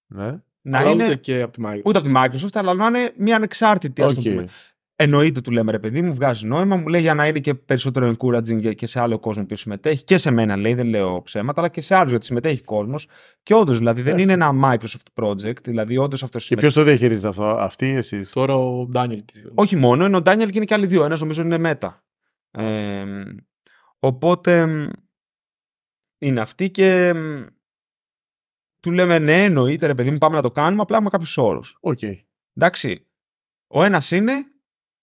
Ναι. Να είναι... Ούτε και από τη Microsoft. Ούτε από τη Microsoft, αλλά να είναι μια ανεξάρτητη. Okay. Ας το πούμε. Εννοείται, του λέμε ρε παιδί μου, βγάζει νόημα, μου λέει για να είναι και περισσότερο encouraging και σε άλλο κόσμο που συμμετέχει. Και σε μένα λέει, δεν λέω ψέματα, αλλά και σε άλλους γιατί συμμετέχει κόσμος. Και όντως, δηλαδή δεν είναι ένα Microsoft project, δηλαδή όντως αυτός Και ποιος το διαχειρίζεται αυτό, αυτή. ή εσείς. Τώρα ο Ντάνιελ. Όχι μόνο, ενώ ο Ντάνιελ και είναι και άλλοι δύο. Ένας νομίζω είναι μετά. Ε, οπότε είναι αυτή και του λέμε ναι, εννοείται ρε παιδί μου, πάμε να το κάνουμε, απλά με κάποιου όρου. Okay. Εντάξει. Ο ένας είναι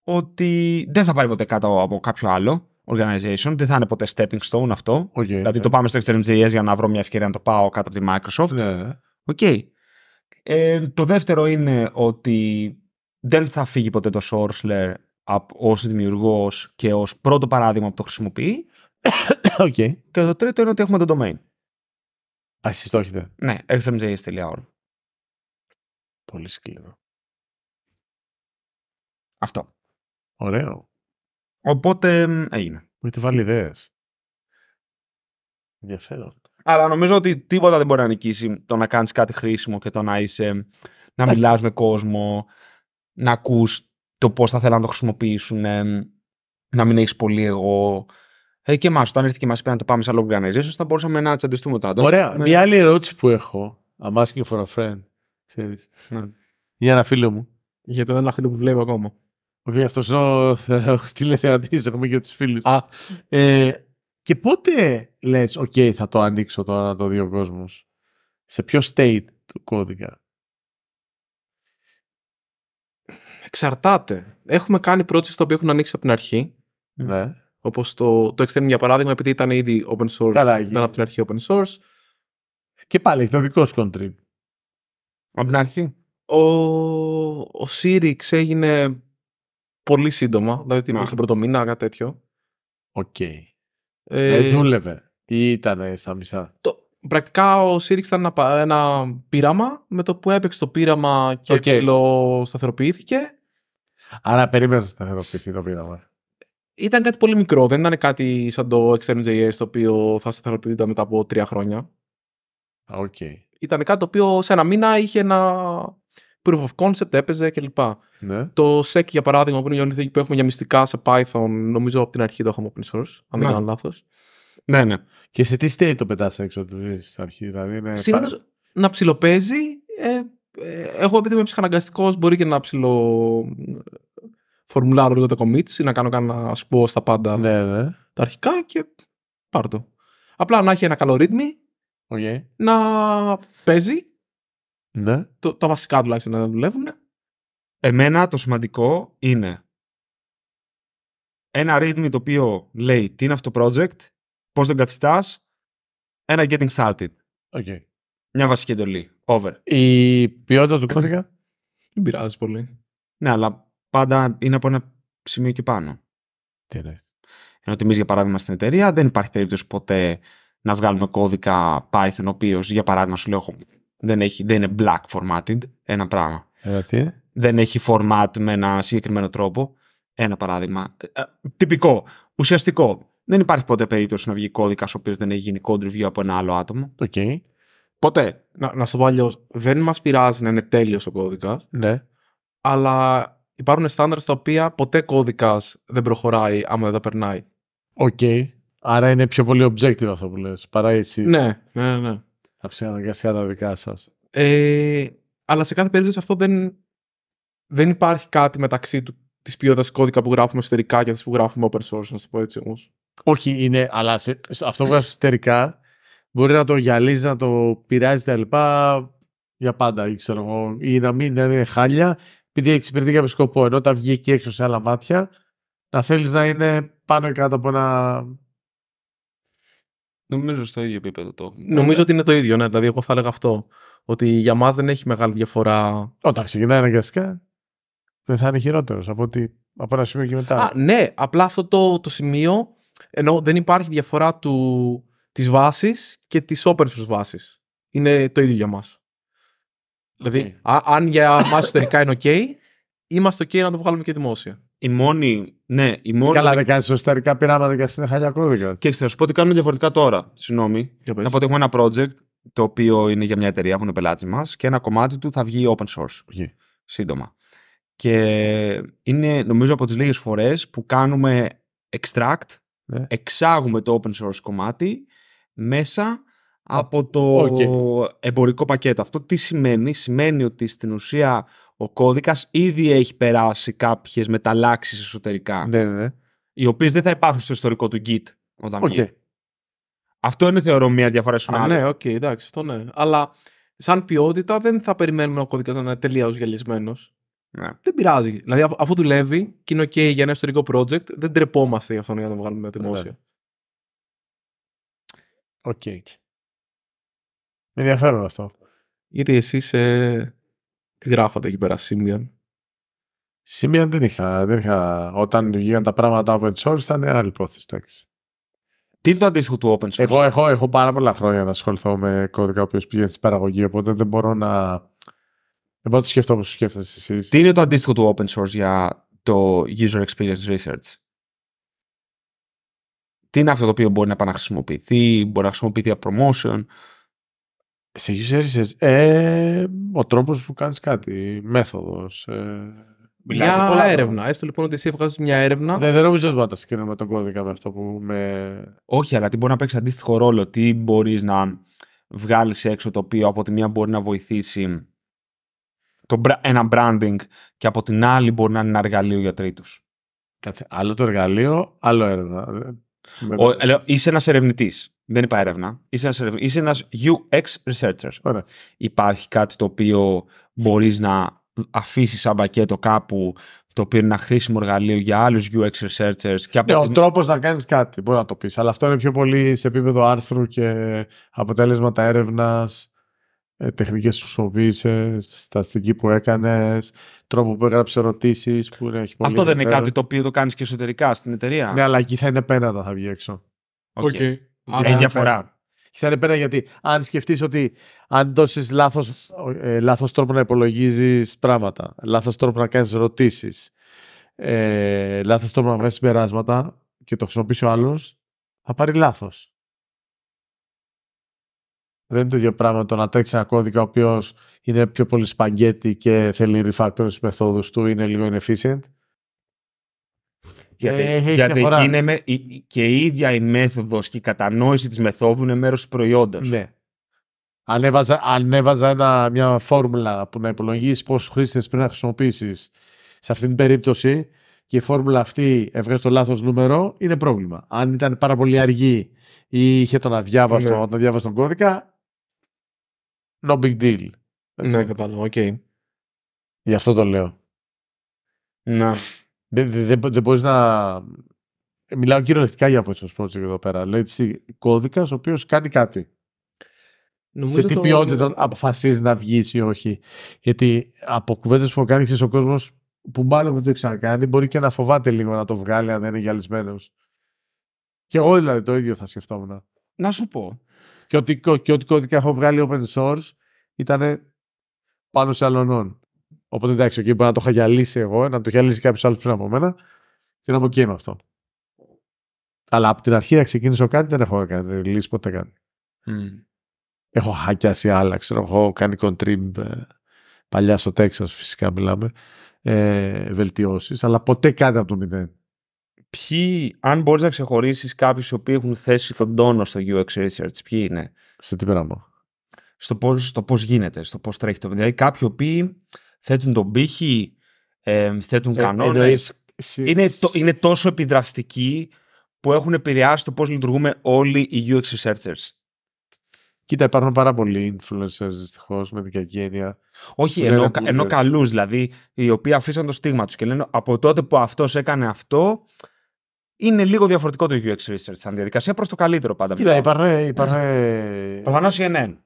ότι δεν θα πάρει ποτέ κάτω από κάποιο άλλο organization, δεν θα είναι ποτέ stepping stone αυτό. Okay, δηλαδή το πάμε στο Extreme.js για να βρω μια ευκαιρία να το πάω κάτω από τη Microsoft. Yeah. Ναι. Okay. Ε, το δεύτερο είναι ότι δεν θα φύγει ποτέ το από ως δημιουργός και ως πρώτο παράδειγμα που το χρησιμοποιεί. Okay. Και το τρίτο είναι ότι έχουμε το domain. Α, εσείς το έχετε. Ναι, extremejs.org. Πολύ σκληρό. Αυτό. Ωραίο. Οπότε έγινε. Έχετε βάλει ιδέες. Ενδιαφέρον. Αλλά νομίζω ότι τίποτα δεν μπορεί να νικήσει το να κάνεις κάτι χρήσιμο και το να είσαι. Να μιλάς με κόσμο, να ακούς το πώς θα θέλουν να το χρησιμοποιήσουν, να μην έχεις πολύ εγώ. Ε, και εμάς, όταν ήρθε και μας είπε να το πάμε σε άλλο organization, θα μπορούσαμε να τσαντιστούμε τώρα. Ωραία. Ναι. Μια άλλη ερώτηση που έχω. I'm asking for a friend. Ναι. Για ένα φίλο μου. Για τον ένα φίλο που βλέπω ακόμα. Όχι, οποίο αυτός είναι ο <laughs> τηλεθεατής, έχουμε και τους φίλους. Ε, και πότε λες, οκ, θα το ανοίξω τώρα το δύο κόσμος. Σε ποιο state του κώδικα. Εξαρτάται. Έχουμε κάνει projects τα οποία έχουν ανοίξει από την αρχή. Ναι. Όπως το, το Extreme για παράδειγμα, επειδή ήταν ήδη open source. Καλά, ήταν από την αρχή open source. Και πάλι έχει το δικό σου contrib. Από την αρχή. Ο, ο έγινε πολύ σύντομα, δηλαδή την στον πρώτο μήνα, κάτι τέτοιο. Οκ. Okay. Ε, ε, δούλευε ή ήταν στα μισά. Το, πρακτικά ο Σύριξ ήταν ένα, ένα, πείραμα με το που έπαιξε το πείραμα και okay. ψηλό σταθεροποιήθηκε. Άρα περίμενα να σταθεροποιηθεί το πείραμα. Ήταν κάτι πολύ μικρό, δεν ήταν κάτι σαν το XM.js το οποίο θα σταθεροποιηθεί μετά από τρία χρόνια. Οκ. Ήταν κάτι το οποίο σε ένα μήνα είχε να proof of concept έπαιζε κλπ. Ναι. Το SEC για παράδειγμα που είναι η που έχουμε για μυστικά σε Python, νομίζω από την αρχή το έχουμε open source, αν δεν ναι. κάνω λάθος. Ναι, ναι. Και σε τι state το πετάς έξω από στην αρχή, δηλαδή. Ναι, Συνήθω να ψιλοπαίζει. Ε, ε, εγώ επειδή είμαι ψυχαναγκαστικός, μπορεί και να ψιλο. Φορμουλάρω λίγο τα commits ή να κάνω κάνα σπού στα πάντα. Ναι, ναι. Τα αρχικά και πάρω το. Απλά να έχει ένα καλό ρύθμι. Okay. Να παίζει ναι. το, τα βασικά τουλάχιστον να δουλεύουν. Εμένα το σημαντικό είναι ένα readme το οποίο λέει τι είναι αυτό το project, πώς τον καθιστάς, ένα getting started. Okay. Μια βασική εντολή. Over. Η ποιότητα του κώδικα. Δεν πειράζει πολύ. Ναι, αλλά πάντα είναι από ένα σημείο και πάνω. Τι λέει. Ενώ εμεί, για παράδειγμα, στην εταιρεία δεν υπάρχει περίπτωση ποτέ να βγάλουμε κώδικα Python, ο οποίος, για παράδειγμα, σου λέω, δεν, έχει, δεν είναι black formatted, ένα πράγμα. Ε, δεν έχει format με ένα συγκεκριμένο τρόπο. Ένα παράδειγμα. Ε, ε, τυπικό, ουσιαστικό. Δεν υπάρχει ποτέ περίπτωση να βγει κώδικα ο οποίος δεν έχει γίνει code review από ένα άλλο άτομο. Okay. Ποτέ. Να, να σου πω αλλιώς. Δεν μας πειράζει να είναι τέλειος ο κώδικας. Ναι. Αλλά υπάρχουν στάνταρ στα οποία ποτέ κώδικας δεν προχωράει άμα δεν τα περνάει. Οκ. Okay. Άρα είναι πιο πολύ objective αυτό που λες. παρά εσύ. Ναι, ναι, ναι τα ψυχαναγκαστικά τα δικά σας. Ε, αλλά σε κάθε περίπτωση αυτό δεν, δεν υπάρχει κάτι μεταξύ του της ποιότητας κώδικα που γράφουμε εσωτερικά και τη που γράφουμε open source, να το πω έτσι όμως. Όχι, είναι, αλλά σε, αυτό που γράφεις εσωτερικά μπορεί να το γυαλίζεις, να το πειράζεις τα λοιπά για πάντα, ξέρω εγώ, ή να μην να είναι χάλια, επειδή εξυπηρετεί κάποιο σκοπό. Ενώ τα βγει εκεί έξω σε άλλα μάτια, να θέλεις να είναι πάνω κάτω από ένα Νομίζω στο ίδιο επίπεδο το Νομίζω ότι είναι το ίδιο, ναι. Δηλαδή, εγώ θα έλεγα αυτό. Ότι για μας δεν έχει μεγάλη διαφορά. Όταν ξεκινάει αναγκαστικά, δεν θα είναι χειρότερος από, ότι... από ένα σημείο και μετά. Α, ναι, απλά αυτό το, το σημείο ενώ δεν υπάρχει διαφορά του, της βάσης και της open source βάσης. Είναι το ίδιο για μας. Δηλαδή, αν για μας εσωτερικά είναι ok, είμαστε ok να το βγάλουμε και δημόσια η μόνη. Ναι, η μόνη. Καλά, δεν κάνεις εσωτερικά πειράματα για στην χαλιά κώδικα. Και θα σου πω ότι κάνουμε διαφορετικά τώρα. Συγγνώμη. Να πω ότι έχουμε ένα project το οποίο είναι για μια εταιρεία που είναι πελάτης μας και ένα κομμάτι του θα βγει open source. Σύντομα. Και είναι νομίζω από τις λίγες φορές που κάνουμε extract, ναι. εξάγουμε το open source κομμάτι μέσα από το εμπορικό πακέτο. Αυτό τι σημαίνει, σημαίνει ότι στην ουσία ο κώδικας ήδη έχει περάσει κάποιες μεταλλάξεις εσωτερικά, ναι, ναι. ναι. οι οποίες δεν θα υπάρχουν στο ιστορικό του Git όταν okay. Αυτό είναι θεωρώ μια διαφορά σου. Ναι, οκ, okay, εντάξει, αυτό ναι. Αλλά σαν ποιότητα δεν θα περιμένουμε ο κώδικας να είναι τελείως γελισμένο. Ναι. Δεν πειράζει. Δηλαδή, αφού δουλεύει και είναι OK για ένα ιστορικό project, δεν τρεπόμαστε για αυτόν για να το βγάλουμε ναι. δημόσια. Οκ. Okay. Ενδιαφέρον αυτό. Γιατί εσείς ε, τι γράφατε εκεί πέρα, Symbian. Symbian δεν είχα, δεν Όταν βγήκαν τα πράγματα open source ήταν άλλη πρόθεση. Τι είναι το αντίστοιχο του open source. Εγώ έχω, έχω πάρα πολλά χρόνια να ασχοληθώ με κώδικα ο οποίος πηγαίνει στην παραγωγή, οπότε δεν μπορώ να. Δεν μπορώ να το σκεφτώ όπως σκέφτεσαι εσύ. Τι είναι το αντίστοιχο του open source για το user experience research. Τι είναι αυτό το οποίο μπορεί να επαναχρησιμοποιηθεί, μπορεί να χρησιμοποιηθεί για promotion, σε user ε, ο τρόπος που κάνεις κάτι, μέθοδος. Ε, μια πολλά έρευνα. Έστω λοιπόν ότι εσύ βγάζεις μια έρευνα. Δεν, δεν νομίζω ότι τα με τον κώδικα με αυτό που με. Όχι, αλλά τι μπορεί να παίξει αντίστοιχο ρόλο. Τι μπορείς να βγάλεις έξω το οποίο από τη μία μπορεί να βοηθήσει το, ένα branding και από την άλλη μπορεί να είναι ένα εργαλείο για τρίτους. Κάτσε. Άλλο το εργαλείο, άλλο έρευνα. Ο, είσαι ένας ερευνητής. Δεν είπα έρευνα. Είσαι ένας, UX researcher. Ωραία. Υπάρχει κάτι το οποίο μπορείς να αφήσεις σαν πακέτο κάπου το οποίο είναι ένα χρήσιμο εργαλείο για άλλους UX researchers. Και από ναι, Ο τρόπος να κάνεις κάτι μπορεί να το πεις. Αλλά αυτό είναι πιο πολύ σε επίπεδο άρθρου και αποτέλεσματα έρευνας, ε, τεχνικές που χρησιμοποίησε, σταστική που έκανες, τρόπο που έγραψες ερωτήσεις. Που έχει πολύ αυτό δεν είναι κάτι το οποίο το κάνεις και εσωτερικά στην εταιρεία. Ναι, αλλά εκεί θα είναι πέναντα, θα βγει έξω. Okay. okay. Ωραία, η διαφορά. είναι πέρα γιατί αν σκεφτείς ότι αν δώσεις λάθος, ε, λάθος τρόπο να υπολογίζεις πράγματα, λάθος τρόπο να κάνεις ρωτήσεις, ε, λάθος τρόπο να βγάλεις συμπεράσματα και το χρησιμοποιήσει ο άλλος, θα πάρει λάθος. Δεν είναι το ίδιο πράγμα το να τρέξεις ένα κώδικα ο οποίος είναι πιο πολύ σπαγκέτη και θέλει refactor μεθόδους του, είναι λίγο inefficient, γιατί, ε, γιατί και η ίδια η μέθοδος και η κατανόηση της μεθόδου είναι μέρος του προϊόντος. Ναι. Αν έβαζα, μια φόρμουλα που να υπολογίσει πόσους χρήστες πρέπει να χρησιμοποιήσεις σε αυτήν την περίπτωση και η φόρμουλα αυτή έβγαζε το λάθος νούμερο, είναι πρόβλημα. Αν ήταν πάρα πολύ αργή ή είχε τον αδιάβαστο, διάβασε ναι. τον κώδικα, no big deal. Ναι, κατάλαβα, Okay. Γι' αυτό το λέω. Να. Δεν, δε, μπορείς να. Μιλάω κυριολεκτικά για το Project εδώ πέρα. Λέει κώδικας ο οποίος κάνει κάτι. Νομίζω σε τι το... ποιότητα αποφασίζεις να βγεις ή όχι. Γιατί από κουβέντες που κάνει ο κόσμος που μάλλον δεν το έχει ξανακάνει μπορεί και να φοβάται λίγο να το βγάλει αν δεν είναι γυαλισμένος. Και εγώ δηλαδή το ίδιο θα σκεφτόμουν. Να σου πω. Και ό,τι, και ό,τι κώδικα έχω βγάλει open source ήταν πάνω σε αλωνών. Οπότε εντάξει, εκεί μπορεί να το είχα γυαλίσει εγώ, να το γυαλίσει κάποιος άλλος πριν από μένα και να μου και με αυτό. Αλλά από την αρχή να ξεκίνησω κάτι δεν έχω κάνει release ποτέ κάνει. Mm. Έχω χακιάσει άλλα, ξέρω, έχω κάνει contrib ε, παλιά στο Τέξας φυσικά μιλάμε, ε, βελτιώσεις, αλλά ποτέ κάτι από το μηδέν. Ποιοι, αν μπορείς να ξεχωρίσεις κάποιους οι οποίοι έχουν θέσει τον τόνο στο UX Research, ποιοι είναι. Σε τι πέρα Στο πώς πώς γίνεται, στο πώς τρέχει το. Δηλαδή, κάποιοι οποίοι θέτουν τον πύχη, ε, θέτουν ε, κανόνες. Είναι, είναι τόσο επιδραστικοί που έχουν επηρεάσει το πώς λειτουργούμε όλοι οι UX researchers. Κοίτα, υπάρχουν πάρα πολλοί influencers δυστυχώς με την κακή έννοια. Όχι, ενώ, ενώ καλούς δηλαδή, οι οποίοι αφήσαν το στίγμα τους και λένε από τότε που αυτός έκανε αυτό, είναι λίγο διαφορετικό το UX research σαν διαδικασία προς το καλύτερο πάντα. Κοίτα, υπάρχουν. Προφανώς η NN.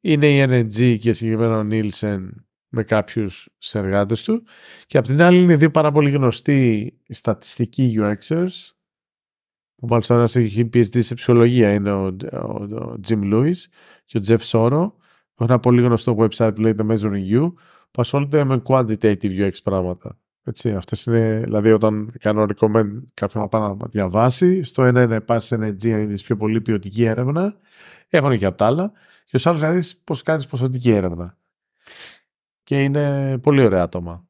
Είναι η NNG και συγκεκριμένα ο Nielsen με κάποιους συνεργάτες του και απ' την άλλη είναι δύο πάρα πολύ γνωστοί στατιστικοί UXers ο μάλιστα ένας έχει PhD σε ψυχολογία είναι ο, Jim Lewis και ο Jeff Soro έχουν ένα πολύ γνωστό website που λέγεται Measuring You που ασχολούνται με quantitative UX πράγματα. Έτσι, αυτές είναι, δηλαδή όταν κάνω recommend κάποιον να πάει να διαβάσει, στο ένα είναι πας σε ένα G, είναι πιο πολύ ποιοτική έρευνα, έχουν και απ' τα άλλα, και ο άλλος να δεις πώς κάνεις ποσοτική έρευνα και είναι πολύ ωραία άτομα.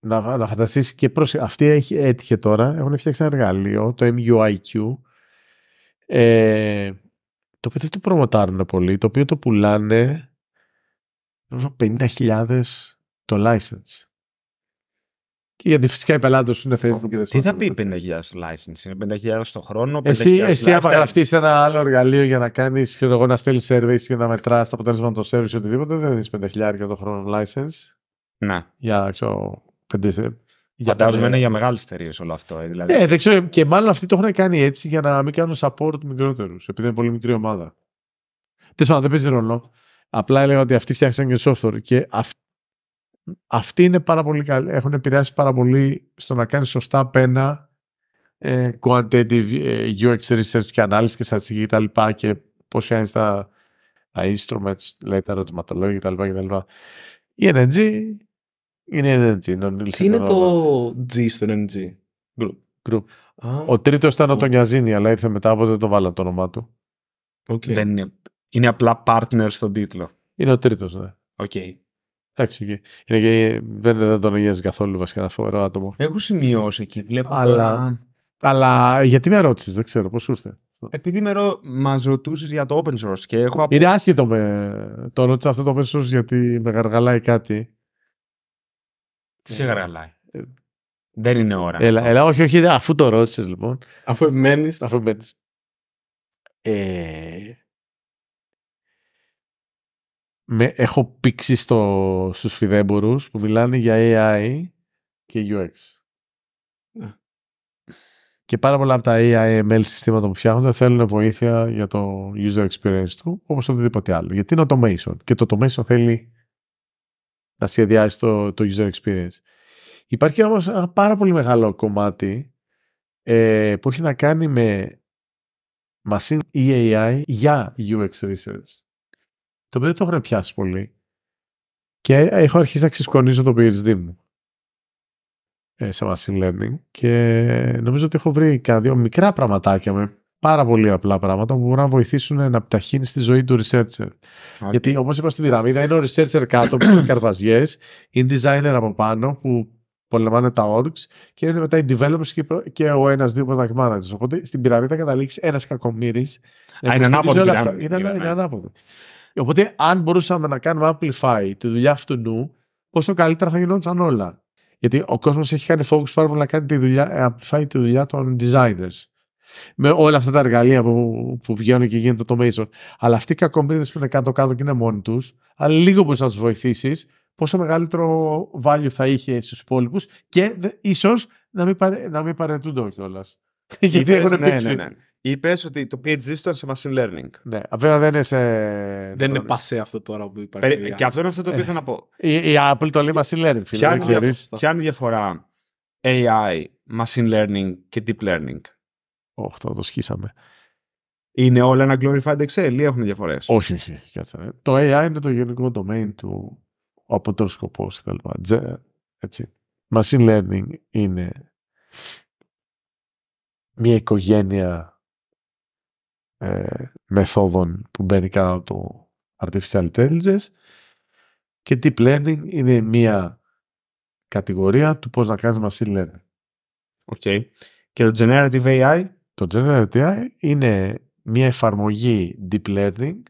Να, να φανταστείς και προς... αυτή έχει, έτυχε τώρα, έχουν φτιάξει ένα εργαλείο, το MUIQ, ε, το οποίο δεν το προμοτάρουν πολύ, το οποίο το πουλάνε 50.000 το license. Και γιατί φυσικά οι πελάτες σου είναι Facebook και δεν Τι θα πει 50.000 licensing, 50.000 στον χρόνο, Εσύ, εσύ απαγραφεί σε ένα άλλο εργαλείο για να κάνεις, ξέρω εγώ, να στέλνεις service και να μετράς τα αποτέλεσμα των service ή οτιδήποτε, δεν δίνει 5.000 το χρόνο license. Ναι. Για, ξέρω, για Φαντάζομαι είναι για μεγάλες εταιρείες όλο αυτό. Ε, δηλαδή. Ναι, δεν ξέρω. Και μάλλον αυτοί το έχουν κάνει έτσι για να μην κάνουν support μικρότερους, επειδή είναι πολύ μικρή ομάδα. Τέλος πάντων, δεν παίζει ρόλο. Απλά έλεγα ότι αυτοί φτιάξαν και software. Και αυ... Αυτοί είναι πάρα πολύ καλοί, έχουν επηρεάσει πάρα πολύ στο να κάνεις σωστά πένα ε, quantitative ε, UX research και ανάλυση και στατιστική κτλ. Και, και πώς κάνεις τα, τα instruments, λέει τα ερωτηματολόγια κτλ. Η NNG είναι NNG. Είναι Τι είναι το G στο NNG group. group. Ah. Ο τρίτος ήταν ο Τονιαζίνη, αλλά ήρθε μετά, από δεν το βάλα το όνομά του. Okay. Δεν είναι, είναι απλά partner στον τίτλο. Είναι ο τρίτος, ναι. Okay. Εντάξει, είναι και, δεν, δεν τον νοιάζει καθόλου βασικά ένα φοβερό άτομο. Έχω σημειώσει εκεί, βλέπω. Αλλά, αλλά γιατί με ρώτησες, δεν ξέρω, πώς σου ήρθε. Επειδή με ρω... για το open source και έχω. Είναι άσχετο με. Το ρώτησε αυτό το open source γιατί με γαργαλάει κάτι. Τι σε γαργαλάει. Ε, ε, δεν είναι ώρα. Έλα, έλα όχι, όχι, αφού το ρώτησες λοιπόν. Αφού μένει. Αφού μένεις. Ε, με, έχω πήξει στο, στους φιδέμπορους που μιλάνε για AI και UX. Ναι. Και πάρα πολλά από τα AI ML συστήματα που φτιάχνονται θέλουν βοήθεια για το user experience του, όπως οτιδήποτε άλλο. Γιατί είναι automation και το automation θέλει να σχεδιάσει το, το user experience. Υπάρχει όμως ένα πάρα πολύ μεγάλο κομμάτι ε, που έχει να κάνει με machine AI για UX research το οποίο δεν το έχουν πιάσει πολύ. Και έχω αρχίσει να ξεσκονίζω το PhD μου ε, σε machine learning και νομίζω ότι έχω βρει κανένα δύο μικρά πραγματάκια με πάρα πολύ απλά πράγματα που μπορούν να βοηθήσουν να επιταχύνεις τη ζωή του researcher. Γιατί όπως είπα στην πυραμίδα είναι ο researcher κάτω που είναι καρβαζιές, είναι designer από πάνω που πολεμάνε τα orgs και είναι μετά οι developers και, και ο ένας δύο product managers. Οπότε στην πυραμίδα καταλήξεις ένας κακομύρης. είναι ανάποδο. Είναι, είναι Οπότε, αν μπορούσαμε να κάνουμε amplify τη δουλειά αυτού νου, πόσο καλύτερα θα γινόντουσαν όλα. Γιατί ο κόσμος έχει κάνει focus πάρα πολύ να κάνει τη δουλειά, ε, amplify τη δουλειά των designers. Με όλα αυτά τα εργαλεία που, που βγαίνουν και γίνεται το automation. Αλλά αυτοί οι κακομίδε που είναι κάτω-κάτω και είναι μόνοι τους, αλλά λίγο μπορείς να τους βοηθήσεις, πόσο μεγαλύτερο value θα είχε στους υπόλοιπους και ίσως να μην, παρε, να μην παρετούνται κιόλας. <laughs> Γιατί έχουν ναι, ναι. ναι. Είπες ότι το PhD ήταν σε machine learning. Ναι, βέβαια δεν είναι σε. Δεν είναι πασέ αυτό τώρα που υπάρχει. Περι... Και αυτό είναι αυτό το οποίο ε, θέλω να πω. Η, Apple το λέει machine learning. Ποια είναι η διαφορά AI, machine learning και deep learning. Όχι, oh, το σκίσαμε. Είναι όλα ένα glorified Excel ή έχουν διαφορές. Όχι, όχι. Κάτσε, το AI είναι το γενικό domain του. Ο σκοπό κτλ. Έτσι. Machine learning είναι μια οικογένεια ε, μεθόδων που μπαίνει κάτω το Artificial Intelligence και Deep Learning είναι μία κατηγορία του πώς να κάνεις machine Και το Generative AI? Το Generative AI είναι μία εφαρμογή Deep Learning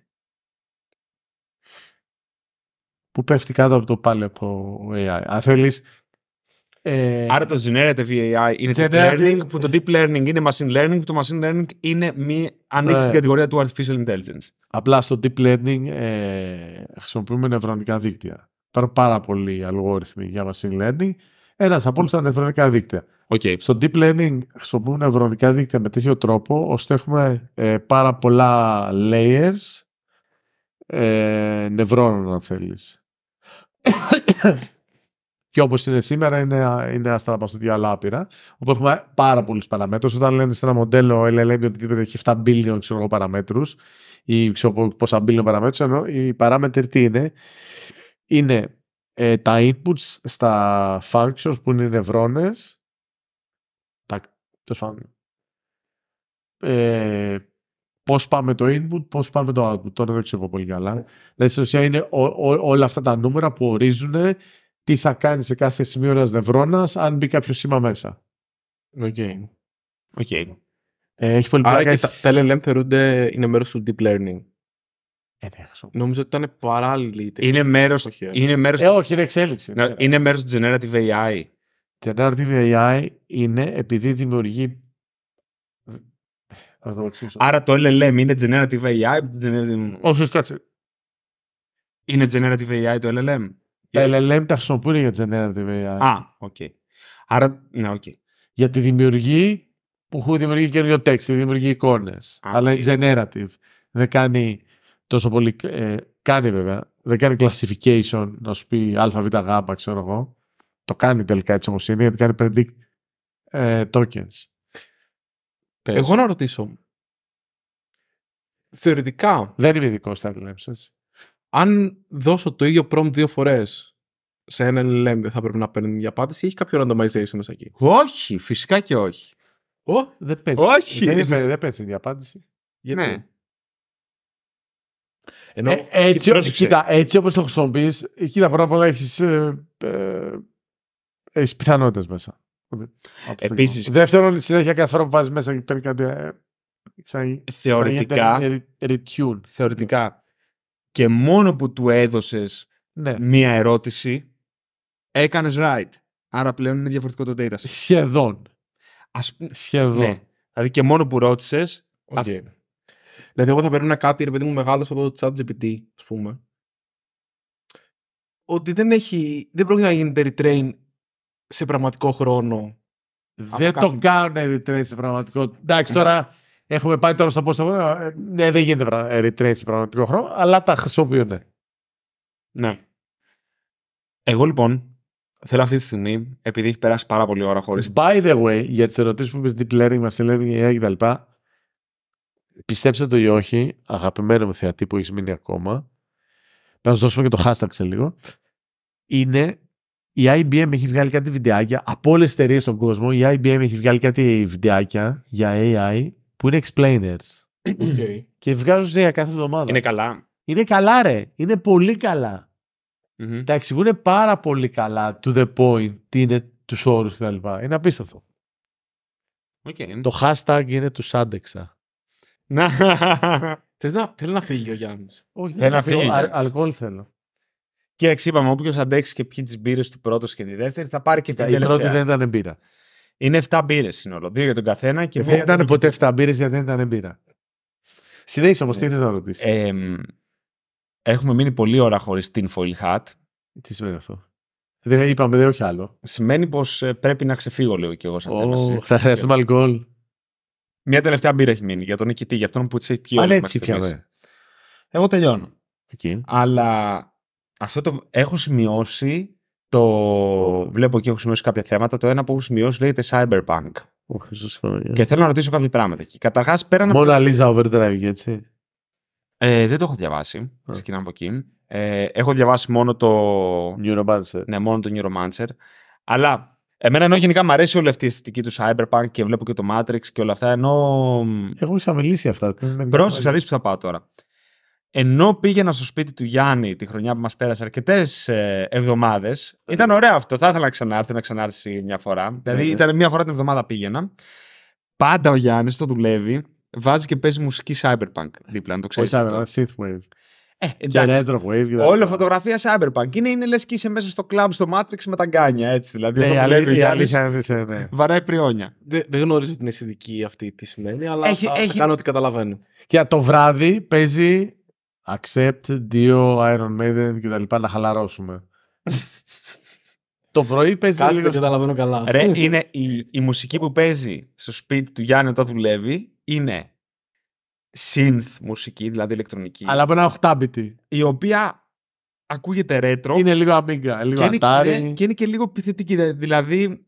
που πέφτει κάτω από το πάλι από το AI. Αν θέλεις ε, Άρα το generative AI είναι το deep learning, που το deep learning είναι machine learning, που το machine learning είναι μη, ανήκει στην ναι. κατηγορία του artificial intelligence. Απλά στο deep learning ε, χρησιμοποιούμε νευρονικά δίκτυα. Υπάρχουν πάρα πολλοί αλγόριθμοι για machine learning. Ένας από όλους τα νευρονικά δίκτυα. Okay. Στο deep learning χρησιμοποιούμε νευρονικά δίκτυα με τέτοιο τρόπο ώστε έχουμε ε, πάρα πολλά layers ε, νευρώνων, αν θέλεις και όπως είναι σήμερα, είναι, είναι άστρα να άπειρα. Όπου έχουμε πάρα πολλούς παραμέτρους. Όταν λένε σε ένα μοντέλο LLM ότι έχει 7 billion παραμέτρους ή ξέρω πόσα billion παραμέτρους, ενώ οι παράμετροι τι είναι, είναι ε, τα inputs στα functions που είναι νευρώνες. Τα, ε, πώς πάμε το input, πώς πάμε το output. Τώρα δεν ξέρω πολύ καλά. Ναι. Δηλαδή, στην ουσία είναι όλα αυτά τα νούμερα που ορίζουν τι θα κάνει σε κάθε σημείο ένα νευρώνας αν μπει κάποιο σήμα μέσα. Οκ. Οκ. Okay. Ε, έχει πολύ Άρα και τα, τα LLM θεωρούνται είναι μέρος του deep learning. Ε, Νομίζω ότι ήταν παράλληλη η Είναι μέρο. Ε. Είναι μέρος... Ε, όχι, είναι εξέλιξη. Ναι, είναι μέρος του generative AI. Generative AI είναι επειδή δημιουργεί. Άρα το LLM είναι generative AI. Όχι, κάτσε. Είναι generative AI το LLM. Τα LLM τα χρησιμοποιούν για generative AI. Α, οκ. Άρα, ναι, οκ. Για τη δημιουργή που έχουν δημιουργεί καινούριο text, δημιουργεί εικόνες. Αλλά είναι generative. Δεν κάνει τόσο πολύ. Ε, κάνει βέβαια. Δεν κάνει classification, να σου πει ΑΒΓ, ξέρω εγώ. Το κάνει τελικά έτσι όμως είναι, γιατί κάνει predict ε, tokens. Εγώ να ρωτήσω. Θεωρητικά. Δεν είμαι ειδικός στα LLM, έτσι αν δώσω το ίδιο prompt δύο φορές σε ένα LLM, δεν θα πρέπει να παίρνει μια απάντηση ή έχει κάποιο randomization μέσα εκεί. Όχι, φυσικά και όχι. δεν παίζει. Όχι. Δεν, δεν, δεν παίζει την απάντηση. Γιατί. Ναι. Ενώ, ε, έτσι, κοίτα, κοίτα, έτσι όπως το χρησιμοποιείς, κοίτα πρώτα απ' όλα έχεις, ε, ε, έχεις πιθανότητες μέσα. Επίσης. Δεύτερον, συνέχεια κάθε φορά που βάζεις μέσα και παίρνει κάτι... Ε, θεωρητικά. θεωρητικά και μόνο που του έδωσες ναι. μία ερώτηση, έκανες right. Άρα πλέον είναι διαφορετικό το data. Σχεδόν. Ας... Σχεδόν. Ναι. Δηλαδή και μόνο που ρώτησες... Okay. Α... Δηλαδή εγώ θα παίρνω κάτι, ρε παιδί μου, μεγάλο από το chat GPT, ας πούμε, ότι δεν έχει, δεν πρόκειται να γίνεται retrain σε πραγματικό χρόνο. Δεν το κάνουν retrain σε πραγματικό. Εντάξει, ναι. τώρα Έχουμε πάει τώρα στο πώς θα ε, Ναι, δεν γίνεται ε, retrace σε πραγματικό χρόνο, αλλά τα χρησιμοποιούνται. Ναι. Εγώ λοιπόν θέλω αυτή τη στιγμή, επειδή έχει περάσει πάρα πολύ ώρα χωρίς. By the way, για τις ερωτήσεις που είπες deep learning, machine learning, AI κτλ. Πιστέψτε το ή όχι, αγαπημένο μου θεατή που έχεις μείνει ακόμα. να σου δώσουμε και το hashtag σε λίγο. Είναι η IBM έχει βγάλει κάτι βιντεάκια από όλες τις εταιρείες στον κόσμο. Η IBM έχει βγάλει κάτι βιντεάκια για AI που είναι explainers. <clears throat> Και βγάζουν για κάθε εβδομάδα. Είναι καλά. Είναι καλά, ρε. Είναι πολύ Τα εξηγούν πάρα πολύ καλά to the point, τι είναι τους όρους κτλ. Είναι απίστευτο. Το hashtag είναι τους άντεξα. Να. να, θέλω να φύγει ο Γιάννης. Όχι, θέλω να αλκοόλ θέλω. Και έτσι είπαμε, όποιος αντέξει και πιει τις μπύρες του πρώτος και τη δεύτερη, θα πάρει και τα Η τελευταία. πρώτη δεν ήταν μπύρα. Είναι 7 μπύρες σύνολο. Δύο για τον καθένα και ε, Δεν ήταν ποτέ 7 μπύρες γιατί δεν ήταν μπύρα. Συνέχισε όμως, τι ε, θες να ρωτήσεις. Ε, ε, έχουμε μείνει πολλή ώρα χωρίς την foil hat. Τι σημαίνει αυτό. Δεν είπαμε, δεν όχι άλλο. Σημαίνει πως ε, πρέπει να ξεφύγω λίγο κι εγώ σαν oh, Θα χρειαστούμε αλκοόλ. Μια τελευταία μπύρα έχει μείνει για τον νικητή, για αυτόν που τη έχει πιει ναι, Αλλά έτσι πιάμε. Ναι. Εγώ τελειώνω. Αλλά αυτό το έχω σημειώσει το βλέπω και έχω σημειώσει κάποια θέματα. Το ένα που έχω σημειώσει λέγεται Cyberpunk. και θέλω να ρωτήσω κάποια πράγματα εκεί. Καταρχάς, πέραν Μόνο από. Λίζα Overdrive, έτσι. Ε, δεν το έχω διαβάσει. Ξεκινάμε από εκεί. Ε, έχω διαβάσει μόνο το. Neuromancer. Ναι, μόνο το Neuromancer. Αλλά Εμένα ενώ γενικά μου αρέσει όλη αυτή η αισθητική του Cyberpunk και βλέπω και το Matrix και όλα αυτά, ενώ. Εγώ αυτά. Πρόσεξε, θα δεις που θα πάω τώρα ενώ πήγαινα στο σπίτι του Γιάννη τη χρονιά που μας πέρασε αρκετές ε, εβδομάδες. Ναι. Ήταν ωραίο αυτό. Θα ήθελα να ξανάρθει, να ξανάρθει μια φορα Δηλαδή, ναι, ναι. ήταν μια φορά την εβδομάδα πήγαινα. Πάντα ο Γιάννης το δουλεύει. Βάζει και παίζει μουσική cyberpunk δίπλα, να το ξέρεις. Όχι, synthwave. Ε, εντάξει. Και wave, Όλο φωτογραφία cyberpunk. Είναι, είναι λες και είσαι μέσα στο κλαμπ στο Matrix με τα γκάνια. Έτσι δηλαδή. το η αλήθεια Βαράει πριόνια. Δεν, δεν γνωρίζω την αισθητική αυτή τι σημαίνει, αλλά έχει, θα, έχει... θα κάνω ό,τι καταλαβαίνω. Και το βράδυ παίζει Accept, Dio, Iron Maiden και τα λοιπά να χαλαρώσουμε. το πρωί παίζει Κάτι λίγο. καταλαβαίνω καλά. είναι η, η μουσική που παίζει στο σπίτι του Γιάννη όταν δουλεύει είναι synth μουσική, δηλαδή ηλεκτρονική. Αλλά από ένα οχτάμπιτι. Η οποία ακούγεται ρέτρο. Είναι λίγο αμίγκα, λίγο και είναι, και, είναι και λίγο επιθετική. Δηλαδή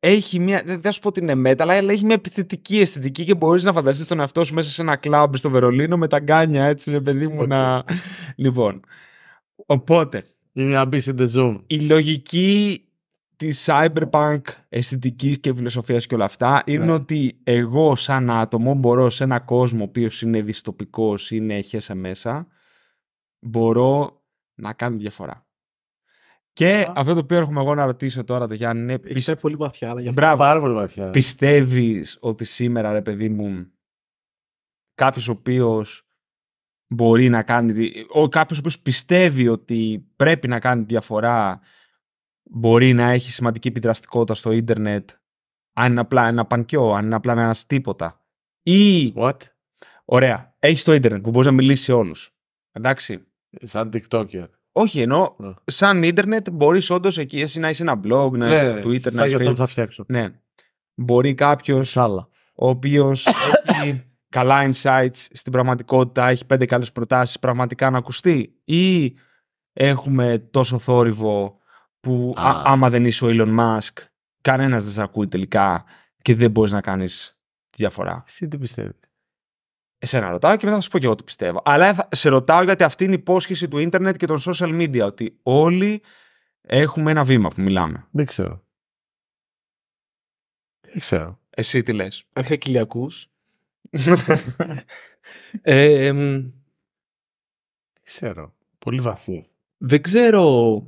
έχει μια. Δεν θα σου πω ότι είναι μετα, αλλά έχει μια επιθετική αισθητική και μπορείς να φανταστείς τον εαυτό σου μέσα σε ένα κλαμπ στο Βερολίνο με τα γκάνια, έτσι, ρε παιδί μου να. Λοιπόν. Οπότε. Είναι zoom. Η λογική της cyberpunk αισθητικής και φιλοσοφίας και όλα αυτά είναι ναι. ότι εγώ, σαν άτομο, μπορώ σε ένα κόσμο ο οποίος είναι δυστοπικός, είναι έχεσαι μέσα, μπορώ να κάνω διαφορά. Και αυτό το οποίο έρχομαι εγώ να ρωτήσω τώρα το Γιάννη είναι. Πιστεύει πολύ βαθιά. Αλλά για πολύ βαθιά. Πιστεύεις ότι σήμερα, ρε παιδί μου, κάποιος ο οποίος μπορεί να κάνει. κάποιος ο οποίος πιστεύει ότι πρέπει να κάνει διαφορά μπορεί να έχει σημαντική επιδραστικότητα στο ίντερνετ αν είναι απλά ένα πανκιό, αν είναι απλά ένας τίποτα. What? Ωραία. Έχει το ίντερνετ που μπορείς να μιλήσεις σε όλους. Εντάξει. Ε, σαν TikToker. Όχι, ενώ ναι. σαν ίντερνετ μπορείς όντως εκεί εσύ να είσαι ένα blog, να ναι, είσαι ναι, Twitter, να είσαι. θα φτιάξω. Ναι. Μπορεί κάποιος ο οποίος έχει καλά insights στην πραγματικότητα, έχει πέντε καλές προτάσεις πραγματικά να ακουστεί, ή έχουμε τόσο θόρυβο που άμα δεν είσαι ο Elon Musk, κανένας δεν σε ακούει τελικά και δεν μπορείς να κάνεις διαφορά. Εσύ τι πιστεύετε. Εσένα ρωτάω και μετά θα σου πω και εγώ τι πιστεύω. Αλλά σε ρωτάω γιατί αυτή είναι η υπόσχεση του ίντερνετ και των social media. Ότι όλοι έχουμε ένα βήμα που μιλάμε. Δεν ξέρω. Δεν ξέρω. Εσύ τι λες. Έχω κοιλιακούς. <laughs> ε, δεν ξέρω. Πολύ βαθύ. Δεν ξέρω.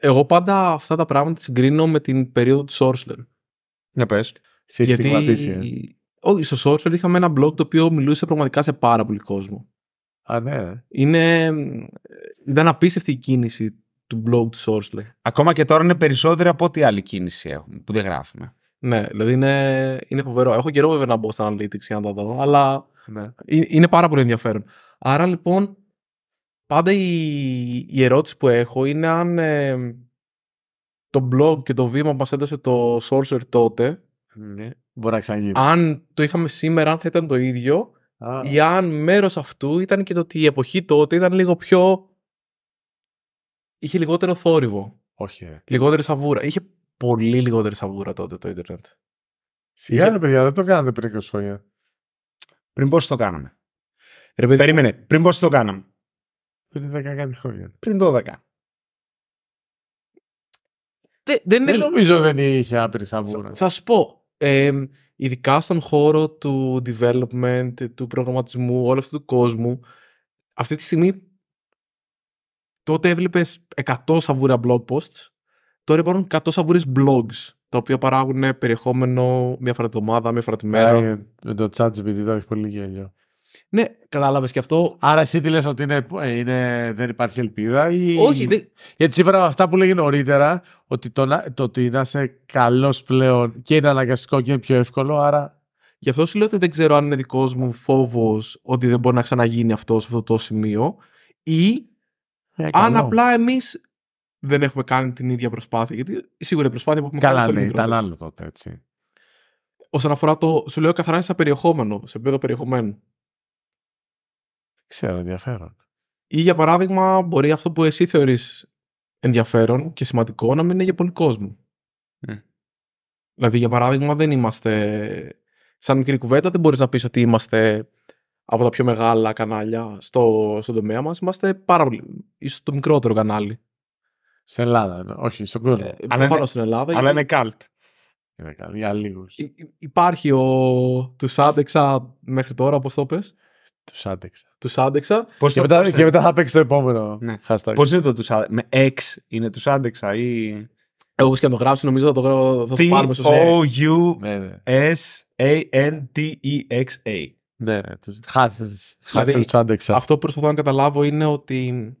Εγώ πάντα αυτά τα πράγματα συγκρίνω με την περίοδο του Σόρσλερ. Να πες. Σε Γιατί όχι, στο Sorcerer είχαμε ένα blog το οποίο μιλούσε πραγματικά σε πάρα πολύ κόσμο. Α, ναι. Είναι, ήταν απίστευτη η κίνηση του blog του Sorcerer. Ακόμα και τώρα είναι περισσότερη από ό,τι άλλη κίνηση έχουμε, που δεν γράφουμε. Ναι, δηλαδή είναι, είναι φοβερό. Έχω καιρό βέβαια να μπω στα Analytics για να τα δω, αλλά ναι. είναι πάρα πολύ ενδιαφέρον. Άρα λοιπόν, πάντα η, η ερώτηση που έχω είναι αν ε, το blog και το βήμα που μας έδωσε το Sorcerer τότε ναι, μπορεί να ξαναγίνει. Αν το είχαμε σήμερα, αν θα ήταν το ίδιο. Α. Ή αν μέρος αυτού ήταν και το ότι η εποχή τότε ήταν λίγο πιο. είχε λιγότερο θόρυβο. Όχι. Ε. Λιγότερη σαβούρα. Είχε πολύ λιγότερη σαβούρα τότε το Ιντερνετ. Σιγά, ρε παιδιά, δεν το κάνατε πριν 20 χρόνια. Πριν πώς το κάναμε. Ρε, παιδιά... Περίμενε, πριν πώς το κάναμε. Πριν 10 χρόνια. Πριν 12. δεν, δεν νομίζω δεν είχε άπειρη σαβούρα. Θα, θα σου πω, ειδικά στον χώρο του development, του προγραμματισμού, όλου αυτού του κόσμου, αυτή τη στιγμή τότε έβλεπες 100 σαβούρα blog posts, τώρα υπάρχουν 100 σαβούρες blogs, τα οποία παράγουν περιεχόμενο μία φορά την εβδομάδα, μία φορά τη μέρα. Ε, με το chat επειδή το έχεις πολύ γέλιο. Ναι, κατάλαβες και αυτό. Άρα εσύ τι λες ότι είναι, είναι, δεν υπάρχει ελπίδα. Ή... Όχι. Δεν... Γιατί σήμερα αυτά που λέγει νωρίτερα, ότι το, να, το ότι να είσαι καλός πλέον και είναι αναγκαστικό και είναι πιο εύκολο, άρα. Γι' αυτό σου λέω ότι δεν ξέρω αν είναι δικός μου φόβος ότι δεν μπορεί να ξαναγίνει αυτό σε αυτό το σημείο ή ε, αν απλά εμείς δεν έχουμε κάνει την ίδια προσπάθεια. Γιατί σίγουρα η προσπάθεια που έχουμε Καλά, κάνει. Καλά, ναι, ήταν άλλο τότε, έτσι. Όσον αφορά το. Σου λέω καθαρά σε περιεχόμενο, σε επίπεδο περιεχομένου. Ξέρω, ενδιαφέρον. Ή για παράδειγμα, μπορεί αυτό που εσύ θεωρείς ενδιαφέρον και σημαντικό να μην είναι για πολύ κόσμο. Mm. Ναι. Δηλαδή, για παράδειγμα, δεν είμαστε. Σαν μικρή κουβέντα, δεν μπορείς να πεις ότι είμαστε από τα πιο μεγάλα κανάλια στο, στον τομέα μας. Είμαστε πάρα πολύ. ίσως το μικρότερο κανάλι. Στην Ελλάδα, όχι, στον κόσμο. Ε, στην Ελλάδα. Αλλά είναι καλτ. Είναι καλτ, για λίγους. Υπάρχει ο τους άντεξα μέχρι τώρα, όπως το τους άντεξα. Τους άντεξα. και, το μετά, και μετά θα παίξει το επόμενο. Ναι. Πώς είναι το τους άντεξα. Με X είναι τους άντεξα ή. Όπω και να το γράψω, νομίζω θα το γράψω. Θα το πάρουμε στο T-O-U-S-A-N-T-E-X-A. Ναι, ναι. E ναι, ναι τους δηλαδή, άντεξα. Αυτό που προσπαθώ να καταλάβω είναι ότι.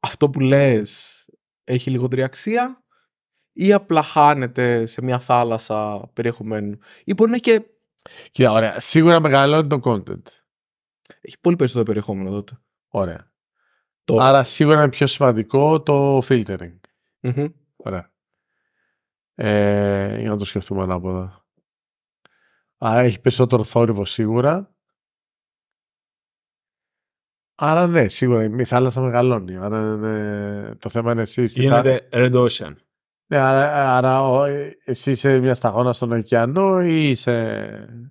Αυτό που λες έχει λιγότερη αξία ή απλά χάνεται σε μια θάλασσα περιεχομένου. Ή μπορεί να έχει και Κοίτα, ωραία. Σίγουρα μεγαλώνει το content. Έχει πολύ περισσότερο περιεχόμενο τότε. Ωραία. Το... Άρα σίγουρα είναι πιο σημαντικό το filtering. Ωραία. Ε, για να το σκεφτούμε ανάποδα. Άρα έχει περισσότερο θόρυβο σίγουρα. Άρα ναι, σίγουρα η θάλασσα μεγαλώνει. Άρα ναι, το θέμα είναι εσύ. Γίνεται θα... Red Ocean. Ναι, άρα, άρα ο, εσύ είσαι μια σταγόνα στον ωκεανό ή είσαι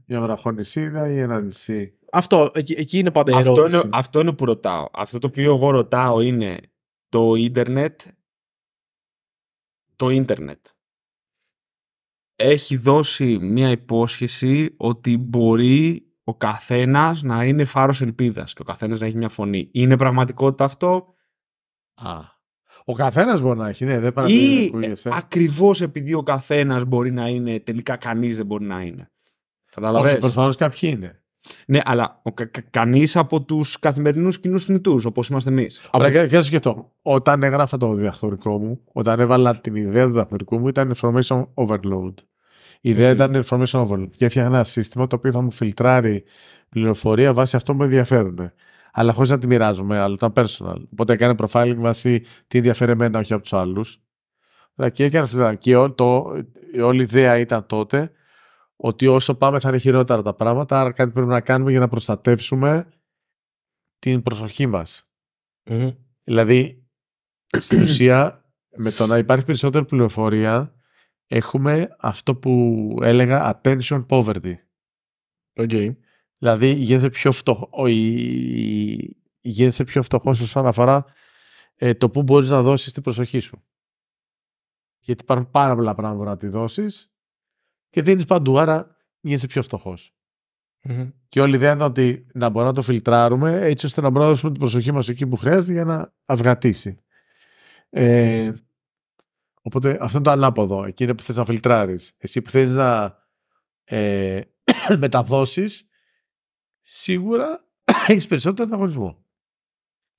μια βραχονισίδα ή ένα νησί. Αυτό, εκεί, εκεί είναι πάντα η ερώτηση. Αυτό είναι, αυτό είναι που ρωτάω. Αυτό το οποίο εγώ ρωτάω είναι το ίντερνετ το ίντερνετ έχει δώσει μια βραχονισιδα η ενα νησι αυτο εκει ειναι παντα η ερωτηση αυτο ειναι αυτο που ρωταω αυτο το οποιο εγω ρωταω μπορεί ο καθένας να είναι φάρος ελπίδας και ο καθένας να έχει μια φωνή. Είναι πραγματικότητα αυτό? Α. Ο καθένας μπορεί να έχει, ναι, δεν παρατηρείται. Ε. Ακριβώς επειδή ο καθένας μπορεί να είναι, τελικά κανείς δεν μπορεί να είναι. Όχι, Προφανώς κάποιοι είναι. Ναι, αλλά κα- κα- κανείς από τους καθημερινούς κοινούς θνητούς, όπως είμαστε εμείς. Απλά και να σκεφτώ. Όταν έγραφα το διδακτορικό μου, όταν έβαλα την ιδέα του διδακτορικού μου, ήταν information overload. Η ιδεα ήταν information overload. Και έφτιαχνα ένα σύστημα το οποίο θα μου φιλτράρει πληροφορία βάσει αυτό που με ενδιαφέρουν αλλά χωρίς να τη μοιράζουμε, αλλά ήταν personal. Οπότε έκανε profiling βάση τι ενδιαφέρει εμένα, όχι από τους άλλους. Και έκανε αυτό. Και ό, το, η όλη ιδέα ήταν τότε ότι όσο πάμε θα είναι χειρότερα τα πράγματα, άρα κάτι πρέπει να κάνουμε για να προστατεύσουμε την προσοχή μας. mm Δηλαδή, στην ουσία, με το να υπάρχει περισσότερη πληροφορία, έχουμε αυτό που έλεγα attention poverty. Okay. Δηλαδή γίνεσαι πιο, φτωχό, γίνεσαι πιο φτωχός όσον αφορά ε, το που μπορείς να δώσεις την προσοχή σου. Γιατί υπάρχουν πάρα πολλά πράγματα να τη δώσεις και δίνεις παντού, άρα γίνεσαι πιο φτωχος Και όλη η ιδέα είναι ότι να μπορούμε να το φιλτράρουμε έτσι ώστε να μπορούμε να δώσουμε την προσοχή μας εκεί που χρειάζεται για να αυγατήσει. Ε, οπότε αυτό είναι το ανάποδο. Εκεί είναι που θες να φιλτράρεις. Εσύ που θες να ε, <coughs> μεταδώσεις σίγουρα <coughs> έχεις περισσότερο ανταγωνισμό.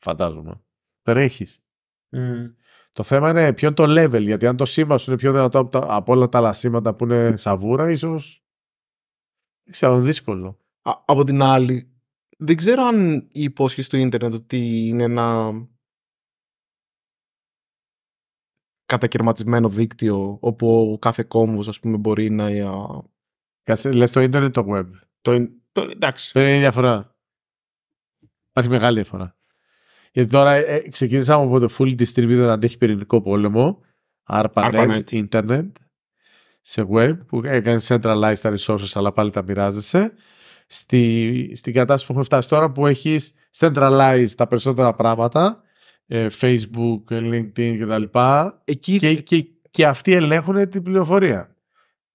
Φαντάζομαι. Τρέχει. Mm. Το θέμα είναι ποιο είναι το level, γιατί αν το σήμα σου είναι πιο δυνατό από, τα, από όλα τα άλλα σήματα που είναι σαβούρα, ίσως. Δεν ξέρω, δύσκολο. Α, από την άλλη, δεν ξέρω αν η υπόσχεση του ίντερνετ ότι είναι ένα κατακαιρματισμένο δίκτυο όπου ο κάθε κόμβος ας πούμε μπορεί να... Λε λες το ίντερνετ το web. Το, εντάξει. Πέρα είναι διαφορά. Υπάρχει μεγάλη διαφορά. Γιατί τώρα ε, ε ξεκινήσαμε από το full distributor αντέχει πυρηνικό πόλεμο. ARPANET, Internet, σε web που έκανε centralized τα resources αλλά πάλι τα μοιράζεσαι. Στη, στην κατάσταση που έχουμε φτάσει τώρα που έχεις centralized τα περισσότερα πράγματα ε, Facebook, LinkedIn κτλ. Και, και, και αυτοί ελέγχουν την πληροφορία.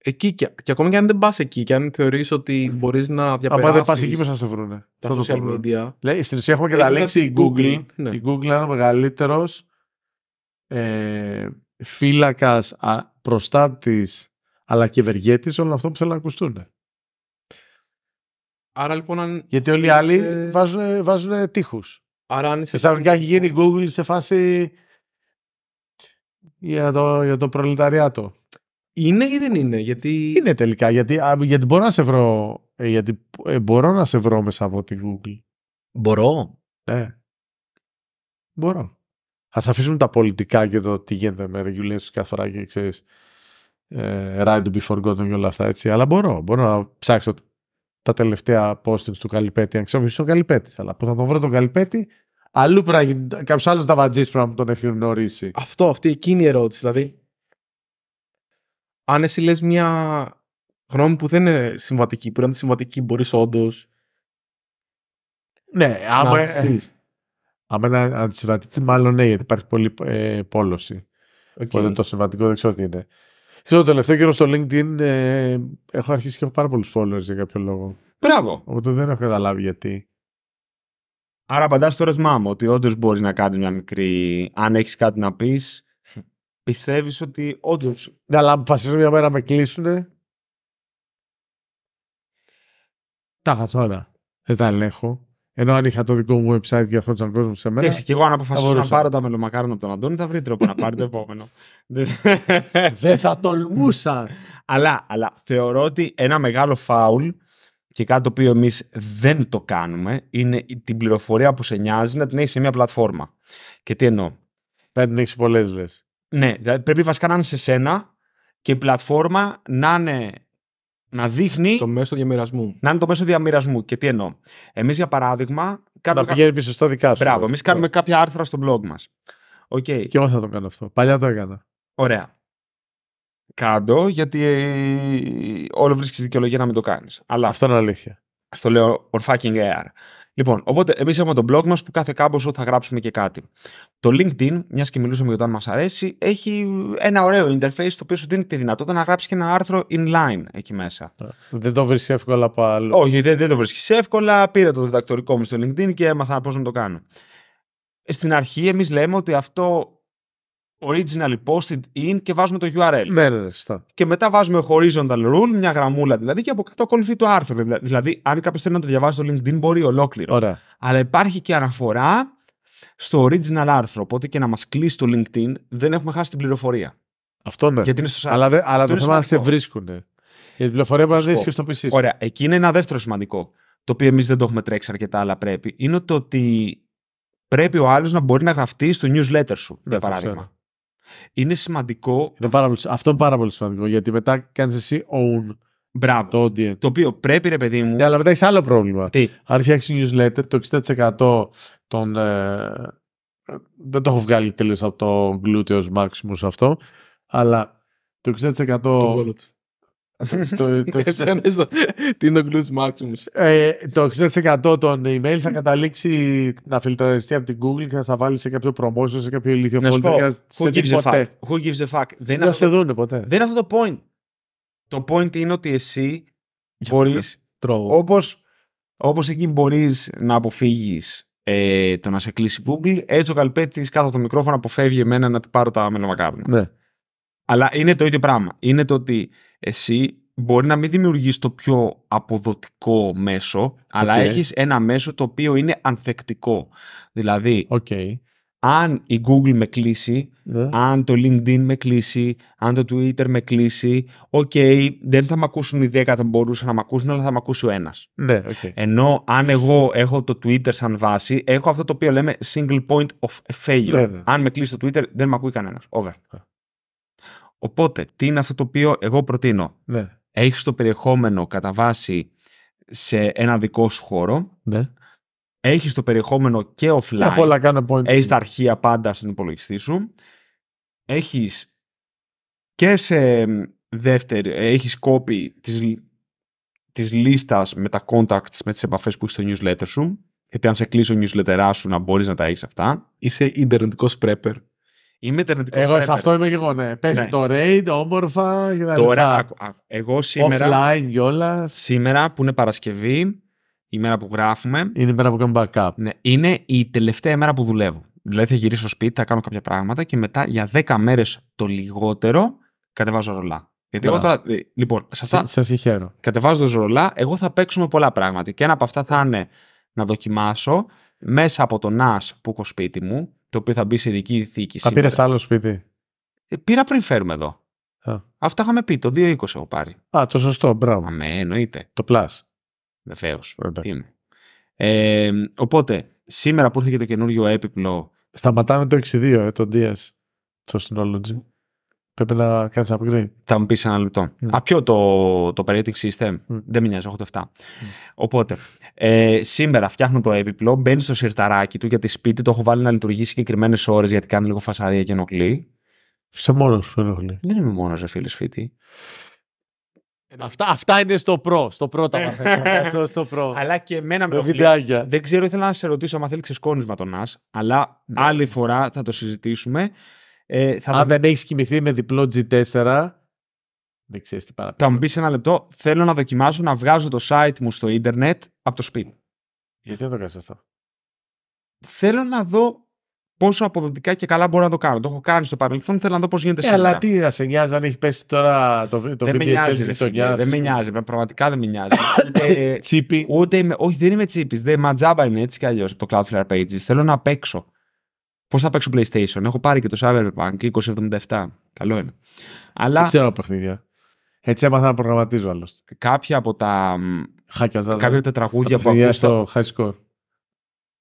Εκεί και, και ακόμη και αν δεν πας εκεί και αν θεωρείς ότι μπορείς να διαπεράσει. Αν δεν πας εκεί, πώς θα σε βρούνε. Τα social media. Λέει, στην ουσία έχουμε και τα λέξη η Google. Ναι. Η Google είναι ο μεγαλύτερος ε, φύλακας προστάτης αλλά και ευεργέτης όλων αυτών που θέλουν να ακουστούν. Άρα λοιπόν. Γιατί όλοι οι άλλοι βάζουν, βάζουν τείχους. Άρα αν είσαι. Ξαφνικά έχει γίνει η λοιπόν. Google σε φάση. Για το, για το προλεταριάτο. Είναι ή δεν είναι, γιατί... Είναι τελικά, γιατί, γιατί μπορώ να σε βρω, ε, γιατί ε, μπορώ να σε βρω μέσα από τη Google. Μπορώ. Ναι. Μπορώ. Ας αφήσουμε τα πολιτικά και το τι γίνεται με regulations κάθε φορά και ξέρεις ε, right to be forgotten και όλα αυτά, έτσι. Αλλά μπορώ, μπορώ να ψάξω τα τελευταία postings του Καλυπέτη, αν ξέρω ποιος είναι ο Αλλά που θα τον βρω τον Καλυπέτη, αλλού πρέπει να γίνει κάποιος άλλος δαβατζής πρέπει να τον έχει γνωρίσει. Αυτό, αυτή εκείνη η ερώτηση, δηλαδή αν εσύ λες μια γνώμη που δεν είναι συμβατική, που είναι συμβατική μπορείς όντως. Ναι, άμα, ε, είναι αντισυμβατική μάλλον ναι, γιατί υπάρχει πολλή ε, πόλωση. Okay. Οπότε το συμβατικό δεν ξέρω τι είναι. Στο τελευταίο καιρό στο LinkedIn ε, έχω αρχίσει και έχω πάρα πολλούς followers για κάποιο λόγο. Μπράβο. Οπότε δεν έχω καταλάβει γιατί. Άρα απαντάς στο ρεσμά μου ότι όντως μπορείς να κάνεις μια μικρή. Αν έχεις κάτι να πεις, Πιστεύεις ότι όντως. Ναι, αλλά αποφασίζουν μια μέρα να με κλείσουν. Τα τώρα. Δεν τα ελέγχω. Ενώ αν είχα το δικό μου website για αυτόν τον κόσμο σε μένα. εσύ και εγώ αν αποφασίσω να πάρω τα μελομακάρονα από τον Αντώνη, θα βρει τρόπο να πάρει το <laughs> επόμενο. Δεν θα τολμούσα. αλλά, αλλά θεωρώ ότι ένα μεγάλο φάουλ και κάτι το οποίο εμείς δεν το κάνουμε είναι την πληροφορία που σε νοιάζει να την έχεις σε μια πλατφόρμα. Και τι εννοώ. Πρέπει να την έχεις πολλές, λες. Ναι, πρέπει βασικά να είναι σε σένα και η πλατφόρμα να είναι. Να δείχνει. Το μέσο διαμοιρασμού. Να είναι το μέσο διαμοιρασμού. Και τι εννοώ. Εμείς, για παράδειγμα. να πηγαίνει πίσω στο δικά σου. Μπράβο. Εμείς κάνουμε κάποια άρθρα στο blog μας. Okay. Και εγώ θα το κάνω αυτό. Παλιά το έκανα. Ωραία. Κάντο, γιατί ε, όλο βρίσκεις δικαιολογία να μην το κάνεις. Αλλά αυτό είναι αλήθεια. Στο λέω on fucking air. Λοιπόν, οπότε εμείς έχουμε τον blog μας που κάθε κάμποσο θα γράψουμε και κάτι. Το LinkedIn, μιας και μιλούσαμε για το αν μας αρέσει, έχει ένα ωραίο interface το οποίο σου δίνει τη δυνατότητα να γράψεις και ένα άρθρο inline εκεί μέσα. Ε, δεν το βρίσκεις εύκολα πάλι. Όχι, δεν, δεν το βρίσκεις εύκολα. Πήρα το διδακτορικό μου στο LinkedIn και έμαθα πώς να το κάνω. Στην αρχή, εμείς λέμε ότι αυτό original posted in και βάζουμε το URL. Ναι, ναι, ναι, σωστά. Και μετά βάζουμε horizontal rule, μια γραμμούλα δηλαδή, και από κάτω ακολουθεί το άρθρο. Δηλαδή, δηλαδή αν κάποιος θέλει να το διαβάσει στο LinkedIn, μπορεί ολόκληρο. Αλλά υπάρχει και αναφορά στο original άρθρο. Οπότε και να μας κλείσει το LinkedIn, δεν έχουμε χάσει την πληροφορία. Αυτό ναι. Γιατί είναι στο αλλά, δε, αλλά το θέμα να σε βρίσκουν. Η πληροφορία μπορεί να δεις και στο PC. Ωραία. Εκεί είναι ένα δεύτερο σημαντικό, το οποίο εμείς δεν το έχουμε τρέξει αρκετά, αλλά πρέπει. Είναι το ότι πρέπει ο άλλος να μπορεί να γραφτεί στο newsletter σου, για ναι, παράδειγμα. Είναι σημαντικό. Είναι αυτό είναι πάρα πολύ σημαντικό γιατί μετά κάνεις εσύ own. Μπράβο. Το, audience. το οποίο πρέπει, ρε παιδί μου. Ναι, αλλά μετά έχεις άλλο πρόβλημα. Τι. Αν φτιάξει newsletter, το 60% των. Ε, δεν το έχω βγάλει τελείως από το gluteus maximus αυτό, αλλά το 60% το <laughs> το, Τι είναι ο glitch maximus. Ε, το 60% των email θα καταλήξει να φιλτραριστεί από την Google και θα στα βάλει σε κάποιο promotion, σε κάποιο ηλίθιο folder. Who gives a fuck. Δεν ποτέ. Δεν είναι αυτό το point. Το point είναι ότι εσύ μπορεί. Όπως, εκεί μπορείς να αποφύγεις ε, το να σε κλείσει Google, έτσι ο καλπέτης κάτω από το μικρόφωνο αποφεύγει εμένα να του πάρω τα μελομακάβια. Ναι. Αλλά είναι το ίδιο πράγμα. Είναι το ότι εσύ μπορεί να μην δημιουργείς το πιο αποδοτικό μέσο, αλλά έχεις ένα μέσο το οποίο είναι ανθεκτικό. Δηλαδή, okay. αν η Google με κλείσει, ναι. αν το LinkedIn με κλείσει, αν το Twitter με κλείσει, οκ, okay, δεν θα με ακούσουν οι δέκα, θα μπορούσαν να με ακούσουν, αλλά θα με ακούσει ο ένας. Ναι, Ενώ αν εγώ έχω το Twitter σαν βάση, έχω αυτό το οποίο λέμε single point of failure. Ναι, αν με κλείσει το Twitter, δεν με ακούει κανένας. Over. Οπότε, τι είναι αυτό το οποίο εγώ προτείνω. Ναι. Έχεις το περιεχόμενο κατά βάση σε ένα δικό σου χώρο. Ναι. Έχεις το περιεχόμενο και offline. Και Έχεις τα αρχεία πάντα στον υπολογιστή σου. Έχεις και σε δεύτερη, έχεις copy της, λίστας με τα contacts, με τις επαφές που έχεις στο newsletter σου. Γιατί αν σε κλείσει ο newsletter σου να μπορείς να τα έχεις αυτά. Είσαι ιντερνετικός prepper. Είμαι Εγώ σε αυτό είμαι και εγώ, ναι. Παίζεις ναι. το raid, όμορφα Τώρα, εγώ σήμερα. Offline κιόλα. Σήμερα που είναι Παρασκευή, η μέρα που γράφουμε. Είναι η μέρα που κάνουμε backup. Ναι, είναι η τελευταία μέρα που δουλεύω. Δηλαδή θα γυρίσω σπίτι, θα κάνω κάποια πράγματα και μετά για 10 μέρες το λιγότερο κατεβάζω ρολά. Γιατί εγώ τώρα. Λοιπόν, σα σας συγχαίρω. Κατεβάζω ρολά, εγώ θα παίξω με πολλά πράγματα. Και ένα από αυτά θα είναι να δοκιμάσω μέσα από το NAS που έχω σπίτι μου το οποίο θα μπει σε ειδική θήκη. Θα πήρε άλλο σπίτι. Ε, πήρα πριν φέρουμε εδώ. Αυτό Αυτά είχαμε πει. Το 2.20 έχω πάρει. Α, το σωστό. Μπράβο. Αμέ, ναι, εννοείται. Το Plus. Βεβαίω. Ε, οπότε, σήμερα που ήρθε και το καινούριο έπιπλο. Σταματάμε το 6.2, ε, το DS. Το Synology. Πρέπει να κάνεις upgrade. Θα μου πεις ένα λεπτό. Mm. Α, ποιο το, το είστε. System. Ναι. Δεν με νοιάζει, έχω το 7. Ναι. Οπότε, ε, σήμερα φτιάχνω το έπιπλο, μπαίνει στο σιρταράκι του γιατί σπίτι το έχω βάλει να λειτουργήσει συγκεκριμένες ώρες γιατί κάνει λίγο φασαρία και ενοχλεί. Σε μόνος σου ενοχλεί. Δεν είμαι μόνος, ρε φίλε σπίτι. Ε, αυτά, αυτά είναι στο προ. Στο προ τα ε. μαθαίνω. <laughs> Αλλά και εμένα με βιντεάκια. Δεν ξέρω, ήθελα να σε ρωτήσω αν θέλεις ξεσκόνισμα τον Νας, αλλά άλλη φορά θα το συζητήσουμε. Ε, αν δεν έχεις κοιμηθεί με διπλό G4, δεν ξέρεις τι παραπάνω. Θα μου πεις ένα λεπτό, θέλω να δοκιμάσω να βγάζω το site μου στο ίντερνετ από το σπίτι. Γιατί δεν το κάνεις αυτό. Θέλω να δω πόσο αποδοτικά και καλά μπορώ να το κάνω. Το έχω κάνει στο παρελθόν, θέλω να δω πώς γίνεται Ε, Αλλά τι να σε νοιάζει αν έχει πέσει τώρα το, το δεν VDSL Δεν με νοιάζει, πραγματικά δεν με νοιάζει. <laughs> Τσίπη. όχι, δεν είμαι τσίπης. Δεν ματζάμπα είναι έτσι κι αλλιώς το Cloudflare Pages. Θέλω να παίξω. Πώς θα παίξω PlayStation. Έχω πάρει και το Cyberpunk 2077. Καλό είναι. Αλλά... Δεν ξέρω παιχνίδια. Έτσι έμαθα να προγραμματίζω άλλωστε. Κάποια από τα. Χάκιαζα. Κάποια από τα τραγούδια που στο high score.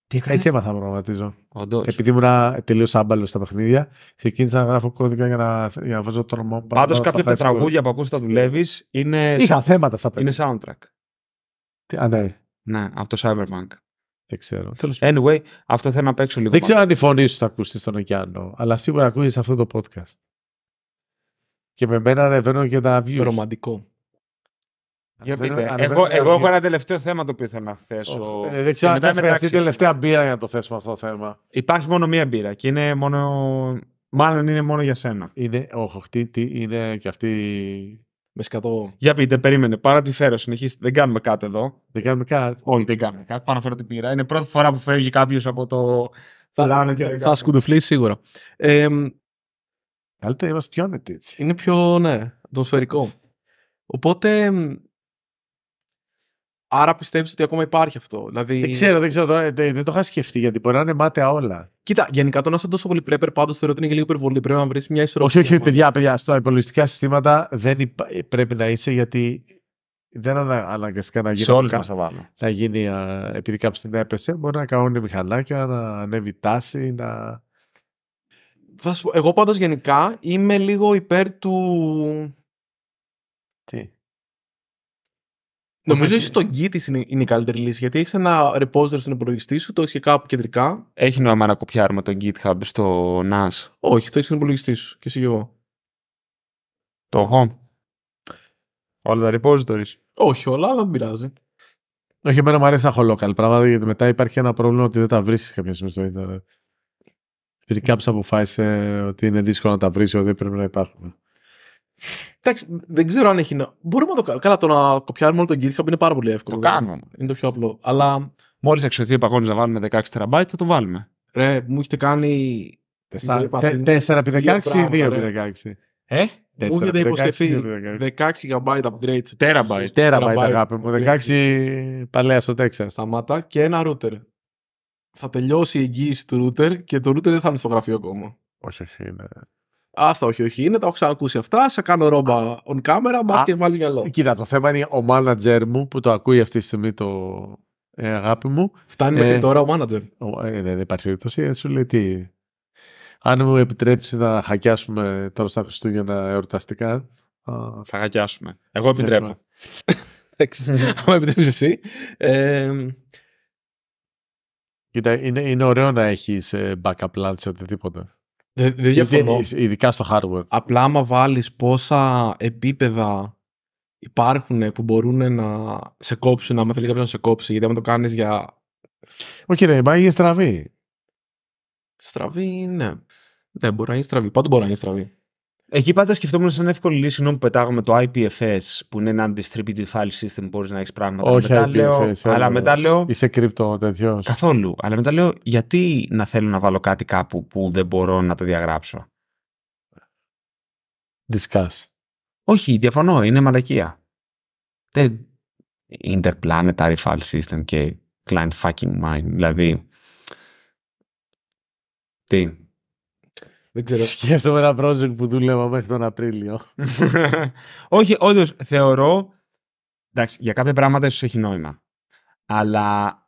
Τι έκανες. Έτσι έμαθα να προγραμματίζω. Όντως. Επειδή ήμουν τελείως άμπαλος στα παιχνίδια, ξεκίνησα να γράφω κώδικα για να, για βάζω το όνομά μου. Πάντω κάποια από τα τραγούδια που ακούω όταν δουλεύεις είναι. Είχα θέματα στα παιχνίδια. Είναι soundtrack. Τι, α, ναι. ναι, από το Cyberpunk. Δεν ξέρω. Anyway, αυτό θέλω να παίξω λίγο. Δεν ξέρω αν η φωνή σου θα ακούσεις στον ωκεάνο, αλλά σίγουρα ακούσει αυτό το podcast. Και με μένα ανεβαίνω και τα views. Ρομαντικό. Για πείτε. εγώ, εγώ έχω ένα τελευταίο θέμα το οποίο θέλω να θέσω. Ε, δεν ξέρω αν θα χρειαστεί τελευταία μπύρα για να το θέσουμε αυτό το θέμα. Υπάρχει μόνο μία μπύρα και είναι μόνο. Μάλλον είναι μόνο για σένα. Είναι, όχι, είναι και αυτή μες Για πείτε, περίμενε. Πάρα τη φέρω, συνεχίστε. Δεν κάνουμε κάτι εδώ. Δεν κάνουμε κάτι. Όχι, δεν κάνουμε κάτι. Πάνω φέρω την πύρα. Είναι πρώτη φορά που φεύγει κάποιος από το. Θα, θα, θα σίγουρα. Ε, Καλύτερα είμαστε πιο άνετοι έτσι. Είναι πιο, ναι, ατμοσφαιρικό. Οπότε Άρα πιστεύεις ότι ακόμα υπάρχει αυτό. Δηλαδή... Δεν ξέρω, δεν ξέρω. Ε, δεν, δεν το είχα σκεφτεί γιατί μπορεί να είναι μάταια όλα. Κοίτα, γενικά το να είσαι τόσο πολύ πρέπερ πάντως θεωρώ ότι είναι λίγο υπερβολή. Πρέπει να βρεις μια ισορροπία. Όχι, όχι, παιδιά, παιδιά. Στα υπολογιστικά συστήματα δεν υπα... Ε, πρέπει να είσαι γιατί δεν ανα... αναγκαστικά να γίνει. Σε βάλω. Να γίνει, α... επειδή κάποιος την έπεσε, μπορεί να κάνουν μηχανάκια, να ανέβει τάση, να. Θα σου... Εγώ πάντως γενικά είμαι λίγο υπέρ του. Τι. Νομίζω ότι στον Git είναι η καλύτερη λύση. Γιατί έχεις ένα repository στον υπολογιστή σου, το έχεις κάπου κεντρικά. Έχει νόημα να κοπιάρουμε το GitHub στο NAS. Όχι, το έχεις στον υπολογιστή σου. Και εσύ και εγώ. Το έχω. Όλα τα repositories. Όχι όλα, αλλά δεν πειράζει. Όχι, εμένα μου αρέσει να έχω local γιατί μετά υπάρχει ένα πρόβλημα ότι δεν τα βρίσκει κάποια στιγμή στο Ιντερνετ. Γιατί κάποιο αποφάσισε ότι είναι δύσκολο να τα βρεις, ότι πρέπει να υπάρχουν. Εντάξει, δεν ξέρω αν έχει. Μπορούμε να το κάνουμε. Καλά, το να κοπιάρουμε όλο τον GitHub είναι πάρα πολύ εύκολο. Το κάνουμε. Είναι το πιο απλό. Αλλά. Μόλις εξωθεί ο παγόνι να βάλουμε 16 TB, θα το βάλουμε. Ρε, μου έχετε κάνει. 4x16 ή 2x16. Ε? Μου έχετε υποσχεθεί 16 GB upgrade. Terabyte, terabyte αγάπη μου. 16 παλαιά στο Texas. Σταμάτα και ένα router. Θα τελειώσει η εγγύηση του router και το router δεν θα είναι στο γραφείο ακόμα. Όχι, όχι, Αυτά, όχι, όχι. Είναι, τα έχω ξανακούσει αυτά. Σε κάνω ρόμπα on camera, μπα και βάλεις μυαλό. Κοίτα, το θέμα είναι ο manager μου που το ακούει αυτή τη στιγμή το, ε, αγάπη μου. Φτάνει μέχρι ε, τώρα ο manager. Ε, ε, δεν υπάρχει περίπτωση. Σου λέει τι. Αν μου επιτρέψει να χακιάσουμε τώρα στα Χριστούγεννα εορταστικά. Θα χακιάσουμε. Εγώ επιτρέπω. Αν μου επιτρέψεις εσύ. Ε, Κοίτα, είναι, είναι ωραίο να έχεις backup plan σε οτιδήποτε. Δεν δε Ειδικά στο hardware. Απλά άμα βάλεις πόσα επίπεδα υπάρχουν που μπορούν να σε κόψουν, άμα θέλει κάποιο να σε κόψει, γιατί άμα το κάνεις για... Όχι ρε, πάει για στραβή. Στραβή, ναι. Δεν μπορεί να είναι στραβή. Πάντα μπορεί να είναι στραβή. Εκεί πάντα σκεφτόμουν σαν εύκολη λύση νόμου που πετάγουμε το IPFS, που είναι ένα distributed file system που μπορείς να έχεις πράγματα. Όχι, αλλά μετά, IPFS, αλλά μετά λέω. Είσαι κρυπτο τέτοιος. Καθόλου. Αλλά μετά λέω, γιατί να θέλω να βάλω κάτι κάπου που δεν μπορώ να το διαγράψω. Discuss. Όχι, διαφωνώ. Είναι μαλακία. Interplanetary file system και client fucking mind, Δηλαδή. Τι. Δεν ξέρω. Σκέφτομαι ένα project που δούλευα μέχρι τον Απρίλιο. <laughs> Όχι, όντως θεωρώ. Εντάξει, για κάποια πράγματα ίσως έχει νόημα. Αλλά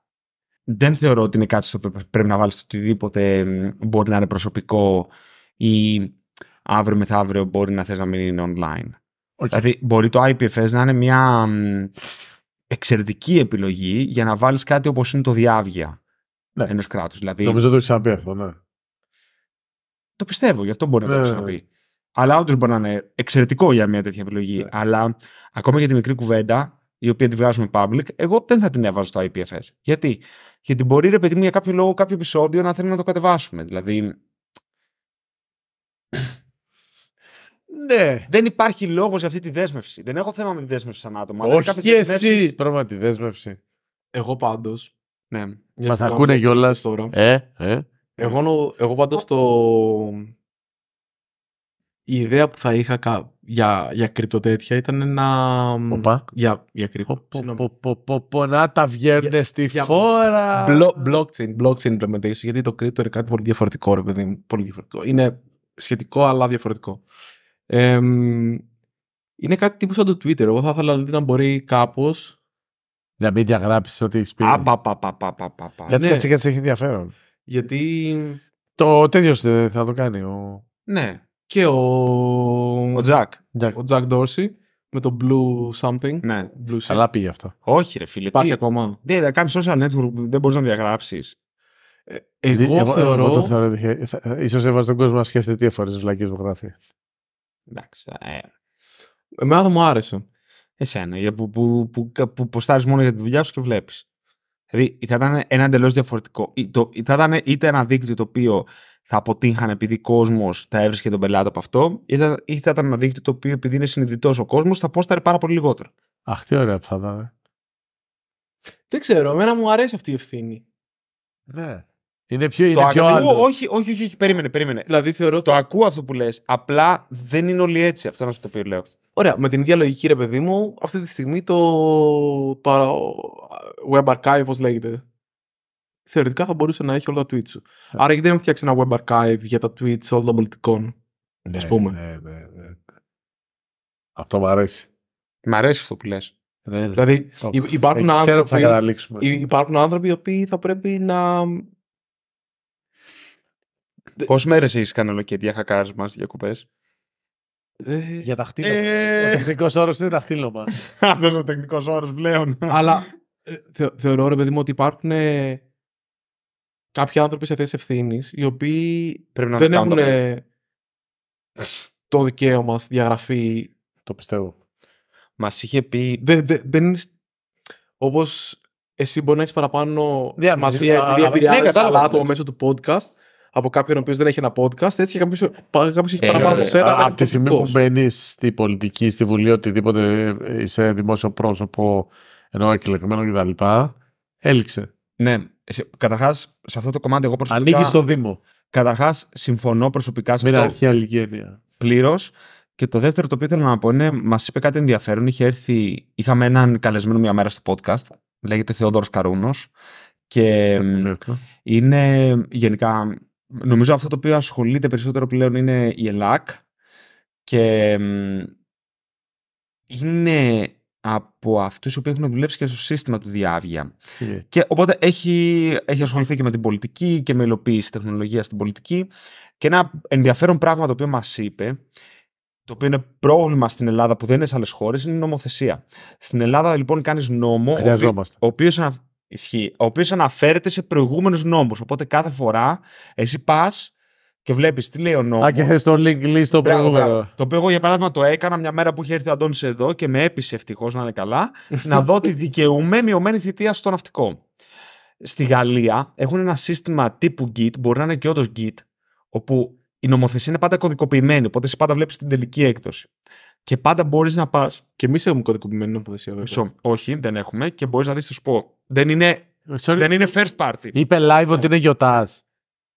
δεν θεωρώ ότι είναι κάτι στο οποίο πρέπει να βάλεις οτιδήποτε μπορεί να είναι προσωπικό ή αύριο μεθαύριο μπορεί να θες να μην είναι online. Δηλαδή μπορεί το IPFS να είναι μια εξαιρετική επιλογή για να βάλεις κάτι όπως είναι το διάβγεια ναι. ενός κράτους. Δηλαδή... Νομίζω το έχεις ξαναπεί αυτό, ναι το πιστεύω, γι' αυτό μπορεί να το χρησιμοποιεί. Ναι, ναι, ναι. Αλλά όντως μπορεί να είναι εξαιρετικό για μια τέτοια επιλογή. Αλλά ακόμα για τη μικρή κουβέντα, η οποία τη βγάζουμε public, εγώ δεν θα την έβαζα στο IPFS. Γιατί, Γιατί μπορεί ρε παιδί μου για κάποιο λόγο, κάποιο επεισόδιο να θέλει να το κατεβάσουμε. Δηλαδή. Ναι. Δεν υπάρχει λόγος για αυτή τη δέσμευση. Δεν έχω θέμα με τη δέσμευση σαν άτομα. Όχι αλλά και δέσμευση... εσύ. Πρώτα τη δέσμευση. Εγώ πάντως. Ναι. Μα ακούνε κιόλας τώρα. Ε, ε. Εγώ, εγώ πάντως το... Η ιδέα που θα είχα κα... για, για ήταν να... Για, για να τα βγαίνουν για, στη για... φόρα. blockchain, blockchain implementation, γιατί το κρυπτο είναι κάτι πολύ διαφορετικό, ρε Πολύ διαφορετικό. Είναι σχετικό, αλλά διαφορετικό. είναι κάτι τύπου σαν το Twitter. Εγώ θα ήθελα να μπορεί κάπως... Να μην διαγράψεις ό,τι ενδιαφέρον. Γιατί. Το τέτοιος ε, θα το κάνει. Ο... Ναι. Και ο. Ο Τζακ. Ο Τζακ Ντόρση. Με το Blue Something. Ναι. Blue Αλλά πήγε αυτό. Όχι, ρε φίλε. Υπάρχει τι... ακόμα. Δεν ναι, θα κάνεις social network, δεν μπορείς να διαγράψεις. Ε, ε, εγώ, εγώ, θεωρώ. Εγώ το θεωρώ ίσως έβαζε τον κόσμο να σκέφτεται τι αφορέ βλακίες που γράφει. Εντάξει. Ε. Εμένα δεν μου άρεσε. Εσένα, που, που, που, που, που μόνο για τη δουλειά σου και βλέπεις. Δηλαδή θα ήταν ένα εντελώς διαφορετικό. Θα ήταν είτε ένα δίκτυο το οποίο θα αποτύχανε επειδή κόσμος θα έβρισκε τον πελάτη από αυτό, ή θα, ήταν ένα δίκτυο το οποίο επειδή είναι συνειδητός ο κόσμος θα πόσταρε πάρα πολύ λιγότερο. Αχ, τι ωραία που θα ήταν. Ε. Δεν ξέρω, εμένα μου αρέσει αυτή η ευθύνη. Ναι. Είναι πιο, είναι ακούω, όχι, όχι, όχι, όχι, περίμενε, περίμενε. Δηλαδή θεωρώ το, το... ακούω αυτό που λες, απλά δεν είναι όλοι έτσι, αυτό να σου το πει λέω. Ωραία, με την ίδια λογική ρε παιδί μου, αυτή τη στιγμή το, το web archive, όπως λέγεται, θεωρητικά θα μπορούσε να έχει όλα τα tweets σου. Yeah. Ναι. Άρα γιατί δεν φτιάξει ένα web archive για τα tweets όλων των πολιτικών, ναι, πούμε. Ναι, ναι, ναι. Αυτό μου αρέσει. Μ' αρέσει αυτό που λες. Ναι, ναι. δηλαδή ε, υπάρχουν, άνθρωποι, θα οι οποίοι θα πρέπει να... Πόσες μέρες έχεις κάνει ολοκαιρία χακάρες μας διακοπές. Ε, για τα Ε... Ο τεχνικός όρος είναι τα χτύλωμα. <laughs> Αυτό ο τεχνικός όρος πλέον. Αλλά ε, θεωρώ, ρε παιδί μου, ότι υπάρχουν ε, κάποιοι άνθρωποι σε θέσεις ευθύνης οι οποίοι δεν έχουν το, δικαίωμα στη διαγραφή. Το πιστεύω. Μας είχε πει. Δε, δεν είναι. Όπως εσύ μπορεί να έχεις παραπάνω ναι, σημασία Διαπηρεάζει ναι, μέσω του podcast από κάποιον ο οποίος δεν έχει ένα podcast, έτσι και κάποιος έχει ε, παραπάνω από ε, σένα. Ε, από τη στιγμή που μπαίνεις στη πολιτική, στη Βουλή, οτιδήποτε είσαι δημόσιο πρόσωπο, ενώ εκλεγμένο κτλ. Έληξε. Ναι. Καταρχάς, σε αυτό το κομμάτι, εγώ προσωπικά. Ανοίγει το Δήμο. Καταρχάς, συμφωνώ προσωπικά σε αυτό. αρχαία αρχή Πλήρως. Και το δεύτερο το οποίο ήθελα να πω είναι, μας είπε κάτι ενδιαφέρον. Είχε έρθει, είχαμε έναν καλεσμένο μια μέρα στο podcast. Λέγεται Θεόδωρος Καρούνος. Και ναι, είναι γενικά Νομίζω αυτό το οποίο ασχολείται περισσότερο πλέον είναι η ΕΛΑΚ και είναι από αυτούς που έχουν δουλέψει και στο σύστημα του διάβια. Και οπότε έχει, έχει ασχοληθεί και με την πολιτική και με υλοποίηση τεχνολογίας στην πολιτική. Και ένα ενδιαφέρον πράγμα το οποίο μας είπε, το οποίο είναι πρόβλημα στην Ελλάδα που δεν είναι σε άλλες χώρες, είναι η νομοθεσία. Στην Ελλάδα λοιπόν κάνεις νόμο, ο οποίος Ισχύει. Ο οποίος αναφέρεται σε προηγούμενους νόμους. Οπότε κάθε φορά εσύ πας και βλέπεις τι λέει ο νόμος. Α, και θες το link list το προηγούμενο. Το οποίο εγώ για παράδειγμα το έκανα μια μέρα που είχε έρθει ο Αντώνης εδώ και με έπεισε ευτυχώς να είναι καλά να δω ότι δικαιούμαι μειωμένη θητεία στο ναυτικό. Στη Γαλλία έχουν ένα σύστημα τύπου Git, μπορεί να είναι και όντως Git, όπου η νομοθεσία είναι πάντα κωδικοποιημένη, οπότε εσύ πάντα βλέπεις την τελική έκδοση. Και πάντα μπορείς να πας. Και εμείς έχουμε κωδικοποιημένη νομοθεσία, βέβαια. Μισό. Όχι, δεν έχουμε και μπορείς να δεις, θα σου πω. Δεν είναι, ε, Sorry. δεν είναι first party. Είπε live ότι είναι γιοτάς.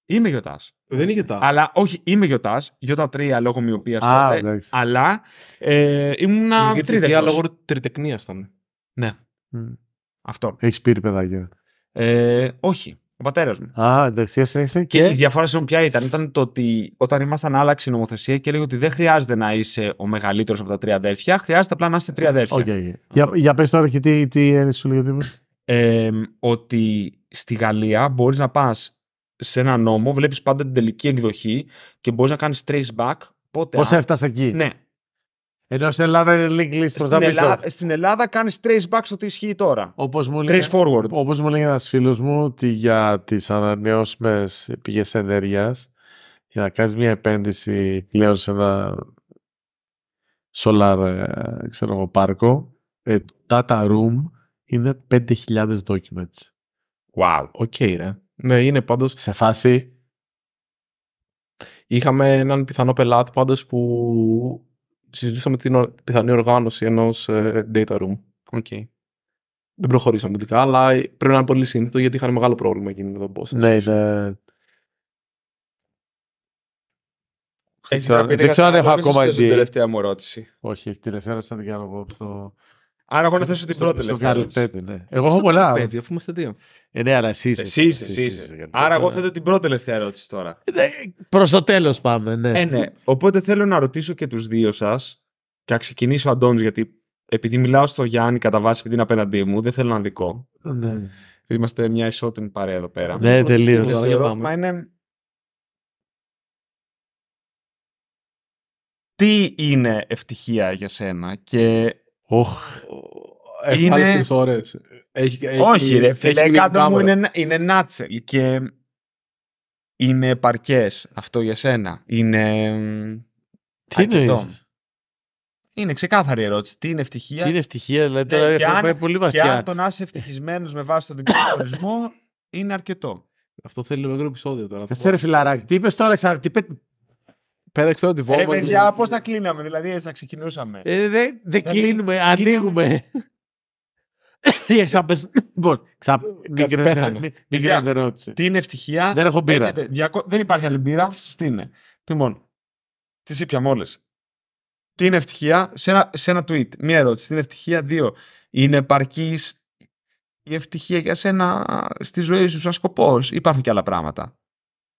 Είμαι γιοτάς. Δεν είναι γιοτάς. Αλλά όχι, είμαι γιοτάς. Γιοτά τρία λόγω μοιοπία τότε. Nice. Αλλά ε, ήμουνα Τρία λόγω τριτεκνία ήταν. Ναι. Αυτό. Έχεις πει, παιδάκια. Ε, όχι. Ο πατέρας μου. Α, εντάξει, και... και η διαφορά σε ποια ήταν. Ήταν το ότι όταν ήμασταν, άλλαξε η νομοθεσία και έλεγε ότι δεν χρειάζεται να είσαι ο μεγαλύτερος από τα τρία αδέρφια, χρειάζεται απλά να είστε τρία αδέρφια. Okay, Για, για πες τώρα και τι, τι σου τίποτα. ε, Ότι στη Γαλλία μπορείς να πας σε ένα νόμο, βλέπεις πάντα την τελική εκδοχή και μπορείς να κάνεις trace back πότε. Πώς έφτασες εκεί. Ναι, ενώ στην Ελλάδα είναι link list προς τα πίσω. Στην Ελλάδα κάνεις trace back στο τι ισχύει τώρα. trace forward. Όπως μου λέει ένας φίλος μου ότι για τις ανανεώσιμες πηγές ενέργειας, για να κάνεις μια επένδυση πλέον σε ένα solar ε, πάρκο, ε, data room είναι 5.000 documents. Wow. Οκ, ρε. Ναι, είναι πάντως. Σε φάση. Είχαμε έναν πιθανό πελάτη πάντως που συζητούσαμε την πιθανή οργάνωση ενός ε, data room. Okay. Δεν προχωρήσαμε τελικά, αλλά πρέπει να είναι πολύ σύνθετο γιατί είχαν μεγάλο πρόβλημα εκείνη εδώ πώ. Ναι, ναι. Δεν ξέρω αν έχω ακόμα την τελευταία μου ερώτηση. Όχι, την τελευταία ερώτηση θα την κάνω εγώ. Άρα εγώ να θέσω την πρώτη λεπτά. Εγώ έχω πολλά. Πέντε, αφού είμαστε δύο. Ε, ναι, αλλά εσύ είσαι. Άρα εγώ ε, θέτω την πρώτη τελευταία ερώτηση τώρα. Ε, Προς το τέλος πάμε, ναι. Ε, ναι. Οπότε θέλω να ρωτήσω και τους δύο σας και να ξεκινήσω ο Αντώνης, γιατί επειδή μιλάω στο Γιάννη κατά βάση επειδή είναι απέναντί μου, δεν θέλω να δικό. Ναι. Είμαστε μια ισότιμη παρέα εδώ πέρα. Ναι, τελείω. είναι. Τι είναι ευτυχία για σένα και Οχ. Είναι... ώρες. Έχει, Όχι ρε φίλε, κάτω μου είναι, είναι νάτσελ και είναι παρκές αυτό για σένα. Είναι... Τι είναι είναι ξεκάθαρη ερώτηση. Τι είναι ευτυχία. Τι είναι ευτυχία, δηλαδή τώρα ναι, αν, πάει πολύ βαθιά. Και αν να είσαι ευτυχισμένος με βάση τον δικό είναι αρκετό. Αυτό θέλει μικρό επεισόδιο τώρα. Θέλει φιλαράκι. Τι είπες τώρα, ξανά. Τι Πέταξε ό,τι βόμβα. Ε, παιδιά, πώς θα κλείναμε, δηλαδή έτσι θα ξεκινούσαμε. Ε, δεν δε δε δηλαδή, κλείνουμε, ανοίγουμε. <laughs> Λοιπόν, ξαπέθανε. Τι είναι ευτυχία. Δεν έχω πείρα. Δεν υπάρχει άλλη μπύρα. Τι είναι. Λοιπόν, τι ήπιαμε όλες. Τι είναι ευτυχία σε ένα, σε ένα tweet. Μία ερώτηση. Τι είναι ευτυχία. Δύο. Είναι επαρκής η ευτυχία για σένα στη ζωή σου σαν σκοπός. Υπάρχουν και άλλα πράγματα.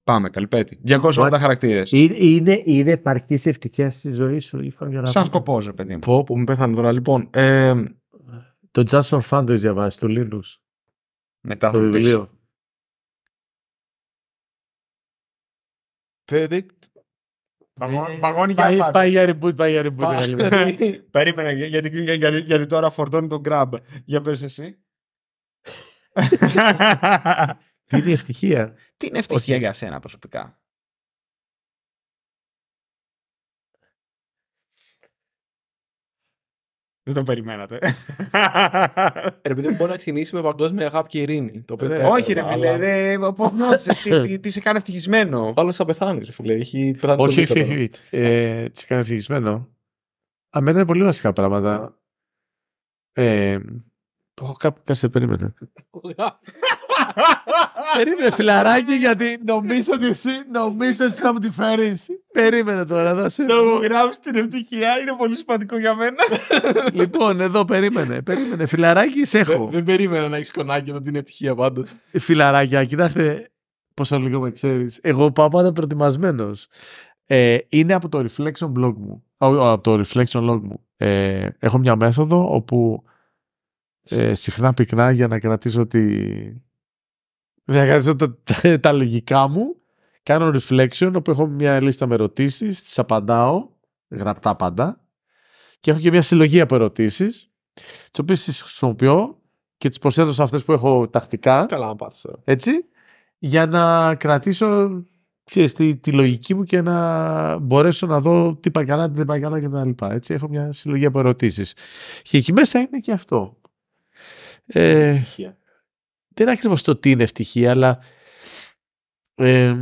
Πάμε, καλυπέτη. 280 χαρακτήρες. Είναι, είναι επαρκή ευτυχία στη ζωή σου, λοιπόν, να Σαν σκοπός, ρε παιδί μου. Πω, που μου πέθανε τώρα, λοιπόν. Ε... Το Just for Fun το διαβάσει, το Linux. Μετά το βιβλίο. Verdict. Ε, παγώνει <laughs> για πάντα. Πάει για reboot, πάει για reboot. Περίμενε, γιατί τώρα φορτώνει τον grab. Για πες εσύ. <laughs> <laughs> Τι είναι ευτυχία. Τι είναι ευτυχία για σένα προσωπικά. Δεν το περιμένατε. Επειδή μπορεί να ξεκινήσει με παγκόσμια αγάπη και ειρήνη. Το όχι, ρε φίλε. Αλλά... Πώ εσύ, τι σε κάνει ευτυχισμένο. Πάλι θα πεθάνει, ρε φίλε. Έχει πεθάνει όχι, όχι, όχι. Ε, τι σε κάνει ευτυχισμένο. Αμένα είναι πολύ βασικά πράγματα. Ε, το έχω κάπου κάτι σε περίμενε. Περίμενε φιλαράκι γιατί νομίζω ότι εσύ νομίζω ότι θα μου τη φέρεις. Περίμενε τώρα, δώσε. Το μου γράψει την ευτυχία, είναι πολύ σημαντικό για μένα. λοιπόν, εδώ περίμενε. Περίμενε. Φιλαράκι, σε έχω. Δεν, δεν περίμενα να έχεις κονάκι εδώ την ευτυχία πάντως. Ε, Φιλαράκια, κοιτάξτε. Πόσο λίγο με ξέρεις. Εγώ πάω πάντα προετοιμασμένος. Ε, είναι από το reflection blog μου. Από το reflection log μου. Ε, έχω μια μέθοδο όπου ε, συχνά πυκνά για να κρατήσω Ότι Διαγραφίζω τα, τα, τα λογικά μου. Κάνω reflection όπου έχω μια λίστα με ερωτήσεις, τις απαντάω, γραπτά πάντα. Και έχω και μια συλλογή από ερωτήσεις, τις οποίες τις χρησιμοποιώ και τις προσθέτω σε αυτές που έχω τακτικά. Καλά να ε. Έτσι. Για να κρατήσω ξέρεις, τη, λογική μου και να μπορέσω να δω τι πάει καλά, τι δεν πάει καλά και Έτσι, έχω μια συλλογή από ερωτήσεις. Και εκεί μέσα είναι και αυτό. Ε, δεν είναι ακριβώς το τι είναι ευτυχία, αλλά ε,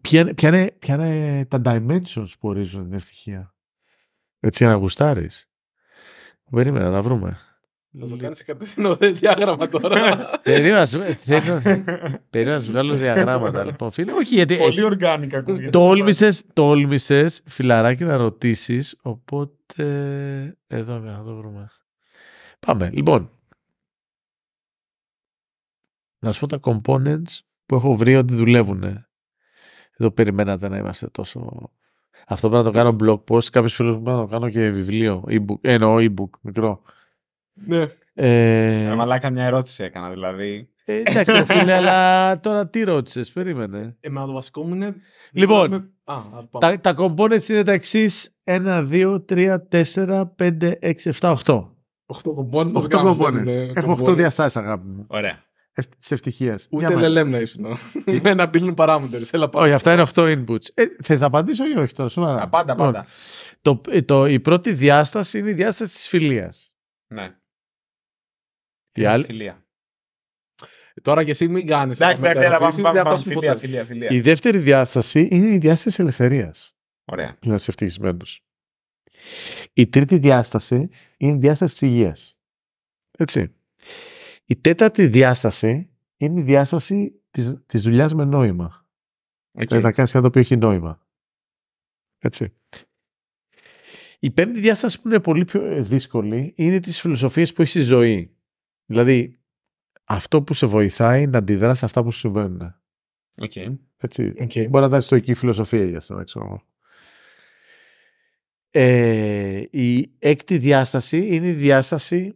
ποια, ποια, είναι, τα dimensions που ορίζουν την ευτυχία. Έτσι, να γουστάρεις. Περίμενα να βρούμε. Να το κάνεις σε διάγραμμα τώρα. <laughs> Ε, Περίμενα να σου βγάλω διαγράμματα. Λοιπόν, φίλε, όχι γιατί. Πολύ οργάνικα ακούγεται. Τόλμησες, τόλμησες, φιλαράκι να ρωτήσεις. Οπότε. Εδώ να το βρούμε. Πάμε. Λοιπόν, να σου πω τα components που έχω βρει ότι δουλεύουν. Εδώ περιμένατε να είμαστε τόσο... Αυτό πρέπει να το κάνω blog post, Κάποιε φορέ πρέπει να το κάνω και βιβλίο, e-book, ε, εννοώ e-book, μικρό. Ναι. Ε... ε μαλάκα μια ερώτηση έκανα δηλαδή. Ε, εντάξει, φίλε, αλλά τώρα τι ρώτησες, περίμενε. Εμένα το βασικό μου είναι. Λοιπόν, τα, τα components είναι τα εξής: 1, 2, 3, 4, 5, 6, 7, 8. 8 components. 8 components. Έχουμε 8 διαστάσεις, αγάπη μου. Ωραία της ευτυχίας. Ούτε LLM να ήσουν. Ε. Με ένα billion parameters. Έλα, όχι, αυτά είναι 8 inputs. Ε, Θες να απαντήσω ή όχι τώρα, σοβαρά. Απάντα, πάντα. Το, ε, το, η πρώτη διάσταση είναι η διάσταση της φιλίας. Ναι. Η άλλη. Φιλία. Ε, τώρα και εσύ μην κάνεις. Εντάξει, εντάξει, πάμε, φιλία, φιλία, Η δεύτερη διάσταση είναι η διάσταση τη ελευθερίας. Ωραία. Να είσαι ευτυχισμένος. Η τρίτη διάσταση είναι η διάσταση της υγείας. Έτσι. Η τέταρτη διάσταση είναι η διάσταση της, της δουλειάς με νόημα. Okay. Δηλαδή, να κάνεις κάτι το οποίο έχει νόημα. Έτσι. Η πέμπτη διάσταση που είναι πολύ πιο ε, δύσκολη είναι τις φιλοσοφίες που έχει στη ζωή. Δηλαδή, αυτό που σε βοηθάει να αντιδράσεις σε αυτά που σου συμβαίνουν. Okay. Έτσι. Okay. Μπορεί να ήταν στοική φιλοσοφία για σένα, έξω. Ε, η έκτη διάσταση είναι η διάσταση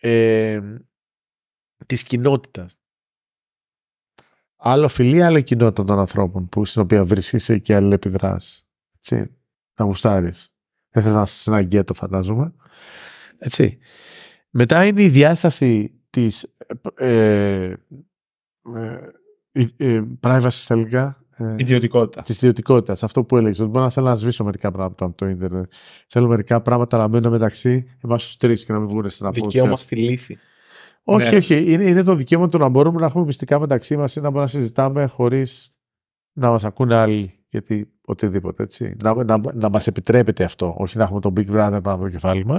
ε, Της κοινότητας. Άλλο φιλή άλλο κοινότητα των ανθρώπων που, στην οποία βρίσκεσαι και αλληλεπιδράς. Έτσι, να γουστάρεις. Δεν θες να είσαι ένα γκέτο φαντάζομαι. Έτσι. Μετά είναι η διάσταση της ε, ε, ε, ε, privacy στα Ε, ιδιωτικότητας. Της ιδιωτικότητας. Αυτό που έλεγες. Ότι μπορώ να θέλω να σβήσω μερικά πράγματα από το Ιντερνετ. Θέλω μερικά πράγματα να μένουν μεταξύ εμάς τους τρεις και να μην βγουν στην απόδοση. Δικαίωμα στη λύθη. Όχι, ναι. όχι. Είναι, το δικαίωμα του να μπορούμε να έχουμε μυστικά μεταξύ μας ή να μπορούμε να συζητάμε χωρίς να μας ακούνε άλλοι. Γιατί οτιδήποτε έτσι. Να, να, να μας επιτρέπεται αυτό. Όχι να έχουμε τον Big Brother πάνω από το κεφάλι μας.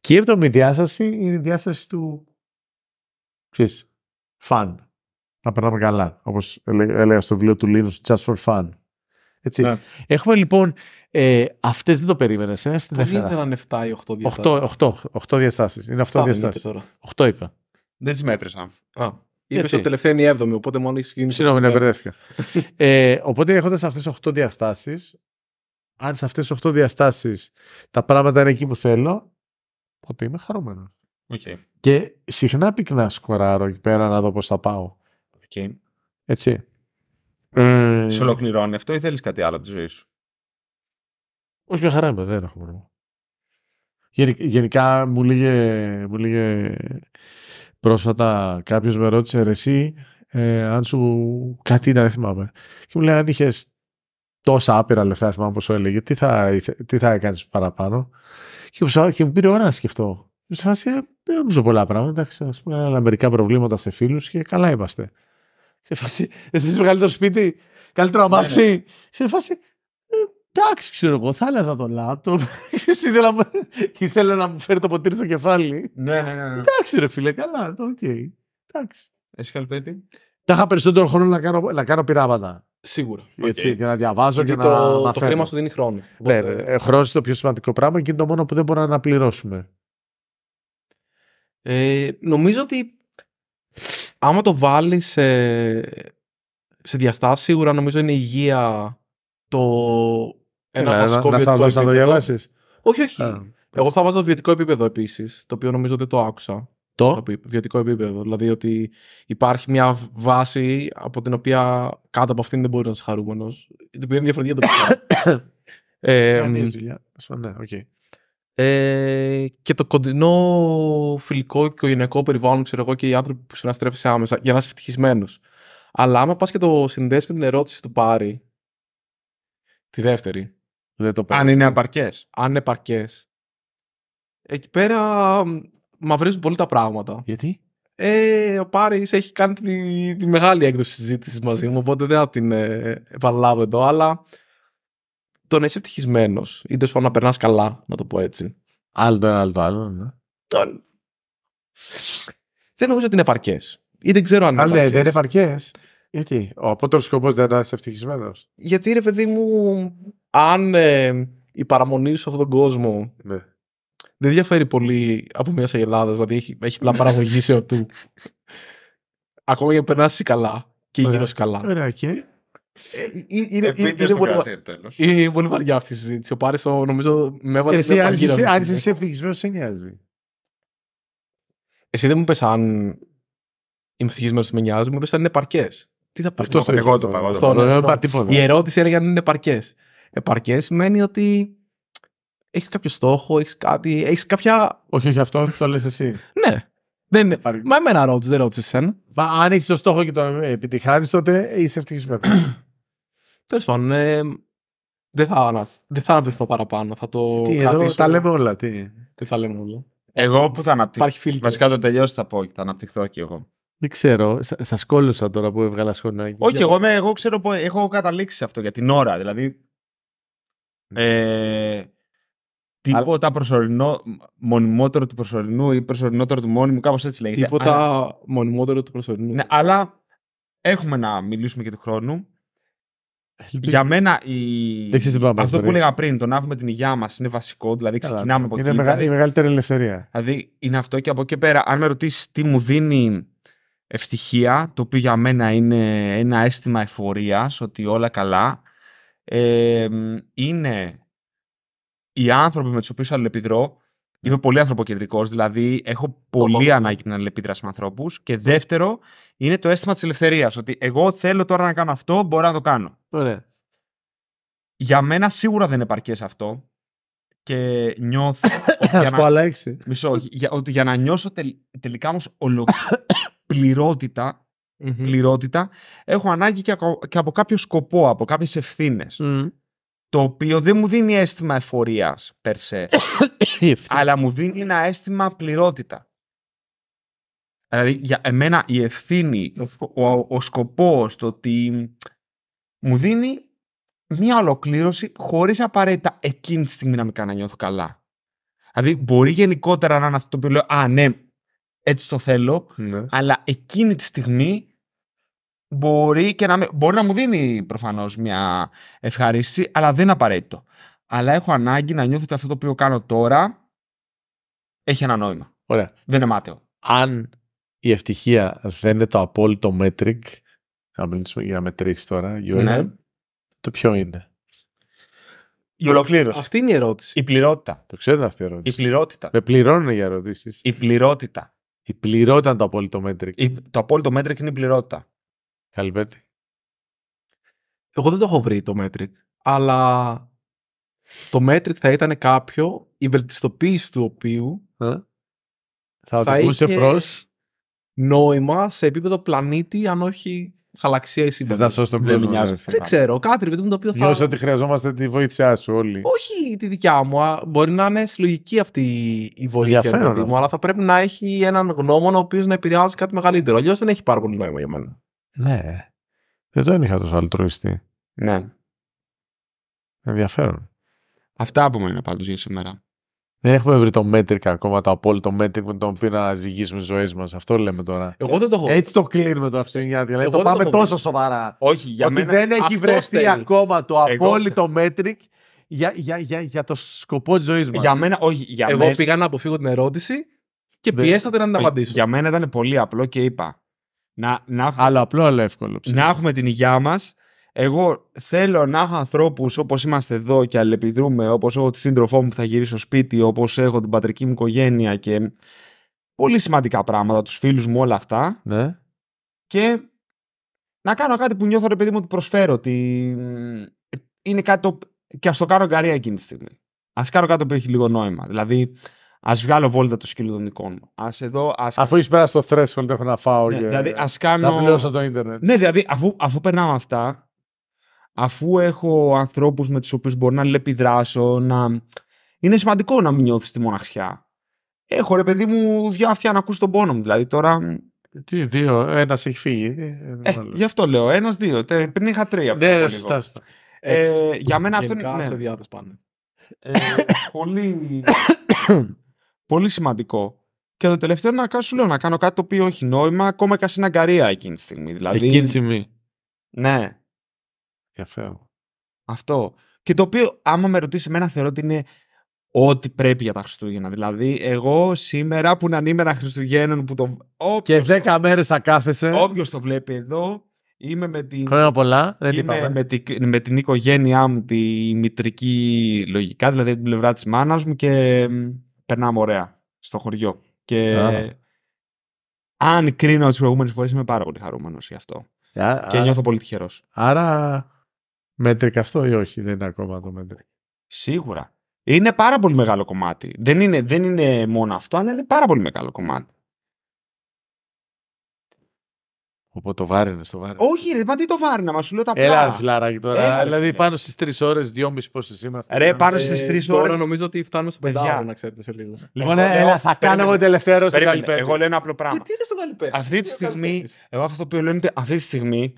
Και η έβδομη διάσταση είναι η διάσταση του. ξέρεις, φαν, Να περνάμε καλά. Όπως έλεγα στο βιβλίο του Linus, just for fun. Έτσι. Ναι. Έχουμε λοιπόν. Ε, Αυτές δεν το περίμενες. Ε, στην Δεν ήταν 7 ή 8 διαστάσει. 8, 8, 8 διαστάσεις. Είναι 8 διαστάσει. 8 είπα. Δεν τι μέτρησα. Α. Είπες ότι τελευταία είναι η 7η, οπότε μόνο έχεις γίνει. Συγγνώμη, ναι, μπερδεύτηκα. <laughs> ε, οπότε έχοντας αυτές 8 διαστάσεις, αν σε αυτές 8 διαστάσεις τα πράγματα είναι εκεί που θέλω, τότε είμαι χαρούμενος. Okay. Και συχνά πυκνά σκοράρω εκεί πέρα να δω πώς θα πάω. Okay. Έτσι. Ε, σε ολοκληρώνει αυτό ή θέλεις κάτι άλλο από τη ζωή σου. Όχι, μια χαρά είμαι, δεν έχω πρόβλημα. Γενικά μου λέγε, μου πρόσφατα κάποιος με ρώτησε ρε, εσύ ε, αν σου κάτι ήταν, δεν θυμάμαι. Και μου λέει αν είχες τόσα άπειρα λεφτά, θυμάμαι σου έλεγε, τι θα, τι θα έκανες παραπάνω. Και, και μου πήρε ώρα να σκεφτώ. Σε φάση δεν νομίζω πολλά πράγματα. Εντάξει, ας πούμε, μερικά προβλήματα σε φίλους και καλά είμαστε. Σε φάση, δεν θες μεγαλύτερο σπίτι, καλύτερο αμάξι. Ναι, ναι, ναι. Σε φάση, ε, εντάξει, ξέρω εγώ, θα άλλαζα το λάπτοπ. Ήθελα να μου φέρει το ποτήρι στο κεφάλι. Ναι, ναι, ναι. Εντάξει, ρε φίλε, καλά, Εντάξει. Εσύ καλπέτη. Τα είχα περισσότερο χρόνο να κάνω, να κάνω πειράματα. Σίγουρα. Έτσι, okay. Και να διαβάζω Γιατί το, να. Το χρήμα σου δίνει χρόνο. Ναι, ε, ε, Χρόνο είναι το πιο σημαντικό πράγμα και είναι το μόνο που δεν μπορούμε να πληρώσουμε. Ε, νομίζω ότι άμα το βάλεις σε, σε διαστάσεις, σίγουρα νομίζω είναι υγεία το. Ένα βασικό να, το διαβάσεις. Όχι, όχι. Εγώ θα βάζω βιωτικό επίπεδο επίσης, το οποίο νομίζω δεν το άκουσα. Το? Βιωτικό επίπεδο. Δηλαδή ότι υπάρχει μια βάση από την οποία κάτω από αυτήν δεν μπορεί να είσαι χαρούμενος. Το οποίο είναι διαφορετική το <coughs> <coughs> ε, ε, ναι, ναι, ε, και το κοντινό φιλικό και οικογενειακό περιβάλλον, ξέρω εγώ, και οι άνθρωποι που συναστρέφεσαι άμεσα για να είσαι ευτυχισμένος. Αλλά άμα πας και το συνδέσει με την ερώτηση του Πάρη, τη δεύτερη, δεν το Αν είναι απαρκέ. Αν είναι απαρκέ. Εκεί πέρα μαυρίζουν πολύ τα πράγματα. Γιατί? Ε, ο Πάρης έχει κάνει τη, τη μεγάλη έκδοση συζήτησης μαζί μου, οπότε δεν θα την ε, επαναλάβω εδώ, αλλά το να είσαι ευτυχισμένος ή τέλος να περνάς καλά, να το πω έτσι. Άλλο το ένα, άλλο το άλλο. Ναι. Δεν νομίζω ότι είναι επαρκές. Ή δεν ξέρω αν είναι. Α, ναι, δεν είναι επαρκές. Γιατί, ο απότερος σκοπό δεν είναι να είσαι ευτυχισμένος. Γιατί ρε παιδί μου, αν ε, η παραμονή σου σε αυτόν τον κόσμο ναι. δεν διαφέρει πολύ από μιας Ελλάδας δηλαδή έχει, έχει πλά παραγωγή σε οτού. <laughs> Ακόμα και περνάσει καλά και γύρω καλά. Ωραία, ε, ε, ε, είναι, πολύ βαριά αυτή η συζήτηση. Ο Πάρης νομίζω με έβαλε στην παγίδα. Αν είσαι ναι. ευτυχισμένος, σε νοιάζει. Εσύ δεν μου πες αν είμαι ευτυχισμένος, με νοιάζει. Μου πες αν είναι παρκέ. Τι θα Αυτό τώρα, εγώ το παγόδο. Ναι, ναι, η ερώτηση έλεγε αν είναι παρκέ. Επαρκές σημαίνει ότι έχεις κάποιο στόχο, έχεις κάτι, έχεις κάποια... Όχι, όχι, αυτό το λες εσύ. ναι. Δεν Μα εμένα ρώτησε, δεν ρώτησε εσένα. αν έχεις το στόχο και τον επιτυχάνεις, τότε είσαι ευτυχισμένος. Τέλος πάντων, ε, δεν θα, θα αναπτυχθώ παραπάνω. Θα το ε, τι, Εδώ τα λέμε όλα. Τι. τι θα λέμε όλα. Εγώ που θα αναπτυχθώ. Βασικά το τελειώσει θα πω. Θα αναπτυχθώ κι εγώ. Δεν ξέρω. Σα κόλλωσα τώρα που έβγαλα σχολιάκι. Όχι, εγώ, εγώ ξέρω που έχω καταλήξει αυτό για την ώρα. Δηλαδή. Ε, τίποτα προσωρινό, μονιμότερο του προσωρινού ή προσωρινότερο του μόνιμου, κάπως έτσι λέγεται. Τίποτα αλλά... μονιμότερο του προσωρινού. Ναι, αλλά έχουμε να μιλήσουμε και του χρόνου. Για μένα η... αυτό που έλεγα πριν, το να έχουμε την υγεία μας είναι βασικό. Δηλαδή, ξεκινάμε από είναι εκεί. Δηλαδή- είναι η μεγαλύτερη ελευθερία. Δηλαδή, είναι αυτό και από εκεί πέρα. Αν με ρωτήσεις τι μου δίνει ευτυχία, το οποίο για μένα είναι ένα αίσθημα εφορίας, ότι όλα καλά, ε, είναι οι άνθρωποι με τους οποίους αλληλεπιδρώ Είμαι πολύ ανθρωποκεντρικός, δηλαδή έχω πολύ ανάγκη την αλληλεπίδραση με ανθρώπους. Και δεύτερο, είναι το αίσθημα της ελευθερίας. Ότι εγώ θέλω τώρα να κάνω αυτό, μπορώ να το κάνω. Ωραία. Για μένα σίγουρα δεν επαρκές αυτό. Και νιώθω. <coughs> Α πω άλλα έξι. Μισό. Για, ότι για να νιώσω τελικά όμως ολοκληρότητα. <coughs> πληρότητα, έχω ανάγκη και και από κάποιο σκοπό, από κάποιες ευθύνες το οποίο δεν μου δίνει αίσθημα εφορίας, περσέ, αλλά μου δίνει ένα αίσθημα πληρότητα. Δηλαδή, για εμένα η ευθύνη, ο, ο, σκοπός, το ότι μου δίνει μια ολοκλήρωση χωρίς απαραίτητα εκείνη τη στιγμή να μην κάνει να νιώθω καλά. Δηλαδή, μπορεί γενικότερα να είναι αυτό το οποίο λέω, α, ναι, έτσι το θέλω, ναι. αλλά εκείνη τη στιγμή μπορεί, και να, μπορεί να μου δίνει προφανώς μια ευχαρίστηση, αλλά δεν είναι απαραίτητο. Αλλά έχω ανάγκη να νιώθω ότι αυτό το οποίο κάνω τώρα έχει ένα νόημα. Ωραία. Δεν είναι μάταιο. Αν η ευτυχία δεν είναι το απόλυτο metric, να μιλήσουμε για μετρήσεις τώρα, ναι. το ποιο είναι. Η ολοκλήρωση. Αυτή είναι η ερώτηση. Η πληρότητα. Το ξέρετε αυτή η ερώτηση. Η πληρότητα. Με πληρώνουν για ερωτήσεις. Η πληρότητα. Η πληρότητα είναι το απόλυτο μέτρικ. Το απόλυτο μέτρικ είναι η πληρότητα. Εγώ δεν το έχω βρει το Metric, αλλά το Metric θα ήταν κάποιο, η βελτιστοποίηση του οποίου ε? θα, θα είχε προς... νόημα σε επίπεδο πλανήτη, αν όχι βοήθειά σου Όχι τη δικιά μου μπορεί να είναι συλλογική αυτή ή σύμπαν. Δεν, ξέρω, κάτι με το οποίο θα. Νιώθω ότι χρειαζόμαστε τη βοήθειά σου όλοι. Όχι τη δικιά μου. μπορεί να είναι συλλογική αυτή η βοήθεια μου, αλλά θα πρέπει να έχει έναν γνώμονα ο οποίος να επηρεάζει κάτι μεγαλύτερο. Αλλιώς δεν έχει πάρα πολύ νόημα για μένα. Ναι. Ε, δεν το είχα τόσο αλτρουιστή. Ναι. Ενδιαφέρον. Αυτά από μένα πάντως για σήμερα. Δεν έχουμε βρει το μέτρικ ακόμα, το απόλυτο μέτρικ με τον οποίο να ζυγίσουμε ζωές μας. Αυτό λέμε τώρα. Εγώ δεν το έχω. Έτσι το κλείνουμε το Αυστρινιάτι. Δηλαδή το πάμε το τόσο σοβαρά. Όχι, για Ότι μένα δεν έχει βρεθεί ακόμα το απόλυτο Εγώ... μέτρικ για, για, για, για, το σκοπό της ζωής μας. Για μένα, όχι. Για Εγώ πήγα να αποφύγω την ερώτηση και πιέσατε να την απαντήσω. Για μένα ήταν πολύ απλό και είπα να, να... Άλλο απλό, εύκολο. Να έχουμε την υγειά μας. Εγώ θέλω να έχω ανθρώπους όπως είμαστε εδώ και αλληλεπιδρούμε, όπως έχω τη σύντροφό μου που θα γυρίσω σπίτι, όπως έχω την πατρική μου οικογένεια και πολύ σημαντικά πράγματα, τους φίλους μου, όλα αυτά. Ναι. Και να κάνω κάτι που νιώθω ρε παιδί μου ότι προσφέρω, ότι είναι κάτι το... και ας το κάνω καρία εκείνη τη στιγμή. Ας κάνω κάτι που έχει λίγο νόημα. Δηλαδή, Ας βγάλω βόλτα το σκύλο των εικόνων. Ας εδώ, Αφού είσαι πέρα στο threshold, έχω να φάω. Ναι, δηλαδή, ας κάνω... Να πληρώσω το Ιντερνετ. Ναι, δηλαδή, αφού, αφού περνάω αυτά, αφού έχω ανθρώπους με τους οποίους μπορώ να λεπιδράσω, να. Είναι σημαντικό να μην νιώθεις τη μοναξιά. Έχω ρε παιδί μου δυο αυτιά να ακούσει τον πόνο μου. Δηλαδή τώρα τι δύο, ένας έχει φύγει. Ε, γι' αυτό λέω. Ένας, δύο. πριν είχα τρία. Ναι, ε, ε, για μένα αυτό είναι. Ναι. Ε, <coughs> πολύ. <coughs> Πολύ σημαντικό. Και το τελευταίο να κάνω, σου λέω, να κάνω κάτι το οποίο έχει νόημα, ακόμα και αγκαρία εκείνη τη στιγμή. Δηλαδή... Εκείνη τη στιγμή. Ναι. Ενδιαφέρον. Αυτό. Και το οποίο, άμα με ρωτήσει εμένα, θεωρώ ότι είναι ό,τι πρέπει για τα Χριστούγεννα. Δηλαδή, εγώ σήμερα που είναι ανήμερα Χριστουγέννων που το. και δέκα το... μέρες θα κάθεσαι. Όποιος το βλέπει εδώ, είμαι με την. Χρόνια πολλά, δεν είμαι με, με, την οικογένειά μου, τη μητρική λογικά, δηλαδή την πλευρά της μάνας μου και περνάμε ωραία στο χωριό. Και αν κρίνω τις προηγούμενες φορές, είμαι πάρα πολύ χαρούμενος γι' αυτό. Ε, και νιώθω πολύ τυχερός. Άρα μέτρικ αυτό ή όχι, δεν είναι ακόμα το μέτρικ. Σίγουρα. Είναι πάρα πολύ μεγάλο κομμάτι. Δεν είναι, δεν είναι μόνο αυτό, αλλά είναι πάρα πολύ μεγάλο κομμάτι. Οπότε το βάρινες, το βάρινες. Όχι, ρε, τι το βάρινε, μα σου λέω τα πάντα. Έλα, φιλαράκι τώρα. Έλα, δηλαδή πάνω στις τρεις ώρες, δυόμιση πόσες είμαστε. Ρε, πάνω στις τρεις ώρε. Τώρα νομίζω ότι φτάνουμε στο πεντάρι, να ξέρετε σε λίγο. Λοιπόν, εγώ, ε, έλα, θα κάνω εγώ στο καλυπέδι. Εγώ λέω ένα απλό πράγμα. Τι είναι στο καλυπέδι. Αυτή τη στιγμή, εγώ αυτό το οποίο λέω είναι αυτή τη στιγμή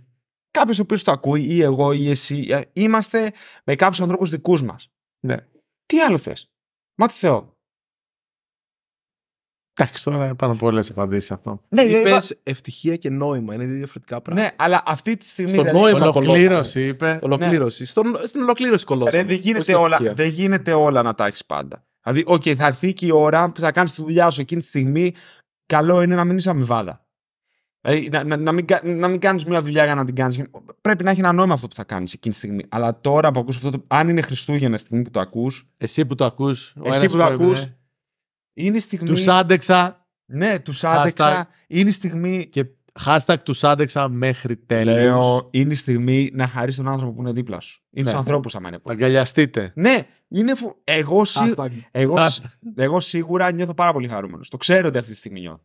κάποιος ο οποίος το ακούει, ή εγώ ή εσύ, ε, είμαστε με κάποιους ανθρώπους δικούς μας. Ναι. Τι άλλο θες. Μα τι θεώ. Εντάξει, τώρα πάνω πολλέ απαντήσεις αυτό. Ναι, είπες ευτυχία και νόημα. Είναι δύο διαφορετικά πράγματα. Ναι, αλλά αυτή τη στιγμή. Στο δηλαδή, νόημα ολοκλήρωση είπε. Ολοκλήρωση. Ναι. Στον, στην ολοκλήρωση κολόσαμε. Δεν, γίνεται όλα, δεν γίνεται όλα να τα έχεις πάντα. Δηλαδή, οκ, okay, θα έρθει και η ώρα που θα κάνεις τη δουλειά σου εκείνη τη στιγμή. Καλό είναι να μην είσαι αμοιβάδα. Δηλαδή, να, να, να, μην, να μην κάνεις μια δουλειά για να την κάνεις. Πρέπει να έχει ένα νόημα αυτό που θα κάνεις εκείνη τη στιγμή. Αλλά τώρα που ακούς αυτό, το, αν είναι Χριστούγεννα στιγμή που το ακούς. Εσύ που το ακούς. Εσύ που το ακούς ναι. Είναι η στιγμή. Τους άντεξα. Ναι, τους άντεξα. Είναι η στιγμή. Και hashtag τους άντεξα μέχρι τέλους. είναι η στιγμή να χαρίσει τον άνθρωπο που είναι δίπλα σου. Είναι ναι. τους ανθρώπους, αν είναι. Αγκαλιαστείτε. Ναι, είναι εγώ, σι... εγώ, εγώ σίγουρα νιώθω πάρα πολύ χαρούμενος. Το ξέρω ότι αυτή τη στιγμή νιώθω.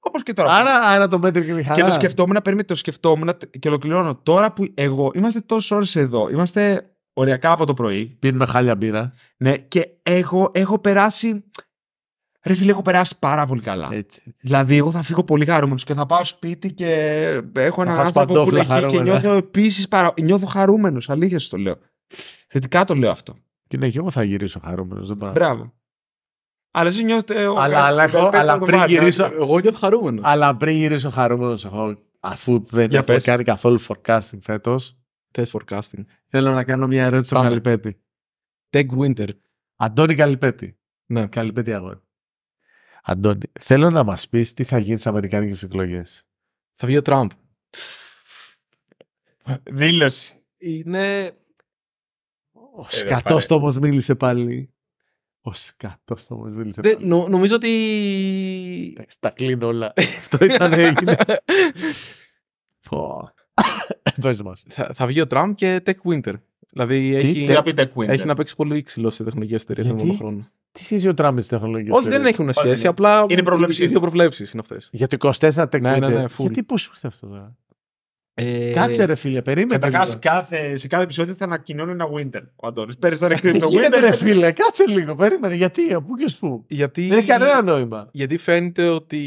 Όπως και τώρα. Άρα, άρα το μέτρη και τη χαρά. Και το σκεφτόμουν, παίρνει το σκεφτόμουν και ολοκληρώνω. Τώρα που εγώ είμαστε τόσες ώρες εδώ, είμαστε οριακά από το πρωί. Πίνουμε χάλια μπύρα. Ναι, και εγώ έχω περάσει Ρε φίλε, έχω περάσει πάρα πολύ καλά. Έτσι. Δηλαδή, εγώ θα φύγω πολύ χαρούμενος και θα πάω σπίτι και έχω έναν άνθρωπο που είναι και νιώθω επίσης παρα... νιώθω χαρούμενος. Αλήθεια σου το λέω. Θετικά το λέω αυτό. Και ναι, και εγώ θα γυρίσω χαρούμενος. Μπράβο. Αλλά εσύ νιώθω. Ε, εγώ, αλλά, αλλά, εγώ, πριν Νιώθω, εγώ νιώθω χαρούμενος. Αλλά πριν γυρίσω χαρούμενος, εγώ, αφού δεν Για έχω πες. κάνει καθόλου forecasting φέτος. Θες forecasting. Θέλω να κάνω μια ερώτηση στον Καλυπέτη. Tech Winter. Αντώνη Καλυπέτη. Ναι. Καλυπέτη αγόρι. Αντώνη, θέλω να μας πεις τι θα γίνει στις Αμερικάνικες εκλογές. Θα βγει ο Τραμπ. Δήλωση. Είναι. Ο ε, σκατό όμω μίλησε πάλι. Ο σκατός όμω μίλησε πάλι. νομίζω ότι. Στα τα κλείνω όλα. Αυτό <laughs> ήταν έγινε. <laughs> Ε, πες Θα, θα βγει ο Τραμπ και Tech Winter. Δηλαδή έχει, να, έχει ναι. να παίξει πολύ ξυλό σε τεχνολογικέ εταιρείες σε μόνο χρόνο. Τι σχέση ο Τραμπ με τις τεχνολογίες. Όχι, δεν έχουν σχέση. Ναι. Απλά είναι οι δύο προβλέψεις είναι αυτές. Για το 24 Ναι, ναι, ναι Γιατί πώς ήρθε αυτό τώρα. Ε... Κάτσε ρε φίλε, περίμενε. Κάθε, σε κάθε επεισόδιο θα ανακοινώνει ένα Winter ο Αντώνης. Πέρυσι θα ανακοινώνει το Winter. ρε φίλε, κάτσε λίγο, περίμενε. Γιατί, από πού και σπου. Γιατί... Δεν έχει κανένα νόημα. Γιατί φαίνεται ότι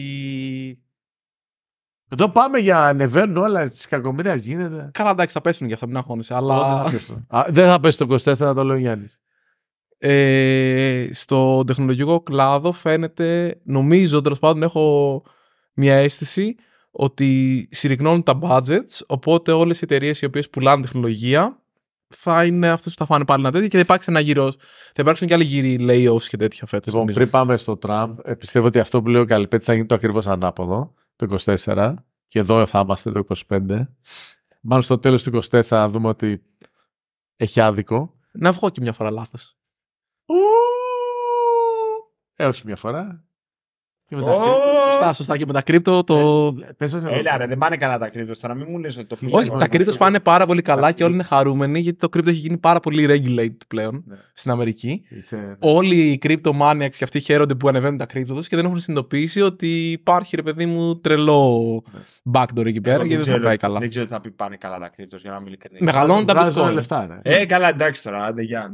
εδώ πάμε για ανεβαίνουν όλα τη κακομοίρα γίνεται. Καλά, εντάξει, θα πέσουν για αυτά, μην αγχώνεσαι. Αλλά... δεν θα πέσει το 24, το λέω Γιάννης. Ε, στο τεχνολογικό κλάδο φαίνεται, νομίζω τέλος πάντων έχω μια αίσθηση ότι συρρυκνώνουν τα budgets, οπότε όλες οι εταιρείες οι οποίες πουλάνε τεχνολογία θα είναι αυτές που θα φάνε πάλι ένα τέτοιο και θα υπάρξει ένα γύρο. Θα υπάρξουν και άλλοι γύροι layoffs και τέτοια φέτος. Λοιπόν, πριν πάμε στο Τραμπ, ε, πιστεύω ότι αυτό που λέει ο Καλυπέτη θα γίνει το ακριβώς ανάποδο το 24 και εδώ θα είμαστε το 25. Μάλλον στο τέλος του 24 θα δούμε ότι έχει άδικο. Να βγω και μια φορά λάθος. Ε, όχι μια φορά. Και μετά, oh! Σωστά, σωστά και με τα κρύπτο το. Ε, έλα, ρε, ε, δεν πάνε καλά τα κρύπτο. Τώρα μην μου λες ότι το πήγε. Όχι, τα κρύπτο πάνε πάρα πολύ καλά και όλοι είναι χαρούμενοι γιατί το κρύπτο έχει γίνει πάρα πολύ regulated πλέον ναι. στην Αμερική. Είσαι... Όλοι οι κρυπτο maniacs και αυτοί χαίρονται που ανεβαίνουν τα κρύπτο τους και δεν έχουν συνειδητοποιήσει ότι υπάρχει ρε παιδί μου τρελό ναι. backdoor εκεί πέρα και δεν θα πάει καλά. Δεν ξέρω τι θα πει πάνε καλά τα κρύπτος για να μην Μεγαλώνουν τα bitcoin. Ναι. Ε, καλά, εντάξει τώρα, άντε γεια.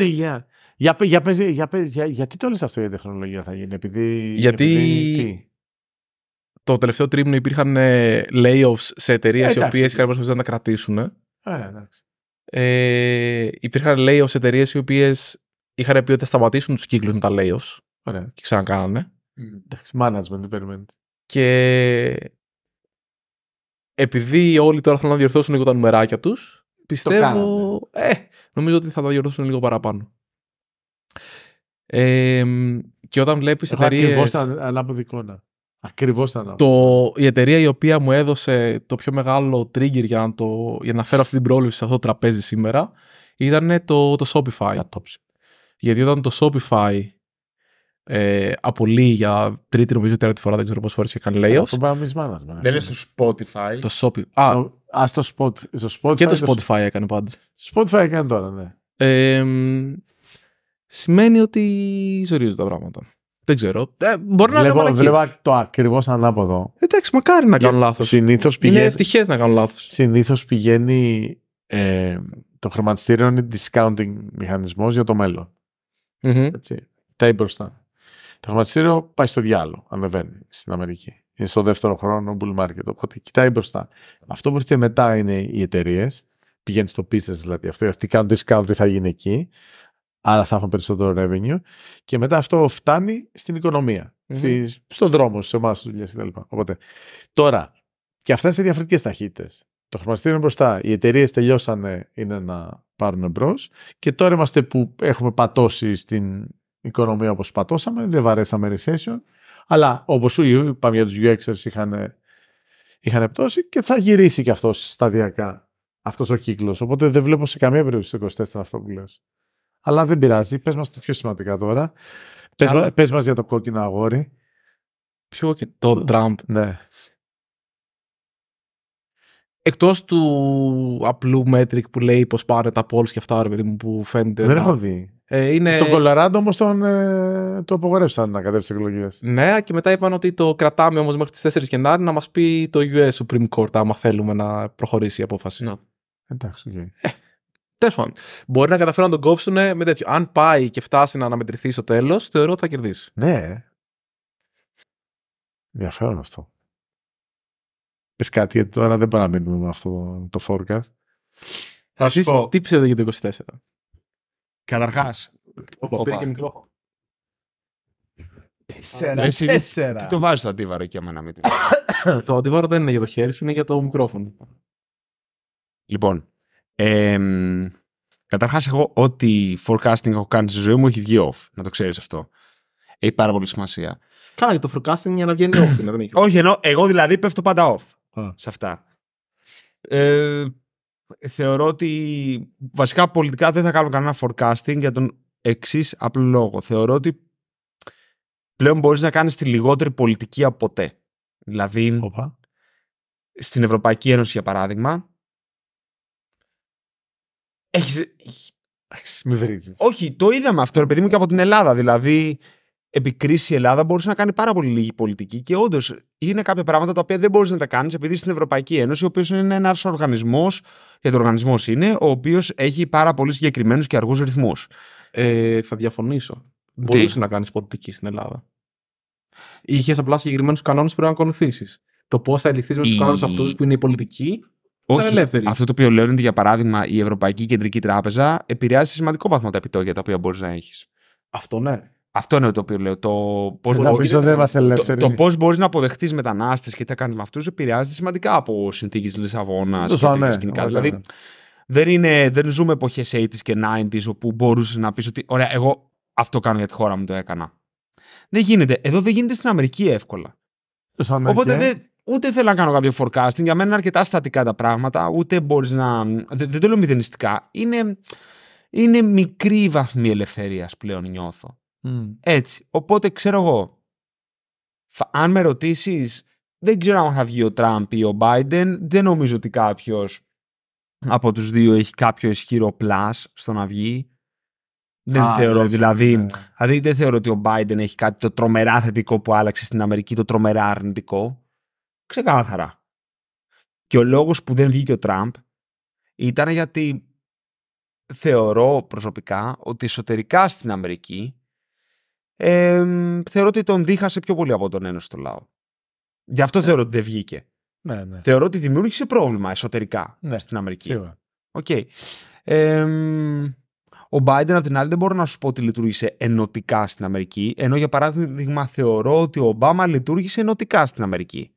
γεια. Για, για, για, γιατί το λες αυτό για τεχνολογία θα γίνει, επειδή... Γιατί το τελευταίο τρίμηνο υπήρχαν ε, layoffs σε εταιρείες ε, οι οποίες είχαν προσπαθήσει να τα κρατήσουν. Ε, Ε, υπήρχαν layoffs σε εταιρείες οι οποίες είχαν πει ότι θα σταματήσουν τους κύκλους με τα layoffs. Ωραία. Και ξανακάνανε. Εντάξει, management, δεν Και επειδή όλοι τώρα θέλουν να διορθώσουν λίγο τα νουμεράκια τους, πιστεύω. ε, νομίζω ότι θα τα διορθώσουν λίγο παραπάνω. Ε, και όταν βλέπεις εταιρείε. Ακριβώ τα ανάποδη εικόνα. Ακριβώς τα ανάποδη. Η εταιρεία η οποία μου έδωσε το πιο μεγάλο trigger για να, το, για να φέρω αυτή την πρόληψη σε αυτό το τραπέζι σήμερα ήταν το, το Shopify. Κατόψη. Γιατί όταν το Shopify ε, απολύει για τρίτη νομίζω τέταρτη φορά, δεν ξέρω πόσες φορές και κάνει ε, layoffs. Δεν είναι στο Spotify. Το Shopify. Α, στο, α, Spotify. Και το Spotify έκανε πάντως. Spotify έκανε τώρα, ναι. Ε, σημαίνει ότι ζορίζουν τα πράγματα. Δεν ξέρω. Ε, μπορεί να βλέπω, βλέπω το ακριβώς ανάποδο. Εντάξει, μακάρι να κάνω λάθος. Συνήθως πηγαίνει. Είναι ευτυχές να κάνω λάθος. Συνήθως πηγαίνει. Ε, το χρηματιστήριο είναι discounting μηχανισμός για το μέλλον. Mm-hmm. Έτσι. Τα μπροστά. Το χρηματιστήριο πάει στο διάλογο, ανεβαίνει στην Αμερική. Είναι στο δεύτερο χρόνο bull market. Οπότε κοιτάει μπροστά. Αυτό που έρχεται μετά είναι οι εταιρείες. Πηγαίνει στο business δηλαδή αυτό. Αυτοί κάνουν discount, τι θα γίνει εκεί άρα θα έχουμε περισσότερο revenue. Και μετά αυτό φτάνει στην οικονομια στον δρόμο, στι δουλειές κτλ. Οπότε τώρα, και αυτά είναι σε διαφορετικές ταχύτητες. Το χρηματιστήριο είναι μπροστά. Οι εταιρείες τελειώσανε είναι να πάρουν μπρος. Και τώρα είμαστε που έχουμε πατώσει στην οικονομία όπως πατώσαμε. Δεν βαρέσαμε recession. Αλλά όπως σου είπαμε για τους UXers είχαν, είχαν πτώσει και θα γυρίσει και αυτό σταδιακά αυτός ο κύκλος. Οπότε δεν βλέπω σε καμία περίπτωση το 24 αυτό που λες. Αλλά δεν πειράζει. Πες μας τα πιο σημαντικά τώρα. Πες μα για το κόκκινο αγόρι. Ποιο κόκκινο. Το ε, Τραμπ. Ναι. Εκτός του απλού μέτρικ που λέει πως πάρε τα polls και αυτά, ρε παιδί μου, που φαίνεται. Δεν έχω δει. Ε, είναι... Στον Κολαράντο όμως τον ε, το απογορεύσαν να κατέβει εκλογές. Ναι, και μετά είπαν ότι το κρατάμε όμως μέχρι τις 4 Γενάρη να μας πει το US Supreme Court, άμα θέλουμε να προχωρήσει η απόφαση. Ναι. Εντάξει, okay. Τέλο Μπορεί να καταφέρουν να τον κόψουν με τέτοιο. Αν πάει και φτάσει να αναμετρηθεί στο τέλος, θεωρώ ότι θα κερδίσει. Ναι. Ενδιαφέρον αυτό. Πες κάτι, γιατί τώρα δεν παραμείνουμε με αυτό το forecast. Θα σου πω. Τι ψεύδω για το 24. Καταρχά. Πήρε και μικρό. Τέσσερα. Τι το βάζει το αντίβαρο εκεί, αμένα, με την. το αντίβαρο δεν είναι για το χέρι σου, είναι για το μικρόφωνο. Λοιπόν, ε, Καταρχάς, εγώ ό,τι forecasting έχω κάνει στη ζωή μου έχει βγει off. Να το ξέρεις αυτό. Έχει πάρα πολύ σημασία. Κάνα και το forecasting για να βγαίνει off. να βγαίνει. Όχι, ενώ εγώ δηλαδή πέφτω πάντα off σε αυτά. Ε, θεωρώ ότι βασικά πολιτικά δεν θα κάνω κανένα forecasting για τον εξής απλό λόγο. Θεωρώ ότι πλέον μπορείς να κάνεις τη λιγότερη πολιτική από ποτέ. Δηλαδή, στην Ευρωπαϊκή Ένωση, για παράδειγμα, έχεις. Μη βρίζεις. Όχι, το είδαμε αυτό, επειδή μου, και από την Ελλάδα. Δηλαδή, επί κρίση η Ελλάδα μπορούσε να κάνει πάρα πολύ λίγη πολιτική και όντως είναι κάποια πράγματα τα οποία δεν μπορείς να τα κάνεις επειδή στην Ευρωπαϊκή Ένωση, ο οποίος είναι ένας οργανισμός, γιατί ο οργανισμός είναι, ο οποίος έχει πάρα πολύ συγκεκριμένους και αργούς ρυθμούς. Ε, θα διαφωνήσω. Μπορούσε να κάνεις πολιτική στην Ελλάδα. Είχες απλά συγκεκριμένους κανόνες που πρέπει να ακολουθήσεις. Το πώς θα ελιχθεί με τους κανόνες αυτούς που είναι η πολιτική όχι, αυτό το οποίο λέω είναι ότι, για παράδειγμα, η Ευρωπαϊκή Κεντρική Τράπεζα επηρεάζει σε σημαντικό βαθμό τα επιτόκια τα οποία μπορείς να έχεις. Αυτό ναι. Αυτό είναι το οποίο λέω. Το πώς μπορεί να αποδεχτείς μετανάστες και τι θα κάνεις με αυτούς επηρεάζεται σημαντικά από συνθήκες Λισαβόνα και τέτοια ναι, σκηνικά. δηλαδή, ναι. δεν, είναι, δεν ζούμε εποχές και 90s όπου μπορούσες να πεις ότι ωραία, εγώ αυτό κάνω για τη χώρα μου, το έκανα. Δεν γίνεται. Εδώ δεν γίνεται στην Αμερική εύκολα. Ναι, Οπότε δεν, ούτε θέλω να κάνω κάποιο forecasting. Για μένα είναι αρκετά στατικά τα πράγματα. Ούτε μπορείς να. Δεν, το λέω μηδενιστικά. Είναι, είναι μικρή βαθμή ελευθερίας πλέον, νιώθω. Έτσι. Οπότε ξέρω εγώ. αν με ρωτήσεις, δεν ξέρω αν θα βγει ο Τραμπ ή ο Biden. Δεν νομίζω ότι κάποιος από τους δύο έχει κάποιο ισχυρό πλάσ στο να βγει. Δεν θεωρώ, δηλαδή, ναι. δηλαδή, δεν θεωρώ ότι ο Biden έχει κάτι το τρομερά θετικό που άλλαξε στην Αμερική, το τρομερά αρνητικό. Ξεκάθαρα. Και ο λόγος που δεν βγήκε ο Τραμπ ήταν γιατί θεωρώ προσωπικά ότι εσωτερικά στην Αμερική ε, θεωρώ ότι τον δίχασε πιο πολύ από τον ένωση του λαού. Γι' αυτό ναι. θεωρώ ότι δεν βγήκε. Ναι, ναι. Θεωρώ ότι δημιούργησε πρόβλημα εσωτερικά ναι, στην Αμερική. Σίγουρα. Okay. ο Biden, απ' την άλλη, δεν μπορώ να σου πω ότι λειτουργήσε ενωτικά στην Αμερική. Ενώ, για παράδειγμα, θεωρώ ότι ο Ομπάμα λειτουργήσε ενωτικά στην Αμερική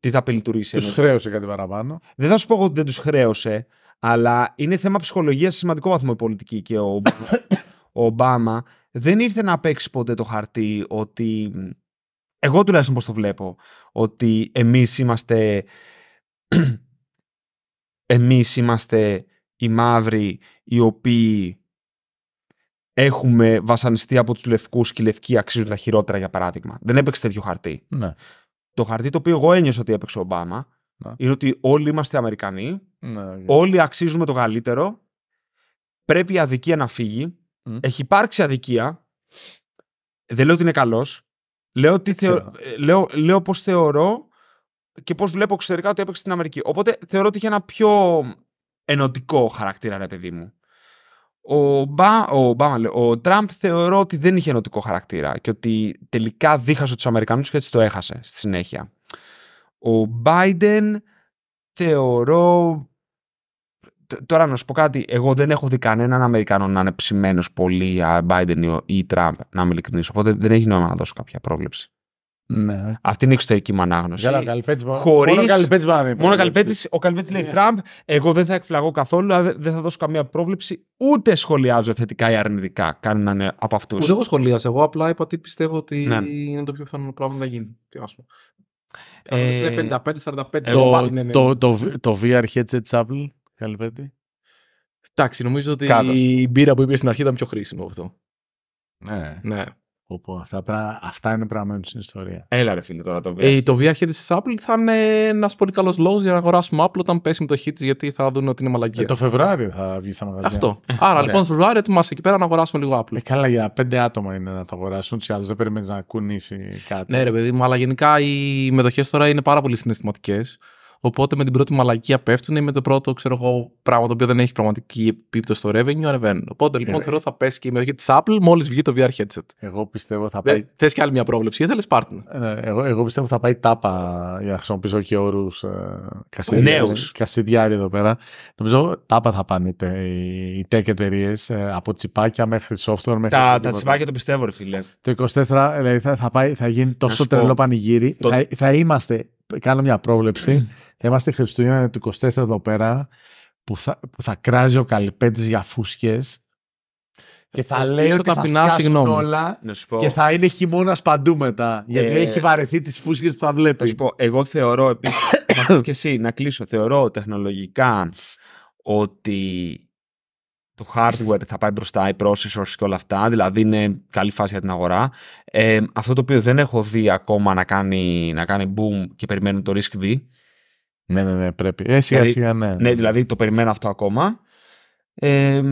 τι θα απελειτουργήσει. Του χρέωσε κάτι παραπάνω. Δεν θα σου πω ότι δεν τους χρέωσε, αλλά είναι θέμα ψυχολογίας σε σημαντικό βαθμό η πολιτική και ο, <coughs> ο Ομπάμα δεν ήρθε να παίξει ποτέ το χαρτί ότι. Εγώ τουλάχιστον πώς το βλέπω, ότι εμείς είμαστε. <coughs> εμείς είμαστε οι μαύροι οι οποίοι έχουμε βασανιστεί από τους λευκούς και οι λευκοί αξίζουν τα χειρότερα, για παράδειγμα. Δεν έπαιξε τέτοιο χαρτί. Ναι το χαρτί το οποίο εγώ ένιωσα ότι έπαιξε ο Ομπάμα ναι. είναι ότι όλοι είμαστε Αμερικανοί, ναι, όλοι αξίζουμε το καλύτερο, πρέπει η αδικία να φύγει, έχει υπάρξει αδικία, δεν λέω ότι είναι καλός, λέω, τι θεω... Ε, λέω, λέω πώς θεωρώ και πώς βλέπω εξωτερικά ότι έπαιξε στην Αμερική. Οπότε θεωρώ ότι είχε ένα πιο ενωτικό χαρακτήρα, ρε παιδί μου ο, Μπα, ο, Μπα, ο Τραμπ θεωρώ ότι δεν είχε ενωτικό χαρακτήρα και ότι τελικά δίχασε τους Αμερικανούς και έτσι το έχασε στη συνέχεια. Ο Biden θεωρώ... Τώρα να σου πω κάτι, εγώ δεν έχω δει κανέναν Αμερικανό να είναι ψημένος πολύ Biden ή Τραμπ, να είμαι ειλικρινής. οπότε δεν έχει νόημα να δώσω κάποια πρόβλεψη. Ναι. Αυτή είναι η εξωτερική μου ανάγνωση. Καλά, Χωρίς... Μόνο καλυπέτσιμα. Μόνο ο καλυπέτη λέει ναι. Τραμπ, εγώ δεν θα εκφλαγώ καθόλου, δεν θα δώσω καμία πρόβλεψη, ούτε σχολιάζω θετικά ή αρνητικά. κανέναν από αυτούς. Ούτε εγώ σχολιάζω. Εγώ απλά είπα ότι πιστεύω ότι ναι. είναι το πιο πιθανό πράγμα να γίνει. Τι ε, είναι 55-45. Ναι. το, το, VR headset Apple, καλυπέτη. Εντάξει, νομίζω ότι η μπύρα που είπε στην αρχή ήταν πιο χρήσιμο αυτό. Ναι. ναι. Οπό, αυτά, αυτά είναι πράγματα στην ιστορία. Έλα ρε φίλε τώρα το VR. Ε, το VR headset της Apple θα είναι ένας πολύ καλός λόγος για να αγοράσουμε Apple όταν πέσει με το hit γιατί θα δουν ότι είναι μαλακία. Ε, το Φεβράριο θα βγει στα μαγαζιά. Αυτό. Άρα λοιπόν το Φεβράριο ετοιμάσαι εκεί πέρα να αγοράσουμε λίγο Apple. Ε, καλά για πέντε άτομα είναι να το αγοράσουν τους άλλους δεν περιμένεις να κουνήσει κάτι. Ναι ρε παιδί μου αλλά γενικά οι μετοχές τώρα είναι πάρα πολύ συναισθηματικές. Οπότε με την πρώτη μαλακία πέφτουν ή με το πρώτο ξέρω εγώ, πράγμα το οποίο δεν έχει πραγματική επίπτωση στο revenue ανεβαίνουν. Οπότε λοιπόν ε, θεωρώ θα πέσει και η μετοχή της Apple μόλις βγει το VR headset. Εγώ πιστεύω θα πάει. Θες κι άλλη μια πρόβλεψη, ή πάρτιν. Ε, Εγώ, εγώ πιστεύω θα πάει τάπα για να χρησιμοποιήσω και όρους ε, κασιδιάρι εδώ πέρα. Νομίζω τάπα θα πάνε οι tech εταιρείες ε, από τσιπάκια μέχρι software. Μέχρι τα, τα τσιπάκια το πιστεύω, ρε φίλε. Το 24 δηλαδή, θα, θα, πάει, θα γίνει τόσο τρελό πανηγύρι. Θα, θα είμαστε, κάνω μια πρόβλεψη, <clears throat> είμαστε Χριστούγεννα του 24 εδώ πέρα που θα, που θα κράζει ο Καλυπέτης για φούσκες και θα, θα λέει ότι θα σκάσουν όλα και θα είναι χειμώνας παντού μετά. Γιατί ε... έχει βαρεθεί τις φούσκες που θα βλέπει. Θα σου πω, εγώ θεωρώ επίσης. <coughs> και εσύ, να κλείσω. Θεωρώ τεχνολογικά ότι το hardware θα πάει μπροστά, οι processors και όλα αυτά. Δηλαδή είναι καλή φάση για την αγορά. Ε, αυτό το οποίο δεν έχω δει ακόμα να κάνει, να κάνει boom και περιμένουν το risk V ναι, ναι, ναι, πρέπει. Ε, σιγά, δηλαδή, σιγά, ναι, ναι. Ναι, δηλαδή το περιμένω αυτό ακόμα. Ε,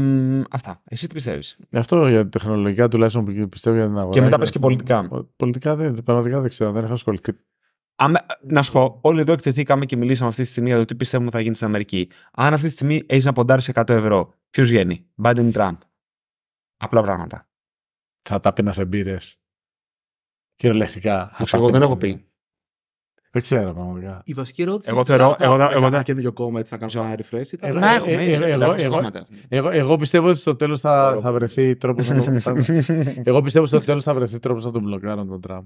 αυτά. Εσύ τι πιστεύεις. Αυτό για τεχνολογικά τουλάχιστον πιστεύω για την αγορά. Και μετά πες και πολιτικά. Πολιτικά δεν, πραγματικά δεν ξέρω, δεν έχω ασχοληθεί. να σου πω, όλοι εδώ εκτεθήκαμε και μιλήσαμε αυτή τη στιγμή για το τι πιστεύουμε θα γίνει στην Αμερική. Αν αυτή τη στιγμή έχεις να ποντάρει 100 ευρώ, ποιος βγαίνει, Biden ή Τραμπ. Απλά πράγματα. Θα τα πει να σε μπύρε. Κυριολεκτικά. Εγώ δεν έχω πει. Δεν ξέρω πραγματικά. Η βασική ερώτηση. Εγώ θεωρώ. Εγώ θα... κόμμα έτσι θα ε, ε, ε, κάνω refresh. Να έχουμε. <laughs> Εγώ πιστεύω ότι στο τέλος θα βρεθεί τρόπος. Εγώ πιστεύω ότι στο τέλος θα βρεθεί τρόπος να τον μπλοκάρουν τον Τραμπ.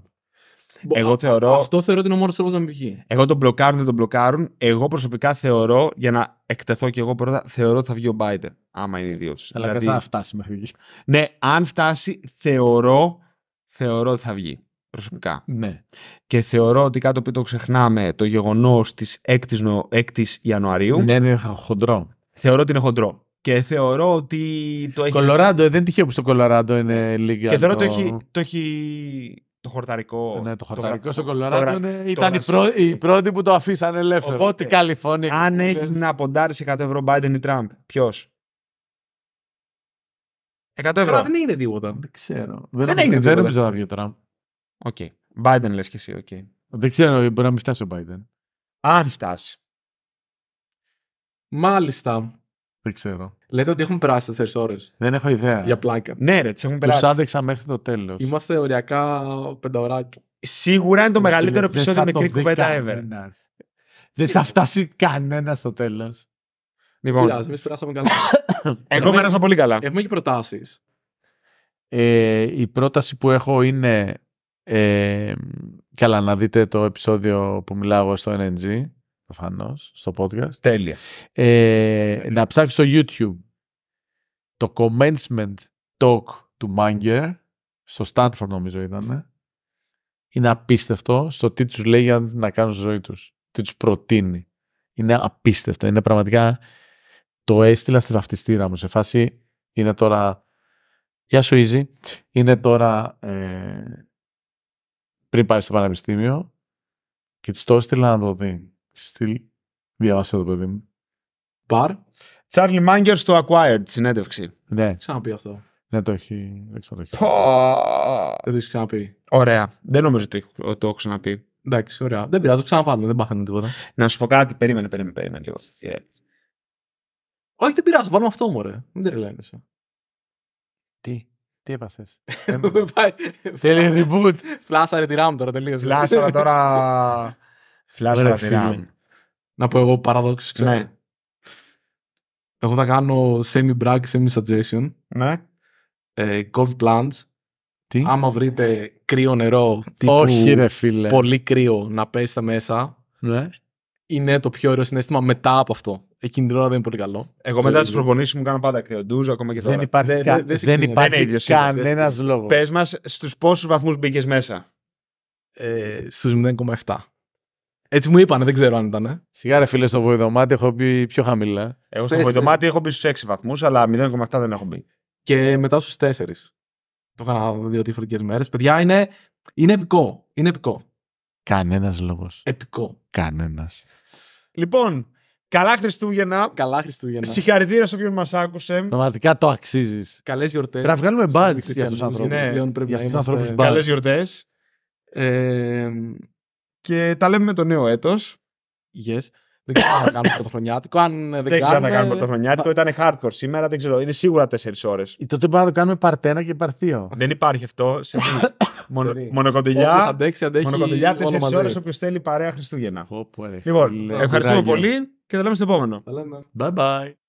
Εγώ θεωρώ... Αυτό θεωρώ ότι είναι ο μόνος τρόπος να μην βγει. Εγώ τον μπλοκάρουν, δεν τον μπλοκάρουν. Εγώ προσωπικά θεωρώ, για να εκτεθώ κι εγώ πρώτα, θεωρώ ότι θα βγει ο Biden. Άμα είναι ιδίω. Αλλά δηλαδή... να φτάσει μέχρι Ναι, αν φτάσει, θεωρώ, θεωρώ ότι θα βγει προσωπικά. Ναι. Και θεωρώ ότι κάτι που το ξεχνάμε, το γεγονός της 6η Ιανουαρίου. Ναι, είναι χοντρό. Θεωρώ ότι είναι χοντρό. Και θεωρώ ότι το έχει. Κολοράντο, ε, δεν τυχαίο που στο Κολοράντο είναι λίγα. Και θεωρώ ότι το... έχει, το έχει το χορταρικό. Ναι, το χορταρικό στο Κολοράντο ήταν οι, πρώτοι που το αφήσαν ελεύθερο. Οπότε, Καλιφόρνια. Αν έχεις να ποντάρεις 100 ευρώ Biden ή Τραμπ, ποιο. 100 ευρώ. Δεν είναι τίποτα. Δεν ξέρω. Δεν, δεν έγινε. Δεν νομίζω να Οκ. Βάιντεν Biden και εσύ, οκ. Okay. Δεν ξέρω, μπορεί να μην φτάσει ο Biden. Αν φτάσει. Μάλιστα. Δεν ξέρω. Λέτε ότι έχουν περάσει 4 ώρες. Δεν έχω ιδέα. Για πλάκα. Ναι, ρε, τις έχουμε περάσει. Του άδεξα μέχρι το τέλος. Είμαστε ωριακά πενταωράκι. Σίγουρα είναι το μεγαλύτερο επεισόδιο μικρή κουβέντα ever. Δεν θα φτάσει κανένας στο τέλος. Λοιπόν. Πειράζει, εμείς περάσαμε καλά. <coughs> Εγώ πέρασα πολύ καλά. Έχουμε και προτάσεις. Ε, η πρόταση που έχω είναι ε, καλά, να δείτε το επεισόδιο που μιλάω στο NNG, προφανώς, στο podcast. Τέλεια. Ε, να ψάξει στο YouTube το commencement talk του Manger, στο Stanford νομίζω ήταν. Είναι απίστευτο στο τι τους λέει για να κάνουν στη ζωή τους. Τι τους προτείνει. Είναι απίστευτο. Είναι πραγματικά. Το έστειλα στη βαφτιστήρα μου. Σε φάση είναι τώρα. Γεια σου, Easy. Είναι τώρα. Ε, πριν πάει στο πανεπιστήμιο και της το έστειλα να το δει. Στυλ, διαβάσα το παιδί μου. Μπαρ. Τσάρλι Μάγκερ στο Acquired, συνέντευξη. Ναι. Ξαναπεί αυτό. Ναι, το έχει. Δεν ξέρω το έχει. Δεν το έχεις ξαναπεί. Ωραία. Δεν νομίζω ότι το, έχω ξαναπεί. Εντάξει, ωραία. Δεν πειράζει, το ξαναπάμε, δεν πάθανε τίποτα. Να σου πω κάτι, περίμενε, περίμενε, περίμενε λίγο. Όχι, δεν πειράζει, βάλουμε αυτό μωρέ. Μην τρελαίνεσαι. Τι. Τι έπαθες. Τέλει <laughs> <laughs> reboot. Φλάσαρε τη RAM τώρα τελείω. Φλάσαρε τώρα. <laughs> Φλάσαρε τη RAM. Να πω εγώ παραδόξως. Ναι. Εγώ θα κάνω semi-brag, semi-suggestion. Ναι. Ε, cold plunge. Τι? Άμα βρείτε κρύο νερό τύπου Όχι, ρε, φίλε. πολύ κρύο να τα μέσα ναι είναι το πιο ωραίο συνέστημα μετά από αυτό. Εκείνη την ώρα δεν είναι πολύ καλό. Εγώ μετά δηλαδή- τις προπονήσεις μου κάνω πάντα κρεοντούζ, ακόμα και τώρα. Δεν υπάρχει, δε, κα... δε, δεν υπάρχει κανένα λόγος. Πες μας, στους πόσους βαθμούς μπήκες μέσα. Ε, στους 0,7. Έτσι μου είπανε, δεν ξέρω αν ήταν. Σιγά ρε φίλε, στο βοηδομάτι έχω μπει πιο χαμηλά. Εγώ στο βοηδομάτι έχω μπει στους 6 βαθμούς, αλλά 0,7 δεν έχω μπει. Και μετά στους 4. Το έκανα διαφορετικέ μέρες. Παιδιά, είναι, είναι επικό. Είναι επικό. Κανένας λόγος. Επικό. Κανένας. Λοιπόν, καλά Χριστούγεννα. Καλά Χριστούγεννα. Συγχαρητήρια σε όποιον μας άκουσε. Πραγματικά το αξίζεις. Καλές γιορτές. Πρέπει να βγάλουμε μπάτζ για του ανθρώπου. Ναι, πρέπει Καλές γιορτές. και τα λέμε με το νέο έτος. Yes. Δεν ξέρω αν θα κάνουμε πρωτοχρονιάτικο. Αν ε, δεν, δεν ξέρω αν θα κάνουμε πρωτοχρονιάτικο. Ήταν hardcore σήμερα, δεν ξέρω. Είναι σίγουρα 4 ώρες. Ε, τότε μπορούμε να το κάνουμε παρτένα και παρθείο. Δεν υπάρχει αυτό. Σε... <laughs> Μονο... Μονοκοντιλιά. Αντέξει, αντέχει. Μονοκοντιλιά ώρες όποιος θέλει παρέα Χριστούγεννα. Λοιπόν, ευχαριστούμε πολύ και τα λέμε στο επόμενο. Bye bye.